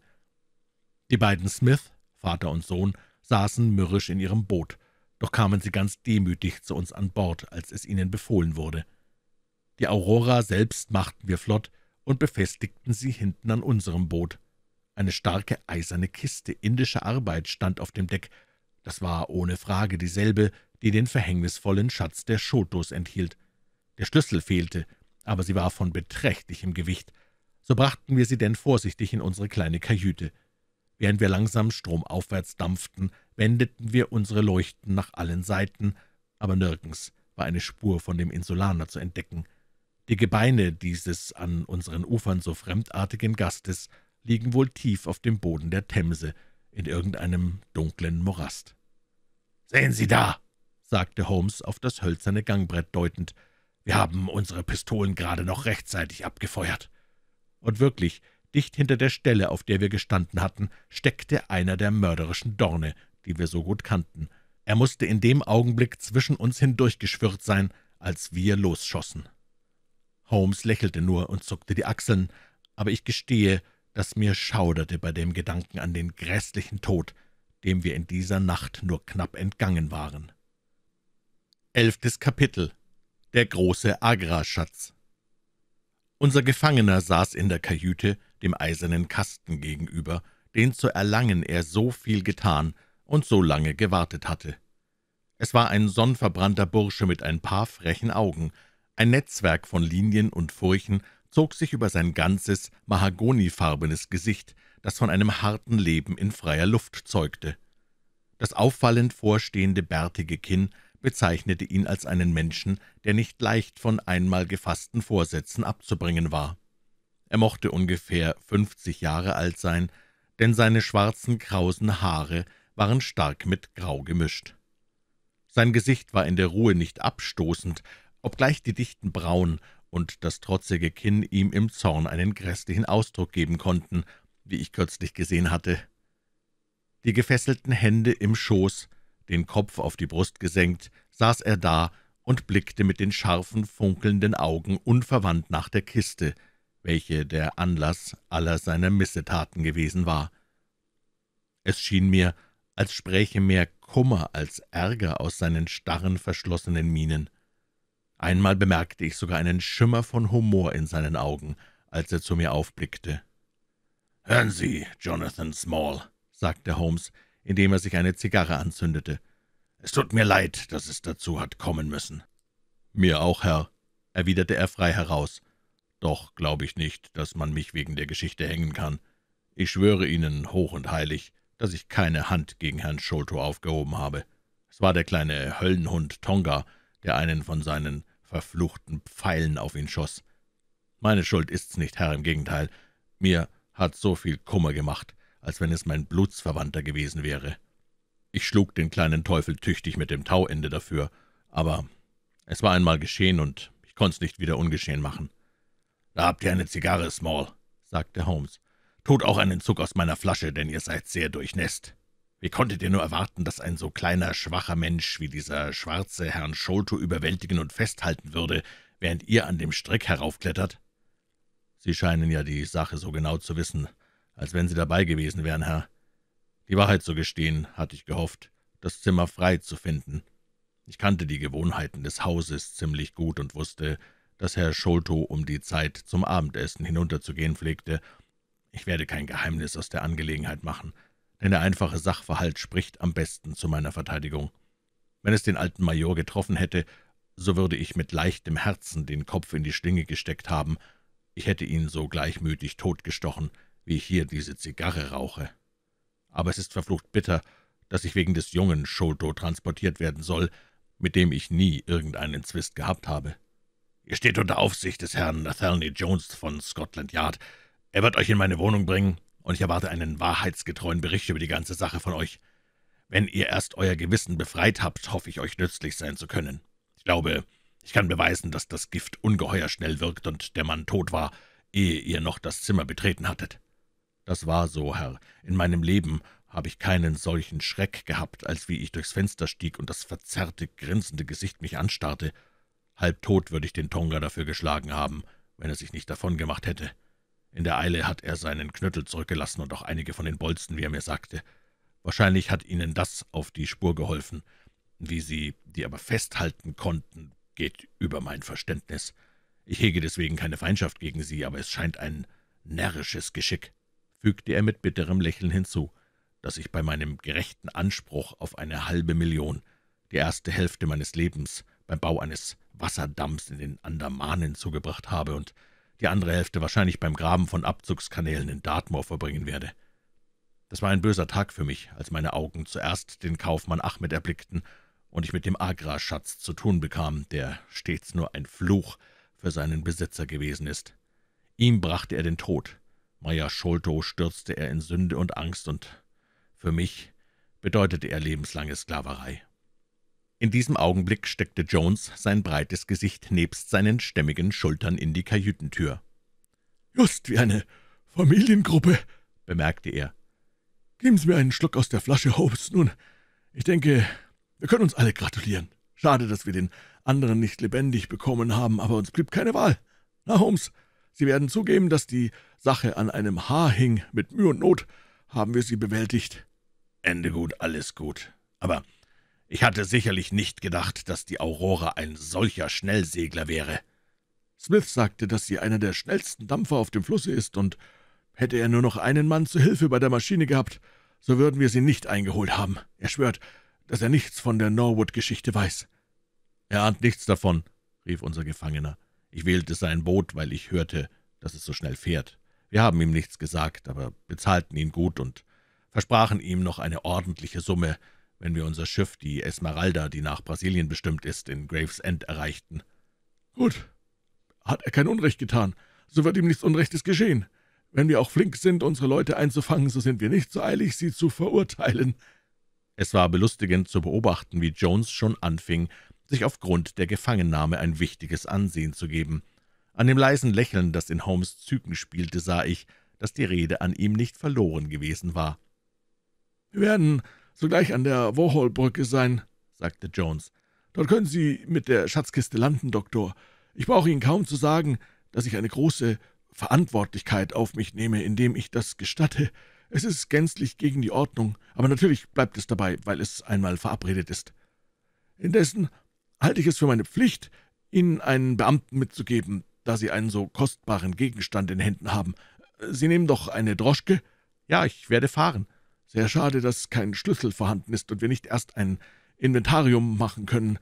Die beiden Smith, Vater und Sohn, saßen mürrisch in ihrem Boot, doch kamen sie ganz demütig zu uns an Bord, als es ihnen befohlen wurde. Die Aurora selbst machten wir flott und befestigten sie hinten an unserem Boot. Eine starke eiserne Kiste indischer Arbeit stand auf dem Deck. Das war ohne Frage dieselbe, die den verhängnisvollen Schatz der Schotos enthielt. Der Schlüssel fehlte, aber sie war von beträchtlichem Gewicht. So brachten wir sie denn vorsichtig in unsere kleine Kajüte. Während wir langsam stromaufwärts dampften, wendeten wir unsere Leuchten nach allen Seiten, aber nirgends war eine Spur von dem Insulaner zu entdecken. Die Gebeine dieses an unseren Ufern so fremdartigen Gastes liegen wohl tief auf dem Boden der Themse, in irgendeinem dunklen Morast. »Sehen Sie da!« sagte Holmes auf das hölzerne Gangbrett deutend, wir haben unsere Pistolen gerade noch rechtzeitig abgefeuert.« Und wirklich, dicht hinter der Stelle, auf der wir gestanden hatten, steckte einer der mörderischen Dorne, die wir so gut kannten. Er musste in dem Augenblick zwischen uns hindurchgeschwirrt sein, als wir losschossen. Holmes lächelte nur und zuckte die Achseln, aber ich gestehe, dass mir schauderte bei dem Gedanken an den grässlichen Tod, dem wir in dieser Nacht nur knapp entgangen waren. Elftes Kapitel der große agra Unser Gefangener saß in der Kajüte dem eisernen Kasten gegenüber, den zu erlangen er so viel getan und so lange gewartet hatte. Es war ein sonnverbrannter Bursche mit ein paar frechen Augen. Ein Netzwerk von Linien und Furchen zog sich über sein ganzes, mahagonifarbenes Gesicht, das von einem harten Leben in freier Luft zeugte. Das auffallend vorstehende bärtige Kinn bezeichnete ihn als einen Menschen, der nicht leicht von einmal gefassten Vorsätzen abzubringen war. Er mochte ungefähr fünfzig Jahre alt sein, denn seine schwarzen, krausen Haare waren stark mit Grau gemischt. Sein Gesicht war in der Ruhe nicht abstoßend, obgleich die dichten Brauen und das trotzige Kinn ihm im Zorn einen grässlichen Ausdruck geben konnten, wie ich kürzlich gesehen hatte. Die gefesselten Hände im Schoß den Kopf auf die Brust gesenkt, saß er da und blickte mit den scharfen, funkelnden Augen unverwandt nach der Kiste, welche der Anlass aller seiner Missetaten gewesen war. Es schien mir, als spräche mehr Kummer als Ärger aus seinen starren, verschlossenen Mienen. Einmal bemerkte ich sogar einen Schimmer von Humor in seinen Augen, als er zu mir aufblickte. »Hören Sie, Jonathan Small«, sagte Holmes, indem er sich eine Zigarre anzündete. »Es tut mir leid, dass es dazu hat kommen müssen.« »Mir auch, Herr«, erwiderte er frei heraus. »Doch glaube ich nicht, dass man mich wegen der Geschichte hängen kann. Ich schwöre Ihnen hoch und heilig, dass ich keine Hand gegen Herrn Scholto aufgehoben habe. Es war der kleine Höllenhund Tonga, der einen von seinen verfluchten Pfeilen auf ihn schoss. Meine Schuld ist's nicht, Herr, im Gegenteil. Mir hat so viel Kummer gemacht als wenn es mein Blutsverwandter gewesen wäre. Ich schlug den kleinen Teufel tüchtig mit dem Tauende dafür, aber es war einmal geschehen und ich konnte es nicht wieder ungeschehen machen. »Da habt ihr eine Zigarre, Small«, sagte Holmes. »Tut auch einen Zug aus meiner Flasche, denn ihr seid sehr durchnässt. Wie konntet ihr nur erwarten, dass ein so kleiner, schwacher Mensch wie dieser schwarze Herrn Sholto überwältigen und festhalten würde, während ihr an dem Strick heraufklettert?« »Sie scheinen ja die Sache so genau zu wissen, als wenn Sie dabei gewesen wären, Herr. Die Wahrheit zu gestehen, hatte ich gehofft, das Zimmer frei zu finden. Ich kannte die Gewohnheiten des Hauses ziemlich gut und wusste, dass Herr Scholto um die Zeit zum Abendessen hinunterzugehen pflegte. Ich werde kein Geheimnis aus der Angelegenheit machen, denn der einfache Sachverhalt spricht am besten zu meiner Verteidigung. Wenn es den alten Major getroffen hätte, so würde ich mit leichtem Herzen den Kopf in die Schlinge gesteckt haben. Ich hätte ihn so gleichmütig totgestochen – wie ich hier diese Zigarre rauche. Aber es ist verflucht bitter, dass ich wegen des jungen Sholto transportiert werden soll, mit dem ich nie irgendeinen Zwist gehabt habe. Ihr steht unter Aufsicht des Herrn Nathalie Jones von Scotland Yard. Er wird euch in meine Wohnung bringen, und ich erwarte einen wahrheitsgetreuen Bericht über die ganze Sache von euch. Wenn ihr erst euer Gewissen befreit habt, hoffe ich, euch nützlich sein zu können. Ich glaube, ich kann beweisen, dass das Gift ungeheuer schnell wirkt und der Mann tot war, ehe ihr noch das Zimmer betreten hattet. Das war so, Herr. In meinem Leben habe ich keinen solchen Schreck gehabt, als wie ich durchs Fenster stieg und das verzerrte, grinsende Gesicht mich anstarrte. Halbtot würde ich den Tonga dafür geschlagen haben, wenn er sich nicht davon gemacht hätte. In der Eile hat er seinen Knüttel zurückgelassen und auch einige von den Bolzen, wie er mir sagte. Wahrscheinlich hat ihnen das auf die Spur geholfen. Wie sie die aber festhalten konnten, geht über mein Verständnis. Ich hege deswegen keine Feindschaft gegen sie, aber es scheint ein närrisches Geschick fügte er mit bitterem Lächeln hinzu, dass ich bei meinem gerechten Anspruch auf eine halbe Million die erste Hälfte meines Lebens beim Bau eines Wasserdamms in den Andamanen zugebracht habe und die andere Hälfte wahrscheinlich beim Graben von Abzugskanälen in Dartmoor verbringen werde. Das war ein böser Tag für mich, als meine Augen zuerst den Kaufmann Achmed erblickten und ich mit dem Agrarschatz zu tun bekam, der stets nur ein Fluch für seinen Besitzer gewesen ist. Ihm brachte er den Tod, Meier Scholto stürzte er in Sünde und Angst, und für mich bedeutete er lebenslange Sklaverei. In diesem Augenblick steckte Jones sein breites Gesicht nebst seinen stämmigen Schultern in die Kajütentür. »Just wie eine Familiengruppe«, bemerkte er. »Geben Sie mir einen Schluck aus der Flasche, Hobbs. Nun, ich denke, wir können uns alle gratulieren. Schade, dass wir den anderen nicht lebendig bekommen haben, aber uns blieb keine Wahl. Na, Holmes, Sie werden zugeben, dass die Sache an einem Haar hing. Mit Mühe und Not haben wir sie bewältigt. Ende gut, alles gut. Aber ich hatte sicherlich nicht gedacht, dass die Aurora ein solcher Schnellsegler wäre. Smith sagte, dass sie einer der schnellsten Dampfer auf dem Flusse ist, und hätte er nur noch einen Mann zu Hilfe bei der Maschine gehabt, so würden wir sie nicht eingeholt haben. Er schwört, dass er nichts von der Norwood-Geschichte weiß. Er ahnt nichts davon, rief unser Gefangener. Ich wählte sein Boot, weil ich hörte, dass es so schnell fährt. Wir haben ihm nichts gesagt, aber bezahlten ihn gut und versprachen ihm noch eine ordentliche Summe, wenn wir unser Schiff, die Esmeralda, die nach Brasilien bestimmt ist, in Gravesend erreichten. »Gut, hat er kein Unrecht getan, so wird ihm nichts Unrechtes geschehen. Wenn wir auch flink sind, unsere Leute einzufangen, so sind wir nicht so eilig, sie zu verurteilen.« Es war belustigend zu beobachten, wie Jones schon anfing, sich aufgrund der Gefangennahme ein wichtiges Ansehen zu geben. An dem leisen Lächeln, das in Holmes Zügen spielte, sah ich, dass die Rede an ihm nicht verloren gewesen war. »Wir werden sogleich an der Warhol-Brücke sein«, sagte Jones. »Dort können Sie mit der Schatzkiste landen, Doktor. Ich brauche Ihnen kaum zu sagen, dass ich eine große Verantwortlichkeit auf mich nehme, indem ich das gestatte. Es ist gänzlich gegen die Ordnung, aber natürlich bleibt es dabei, weil es einmal verabredet ist. Indessen halte ich es für meine Pflicht, Ihnen einen Beamten mitzugeben, da Sie einen so kostbaren Gegenstand in Händen haben. Sie nehmen doch eine Droschke?« »Ja, ich werde fahren. Sehr schade, dass kein Schlüssel vorhanden ist und wir nicht erst ein Inventarium machen können.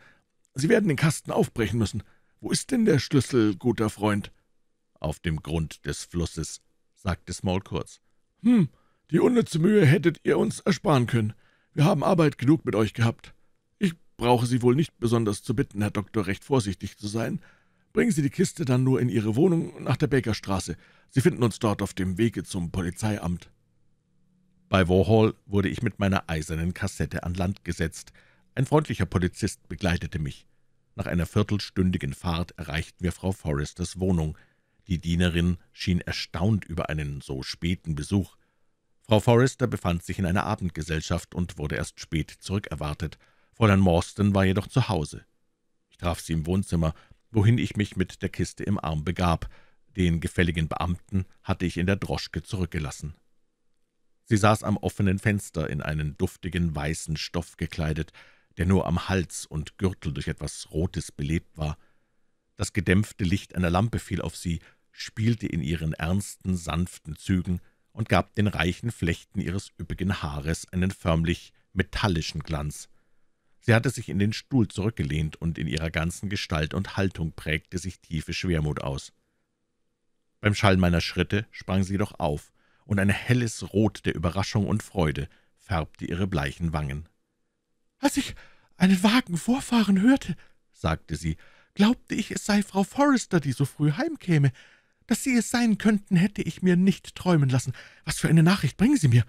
Sie werden den Kasten aufbrechen müssen. Wo ist denn der Schlüssel, guter Freund?« »Auf dem Grund des Flusses«, sagte Small kurz. »Hm, die unnütze Mühe hättet ihr uns ersparen können. Wir haben Arbeit genug mit euch gehabt brauche Sie wohl nicht besonders zu bitten, Herr Doktor, recht vorsichtig zu sein. Bringen Sie die Kiste dann nur in Ihre Wohnung nach der Bakerstraße. Sie finden uns dort auf dem Wege zum Polizeiamt.« Bei Warhol wurde ich mit meiner eisernen Kassette an Land gesetzt. Ein freundlicher Polizist begleitete mich. Nach einer viertelstündigen Fahrt erreichten wir Frau Forresters Wohnung. Die Dienerin schien erstaunt über einen so späten Besuch. Frau Forrester befand sich in einer Abendgesellschaft und wurde erst spät zurückerwartet. Fräulein Morstan war jedoch zu Hause. Ich traf sie im Wohnzimmer, wohin ich mich mit der Kiste im Arm begab. Den gefälligen Beamten hatte ich in der Droschke zurückgelassen. Sie saß am offenen Fenster, in einen duftigen weißen Stoff gekleidet, der nur am Hals und Gürtel durch etwas Rotes belebt war. Das gedämpfte Licht einer Lampe fiel auf sie, spielte in ihren ernsten, sanften Zügen und gab den reichen Flechten ihres üppigen Haares einen förmlich metallischen Glanz. Sie hatte sich in den Stuhl zurückgelehnt, und in ihrer ganzen Gestalt und Haltung prägte sich tiefe Schwermut aus. Beim Schall meiner Schritte sprang sie jedoch auf, und ein helles Rot der Überraschung und Freude färbte ihre bleichen Wangen. »Als ich einen Wagen vorfahren hörte«, sagte sie, »glaubte ich, es sei Frau Forrester, die so früh heimkäme. Dass Sie es sein könnten, hätte ich mir nicht träumen lassen. Was für eine Nachricht bringen Sie mir?«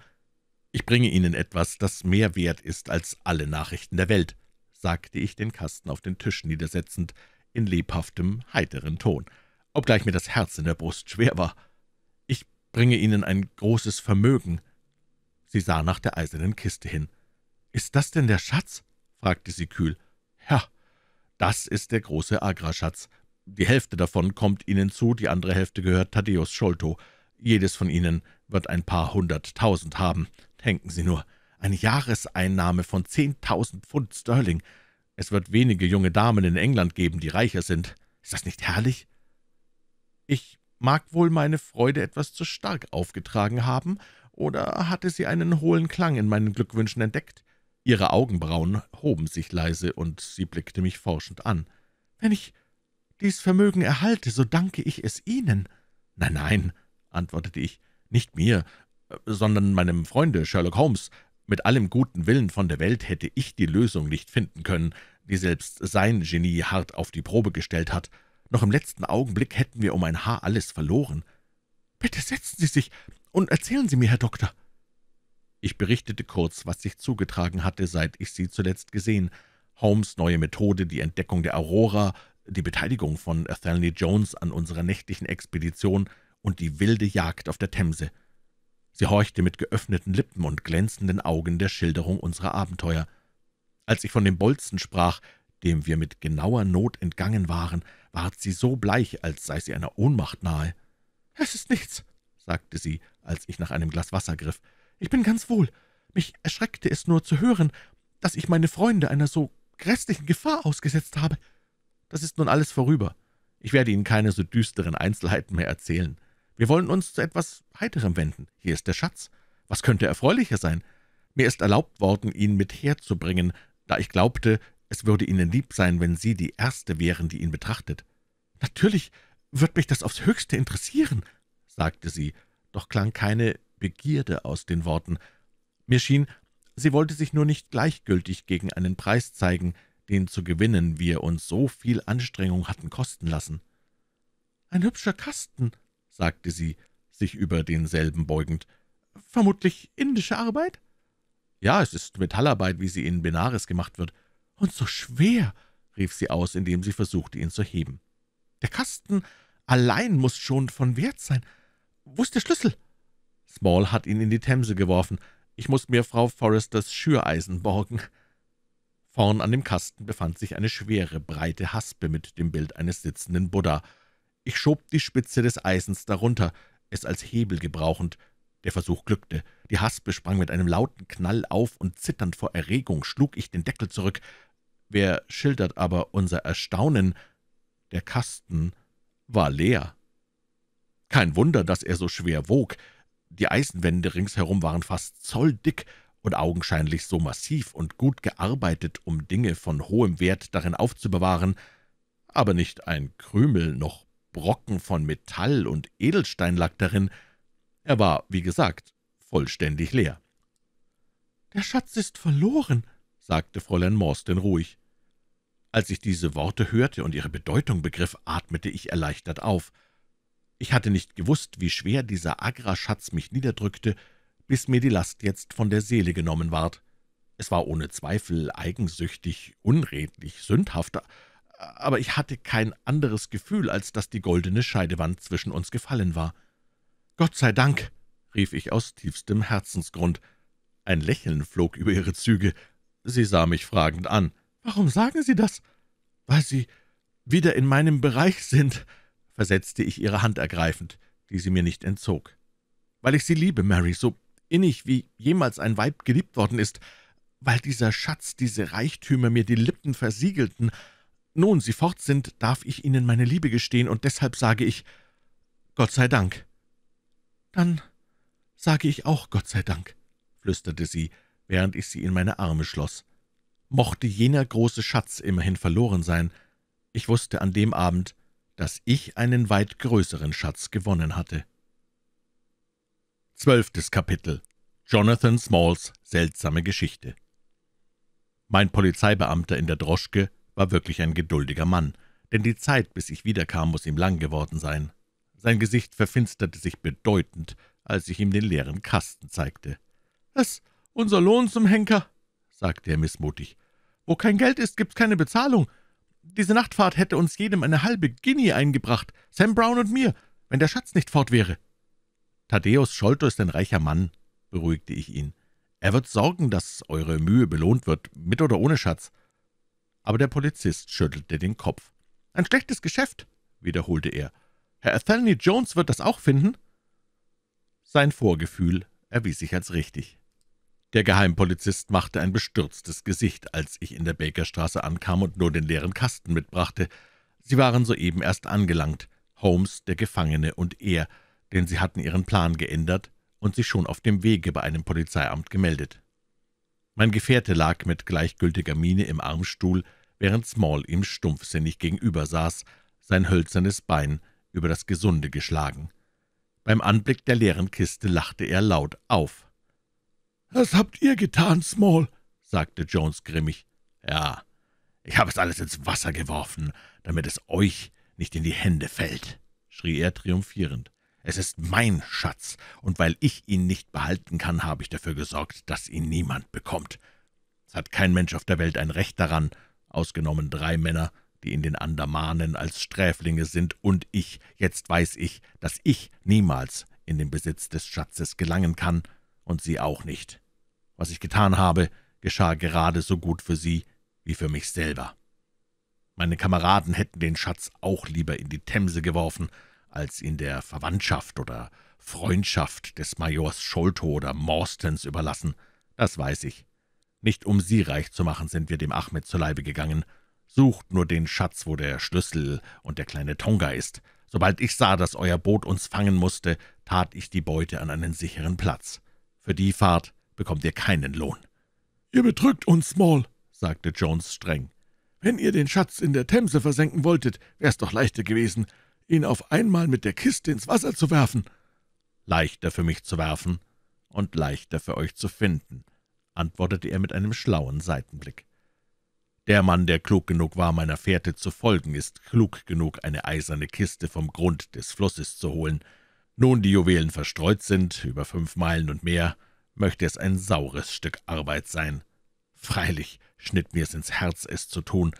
»Ich bringe Ihnen etwas, das mehr wert ist als alle Nachrichten der Welt«, sagte ich, den Kasten auf den Tisch niedersetzend, in lebhaftem, heiteren Ton, obgleich mir das Herz in der Brust schwer war. »Ich bringe Ihnen ein großes Vermögen.« Sie sah nach der eisernen Kiste hin. »Ist das denn der Schatz?« fragte sie kühl. »Ja, das ist der große agra Die Hälfte davon kommt Ihnen zu, die andere Hälfte gehört Thaddeus Scholto. Jedes von Ihnen wird ein paar hunderttausend haben. Denken Sie nur, eine Jahreseinnahme von 10.000 Pfund Sterling. Es wird wenige junge Damen in England geben, die reicher sind. Ist das nicht herrlich? Ich mag wohl meine Freude etwas zu stark aufgetragen haben, oder hatte sie einen hohlen Klang in meinen Glückwünschen entdeckt? Ihre Augenbrauen hoben sich leise, und sie blickte mich forschend an. »Wenn ich dies Vermögen erhalte, so danke ich es Ihnen.« »Nein, nein«, antwortete ich, »nicht mir, sondern meinem Freunde Sherlock Holmes. Mit allem guten Willen von der Welt hätte ich die Lösung nicht finden können, die selbst sein Genie hart auf die Probe gestellt hat. Noch im letzten Augenblick hätten wir um ein Haar alles verloren. »Bitte setzen Sie sich und erzählen Sie mir, Herr Doktor.« Ich berichtete kurz, was sich zugetragen hatte, seit ich sie zuletzt gesehen. Holmes' neue Methode, die Entdeckung der Aurora, die Beteiligung von Athelney Jones an unserer nächtlichen Expedition und die wilde Jagd auf der Themse. Sie horchte mit geöffneten Lippen und glänzenden Augen der Schilderung unserer Abenteuer. Als ich von dem Bolzen sprach, dem wir mit genauer Not entgangen waren, ward sie so bleich, als sei sie einer Ohnmacht nahe. »Es ist nichts«, sagte sie, als ich nach einem Glas Wasser griff. »Ich bin ganz wohl. Mich erschreckte es nur zu hören, dass ich meine Freunde einer so grässlichen Gefahr ausgesetzt habe. Das ist nun alles vorüber. Ich werde Ihnen keine so düsteren Einzelheiten mehr erzählen. Wir wollen uns zu etwas Heiterem wenden. Hier ist der Schatz. Was könnte erfreulicher sein? Mir ist erlaubt worden, ihn mit herzubringen, da ich glaubte, es würde Ihnen lieb sein, wenn Sie die Erste wären, die ihn betrachtet. »Natürlich wird mich das aufs Höchste interessieren«, sagte sie, doch klang keine Begierde aus den Worten. Mir schien, sie wollte sich nur nicht gleichgültig gegen einen Preis zeigen, den zu gewinnen wir uns so viel Anstrengung hatten kosten lassen. »Ein hübscher Kasten«, sagte sie, sich über denselben beugend. »Vermutlich indische Arbeit?« »Ja, es ist Metallarbeit, wie sie in Benares gemacht wird.« »Und so schwer!« rief sie aus, indem sie versuchte, ihn zu heben. »Der Kasten allein muss schon von Wert sein. Wo ist der Schlüssel?« Small hat ihn in die Themse geworfen. »Ich muss mir Frau Forresters Schüreisen borgen.« Vorn an dem Kasten befand sich eine schwere, breite Haspe mit dem Bild eines sitzenden Buddha, ich schob die Spitze des Eisens darunter, es als Hebel gebrauchend. Der Versuch glückte. Die Haspe sprang mit einem lauten Knall auf, und zitternd vor Erregung schlug ich den Deckel zurück. Wer schildert aber unser Erstaunen? Der Kasten war leer. Kein Wunder, dass er so schwer wog. Die Eisenwände ringsherum waren fast zolldick und augenscheinlich so massiv und gut gearbeitet, um Dinge von hohem Wert darin aufzubewahren, aber nicht ein Krümel noch Brocken von Metall und Edelstein lag darin. Er war, wie gesagt, vollständig leer. »Der Schatz ist verloren«, sagte Fräulein Morstan ruhig. Als ich diese Worte hörte und ihre Bedeutung begriff, atmete ich erleichtert auf. Ich hatte nicht gewusst, wie schwer dieser Agra-Schatz mich niederdrückte, bis mir die Last jetzt von der Seele genommen ward. Es war ohne Zweifel eigensüchtig, unredlich, sündhaft, aber ich hatte kein anderes Gefühl, als dass die goldene Scheidewand zwischen uns gefallen war. »Gott sei Dank«, rief ich aus tiefstem Herzensgrund. Ein Lächeln flog über ihre Züge. Sie sah mich fragend an. »Warum sagen Sie das?« »Weil Sie wieder in meinem Bereich sind«, versetzte ich ihre Hand ergreifend, die sie mir nicht entzog. »Weil ich Sie liebe, Mary, so innig wie jemals ein Weib geliebt worden ist, weil dieser Schatz, diese Reichtümer mir die Lippen versiegelten, nun Sie fort sind, darf ich Ihnen meine Liebe gestehen, und deshalb sage ich, Gott sei Dank.« »Dann sage ich auch Gott sei Dank«, flüsterte sie, während ich sie in meine Arme schloss. Mochte jener große Schatz immerhin verloren sein, ich wusste an dem Abend, dass ich einen weit größeren Schatz gewonnen hatte. Zwölftes Kapitel Jonathan Smalls seltsame Geschichte Mein Polizeibeamter in der Droschke war wirklich ein geduldiger Mann, denn die Zeit, bis ich wiederkam, muss ihm lang geworden sein. Sein Gesicht verfinsterte sich bedeutend, als ich ihm den leeren Kasten zeigte. »Das unser Lohn zum Henker«, sagte er mißmutig. »Wo kein Geld ist, gibt's keine Bezahlung. Diese Nachtfahrt hätte uns jedem eine halbe Guinea eingebracht, Sam Brown und mir, wenn der Schatz nicht fort wäre.« »Thaddäus Scholto ist ein reicher Mann«, beruhigte ich ihn. »Er wird sorgen, dass eure Mühe belohnt wird, mit oder ohne Schatz aber der Polizist schüttelte den Kopf. »Ein schlechtes Geschäft«, wiederholte er. »Herr Athelney Jones wird das auch finden.« Sein Vorgefühl erwies sich als richtig. Der Geheimpolizist machte ein bestürztes Gesicht, als ich in der Bakerstraße ankam und nur den leeren Kasten mitbrachte. Sie waren soeben erst angelangt, Holmes, der Gefangene und er, denn sie hatten ihren Plan geändert und sich schon auf dem Wege bei einem Polizeiamt gemeldet. Mein Gefährte lag mit gleichgültiger Miene im Armstuhl während Small ihm stumpfsinnig gegenüber saß, sein hölzernes Bein über das Gesunde geschlagen. Beim Anblick der leeren Kiste lachte er laut auf. »Was habt ihr getan, Small«, sagte Jones grimmig. »Ja, ich habe es alles ins Wasser geworfen, damit es euch nicht in die Hände fällt«, schrie er triumphierend. »Es ist mein Schatz, und weil ich ihn nicht behalten kann, habe ich dafür gesorgt, dass ihn niemand bekommt. Es hat kein Mensch auf der Welt ein Recht daran, ausgenommen drei Männer, die in den Andamanen als Sträflinge sind, und ich, jetzt weiß ich, dass ich niemals in den Besitz des Schatzes gelangen kann, und sie auch nicht. Was ich getan habe, geschah gerade so gut für sie wie für mich selber. Meine Kameraden hätten den Schatz auch lieber in die Themse geworfen, als ihn der Verwandtschaft oder Freundschaft des Majors Sholto oder Morstens überlassen, das weiß ich. Nicht um sie reich zu machen, sind wir dem Achmed zu Leibe gegangen. Sucht nur den Schatz, wo der Schlüssel und der kleine Tonga ist. Sobald ich sah, dass euer Boot uns fangen musste, tat ich die Beute an einen sicheren Platz. Für die Fahrt bekommt ihr keinen Lohn.« »Ihr betrügt uns, Small«, sagte Jones streng. »Wenn ihr den Schatz in der Themse versenken wolltet, wär's doch leichter gewesen, ihn auf einmal mit der Kiste ins Wasser zu werfen.« »Leichter für mich zu werfen und leichter für euch zu finden antwortete er mit einem schlauen Seitenblick. »Der Mann, der klug genug war, meiner Fährte zu folgen, ist klug genug, eine eiserne Kiste vom Grund des Flusses zu holen. Nun die Juwelen verstreut sind, über fünf Meilen und mehr, möchte es ein saures Stück Arbeit sein. Freilich schnitt mir es ins Herz, es zu tun.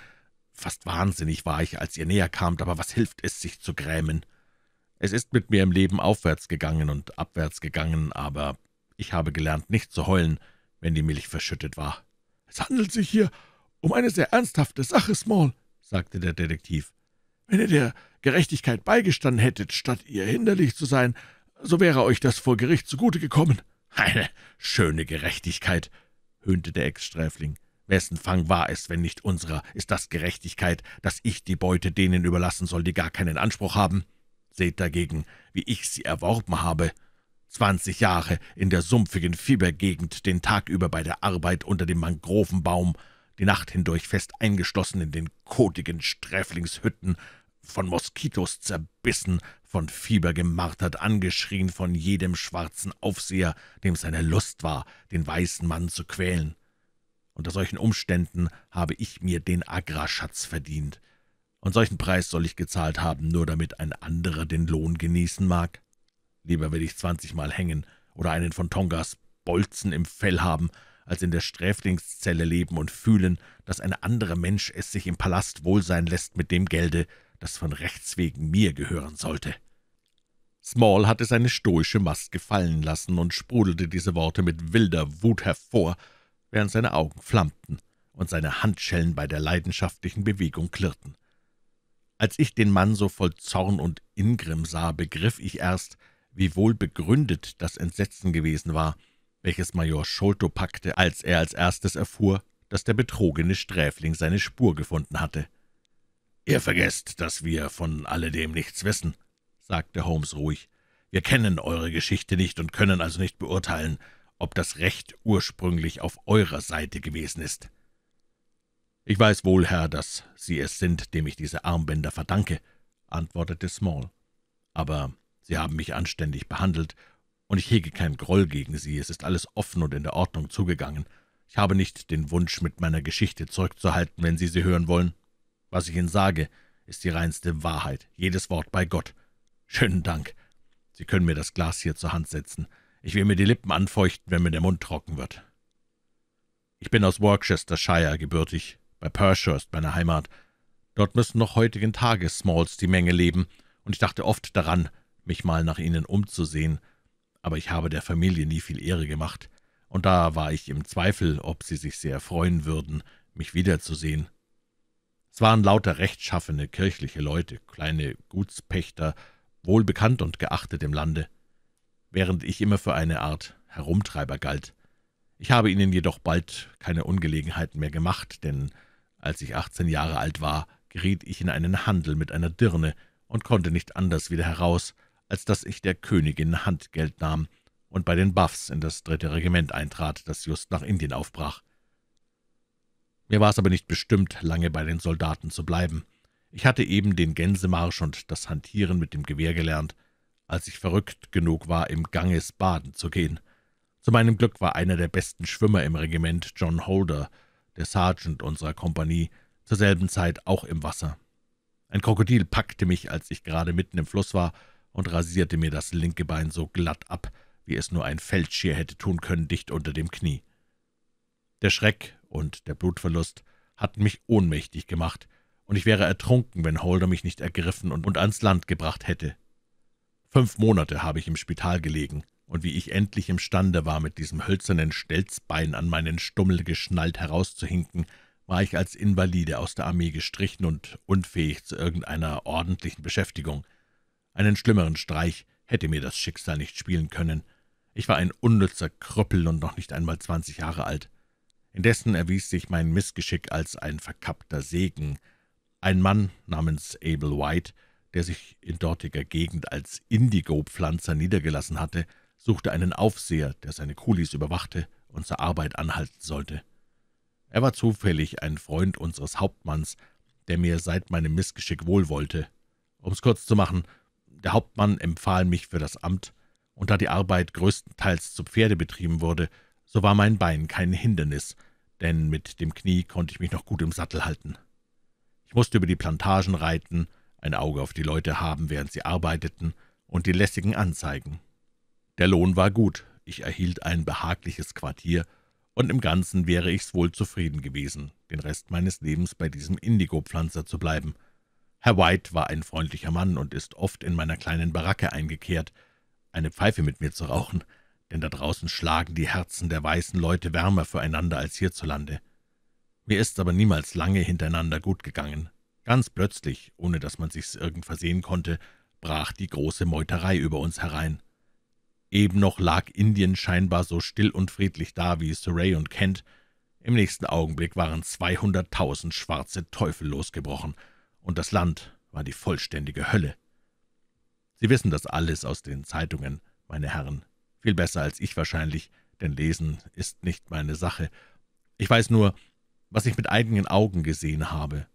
Fast wahnsinnig war ich, als ihr näher kamt, aber was hilft es, sich zu grämen?« es ist mit mir im Leben aufwärts gegangen und abwärts gegangen, aber ich habe gelernt, nicht zu heulen, wenn die Milch verschüttet war. »Es handelt sich hier um eine sehr ernsthafte Sache, Small«, sagte der Detektiv. »Wenn ihr der Gerechtigkeit beigestanden hättet, statt ihr hinderlich zu sein, so wäre euch das vor Gericht zugute gekommen.« »Eine schöne Gerechtigkeit«, höhnte der Ex-Sträfling. Wessen Fang war es, wenn nicht unserer? Ist das Gerechtigkeit, dass ich die Beute denen überlassen soll, die gar keinen Anspruch haben? Seht dagegen, wie ich sie erworben habe zwanzig Jahre in der sumpfigen Fiebergegend, den Tag über bei der Arbeit unter dem Mangrovenbaum, die Nacht hindurch fest eingeschlossen in den kotigen Sträflingshütten, von Moskitos zerbissen, von Fieber gemartert, angeschrien von jedem schwarzen Aufseher, dem seine Lust war, den weißen Mann zu quälen. Unter solchen Umständen habe ich mir den Agrarschatz verdient, und solchen Preis soll ich gezahlt haben, nur damit ein anderer den Lohn genießen mag. Lieber will ich zwanzigmal hängen oder einen von Tongas Bolzen im Fell haben, als in der Sträflingszelle leben und fühlen, dass ein anderer Mensch es sich im Palast wohl sein lässt mit dem Gelde, das von Rechts wegen mir gehören sollte.« Small hatte seine stoische Maske fallen lassen und sprudelte diese Worte mit wilder Wut hervor, während seine Augen flammten und seine Handschellen bei der leidenschaftlichen Bewegung klirrten. Als ich den Mann so voll Zorn und Ingrim sah, begriff ich erst, wie wohl begründet das Entsetzen gewesen war, welches Major Scholto packte, als er als erstes erfuhr, dass der betrogene Sträfling seine Spur gefunden hatte. »Ihr vergesst, dass wir von alledem nichts wissen«, sagte Holmes ruhig. »Wir kennen eure Geschichte nicht und können also nicht beurteilen, ob das Recht ursprünglich auf eurer Seite gewesen ist.« »Ich weiß wohl, Herr, dass Sie es sind, dem ich diese Armbänder verdanke«, antwortete Small. »Aber Sie haben mich anständig behandelt, und ich hege keinen Groll gegen Sie, es ist alles offen und in der Ordnung zugegangen. Ich habe nicht den Wunsch, mit meiner Geschichte zurückzuhalten, wenn Sie sie hören wollen. Was ich Ihnen sage, ist die reinste Wahrheit, jedes Wort bei Gott. Schönen Dank. Sie können mir das Glas hier zur Hand setzen. Ich will mir die Lippen anfeuchten, wenn mir der Mund trocken wird. Ich bin aus Worcestershire gebürtig, bei Pershurst, meiner Heimat. Dort müssen noch heutigen Tages Smalls die Menge leben, und ich dachte oft daran, mich mal nach ihnen umzusehen, aber ich habe der Familie nie viel Ehre gemacht, und da war ich im Zweifel, ob sie sich sehr freuen würden, mich wiederzusehen. Es waren lauter rechtschaffene kirchliche Leute, kleine Gutspächter, wohlbekannt und geachtet im Lande, während ich immer für eine Art Herumtreiber galt. Ich habe ihnen jedoch bald keine Ungelegenheiten mehr gemacht, denn als ich 18 Jahre alt war, geriet ich in einen Handel mit einer Dirne und konnte nicht anders wieder heraus, als dass ich der Königin Handgeld nahm und bei den Buffs in das dritte Regiment eintrat, das just nach Indien aufbrach. Mir war es aber nicht bestimmt, lange bei den Soldaten zu bleiben. Ich hatte eben den Gänsemarsch und das Hantieren mit dem Gewehr gelernt, als ich verrückt genug war, im Ganges baden zu gehen. Zu meinem Glück war einer der besten Schwimmer im Regiment, John Holder, der Sergeant unserer Kompanie, zur selben Zeit auch im Wasser. Ein Krokodil packte mich, als ich gerade mitten im Fluss war, und rasierte mir das linke Bein so glatt ab, wie es nur ein Feldschier hätte tun können, dicht unter dem Knie. Der Schreck und der Blutverlust hatten mich ohnmächtig gemacht, und ich wäre ertrunken, wenn Holder mich nicht ergriffen und, und ans Land gebracht hätte. Fünf Monate habe ich im Spital gelegen, und wie ich endlich imstande war, mit diesem hölzernen Stelzbein an meinen Stummel geschnallt herauszuhinken, war ich als Invalide aus der Armee gestrichen und unfähig zu irgendeiner ordentlichen Beschäftigung. Einen schlimmeren Streich hätte mir das Schicksal nicht spielen können. Ich war ein unnützer Krüppel und noch nicht einmal zwanzig Jahre alt. Indessen erwies sich mein Missgeschick als ein verkappter Segen. Ein Mann namens Abel White, der sich in dortiger Gegend als Indigo-Pflanzer niedergelassen hatte, suchte einen Aufseher, der seine Kulis überwachte und zur Arbeit anhalten sollte. Er war zufällig ein Freund unseres Hauptmanns, der mir seit meinem Missgeschick wohlwollte. Um's kurz zu machen, der Hauptmann empfahl mich für das Amt, und da die Arbeit größtenteils zu Pferde betrieben wurde, so war mein Bein kein Hindernis, denn mit dem Knie konnte ich mich noch gut im Sattel halten. Ich musste über die Plantagen reiten, ein Auge auf die Leute haben, während sie arbeiteten, und die lässigen Anzeigen. Der Lohn war gut, ich erhielt ein behagliches Quartier, und im Ganzen wäre ich's wohl zufrieden gewesen, den Rest meines Lebens bei diesem Indigo-Pflanzer zu bleiben – Herr White war ein freundlicher Mann und ist oft in meiner kleinen Baracke eingekehrt, eine Pfeife mit mir zu rauchen, denn da draußen schlagen die Herzen der weißen Leute wärmer füreinander als hierzulande. Mir ist aber niemals lange hintereinander gut gegangen. Ganz plötzlich, ohne dass man sich's irgend versehen konnte, brach die große Meuterei über uns herein. Eben noch lag Indien scheinbar so still und friedlich da wie Surrey und Kent. Im nächsten Augenblick waren 200.000 schwarze Teufel losgebrochen – und das Land war die vollständige Hölle. Sie wissen das alles aus den Zeitungen, meine Herren, viel besser als ich wahrscheinlich, denn Lesen ist nicht meine Sache. Ich weiß nur, was ich mit eigenen Augen gesehen habe.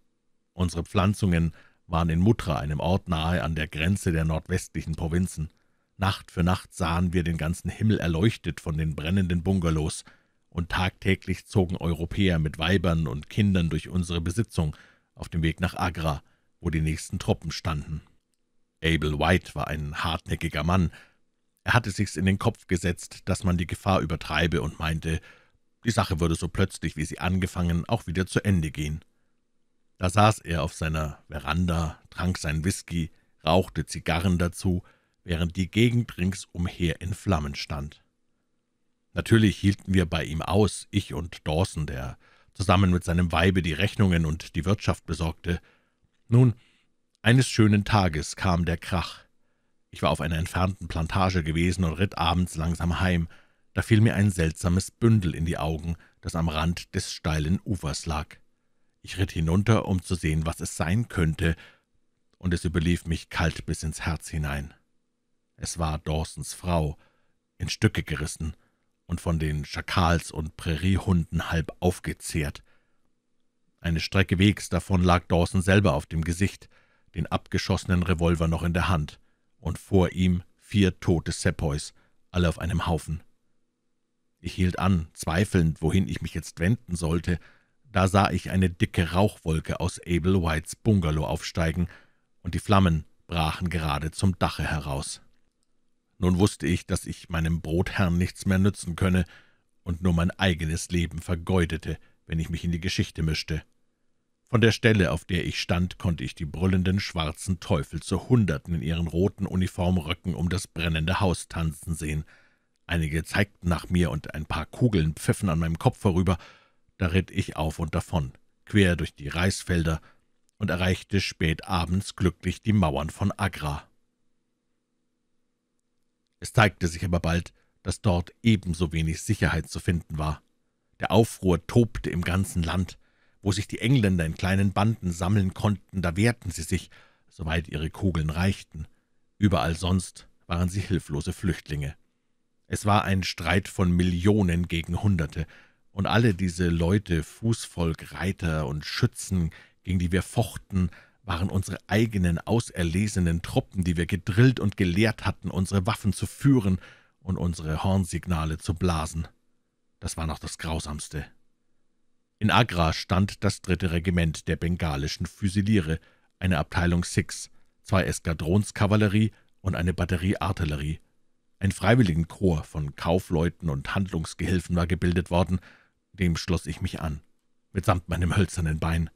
Unsere Pflanzungen waren in Mutra, einem Ort nahe an der Grenze der nordwestlichen Provinzen. Nacht für Nacht sahen wir den ganzen Himmel erleuchtet von den brennenden Bungalows, und tagtäglich zogen Europäer mit Weibern und Kindern durch unsere Besitzung – auf dem Weg nach Agra, wo die nächsten Truppen standen. Abel White war ein hartnäckiger Mann. Er hatte sich's in den Kopf gesetzt, dass man die Gefahr übertreibe und meinte, die Sache würde so plötzlich, wie sie angefangen, auch wieder zu Ende gehen. Da saß er auf seiner Veranda, trank sein Whisky, rauchte Zigarren dazu, während die Gegend ringsumher in Flammen stand. Natürlich hielten wir bei ihm aus, ich und Dawson, der zusammen mit seinem Weibe die Rechnungen und die Wirtschaft besorgte. Nun, eines schönen Tages kam der Krach. Ich war auf einer entfernten Plantage gewesen und ritt abends langsam heim. Da fiel mir ein seltsames Bündel in die Augen, das am Rand des steilen Ufers lag. Ich ritt hinunter, um zu sehen, was es sein könnte, und es überlief mich kalt bis ins Herz hinein. Es war Dawsons Frau, in Stücke gerissen, und von den Schakals und Präriehunden halb aufgezehrt. Eine Strecke Wegs davon lag Dawson selber auf dem Gesicht, den abgeschossenen Revolver noch in der Hand, und vor ihm vier tote Sepoys, alle auf einem Haufen. Ich hielt an, zweifelnd, wohin ich mich jetzt wenden sollte, da sah ich eine dicke Rauchwolke aus Abel Whites Bungalow aufsteigen, und die Flammen brachen gerade zum Dache heraus. Nun wusste ich, dass ich meinem Brotherrn nichts mehr nützen könne und nur mein eigenes Leben vergeudete, wenn ich mich in die Geschichte mischte. Von der Stelle, auf der ich stand, konnte ich die brüllenden schwarzen Teufel zu Hunderten in ihren roten Uniformröcken um das brennende Haus tanzen sehen. Einige zeigten nach mir und ein paar Kugeln pfiffen an meinem Kopf vorüber. Da ritt ich auf und davon, quer durch die Reisfelder und erreichte spät abends glücklich die Mauern von Agra. Es zeigte sich aber bald, dass dort ebenso wenig Sicherheit zu finden war. Der Aufruhr tobte im ganzen Land. Wo sich die Engländer in kleinen Banden sammeln konnten, da wehrten sie sich, soweit ihre Kugeln reichten. Überall sonst waren sie hilflose Flüchtlinge. Es war ein Streit von Millionen gegen Hunderte, und alle diese Leute, Fußvolk, Reiter und Schützen, gegen die wir fochten, waren unsere eigenen auserlesenen Truppen, die wir gedrillt und gelehrt hatten, unsere Waffen zu führen und unsere Hornsignale zu blasen. Das war noch das Grausamste. In Agra stand das dritte Regiment der bengalischen Füsiliere, eine Abteilung Six, zwei Eskadronskavallerie und eine Batterie Artillerie. Ein Freiwilligenkorps von Kaufleuten und Handlungsgehilfen war gebildet worden, dem schloss ich mich an, mitsamt meinem hölzernen Bein.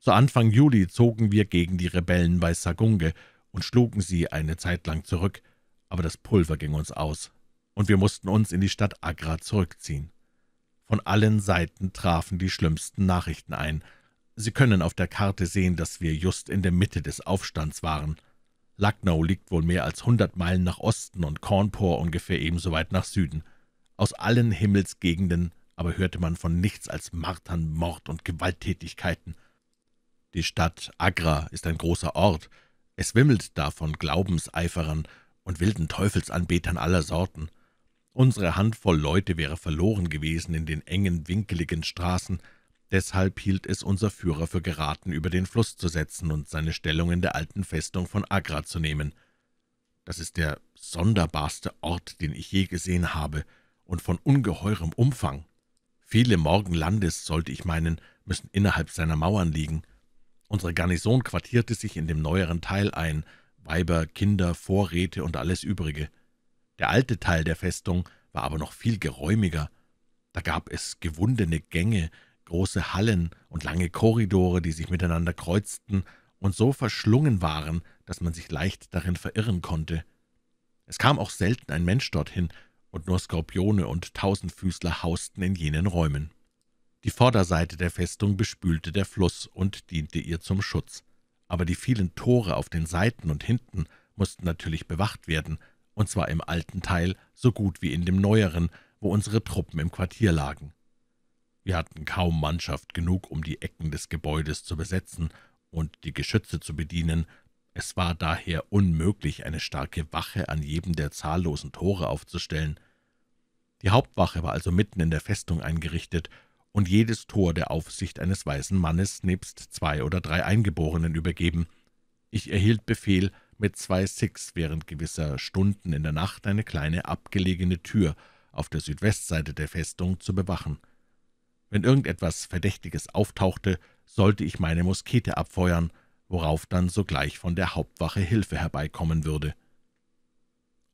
Zu Anfang Juli zogen wir gegen die Rebellen bei Sagunge und schlugen sie eine Zeit lang zurück, aber das Pulver ging uns aus, und wir mussten uns in die Stadt Agra zurückziehen. Von allen Seiten trafen die schlimmsten Nachrichten ein. Sie können auf der Karte sehen, dass wir just in der Mitte des Aufstands waren. Lucknow liegt wohl mehr als hundert Meilen nach Osten und Cawnpore ungefähr ebenso weit nach Süden. Aus allen Himmelsgegenden aber hörte man von nichts als Martern, Mord und Gewalttätigkeiten – die Stadt Agra ist ein großer Ort. Es wimmelt da von Glaubenseiferern und wilden Teufelsanbetern aller Sorten. Unsere Handvoll Leute wäre verloren gewesen in den engen, winkeligen Straßen, deshalb hielt es unser Führer für geraten, über den Fluss zu setzen und seine Stellung in der alten Festung von Agra zu nehmen. Das ist der sonderbarste Ort, den ich je gesehen habe, und von ungeheurem Umfang. Viele Morgen Landes, sollte ich meinen, müssen innerhalb seiner Mauern liegen. Unsere Garnison quartierte sich in dem neueren Teil ein, Weiber, Kinder, Vorräte und alles Übrige. Der alte Teil der Festung war aber noch viel geräumiger. Da gab es gewundene Gänge, große Hallen und lange Korridore, die sich miteinander kreuzten und so verschlungen waren, dass man sich leicht darin verirren konnte. Es kam auch selten ein Mensch dorthin, und nur Skorpione und Tausendfüßler hausten in jenen Räumen. Die Vorderseite der Festung bespülte der Fluss und diente ihr zum Schutz. Aber die vielen Tore auf den Seiten und hinten mussten natürlich bewacht werden, und zwar im alten Teil so gut wie in dem neueren, wo unsere Truppen im Quartier lagen. Wir hatten kaum Mannschaft genug, um die Ecken des Gebäudes zu besetzen und die Geschütze zu bedienen, es war daher unmöglich, eine starke Wache an jedem der zahllosen Tore aufzustellen. Die Hauptwache war also mitten in der Festung eingerichtet und jedes Tor der Aufsicht eines weißen Mannes nebst zwei oder drei Eingeborenen übergeben. Ich erhielt Befehl, mit zwei Six während gewisser Stunden in der Nacht eine kleine abgelegene Tür auf der Südwestseite der Festung zu bewachen. Wenn irgendetwas Verdächtiges auftauchte, sollte ich meine Muskete abfeuern, worauf dann sogleich von der Hauptwache Hilfe herbeikommen würde.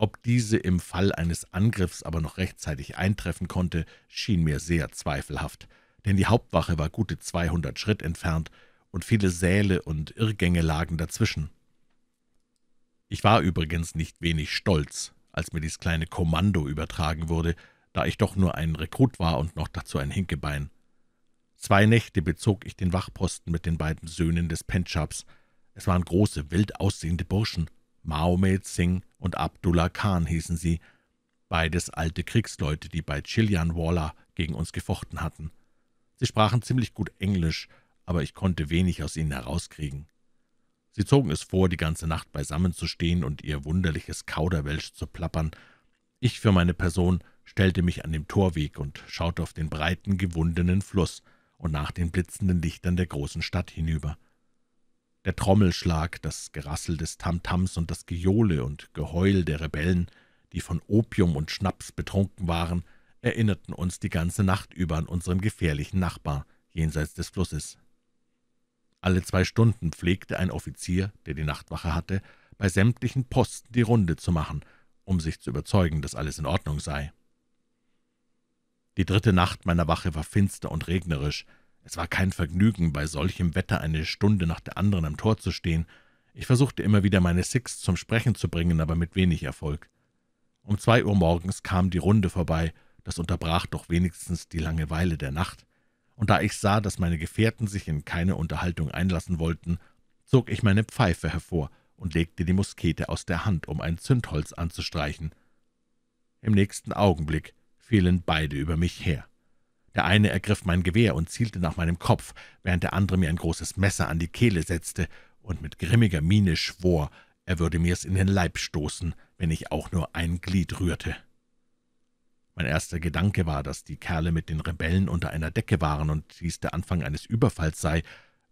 Ob diese im Fall eines Angriffs aber noch rechtzeitig eintreffen konnte, schien mir sehr zweifelhaft, denn die Hauptwache war gute 200 Schritt entfernt und viele Säle und Irrgänge lagen dazwischen. Ich war übrigens nicht wenig stolz, als mir dies kleine Kommando übertragen wurde, da ich doch nur ein Rekrut war und noch dazu ein Hinkebein. Zwei Nächte bezog ich den Wachposten mit den beiden Söhnen des Pentschabs. Es waren große, wild aussehende Burschen, Mahomet Singh und Abdullah Khan hießen sie, beides alte Kriegsleute, die bei Chilianwala gegen uns gefochten hatten. Sie sprachen ziemlich gut Englisch, aber ich konnte wenig aus ihnen herauskriegen. Sie zogen es vor, die ganze Nacht beisammen zu stehen und ihr wunderliches Kauderwelsch zu plappern. Ich für meine Person stellte mich an dem Torweg und schaute auf den breiten, gewundenen Fluss und nach den blitzenden Lichtern der großen Stadt hinüber. Der Trommelschlag, das Gerassel des Tamtams und das Gejohle und Geheul der Rebellen, die von Opium und Schnaps betrunken waren, erinnerten uns die ganze Nacht über an unseren gefährlichen Nachbar jenseits des Flusses. Alle zwei Stunden pflegte ein Offizier, der die Nachtwache hatte, bei sämtlichen Posten die Runde zu machen, um sich zu überzeugen, dass alles in Ordnung sei. Die dritte Nacht meiner Wache war finster und regnerisch, es war kein Vergnügen, bei solchem Wetter eine Stunde nach der anderen am Tor zu stehen. Ich versuchte immer wieder, meine Six zum Sprechen zu bringen, aber mit wenig Erfolg. Um zwei Uhr morgens kam die Runde vorbei, das unterbrach doch wenigstens die Langeweile der Nacht, und da ich sah, dass meine Gefährten sich in keine Unterhaltung einlassen wollten, zog ich meine Pfeife hervor und legte die Muskete aus der Hand, um ein Zündholz anzustreichen. Im nächsten Augenblick fielen beide über mich her. Der eine ergriff mein Gewehr und zielte nach meinem Kopf, während der andere mir ein großes Messer an die Kehle setzte und mit grimmiger Miene schwor, er würde mir's in den Leib stoßen, wenn ich auch nur ein Glied rührte. Mein erster Gedanke war, dass die Kerle mit den Rebellen unter einer Decke waren und dies der Anfang eines Überfalls sei.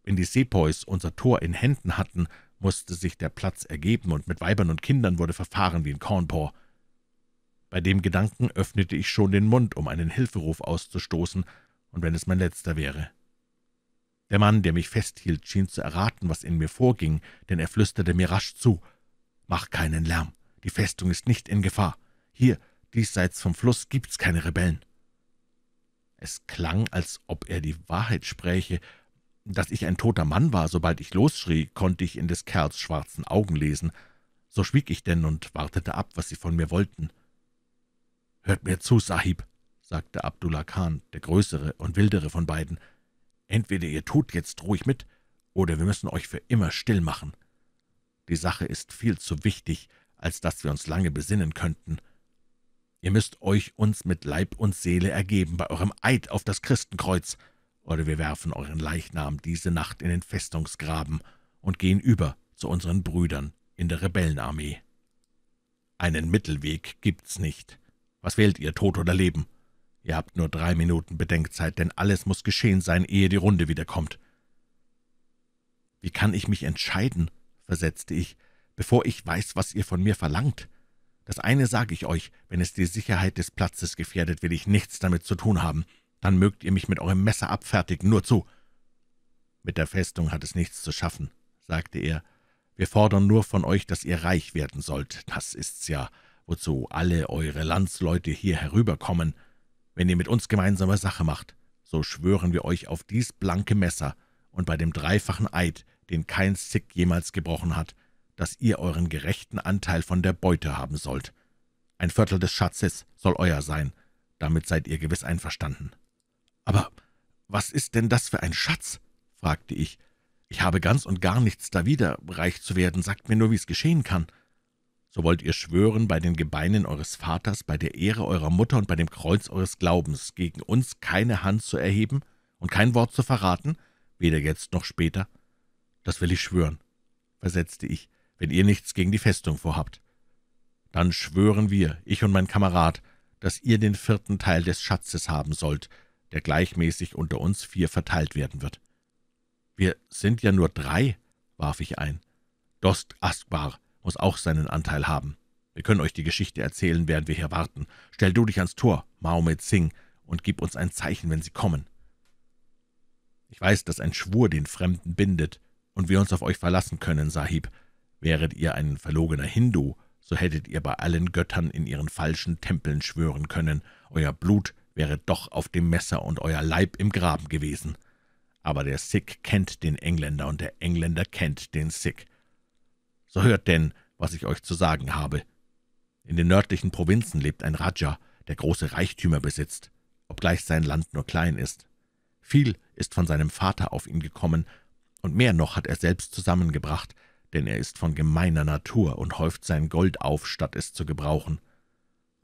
Wenn die Sepoys unser Tor in Händen hatten, musste sich der Platz ergeben, und mit Weibern und Kindern wurde verfahren wie in Cornpore. Bei dem Gedanken öffnete ich schon den Mund, um einen Hilferuf auszustoßen, und wenn es mein letzter wäre. Der Mann, der mich festhielt, schien zu erraten, was in mir vorging, denn er flüsterte mir rasch zu. »Mach keinen Lärm. Die Festung ist nicht in Gefahr. Hier, diesseits vom Fluss, gibt's keine Rebellen.« Es klang, als ob er die Wahrheit spräche. Dass ich ein toter Mann war, sobald ich losschrie, konnte ich in des Kerls schwarzen Augen lesen. So schwieg ich denn und wartete ab, was sie von mir wollten. »Hört mir zu, Sahib«, sagte Abdullah Khan, der größere und wildere von beiden. »Entweder ihr tut jetzt ruhig mit, oder wir müssen euch für immer still machen. Die Sache ist viel zu wichtig, als dass wir uns lange besinnen könnten. Ihr müsst euch uns mit Leib und Seele ergeben bei eurem Eid auf das Christenkreuz, oder wir werfen euren Leichnam diese Nacht in den Festungsgraben und gehen über zu unseren Brüdern in der Rebellenarmee. Einen Mittelweg gibt's nicht.« was wählt ihr, Tod oder Leben? Ihr habt nur drei Minuten Bedenkzeit, denn alles muss geschehen sein, ehe die Runde wiederkommt. Wie kann ich mich entscheiden, versetzte ich, bevor ich weiß, was ihr von mir verlangt? Das eine sage ich euch, wenn es die Sicherheit des Platzes gefährdet, will ich nichts damit zu tun haben. Dann mögt ihr mich mit eurem Messer abfertigen, nur zu. Mit der Festung hat es nichts zu schaffen, sagte er. Wir fordern nur von euch, dass ihr reich werden sollt. Das ist's ja wozu alle eure Landsleute hier herüberkommen. Wenn ihr mit uns gemeinsame Sache macht, so schwören wir euch auf dies blanke Messer und bei dem dreifachen Eid, den kein Sick jemals gebrochen hat, dass ihr euren gerechten Anteil von der Beute haben sollt. Ein Viertel des Schatzes soll euer sein, damit seid ihr gewiss einverstanden. Aber was ist denn das für ein Schatz? fragte ich. Ich habe ganz und gar nichts dawider, reich zu werden, sagt mir nur, wie es geschehen kann.« so wollt ihr schwören bei den Gebeinen eures Vaters, bei der Ehre eurer Mutter und bei dem Kreuz eures Glaubens, gegen uns keine Hand zu erheben und kein Wort zu verraten, weder jetzt noch später. Das will ich schwören, versetzte ich, wenn ihr nichts gegen die Festung vorhabt. Dann schwören wir, ich und mein Kamerad, dass ihr den vierten Teil des Schatzes haben sollt, der gleichmäßig unter uns vier verteilt werden wird. Wir sind ja nur drei, warf ich ein. Dost Askbar, muss auch seinen Anteil haben. Wir können euch die Geschichte erzählen, während wir hier warten. Stell du dich ans Tor, Mahomet Singh, und gib uns ein Zeichen, wenn sie kommen. Ich weiß, dass ein Schwur den Fremden bindet und wir uns auf euch verlassen können, Sahib. Wäret ihr ein verlogener Hindu, so hättet ihr bei allen Göttern in ihren falschen Tempeln schwören können, euer Blut wäre doch auf dem Messer und euer Leib im Graben gewesen. Aber der Sikh kennt den Engländer und der Engländer kennt den Sikh so hört denn, was ich euch zu sagen habe. In den nördlichen Provinzen lebt ein Raja, der große Reichtümer besitzt, obgleich sein Land nur klein ist. Viel ist von seinem Vater auf ihn gekommen, und mehr noch hat er selbst zusammengebracht, denn er ist von gemeiner Natur und häuft sein Gold auf, statt es zu gebrauchen.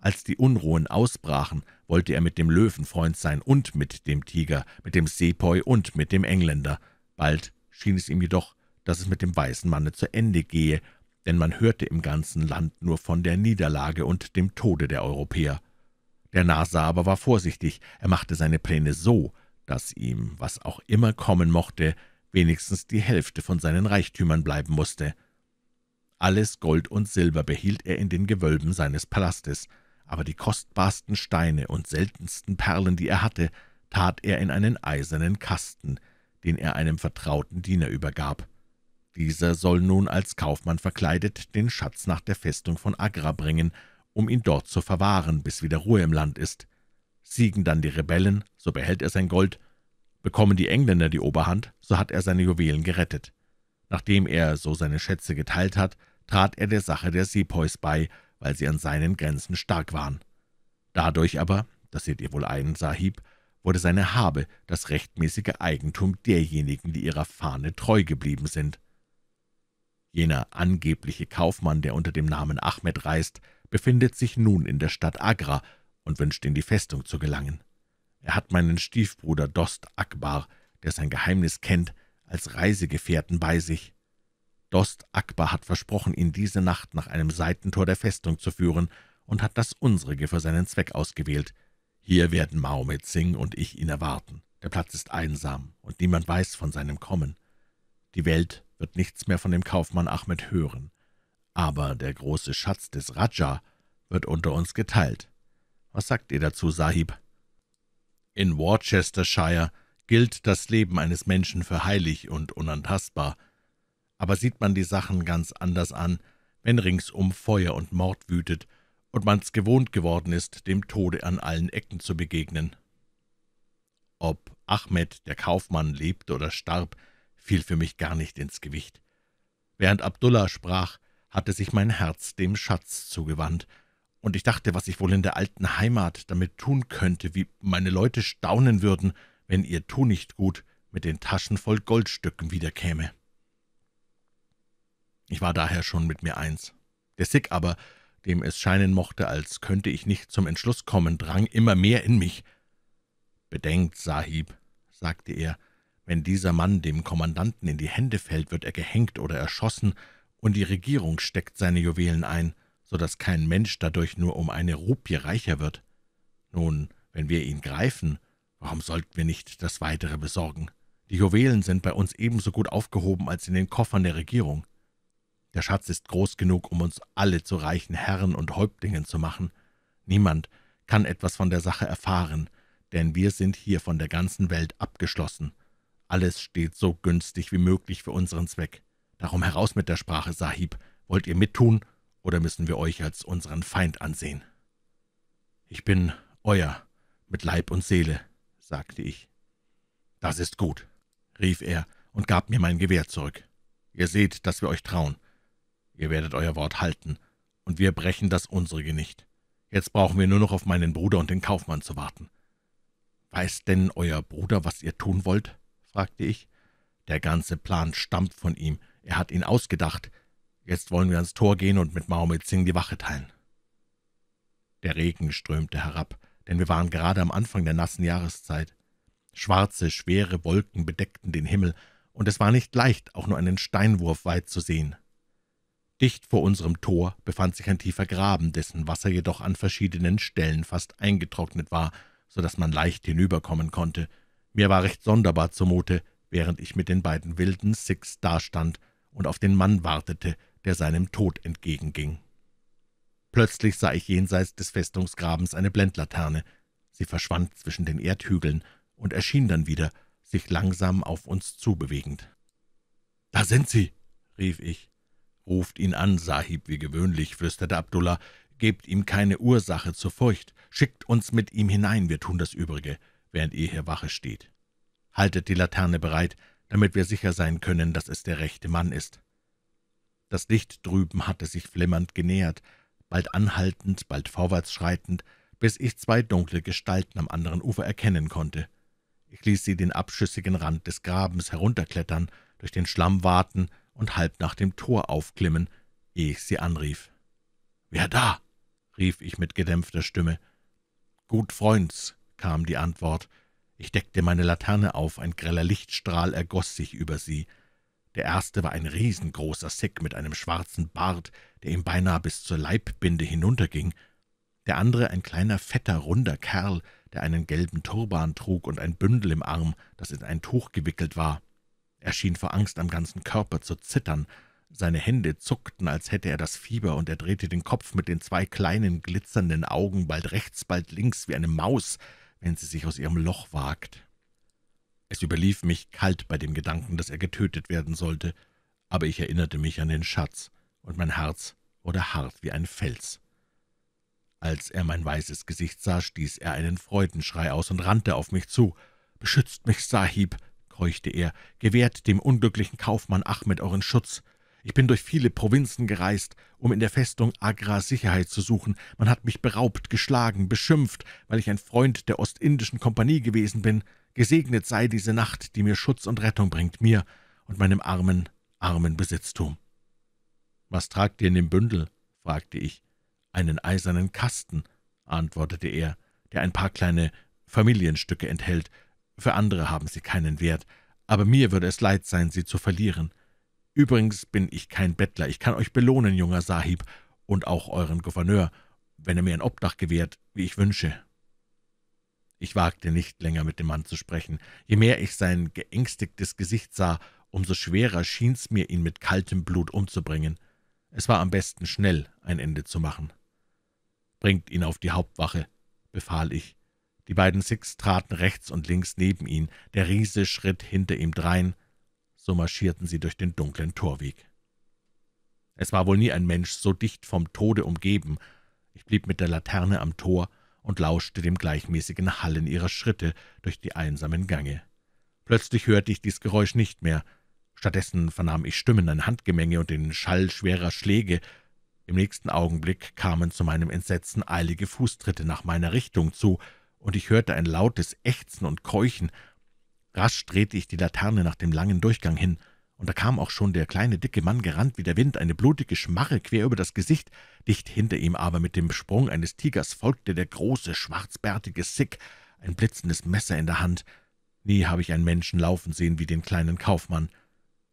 Als die Unruhen ausbrachen, wollte er mit dem Löwenfreund sein und mit dem Tiger, mit dem Sepoy und mit dem Engländer. Bald schien es ihm jedoch, dass es mit dem weißen Manne zu Ende gehe, denn man hörte im ganzen Land nur von der Niederlage und dem Tode der Europäer. Der Nasa aber war vorsichtig, er machte seine Pläne so, dass ihm, was auch immer kommen mochte, wenigstens die Hälfte von seinen Reichtümern bleiben musste. Alles Gold und Silber behielt er in den Gewölben seines Palastes, aber die kostbarsten Steine und seltensten Perlen, die er hatte, tat er in einen eisernen Kasten, den er einem vertrauten Diener übergab. Dieser soll nun als Kaufmann verkleidet den Schatz nach der Festung von Agra bringen, um ihn dort zu verwahren, bis wieder Ruhe im Land ist. Siegen dann die Rebellen, so behält er sein Gold, bekommen die Engländer die Oberhand, so hat er seine Juwelen gerettet. Nachdem er so seine Schätze geteilt hat, trat er der Sache der Sepoys bei, weil sie an seinen Grenzen stark waren. Dadurch aber, das seht ihr wohl ein, Sahib, wurde seine Habe das rechtmäßige Eigentum derjenigen, die ihrer Fahne treu geblieben sind. Jener angebliche Kaufmann, der unter dem Namen Ahmed reist, befindet sich nun in der Stadt Agra und wünscht, in die Festung zu gelangen. Er hat meinen Stiefbruder Dost Akbar, der sein Geheimnis kennt, als Reisegefährten bei sich. Dost Akbar hat versprochen, ihn diese Nacht nach einem Seitentor der Festung zu führen und hat das unsrige für seinen Zweck ausgewählt. Hier werden Mahomet Singh und ich ihn erwarten. Der Platz ist einsam, und niemand weiß von seinem Kommen. Die Welt wird nichts mehr von dem Kaufmann Ahmed hören, aber der große Schatz des Raja wird unter uns geteilt. Was sagt ihr dazu, Sahib?« In Worcestershire gilt das Leben eines Menschen für heilig und unantastbar, aber sieht man die Sachen ganz anders an, wenn ringsum Feuer und Mord wütet und man's gewohnt geworden ist, dem Tode an allen Ecken zu begegnen. Ob Ahmed, der Kaufmann, lebte oder starb, fiel für mich gar nicht ins Gewicht. Während Abdullah sprach, hatte sich mein Herz dem Schatz zugewandt, und ich dachte, was ich wohl in der alten Heimat damit tun könnte, wie meine Leute staunen würden, wenn ihr Tunichtgut mit den Taschen voll Goldstücken wiederkäme. Ich war daher schon mit mir eins. Der Sick aber, dem es scheinen mochte, als könnte ich nicht zum Entschluss kommen, drang immer mehr in mich. »Bedenkt, Sahib«, sagte er, wenn dieser Mann dem Kommandanten in die Hände fällt, wird er gehängt oder erschossen, und die Regierung steckt seine Juwelen ein, so dass kein Mensch dadurch nur um eine Rupie reicher wird. Nun, wenn wir ihn greifen, warum sollten wir nicht das Weitere besorgen? Die Juwelen sind bei uns ebenso gut aufgehoben als in den Koffern der Regierung. Der Schatz ist groß genug, um uns alle zu reichen Herren und Häuptlingen zu machen. Niemand kann etwas von der Sache erfahren, denn wir sind hier von der ganzen Welt abgeschlossen. Alles steht so günstig wie möglich für unseren Zweck. Darum heraus mit der Sprache, Sahib. Wollt ihr mittun, oder müssen wir euch als unseren Feind ansehen? Ich bin euer, mit Leib und Seele, sagte ich. Das ist gut, rief er und gab mir mein Gewehr zurück. Ihr seht, dass wir euch trauen. Ihr werdet euer Wort halten, und wir brechen das unsrige nicht. Jetzt brauchen wir nur noch auf meinen Bruder und den Kaufmann zu warten. Weiß denn euer Bruder, was ihr tun wollt? fragte ich. »Der ganze Plan stammt von ihm. Er hat ihn ausgedacht. Jetzt wollen wir ans Tor gehen und mit Mahomet Singh die Wache teilen.« Der Regen strömte herab, denn wir waren gerade am Anfang der nassen Jahreszeit. Schwarze, schwere Wolken bedeckten den Himmel, und es war nicht leicht, auch nur einen Steinwurf weit zu sehen. Dicht vor unserem Tor befand sich ein tiefer Graben, dessen Wasser jedoch an verschiedenen Stellen fast eingetrocknet war, so dass man leicht hinüberkommen konnte. Mir war recht sonderbar zumute, während ich mit den beiden wilden Six dastand und auf den Mann wartete, der seinem Tod entgegenging. Plötzlich sah ich jenseits des Festungsgrabens eine Blendlaterne. Sie verschwand zwischen den Erdhügeln und erschien dann wieder, sich langsam auf uns zubewegend. »Da sind sie!« rief ich. »Ruft ihn an, Sahib, wie gewöhnlich«, flüsterte Abdullah. »Gebt ihm keine Ursache zur Furcht. Schickt uns mit ihm hinein, wir tun das Übrige während ihr hier Wache steht. Haltet die Laterne bereit, damit wir sicher sein können, dass es der rechte Mann ist.« Das Licht drüben hatte sich flimmernd genähert, bald anhaltend, bald vorwärts schreitend, bis ich zwei dunkle Gestalten am anderen Ufer erkennen konnte. Ich ließ sie den abschüssigen Rand des Grabens herunterklettern, durch den Schlamm warten und halb nach dem Tor aufklimmen, ehe ich sie anrief. »Wer da?« rief ich mit gedämpfter Stimme. »Gut, Freunds«, kam die Antwort. Ich deckte meine Laterne auf, ein greller Lichtstrahl ergoss sich über sie. Der erste war ein riesengroßer Sick mit einem schwarzen Bart, der ihm beinahe bis zur Leibbinde hinunterging. Der andere ein kleiner, fetter, runder Kerl, der einen gelben Turban trug und ein Bündel im Arm, das in ein Tuch gewickelt war. Er schien vor Angst am ganzen Körper zu zittern, seine Hände zuckten, als hätte er das Fieber, und er drehte den Kopf mit den zwei kleinen, glitzernden Augen bald rechts, bald links wie eine Maus, wenn sie sich aus ihrem Loch wagt. Es überlief mich kalt bei dem Gedanken, dass er getötet werden sollte, aber ich erinnerte mich an den Schatz, und mein Herz wurde hart wie ein Fels. Als er mein weißes Gesicht sah, stieß er einen Freudenschrei aus und rannte auf mich zu. »Beschützt mich, Sahib!« keuchte er, »gewährt dem unglücklichen Kaufmann Ahmed euren Schutz. Ich bin durch viele Provinzen gereist, um in der Festung Agra Sicherheit zu suchen. Man hat mich beraubt, geschlagen, beschimpft, weil ich ein Freund der Ostindischen Kompanie gewesen bin. Gesegnet sei diese Nacht, die mir Schutz und Rettung bringt, mir und meinem armen, armen Besitztum. »Was tragt ihr in dem Bündel?« fragte ich. »Einen eisernen Kasten«, antwortete er, »der ein paar kleine Familienstücke enthält. Für andere haben sie keinen Wert, aber mir würde es leid sein, sie zu verlieren. Übrigens bin ich kein Bettler, ich kann euch belohnen, junger Sahib, und auch euren Gouverneur, wenn er mir ein Obdach gewährt, wie ich wünsche.« Ich wagte nicht länger mit dem Mann zu sprechen. Je mehr ich sein geängstigtes Gesicht sah, umso schwerer schien's mir, ihn mit kaltem Blut umzubringen. Es war am besten, schnell ein Ende zu machen. »Bringt ihn auf die Hauptwache«, befahl ich. Die beiden Six traten rechts und links neben ihn, der Riese schritt hinter ihm drein, so marschierten sie durch den dunklen Torweg. Es war wohl nie ein Mensch so dicht vom Tode umgeben. Ich blieb mit der Laterne am Tor und lauschte dem gleichmäßigen Hallen ihrer Schritte durch die einsamen Gange. Plötzlich hörte ich dies Geräusch nicht mehr. Stattdessen vernahm ich Stimmen, ein Handgemenge und den Schall schwerer Schläge. Im nächsten Augenblick kamen zu meinem Entsetzen eilige Fußtritte nach meiner Richtung zu, und ich hörte ein lautes Ächzen und Keuchen Rasch drehte ich die Laterne nach dem langen Durchgang hin, und da kam auch schon der kleine, dicke Mann gerannt wie der Wind, eine blutige Schmarre quer über das Gesicht, dicht hinter ihm aber mit dem Sprung eines Tigers folgte der große, schwarzbärtige Sick, ein blitzendes Messer in der Hand. Nie habe ich einen Menschen laufen sehen wie den kleinen Kaufmann.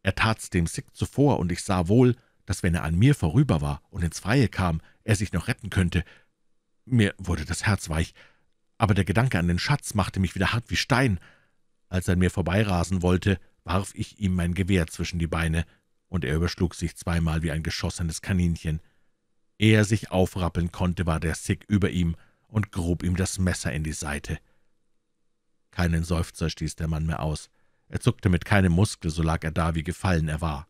Er tat's dem Sick zuvor, und ich sah wohl, dass wenn er an mir vorüber war und ins Freie kam, er sich noch retten könnte. Mir wurde das Herz weich, aber der Gedanke an den Schatz machte mich wieder hart wie Stein. Als er mir vorbeirasen wollte, warf ich ihm mein Gewehr zwischen die Beine, und er überschlug sich zweimal wie ein geschossenes Kaninchen. Ehe er sich aufrappeln konnte, war der Sick über ihm und grub ihm das Messer in die Seite. Keinen Seufzer stieß der Mann mehr aus. Er zuckte mit keinem Muskel, so lag er da, wie gefallen er war.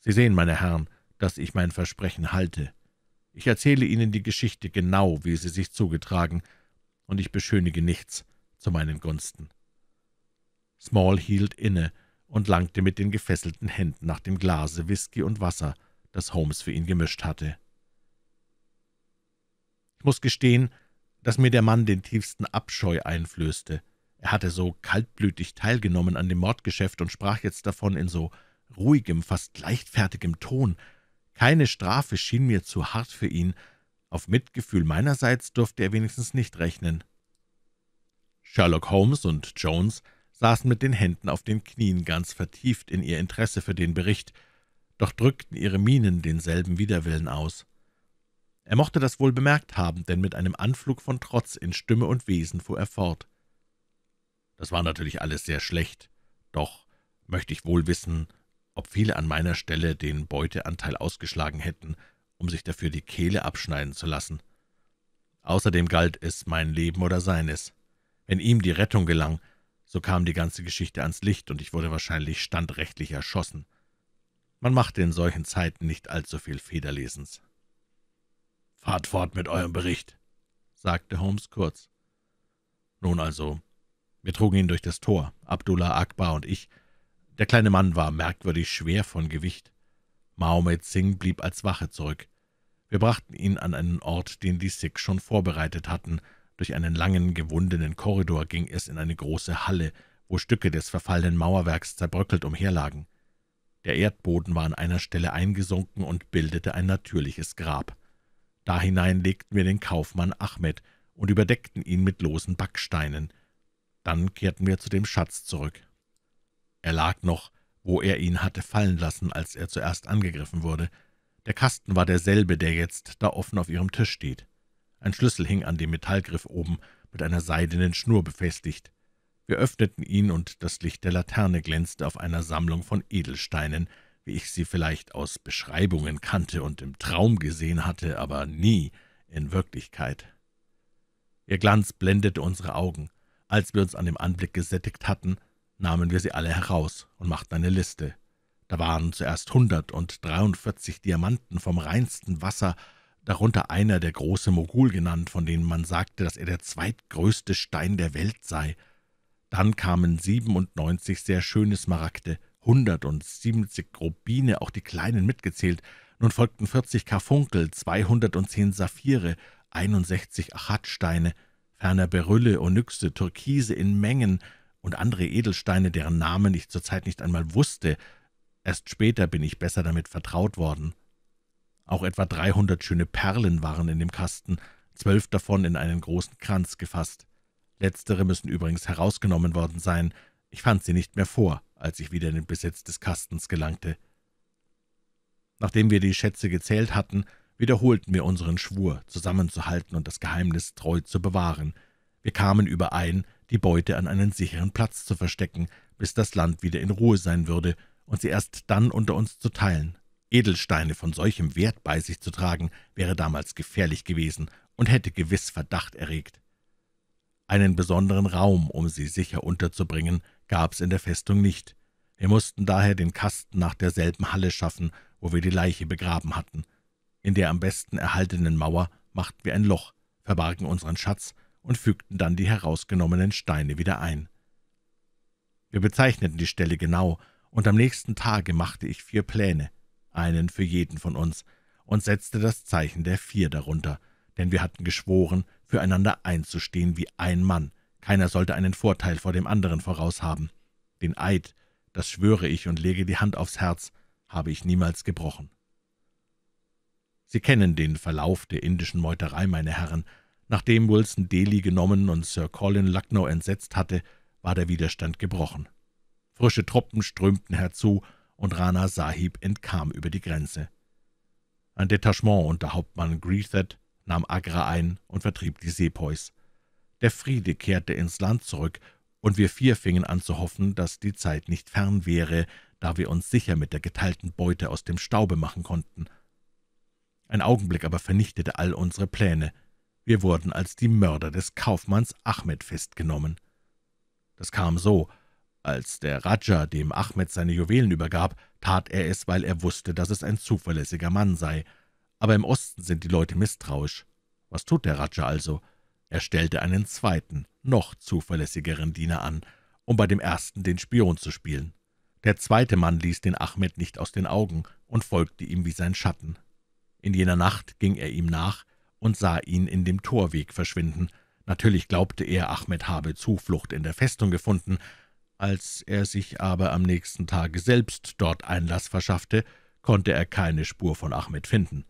»Sie sehen, meine Herren, dass ich mein Versprechen halte. Ich erzähle Ihnen die Geschichte genau, wie sie sich zugetragen, und ich beschönige nichts zu meinen Gunsten. Small hielt inne und langte mit den gefesselten Händen nach dem Glase Whisky und Wasser, das Holmes für ihn gemischt hatte. Ich muss gestehen, dass mir der Mann den tiefsten Abscheu einflößte. Er hatte so kaltblütig teilgenommen an dem Mordgeschäft und sprach jetzt davon in so ruhigem, fast leichtfertigem Ton. Keine Strafe schien mir zu hart für ihn. Auf Mitgefühl meinerseits durfte er wenigstens nicht rechnen. Sherlock Holmes und Jones saßen mit den Händen auf den Knien ganz vertieft in ihr Interesse für den Bericht, doch drückten ihre Mienen denselben Widerwillen aus. Er mochte das wohl bemerkt haben, denn mit einem Anflug von Trotz in Stimme und Wesen fuhr er fort. Das war natürlich alles sehr schlecht, doch möchte ich wohl wissen, ob viele an meiner Stelle den Beuteanteil ausgeschlagen hätten, um sich dafür die Kehle abschneiden zu lassen. Außerdem galt es mein Leben oder seines. Wenn ihm die Rettung gelang, so kam die ganze Geschichte ans Licht, und ich wurde wahrscheinlich standrechtlich erschossen. Man machte in solchen Zeiten nicht allzu viel Federlesens. »Fahrt fort mit eurem Bericht«, sagte Holmes kurz. Nun also, wir trugen ihn durch das Tor, Abdullah, Akbar und ich. Der kleine Mann war merkwürdig schwer von Gewicht. Mahomet Singh blieb als Wache zurück. Wir brachten ihn an einen Ort, den die Sikh schon vorbereitet hatten, durch einen langen, gewundenen Korridor ging es in eine große Halle, wo Stücke des verfallenen Mauerwerks zerbröckelt umherlagen. Der Erdboden war an einer Stelle eingesunken und bildete ein natürliches Grab. Da hinein legten wir den Kaufmann Ahmed und überdeckten ihn mit losen Backsteinen. Dann kehrten wir zu dem Schatz zurück. Er lag noch, wo er ihn hatte fallen lassen, als er zuerst angegriffen wurde. Der Kasten war derselbe, der jetzt da offen auf ihrem Tisch steht. Ein Schlüssel hing an dem Metallgriff oben, mit einer seidenen Schnur befestigt. Wir öffneten ihn, und das Licht der Laterne glänzte auf einer Sammlung von Edelsteinen, wie ich sie vielleicht aus Beschreibungen kannte und im Traum gesehen hatte, aber nie in Wirklichkeit. Ihr Glanz blendete unsere Augen. Als wir uns an dem Anblick gesättigt hatten, nahmen wir sie alle heraus und machten eine Liste. Da waren zuerst hundertunddreiundvierzig Diamanten vom reinsten Wasser, darunter einer, der große Mogul genannt, von denen man sagte, dass er der zweitgrößte Stein der Welt sei. Dann kamen 97 sehr schöne Smaragde, 170 Rubine, auch die kleinen mitgezählt. Nun folgten 40 Karfunkel, 210 Saphire, 61 Achatsteine, ferner Berylle, Onyxe, Türkise in Mengen und andere Edelsteine, deren Namen ich zurzeit nicht einmal wusste. Erst später bin ich besser damit vertraut worden. Auch etwa 300 schöne Perlen waren in dem Kasten, zwölf davon in einen großen Kranz gefasst. Letztere müssen übrigens herausgenommen worden sein. Ich fand sie nicht mehr vor, als ich wieder in den Besitz des Kastens gelangte. Nachdem wir die Schätze gezählt hatten, wiederholten wir unseren Schwur, zusammenzuhalten und das Geheimnis treu zu bewahren. Wir kamen überein, die Beute an einen sicheren Platz zu verstecken, bis das Land wieder in Ruhe sein würde und sie erst dann unter uns zu teilen. Edelsteine von solchem Wert bei sich zu tragen, wäre damals gefährlich gewesen und hätte gewiss Verdacht erregt. Einen besonderen Raum, um sie sicher unterzubringen, gab es in der Festung nicht. Wir mussten daher den Kasten nach derselben Halle schaffen, wo wir die Leiche begraben hatten. In der am besten erhaltenen Mauer machten wir ein Loch, verbargen unseren Schatz und fügten dann die herausgenommenen Steine wieder ein. Wir bezeichneten die Stelle genau, und am nächsten Tage machte ich vier Pläne – einen für jeden von uns, und setzte das Zeichen der Vier darunter, denn wir hatten geschworen, füreinander einzustehen wie ein Mann, keiner sollte einen Vorteil vor dem anderen voraushaben. Den Eid, das schwöre ich und lege die Hand aufs Herz, habe ich niemals gebrochen. Sie kennen den Verlauf der indischen Meuterei, meine Herren. Nachdem Wilson Daly genommen und Sir Colin Lucknow entsetzt hatte, war der Widerstand gebrochen. Frische Truppen strömten herzu, und Rana Sahib entkam über die Grenze. Ein Detachement unter Hauptmann Greethed nahm Agra ein und vertrieb die Sepoys. Der Friede kehrte ins Land zurück, und wir vier fingen an zu hoffen, dass die Zeit nicht fern wäre, da wir uns sicher mit der geteilten Beute aus dem Staube machen konnten. Ein Augenblick aber vernichtete all unsere Pläne. Wir wurden als die Mörder des Kaufmanns Ahmed festgenommen. Das kam so, als der Raja dem Ahmed seine Juwelen übergab, tat er es, weil er wusste, dass es ein zuverlässiger Mann sei. Aber im Osten sind die Leute misstrauisch. Was tut der Raja also? Er stellte einen zweiten, noch zuverlässigeren Diener an, um bei dem ersten den Spion zu spielen. Der zweite Mann ließ den Ahmed nicht aus den Augen und folgte ihm wie sein Schatten. In jener Nacht ging er ihm nach und sah ihn in dem Torweg verschwinden. Natürlich glaubte er, Ahmed habe Zuflucht in der Festung gefunden, als er sich aber am nächsten Tage selbst dort Einlass verschaffte, konnte er keine Spur von Ahmed finden.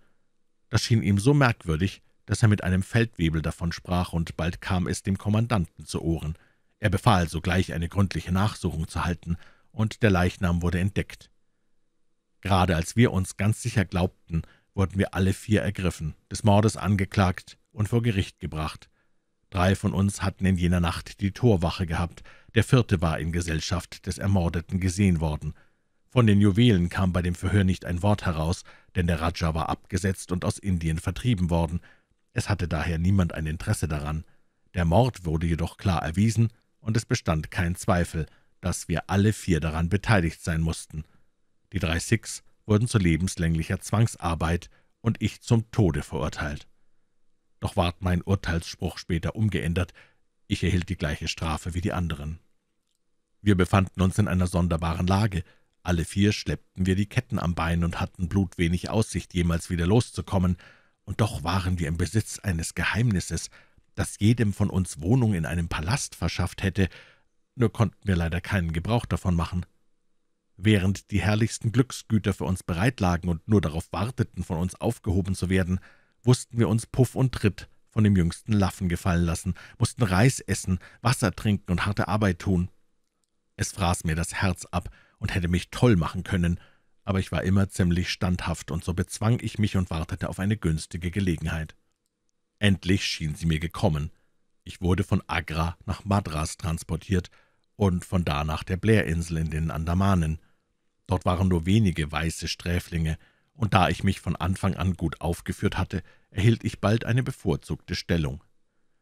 Das schien ihm so merkwürdig, dass er mit einem Feldwebel davon sprach, und bald kam es dem Kommandanten zu Ohren. Er befahl sogleich, eine gründliche Nachsuchung zu halten, und der Leichnam wurde entdeckt. Gerade als wir uns ganz sicher glaubten, wurden wir alle vier ergriffen, des Mordes angeklagt und vor Gericht gebracht. Drei von uns hatten in jener Nacht die Torwache gehabt, der vierte war in Gesellschaft des Ermordeten gesehen worden. Von den Juwelen kam bei dem Verhör nicht ein Wort heraus, denn der Raja war abgesetzt und aus Indien vertrieben worden. Es hatte daher niemand ein Interesse daran. Der Mord wurde jedoch klar erwiesen, und es bestand kein Zweifel, dass wir alle vier daran beteiligt sein mussten. Die drei Sikhs wurden zu lebenslänglicher Zwangsarbeit und ich zum Tode verurteilt. Doch ward mein Urteilsspruch später umgeändert, ich erhielt die gleiche Strafe wie die anderen. Wir befanden uns in einer sonderbaren Lage. Alle vier schleppten wir die Ketten am Bein und hatten blutwenig Aussicht, jemals wieder loszukommen, und doch waren wir im Besitz eines Geheimnisses, das jedem von uns Wohnung in einem Palast verschafft hätte, nur konnten wir leider keinen Gebrauch davon machen. Während die herrlichsten Glücksgüter für uns bereit lagen und nur darauf warteten, von uns aufgehoben zu werden, wussten wir uns Puff und Tritt von dem jüngsten Laffen gefallen lassen, mussten Reis essen, Wasser trinken und harte Arbeit tun. Es fraß mir das Herz ab und hätte mich toll machen können, aber ich war immer ziemlich standhaft, und so bezwang ich mich und wartete auf eine günstige Gelegenheit. Endlich schien sie mir gekommen. Ich wurde von Agra nach Madras transportiert und von da nach der Blairinsel in den Andamanen. Dort waren nur wenige weiße Sträflinge, und da ich mich von Anfang an gut aufgeführt hatte, erhielt ich bald eine bevorzugte Stellung.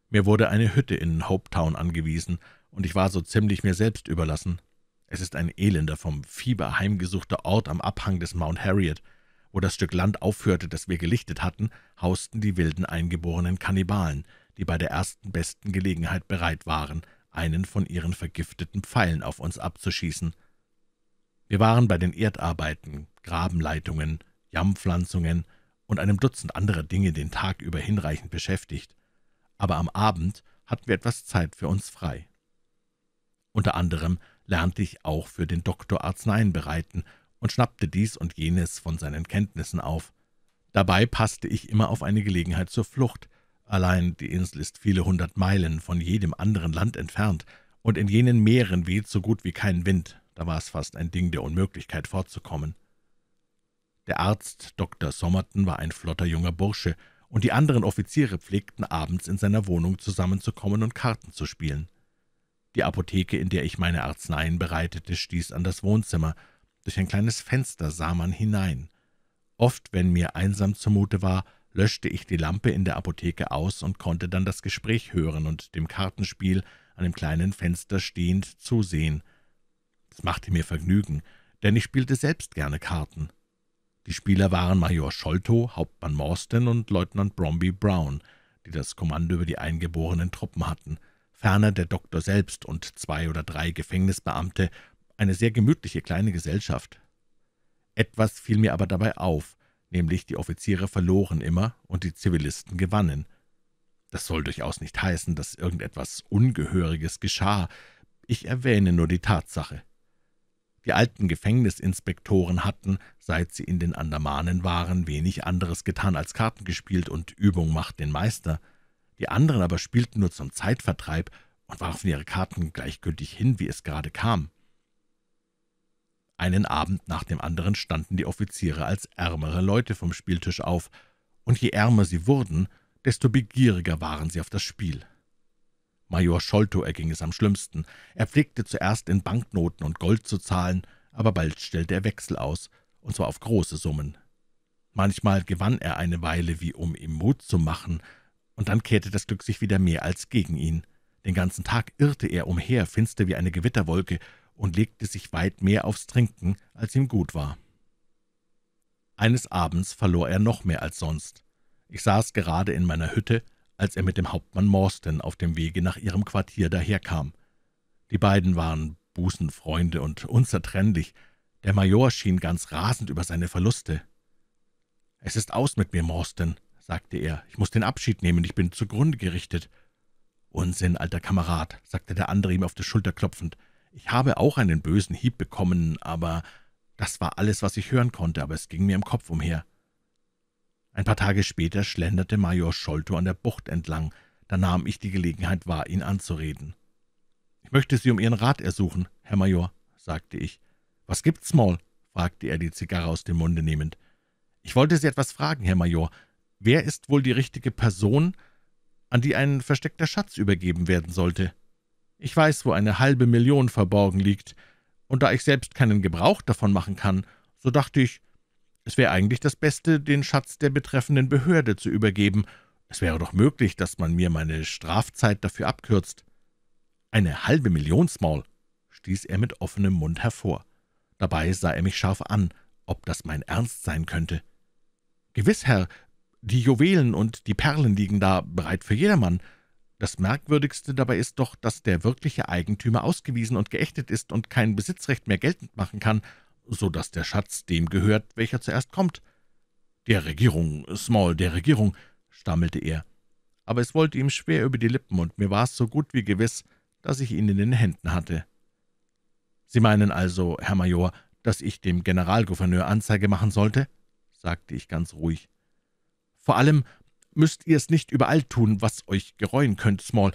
Mir wurde eine Hütte in Hopetown angewiesen, und ich war so ziemlich mir selbst überlassen. Es ist ein elender, vom Fieber heimgesuchter Ort am Abhang des Mount Harriet, wo das Stück Land aufhörte, das wir gelichtet hatten, hausten die wilden eingeborenen Kannibalen, die bei der ersten besten Gelegenheit bereit waren, einen von ihren vergifteten Pfeilen auf uns abzuschießen. Wir waren bei den Erdarbeiten, Grabenleitungen, Jammpflanzungen und einem Dutzend anderer Dinge den Tag über hinreichend beschäftigt, aber am Abend hatten wir etwas Zeit für uns frei. Unter anderem lernte ich auch für den Doktor Arzneien bereiten und schnappte dies und jenes von seinen Kenntnissen auf. Dabei passte ich immer auf eine Gelegenheit zur Flucht. Allein die Insel ist viele hundert Meilen von jedem anderen Land entfernt, und in jenen Meeren weht so gut wie kein Wind, da war es fast ein Ding der Unmöglichkeit fortzukommen. Der Arzt Dr. Sommerton war ein flotter junger Bursche, und die anderen Offiziere pflegten abends in seiner Wohnung zusammenzukommen und Karten zu spielen. Die Apotheke, in der ich meine Arzneien bereitete, stieß an das Wohnzimmer. Durch ein kleines Fenster sah man hinein. Oft, wenn mir einsam zumute war, löschte ich die Lampe in der Apotheke aus und konnte dann das Gespräch hören und dem Kartenspiel an dem kleinen Fenster stehend zusehen. Das machte mir Vergnügen, denn ich spielte selbst gerne Karten. Die Spieler waren Major Scholto, Hauptmann Morstan und Leutnant Bromby Brown, die das Kommando über die eingeborenen Truppen hatten, ferner der Doktor selbst und zwei oder drei Gefängnisbeamte, eine sehr gemütliche kleine Gesellschaft. Etwas fiel mir aber dabei auf, nämlich die Offiziere verloren immer und die Zivilisten gewannen. Das soll durchaus nicht heißen, dass irgendetwas Ungehöriges geschah, ich erwähne nur die Tatsache. Die alten Gefängnisinspektoren hatten, seit sie in den Andamanen waren, wenig anderes getan als Karten gespielt, und Übung macht den Meister. Die anderen aber spielten nur zum Zeitvertreib und warfen ihre Karten gleichgültig hin, wie es gerade kam. Einen Abend nach dem anderen standen die Offiziere als ärmere Leute vom Spieltisch auf, und je ärmer sie wurden, desto begieriger waren sie auf das Spiel. Major Scholto erging es am schlimmsten. Er pflegte zuerst in Banknoten und Gold zu zahlen, aber bald stellte er Wechsel aus, und zwar auf große Summen. Manchmal gewann er eine Weile, wie um ihm Mut zu machen, und dann kehrte das Glück sich wieder mehr als gegen ihn. Den ganzen Tag irrte er umher, finster wie eine Gewitterwolke, und legte sich weit mehr aufs Trinken, als ihm gut war. Eines Abends verlor er noch mehr als sonst. Ich saß gerade in meiner Hütte, als er mit dem Hauptmann Morstan auf dem Wege nach ihrem Quartier daherkam. Die beiden waren Busenfreunde und unzertrennlich. Der Major schien ganz rasend über seine Verluste. »Es ist aus mit mir, Morstan«, sagte er. »Ich muss den Abschied nehmen, ich bin zugrunde gerichtet.« »Unsinn, alter Kamerad«, sagte der andere ihm auf die Schulter klopfend. »Ich habe auch einen bösen Hieb bekommen, aber das war alles, was ich hören konnte, aber es ging mir im Kopf umher. Ein paar Tage später schlenderte Major Scholto an der Bucht entlang. Da nahm ich die Gelegenheit wahr, ihn anzureden. »Ich möchte Sie um Ihren Rat ersuchen, Herr Major«, sagte ich. »Was gibt's, Maul?« fragte er, die Zigarre aus dem Munde nehmend. »Ich wollte Sie etwas fragen, Herr Major. Wer ist wohl die richtige Person, an die ein versteckter Schatz übergeben werden sollte? Ich weiß, wo eine halbe Million verborgen liegt, und da ich selbst keinen Gebrauch davon machen kann, so dachte ich, es wäre eigentlich das Beste, den Schatz der betreffenden Behörde zu übergeben. Es wäre doch möglich, dass man mir meine Strafzeit dafür abkürzt. Eine halbe Million Small, stieß er mit offenem Mund hervor. Dabei sah er mich scharf an, ob das mein Ernst sein könnte. »Gewiss, Herr, die Juwelen und die Perlen liegen da bereit für jedermann. Das Merkwürdigste dabei ist doch, dass der wirkliche Eigentümer ausgewiesen und geächtet ist und kein Besitzrecht mehr geltend machen kann, so dass der Schatz dem gehört, welcher zuerst kommt. »Der Regierung, Small, der Regierung«, stammelte er. Aber es wollte ihm schwer über die Lippen, und mir war es so gut wie gewiss, dass ich ihn in den Händen hatte. »Sie meinen also, Herr Major, dass ich dem Generalgouverneur Anzeige machen sollte?« sagte ich ganz ruhig. »Vor allem müsst ihr es nicht überall tun, was euch gereuen könnt, Small.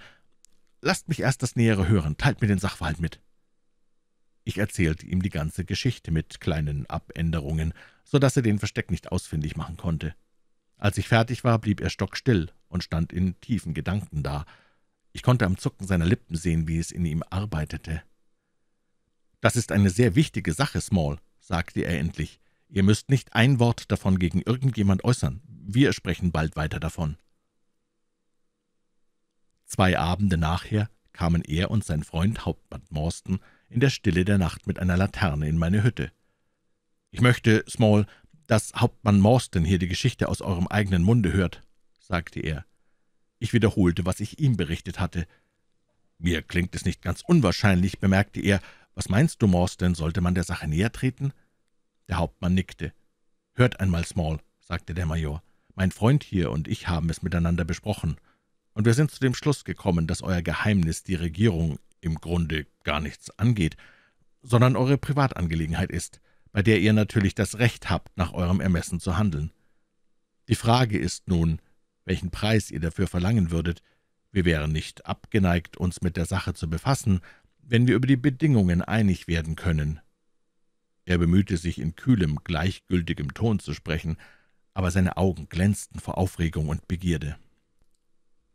Lasst mich erst das Nähere hören, teilt mir den Sachverhalt mit.« ich erzählte ihm die ganze Geschichte mit kleinen Abänderungen, so dass er den Versteck nicht ausfindig machen konnte. Als ich fertig war, blieb er stockstill und stand in tiefen Gedanken da. Ich konnte am Zucken seiner Lippen sehen, wie es in ihm arbeitete. »Das ist eine sehr wichtige Sache, Small«, sagte er endlich. »Ihr müsst nicht ein Wort davon gegen irgendjemand äußern. Wir sprechen bald weiter davon.« Zwei Abende nachher kamen er und sein Freund Hauptmann Morsten in der Stille der Nacht mit einer Laterne in meine Hütte. »Ich möchte, Small, dass Hauptmann Morstan hier die Geschichte aus eurem eigenen Munde hört«, sagte er. Ich wiederholte, was ich ihm berichtet hatte. »Mir klingt es nicht ganz unwahrscheinlich«, bemerkte er. »Was meinst du, Morstan, sollte man der Sache näher treten?« Der Hauptmann nickte. »Hört einmal, Small«, sagte der Major. »Mein Freund hier und ich haben es miteinander besprochen, und wir sind zu dem Schluss gekommen, dass euer Geheimnis die Regierung im Grunde gar nichts angeht, sondern eure Privatangelegenheit ist, bei der ihr natürlich das Recht habt, nach eurem Ermessen zu handeln. Die Frage ist nun, welchen Preis ihr dafür verlangen würdet. Wir wären nicht abgeneigt, uns mit der Sache zu befassen, wenn wir über die Bedingungen einig werden können. Er bemühte sich, in kühlem, gleichgültigem Ton zu sprechen, aber seine Augen glänzten vor Aufregung und Begierde.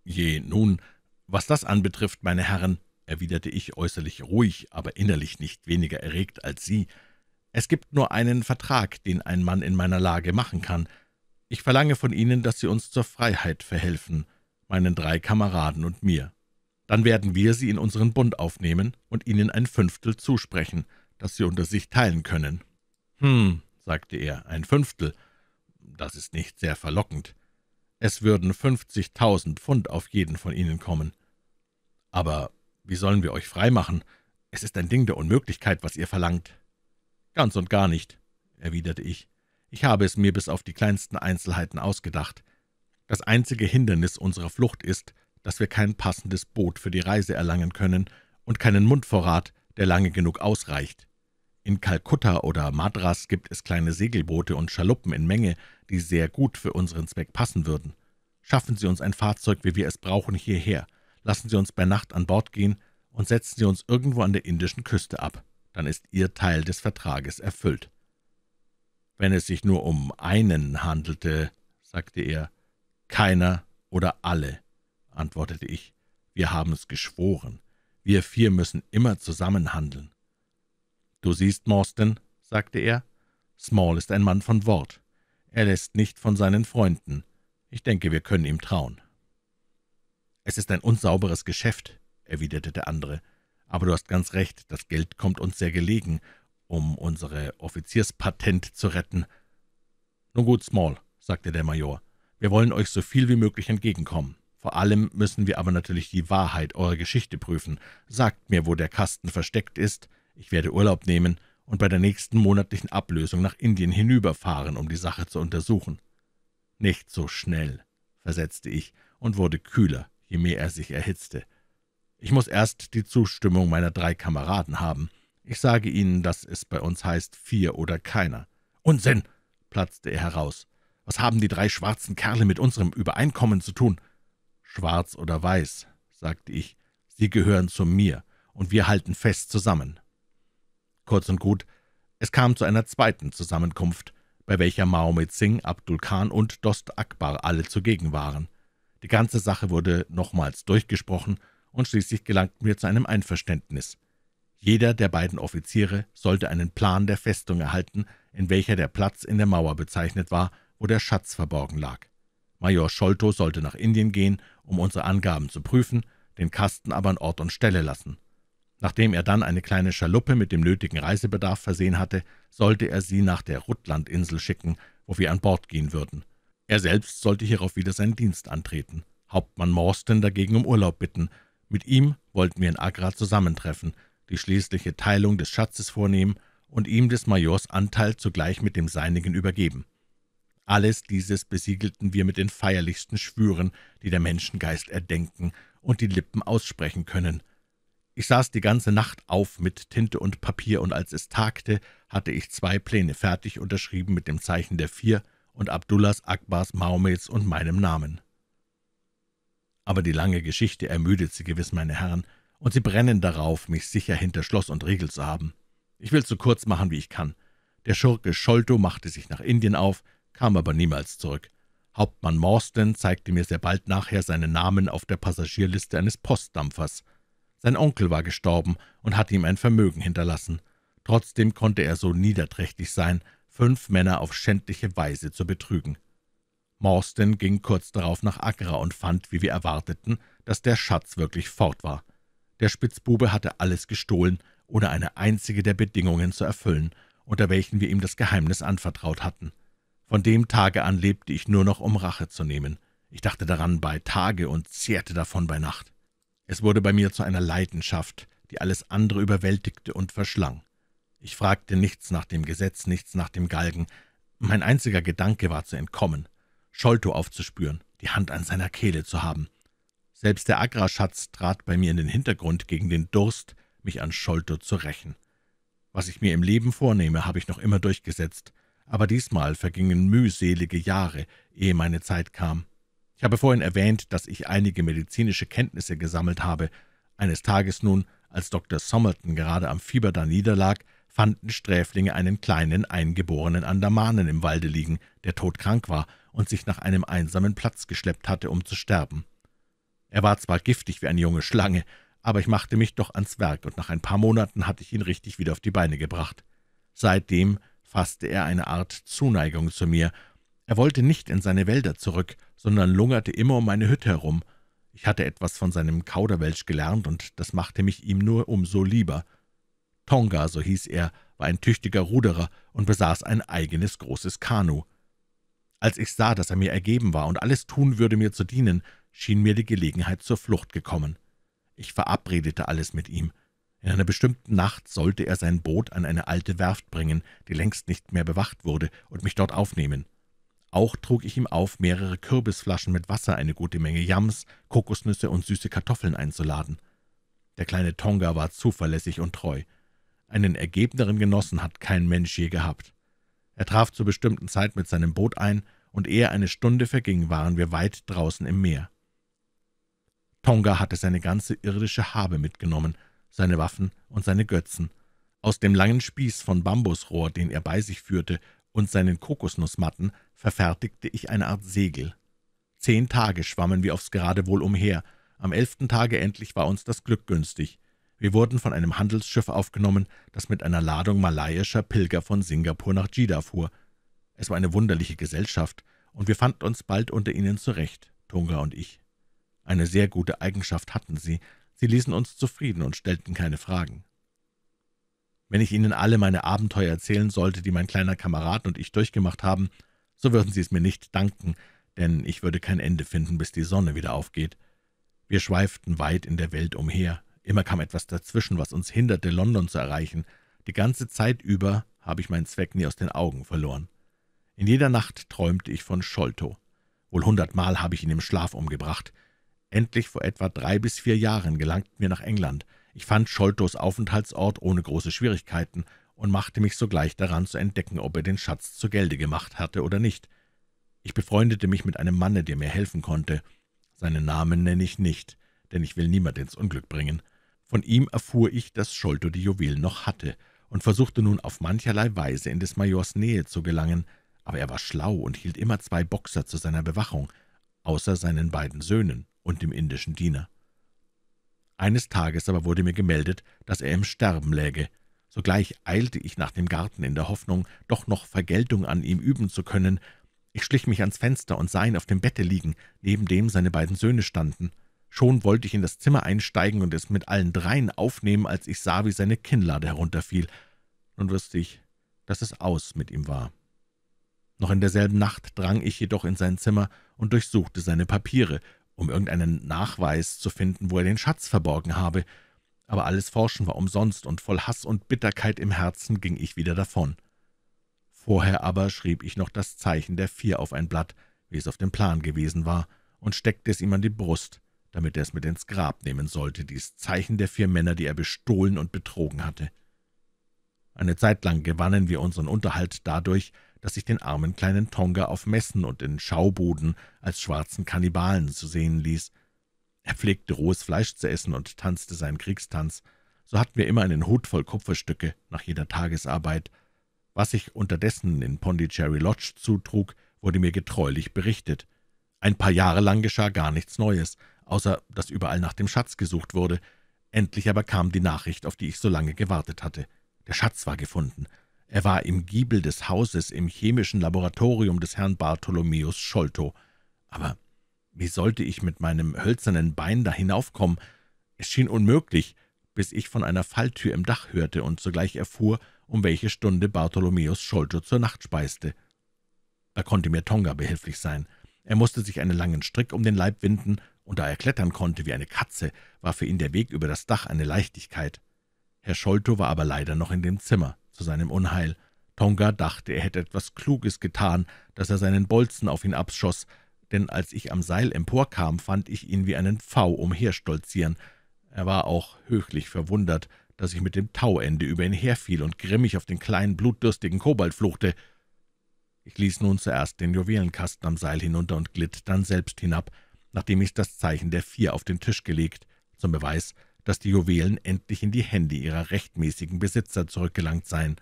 Je nun, was das anbetrifft, meine Herren, erwiderte ich äußerlich ruhig, aber innerlich nicht weniger erregt als sie. »Es gibt nur einen Vertrag, den ein Mann in meiner Lage machen kann. Ich verlange von Ihnen, dass Sie uns zur Freiheit verhelfen, meinen drei Kameraden und mir. Dann werden wir Sie in unseren Bund aufnehmen und Ihnen ein Fünftel zusprechen, das Sie unter sich teilen können.« »Hm«, sagte er, »ein Fünftel. Das ist nicht sehr verlockend. Es würden fünfzigtausend Pfund auf jeden von Ihnen kommen.« »Aber wie sollen wir euch freimachen? Es ist ein Ding der Unmöglichkeit, was ihr verlangt.« »Ganz und gar nicht«, erwiderte ich. »Ich habe es mir bis auf die kleinsten Einzelheiten ausgedacht. Das einzige Hindernis unserer Flucht ist, dass wir kein passendes Boot für die Reise erlangen können und keinen Mundvorrat, der lange genug ausreicht. In Kalkutta oder Madras gibt es kleine Segelboote und Schaluppen in Menge, die sehr gut für unseren Zweck passen würden. Schaffen Sie uns ein Fahrzeug, wie wir es brauchen, hierher lassen Sie uns bei Nacht an Bord gehen und setzen Sie uns irgendwo an der indischen Küste ab. Dann ist Ihr Teil des Vertrages erfüllt.« »Wenn es sich nur um einen handelte«, sagte er. »Keiner oder alle«, antwortete ich. »Wir haben es geschworen. Wir vier müssen immer zusammen handeln.« »Du siehst, Morstan«, sagte er, »Small ist ein Mann von Wort. Er lässt nicht von seinen Freunden. Ich denke, wir können ihm trauen.« »Es ist ein unsauberes Geschäft«, erwiderte der andere, »aber du hast ganz recht, das Geld kommt uns sehr gelegen, um unsere Offizierspatent zu retten.« »Nun gut, Small«, sagte der Major, »wir wollen euch so viel wie möglich entgegenkommen. Vor allem müssen wir aber natürlich die Wahrheit eurer Geschichte prüfen. Sagt mir, wo der Kasten versteckt ist, ich werde Urlaub nehmen und bei der nächsten monatlichen Ablösung nach Indien hinüberfahren, um die Sache zu untersuchen.« »Nicht so schnell«, versetzte ich und wurde kühler je mehr er sich erhitzte. Ich muss erst die Zustimmung meiner drei Kameraden haben. Ich sage Ihnen, dass es bei uns heißt vier oder keiner. Unsinn, platzte er heraus. Was haben die drei schwarzen Kerle mit unserem Übereinkommen zu tun? Schwarz oder weiß, sagte ich, sie gehören zu mir, und wir halten fest zusammen. Kurz und gut, es kam zu einer zweiten Zusammenkunft, bei welcher Mahomet Singh, Abdul Khan und Dost Akbar alle zugegen waren. Die ganze Sache wurde nochmals durchgesprochen, und schließlich gelangten wir zu einem Einverständnis. Jeder der beiden Offiziere sollte einen Plan der Festung erhalten, in welcher der Platz in der Mauer bezeichnet war, wo der Schatz verborgen lag. Major Scholto sollte nach Indien gehen, um unsere Angaben zu prüfen, den Kasten aber an Ort und Stelle lassen. Nachdem er dann eine kleine Schaluppe mit dem nötigen Reisebedarf versehen hatte, sollte er sie nach der Rutlandinsel schicken, wo wir an Bord gehen würden. Er selbst sollte hierauf wieder seinen Dienst antreten, Hauptmann Morstan dagegen um Urlaub bitten. Mit ihm wollten wir in Agra zusammentreffen, die schließliche Teilung des Schatzes vornehmen und ihm des Majors Anteil zugleich mit dem seinigen übergeben. Alles dieses besiegelten wir mit den feierlichsten Schwüren, die der Menschengeist erdenken und die Lippen aussprechen können. Ich saß die ganze Nacht auf mit Tinte und Papier, und als es tagte, hatte ich zwei Pläne fertig unterschrieben mit dem Zeichen der Vier – und Abdullahs, Akbars, Mahomets und meinem Namen. Aber die lange Geschichte ermüdet Sie gewiss, meine Herren, und Sie brennen darauf, mich sicher hinter Schloss und Riegel zu haben. Ich will so kurz machen, wie ich kann. Der Schurke Scholto machte sich nach Indien auf, kam aber niemals zurück. Hauptmann Morstan zeigte mir sehr bald nachher seinen Namen auf der Passagierliste eines Postdampfers. Sein Onkel war gestorben und hatte ihm ein Vermögen hinterlassen. Trotzdem konnte er so niederträchtig sein, fünf Männer auf schändliche Weise zu betrügen. Morstan ging kurz darauf nach Agra und fand, wie wir erwarteten, dass der Schatz wirklich fort war. Der Spitzbube hatte alles gestohlen, ohne eine einzige der Bedingungen zu erfüllen, unter welchen wir ihm das Geheimnis anvertraut hatten. Von dem Tage an lebte ich nur noch, um Rache zu nehmen. Ich dachte daran bei Tage und zehrte davon bei Nacht. Es wurde bei mir zu einer Leidenschaft, die alles andere überwältigte und verschlang. Ich fragte nichts nach dem Gesetz, nichts nach dem Galgen. Mein einziger Gedanke war zu entkommen, Scholto aufzuspüren, die Hand an seiner Kehle zu haben. Selbst der Agraschatz trat bei mir in den Hintergrund gegen den Durst, mich an Scholto zu rächen. Was ich mir im Leben vornehme, habe ich noch immer durchgesetzt, aber diesmal vergingen mühselige Jahre, ehe meine Zeit kam. Ich habe vorhin erwähnt, dass ich einige medizinische Kenntnisse gesammelt habe. Eines Tages nun, als Dr. Somerton gerade am Fieber da niederlag, fanden Sträflinge einen kleinen, eingeborenen Andamanen im Walde liegen, der todkrank war und sich nach einem einsamen Platz geschleppt hatte, um zu sterben. Er war zwar giftig wie eine junge Schlange, aber ich machte mich doch ans Werk, und nach ein paar Monaten hatte ich ihn richtig wieder auf die Beine gebracht. Seitdem fasste er eine Art Zuneigung zu mir. Er wollte nicht in seine Wälder zurück, sondern lungerte immer um meine Hütte herum. Ich hatte etwas von seinem Kauderwelsch gelernt, und das machte mich ihm nur umso lieber.« Tonga, so hieß er, war ein tüchtiger Ruderer und besaß ein eigenes großes Kanu. Als ich sah, dass er mir ergeben war und alles tun würde, mir zu dienen, schien mir die Gelegenheit zur Flucht gekommen. Ich verabredete alles mit ihm. In einer bestimmten Nacht sollte er sein Boot an eine alte Werft bringen, die längst nicht mehr bewacht wurde, und mich dort aufnehmen. Auch trug ich ihm auf, mehrere Kürbisflaschen mit Wasser, eine gute Menge Yams, Kokosnüsse und süße Kartoffeln einzuladen. Der kleine Tonga war zuverlässig und treu. Einen ergebeneren Genossen hat kein Mensch je gehabt. Er traf zur bestimmten Zeit mit seinem Boot ein, und ehe eine Stunde verging, waren wir weit draußen im Meer. Tonga hatte seine ganze irdische Habe mitgenommen, seine Waffen und seine Götzen. Aus dem langen Spieß von Bambusrohr, den er bei sich führte, und seinen Kokosnussmatten verfertigte ich eine Art Segel. Zehn Tage schwammen wir aufs Geradewohl umher. Am elften Tage endlich war uns das Glück günstig. Wir wurden von einem Handelsschiff aufgenommen, das mit einer Ladung malaiischer Pilger von Singapur nach Jida fuhr. Es war eine wunderliche Gesellschaft, und wir fanden uns bald unter ihnen zurecht, Tonga und ich. Eine sehr gute Eigenschaft hatten sie, sie ließen uns zufrieden und stellten keine Fragen. Wenn ich Ihnen alle meine Abenteuer erzählen sollte, die mein kleiner Kamerad und ich durchgemacht haben, so würden Sie es mir nicht danken, denn ich würde kein Ende finden, bis die Sonne wieder aufgeht. Wir schweiften weit in der Welt umher, Immer kam etwas dazwischen, was uns hinderte, London zu erreichen. Die ganze Zeit über habe ich meinen Zweck nie aus den Augen verloren. In jeder Nacht träumte ich von Scholto. Wohl hundertmal habe ich ihn im Schlaf umgebracht. Endlich vor etwa drei bis vier Jahren gelangten wir nach England. Ich fand Scholtos Aufenthaltsort ohne große Schwierigkeiten und machte mich sogleich daran zu entdecken, ob er den Schatz zu Gelde gemacht hatte oder nicht. Ich befreundete mich mit einem Manne, der mir helfen konnte. Seinen Namen nenne ich nicht, denn ich will niemand ins Unglück bringen. Von ihm erfuhr ich, dass Scholto die Juwelen noch hatte und versuchte nun auf mancherlei Weise in des Majors Nähe zu gelangen, aber er war schlau und hielt immer zwei Boxer zu seiner Bewachung, außer seinen beiden Söhnen und dem indischen Diener. Eines Tages aber wurde mir gemeldet, dass er im Sterben läge. Sogleich eilte ich nach dem Garten in der Hoffnung, doch noch Vergeltung an ihm üben zu können. Ich schlich mich ans Fenster und sah ihn auf dem Bette liegen, neben dem seine beiden Söhne standen. Schon wollte ich in das Zimmer einsteigen und es mit allen dreien aufnehmen, als ich sah, wie seine Kinnlade herunterfiel. Nun wusste ich, dass es aus mit ihm war. Noch in derselben Nacht drang ich jedoch in sein Zimmer und durchsuchte seine Papiere, um irgendeinen Nachweis zu finden, wo er den Schatz verborgen habe. Aber alles Forschen war umsonst, und voll Hass und Bitterkeit im Herzen ging ich wieder davon. Vorher aber schrieb ich noch das Zeichen der Vier auf ein Blatt, wie es auf dem Plan gewesen war, und steckte es ihm an die Brust damit er es mit ins Grab nehmen sollte, dies Zeichen der vier Männer, die er bestohlen und betrogen hatte. Eine Zeit lang gewannen wir unseren Unterhalt dadurch, dass ich den armen kleinen Tonga auf Messen und in Schauboden als schwarzen Kannibalen zu sehen ließ. Er pflegte rohes Fleisch zu essen und tanzte seinen Kriegstanz. So hatten wir immer einen Hut voll Kupferstücke nach jeder Tagesarbeit. Was sich unterdessen in Pondicherry Lodge zutrug, wurde mir getreulich berichtet. Ein paar Jahre lang geschah gar nichts Neues, außer dass überall nach dem Schatz gesucht wurde. Endlich aber kam die Nachricht, auf die ich so lange gewartet hatte. Der Schatz war gefunden. Er war im Giebel des Hauses im chemischen Laboratorium des Herrn Bartholomäus Scholto. Aber wie sollte ich mit meinem hölzernen Bein da hinaufkommen? Es schien unmöglich, bis ich von einer Falltür im Dach hörte und sogleich erfuhr, um welche Stunde Bartholomäus Scholto zur Nacht speiste. Da konnte mir Tonga behilflich sein. Er musste sich einen langen Strick um den Leib winden und da er klettern konnte wie eine Katze, war für ihn der Weg über das Dach eine Leichtigkeit. Herr Scholto war aber leider noch in dem Zimmer, zu seinem Unheil. Tonga dachte, er hätte etwas Kluges getan, dass er seinen Bolzen auf ihn abschoss, denn als ich am Seil emporkam, fand ich ihn wie einen Pfau umherstolzieren. Er war auch höchlich verwundert, dass ich mit dem Tauende über ihn herfiel und grimmig auf den kleinen, blutdürstigen Kobalt fluchte. Ich ließ nun zuerst den Juwelenkasten am Seil hinunter und glitt dann selbst hinab, nachdem ich das Zeichen der Vier auf den Tisch gelegt, zum Beweis, dass die Juwelen endlich in die Hände ihrer rechtmäßigen Besitzer zurückgelangt seien.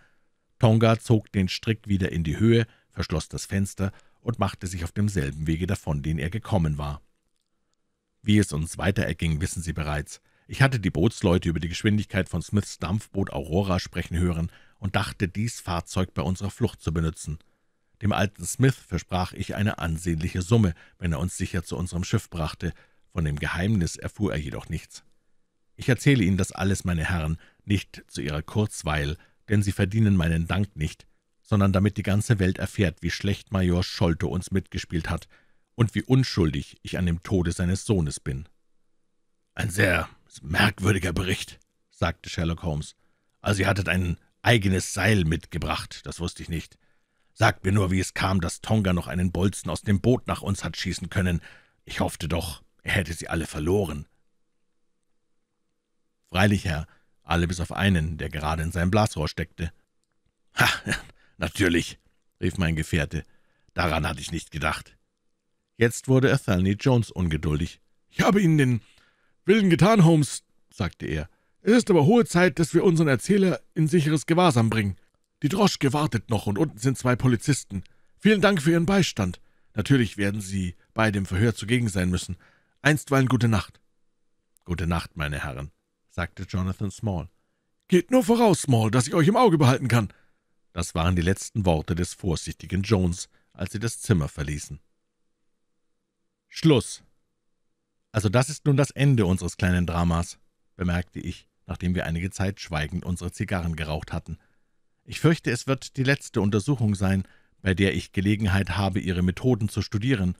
Tonga zog den Strick wieder in die Höhe, verschloss das Fenster und machte sich auf demselben Wege davon, den er gekommen war. Wie es uns weiter erging, wissen Sie bereits. Ich hatte die Bootsleute über die Geschwindigkeit von Smiths Dampfboot Aurora sprechen hören und dachte, dies Fahrzeug bei unserer Flucht zu benutzen. Dem alten Smith versprach ich eine ansehnliche Summe, wenn er uns sicher zu unserem Schiff brachte. Von dem Geheimnis erfuhr er jedoch nichts. Ich erzähle Ihnen das alles, meine Herren, nicht zu Ihrer Kurzweil, denn Sie verdienen meinen Dank nicht, sondern damit die ganze Welt erfährt, wie schlecht Major Scholte uns mitgespielt hat und wie unschuldig ich an dem Tode seines Sohnes bin.« »Ein sehr merkwürdiger Bericht«, sagte Sherlock Holmes. »Also ihr hattet ein eigenes Seil mitgebracht, das wusste ich nicht. Sagt mir nur, wie es kam, dass Tonga noch einen Bolzen aus dem Boot nach uns hat schießen können. Ich hoffte doch, er hätte sie alle verloren.« »Freilich, Herr, alle bis auf einen, der gerade in seinem Blasrohr steckte.« »Ha, natürlich«, rief mein Gefährte. »Daran hatte ich nicht gedacht.« Jetzt wurde Athelney Jones ungeduldig. »Ich habe Ihnen den Willen getan, Holmes«, sagte er. »Es ist aber hohe Zeit, dass wir unseren Erzähler in sicheres Gewahrsam bringen.« die Droschke wartet noch und unten sind zwei Polizisten. Vielen Dank für Ihren Beistand. Natürlich werden Sie bei dem Verhör zugegen sein müssen. Einstweilen gute Nacht.« »Gute Nacht, meine Herren«, sagte Jonathan Small. »Geht nur voraus, Small, dass ich euch im Auge behalten kann.« Das waren die letzten Worte des vorsichtigen Jones, als sie das Zimmer verließen. Schluss. Also das ist nun das Ende unseres kleinen Dramas, bemerkte ich, nachdem wir einige Zeit schweigend unsere Zigarren geraucht hatten. Ich fürchte, es wird die letzte Untersuchung sein, bei der ich Gelegenheit habe, Ihre Methoden zu studieren.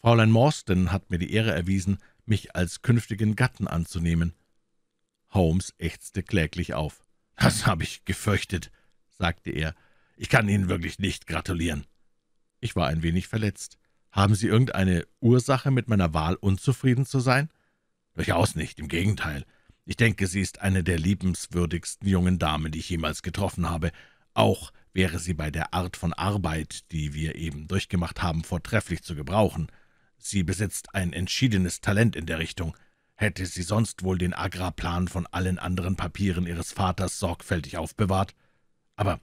Fräulein Morstan hat mir die Ehre erwiesen, mich als künftigen Gatten anzunehmen.« Holmes ächzte kläglich auf. »Das habe ich gefürchtet«, sagte er. »Ich kann Ihnen wirklich nicht gratulieren.« Ich war ein wenig verletzt. »Haben Sie irgendeine Ursache, mit meiner Wahl unzufrieden zu sein?« »Durchaus nicht, im Gegenteil. Ich denke, sie ist eine der liebenswürdigsten jungen Damen, die ich jemals getroffen habe. Auch wäre sie bei der Art von Arbeit, die wir eben durchgemacht haben, vortrefflich zu gebrauchen. Sie besitzt ein entschiedenes Talent in der Richtung. Hätte sie sonst wohl den Agrarplan von allen anderen Papieren ihres Vaters sorgfältig aufbewahrt? Aber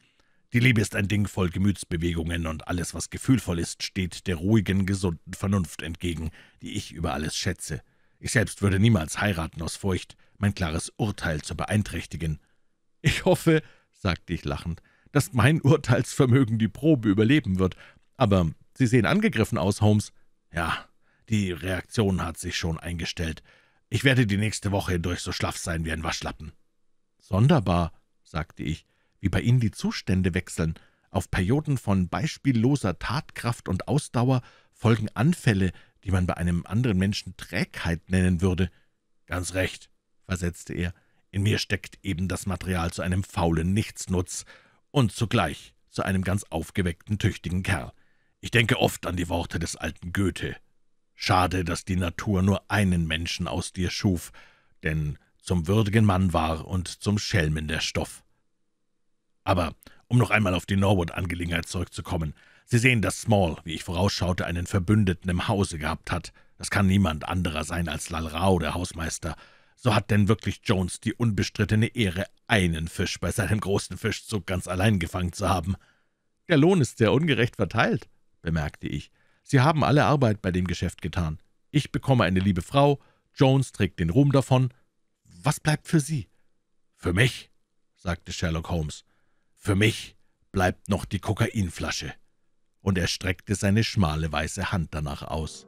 die Liebe ist ein Ding voll Gemütsbewegungen, und alles, was gefühlvoll ist, steht der ruhigen, gesunden Vernunft entgegen, die ich über alles schätze. Ich selbst würde niemals heiraten aus Furcht, mein klares Urteil zu beeinträchtigen. »Ich hoffe«, sagte ich lachend, »dass mein Urteilsvermögen die Probe überleben wird. Aber Sie sehen angegriffen aus, Holmes.« »Ja, die Reaktion hat sich schon eingestellt. Ich werde die nächste Woche hindurch so schlaff sein wie ein Waschlappen.« »Sonderbar«, sagte ich, »wie bei Ihnen die Zustände wechseln. Auf Perioden von beispielloser Tatkraft und Ausdauer folgen Anfälle, die man bei einem anderen Menschen Trägheit nennen würde.« »Ganz recht«, versetzte er, in mir steckt eben das Material zu einem faulen Nichtsnutz und zugleich zu einem ganz aufgeweckten, tüchtigen Kerl. Ich denke oft an die Worte des alten Goethe. Schade, dass die Natur nur einen Menschen aus dir schuf, denn zum würdigen Mann war und zum Schelmen der Stoff. Aber um noch einmal auf die Norwood-Angelegenheit zurückzukommen, Sie sehen, dass Small, wie ich vorausschaute, einen Verbündeten im Hause gehabt hat. Das kann niemand anderer sein als Lal Rao, der Hausmeister, so hat denn wirklich Jones die unbestrittene Ehre, einen Fisch bei seinem großen Fischzug ganz allein gefangen zu haben. Der Lohn ist sehr ungerecht verteilt, bemerkte ich. Sie haben alle Arbeit bei dem Geschäft getan. Ich bekomme eine liebe Frau, Jones trägt den Ruhm davon. Was bleibt für Sie? Für mich, sagte Sherlock Holmes, für mich bleibt noch die Kokainflasche. Und er streckte seine schmale weiße Hand danach aus.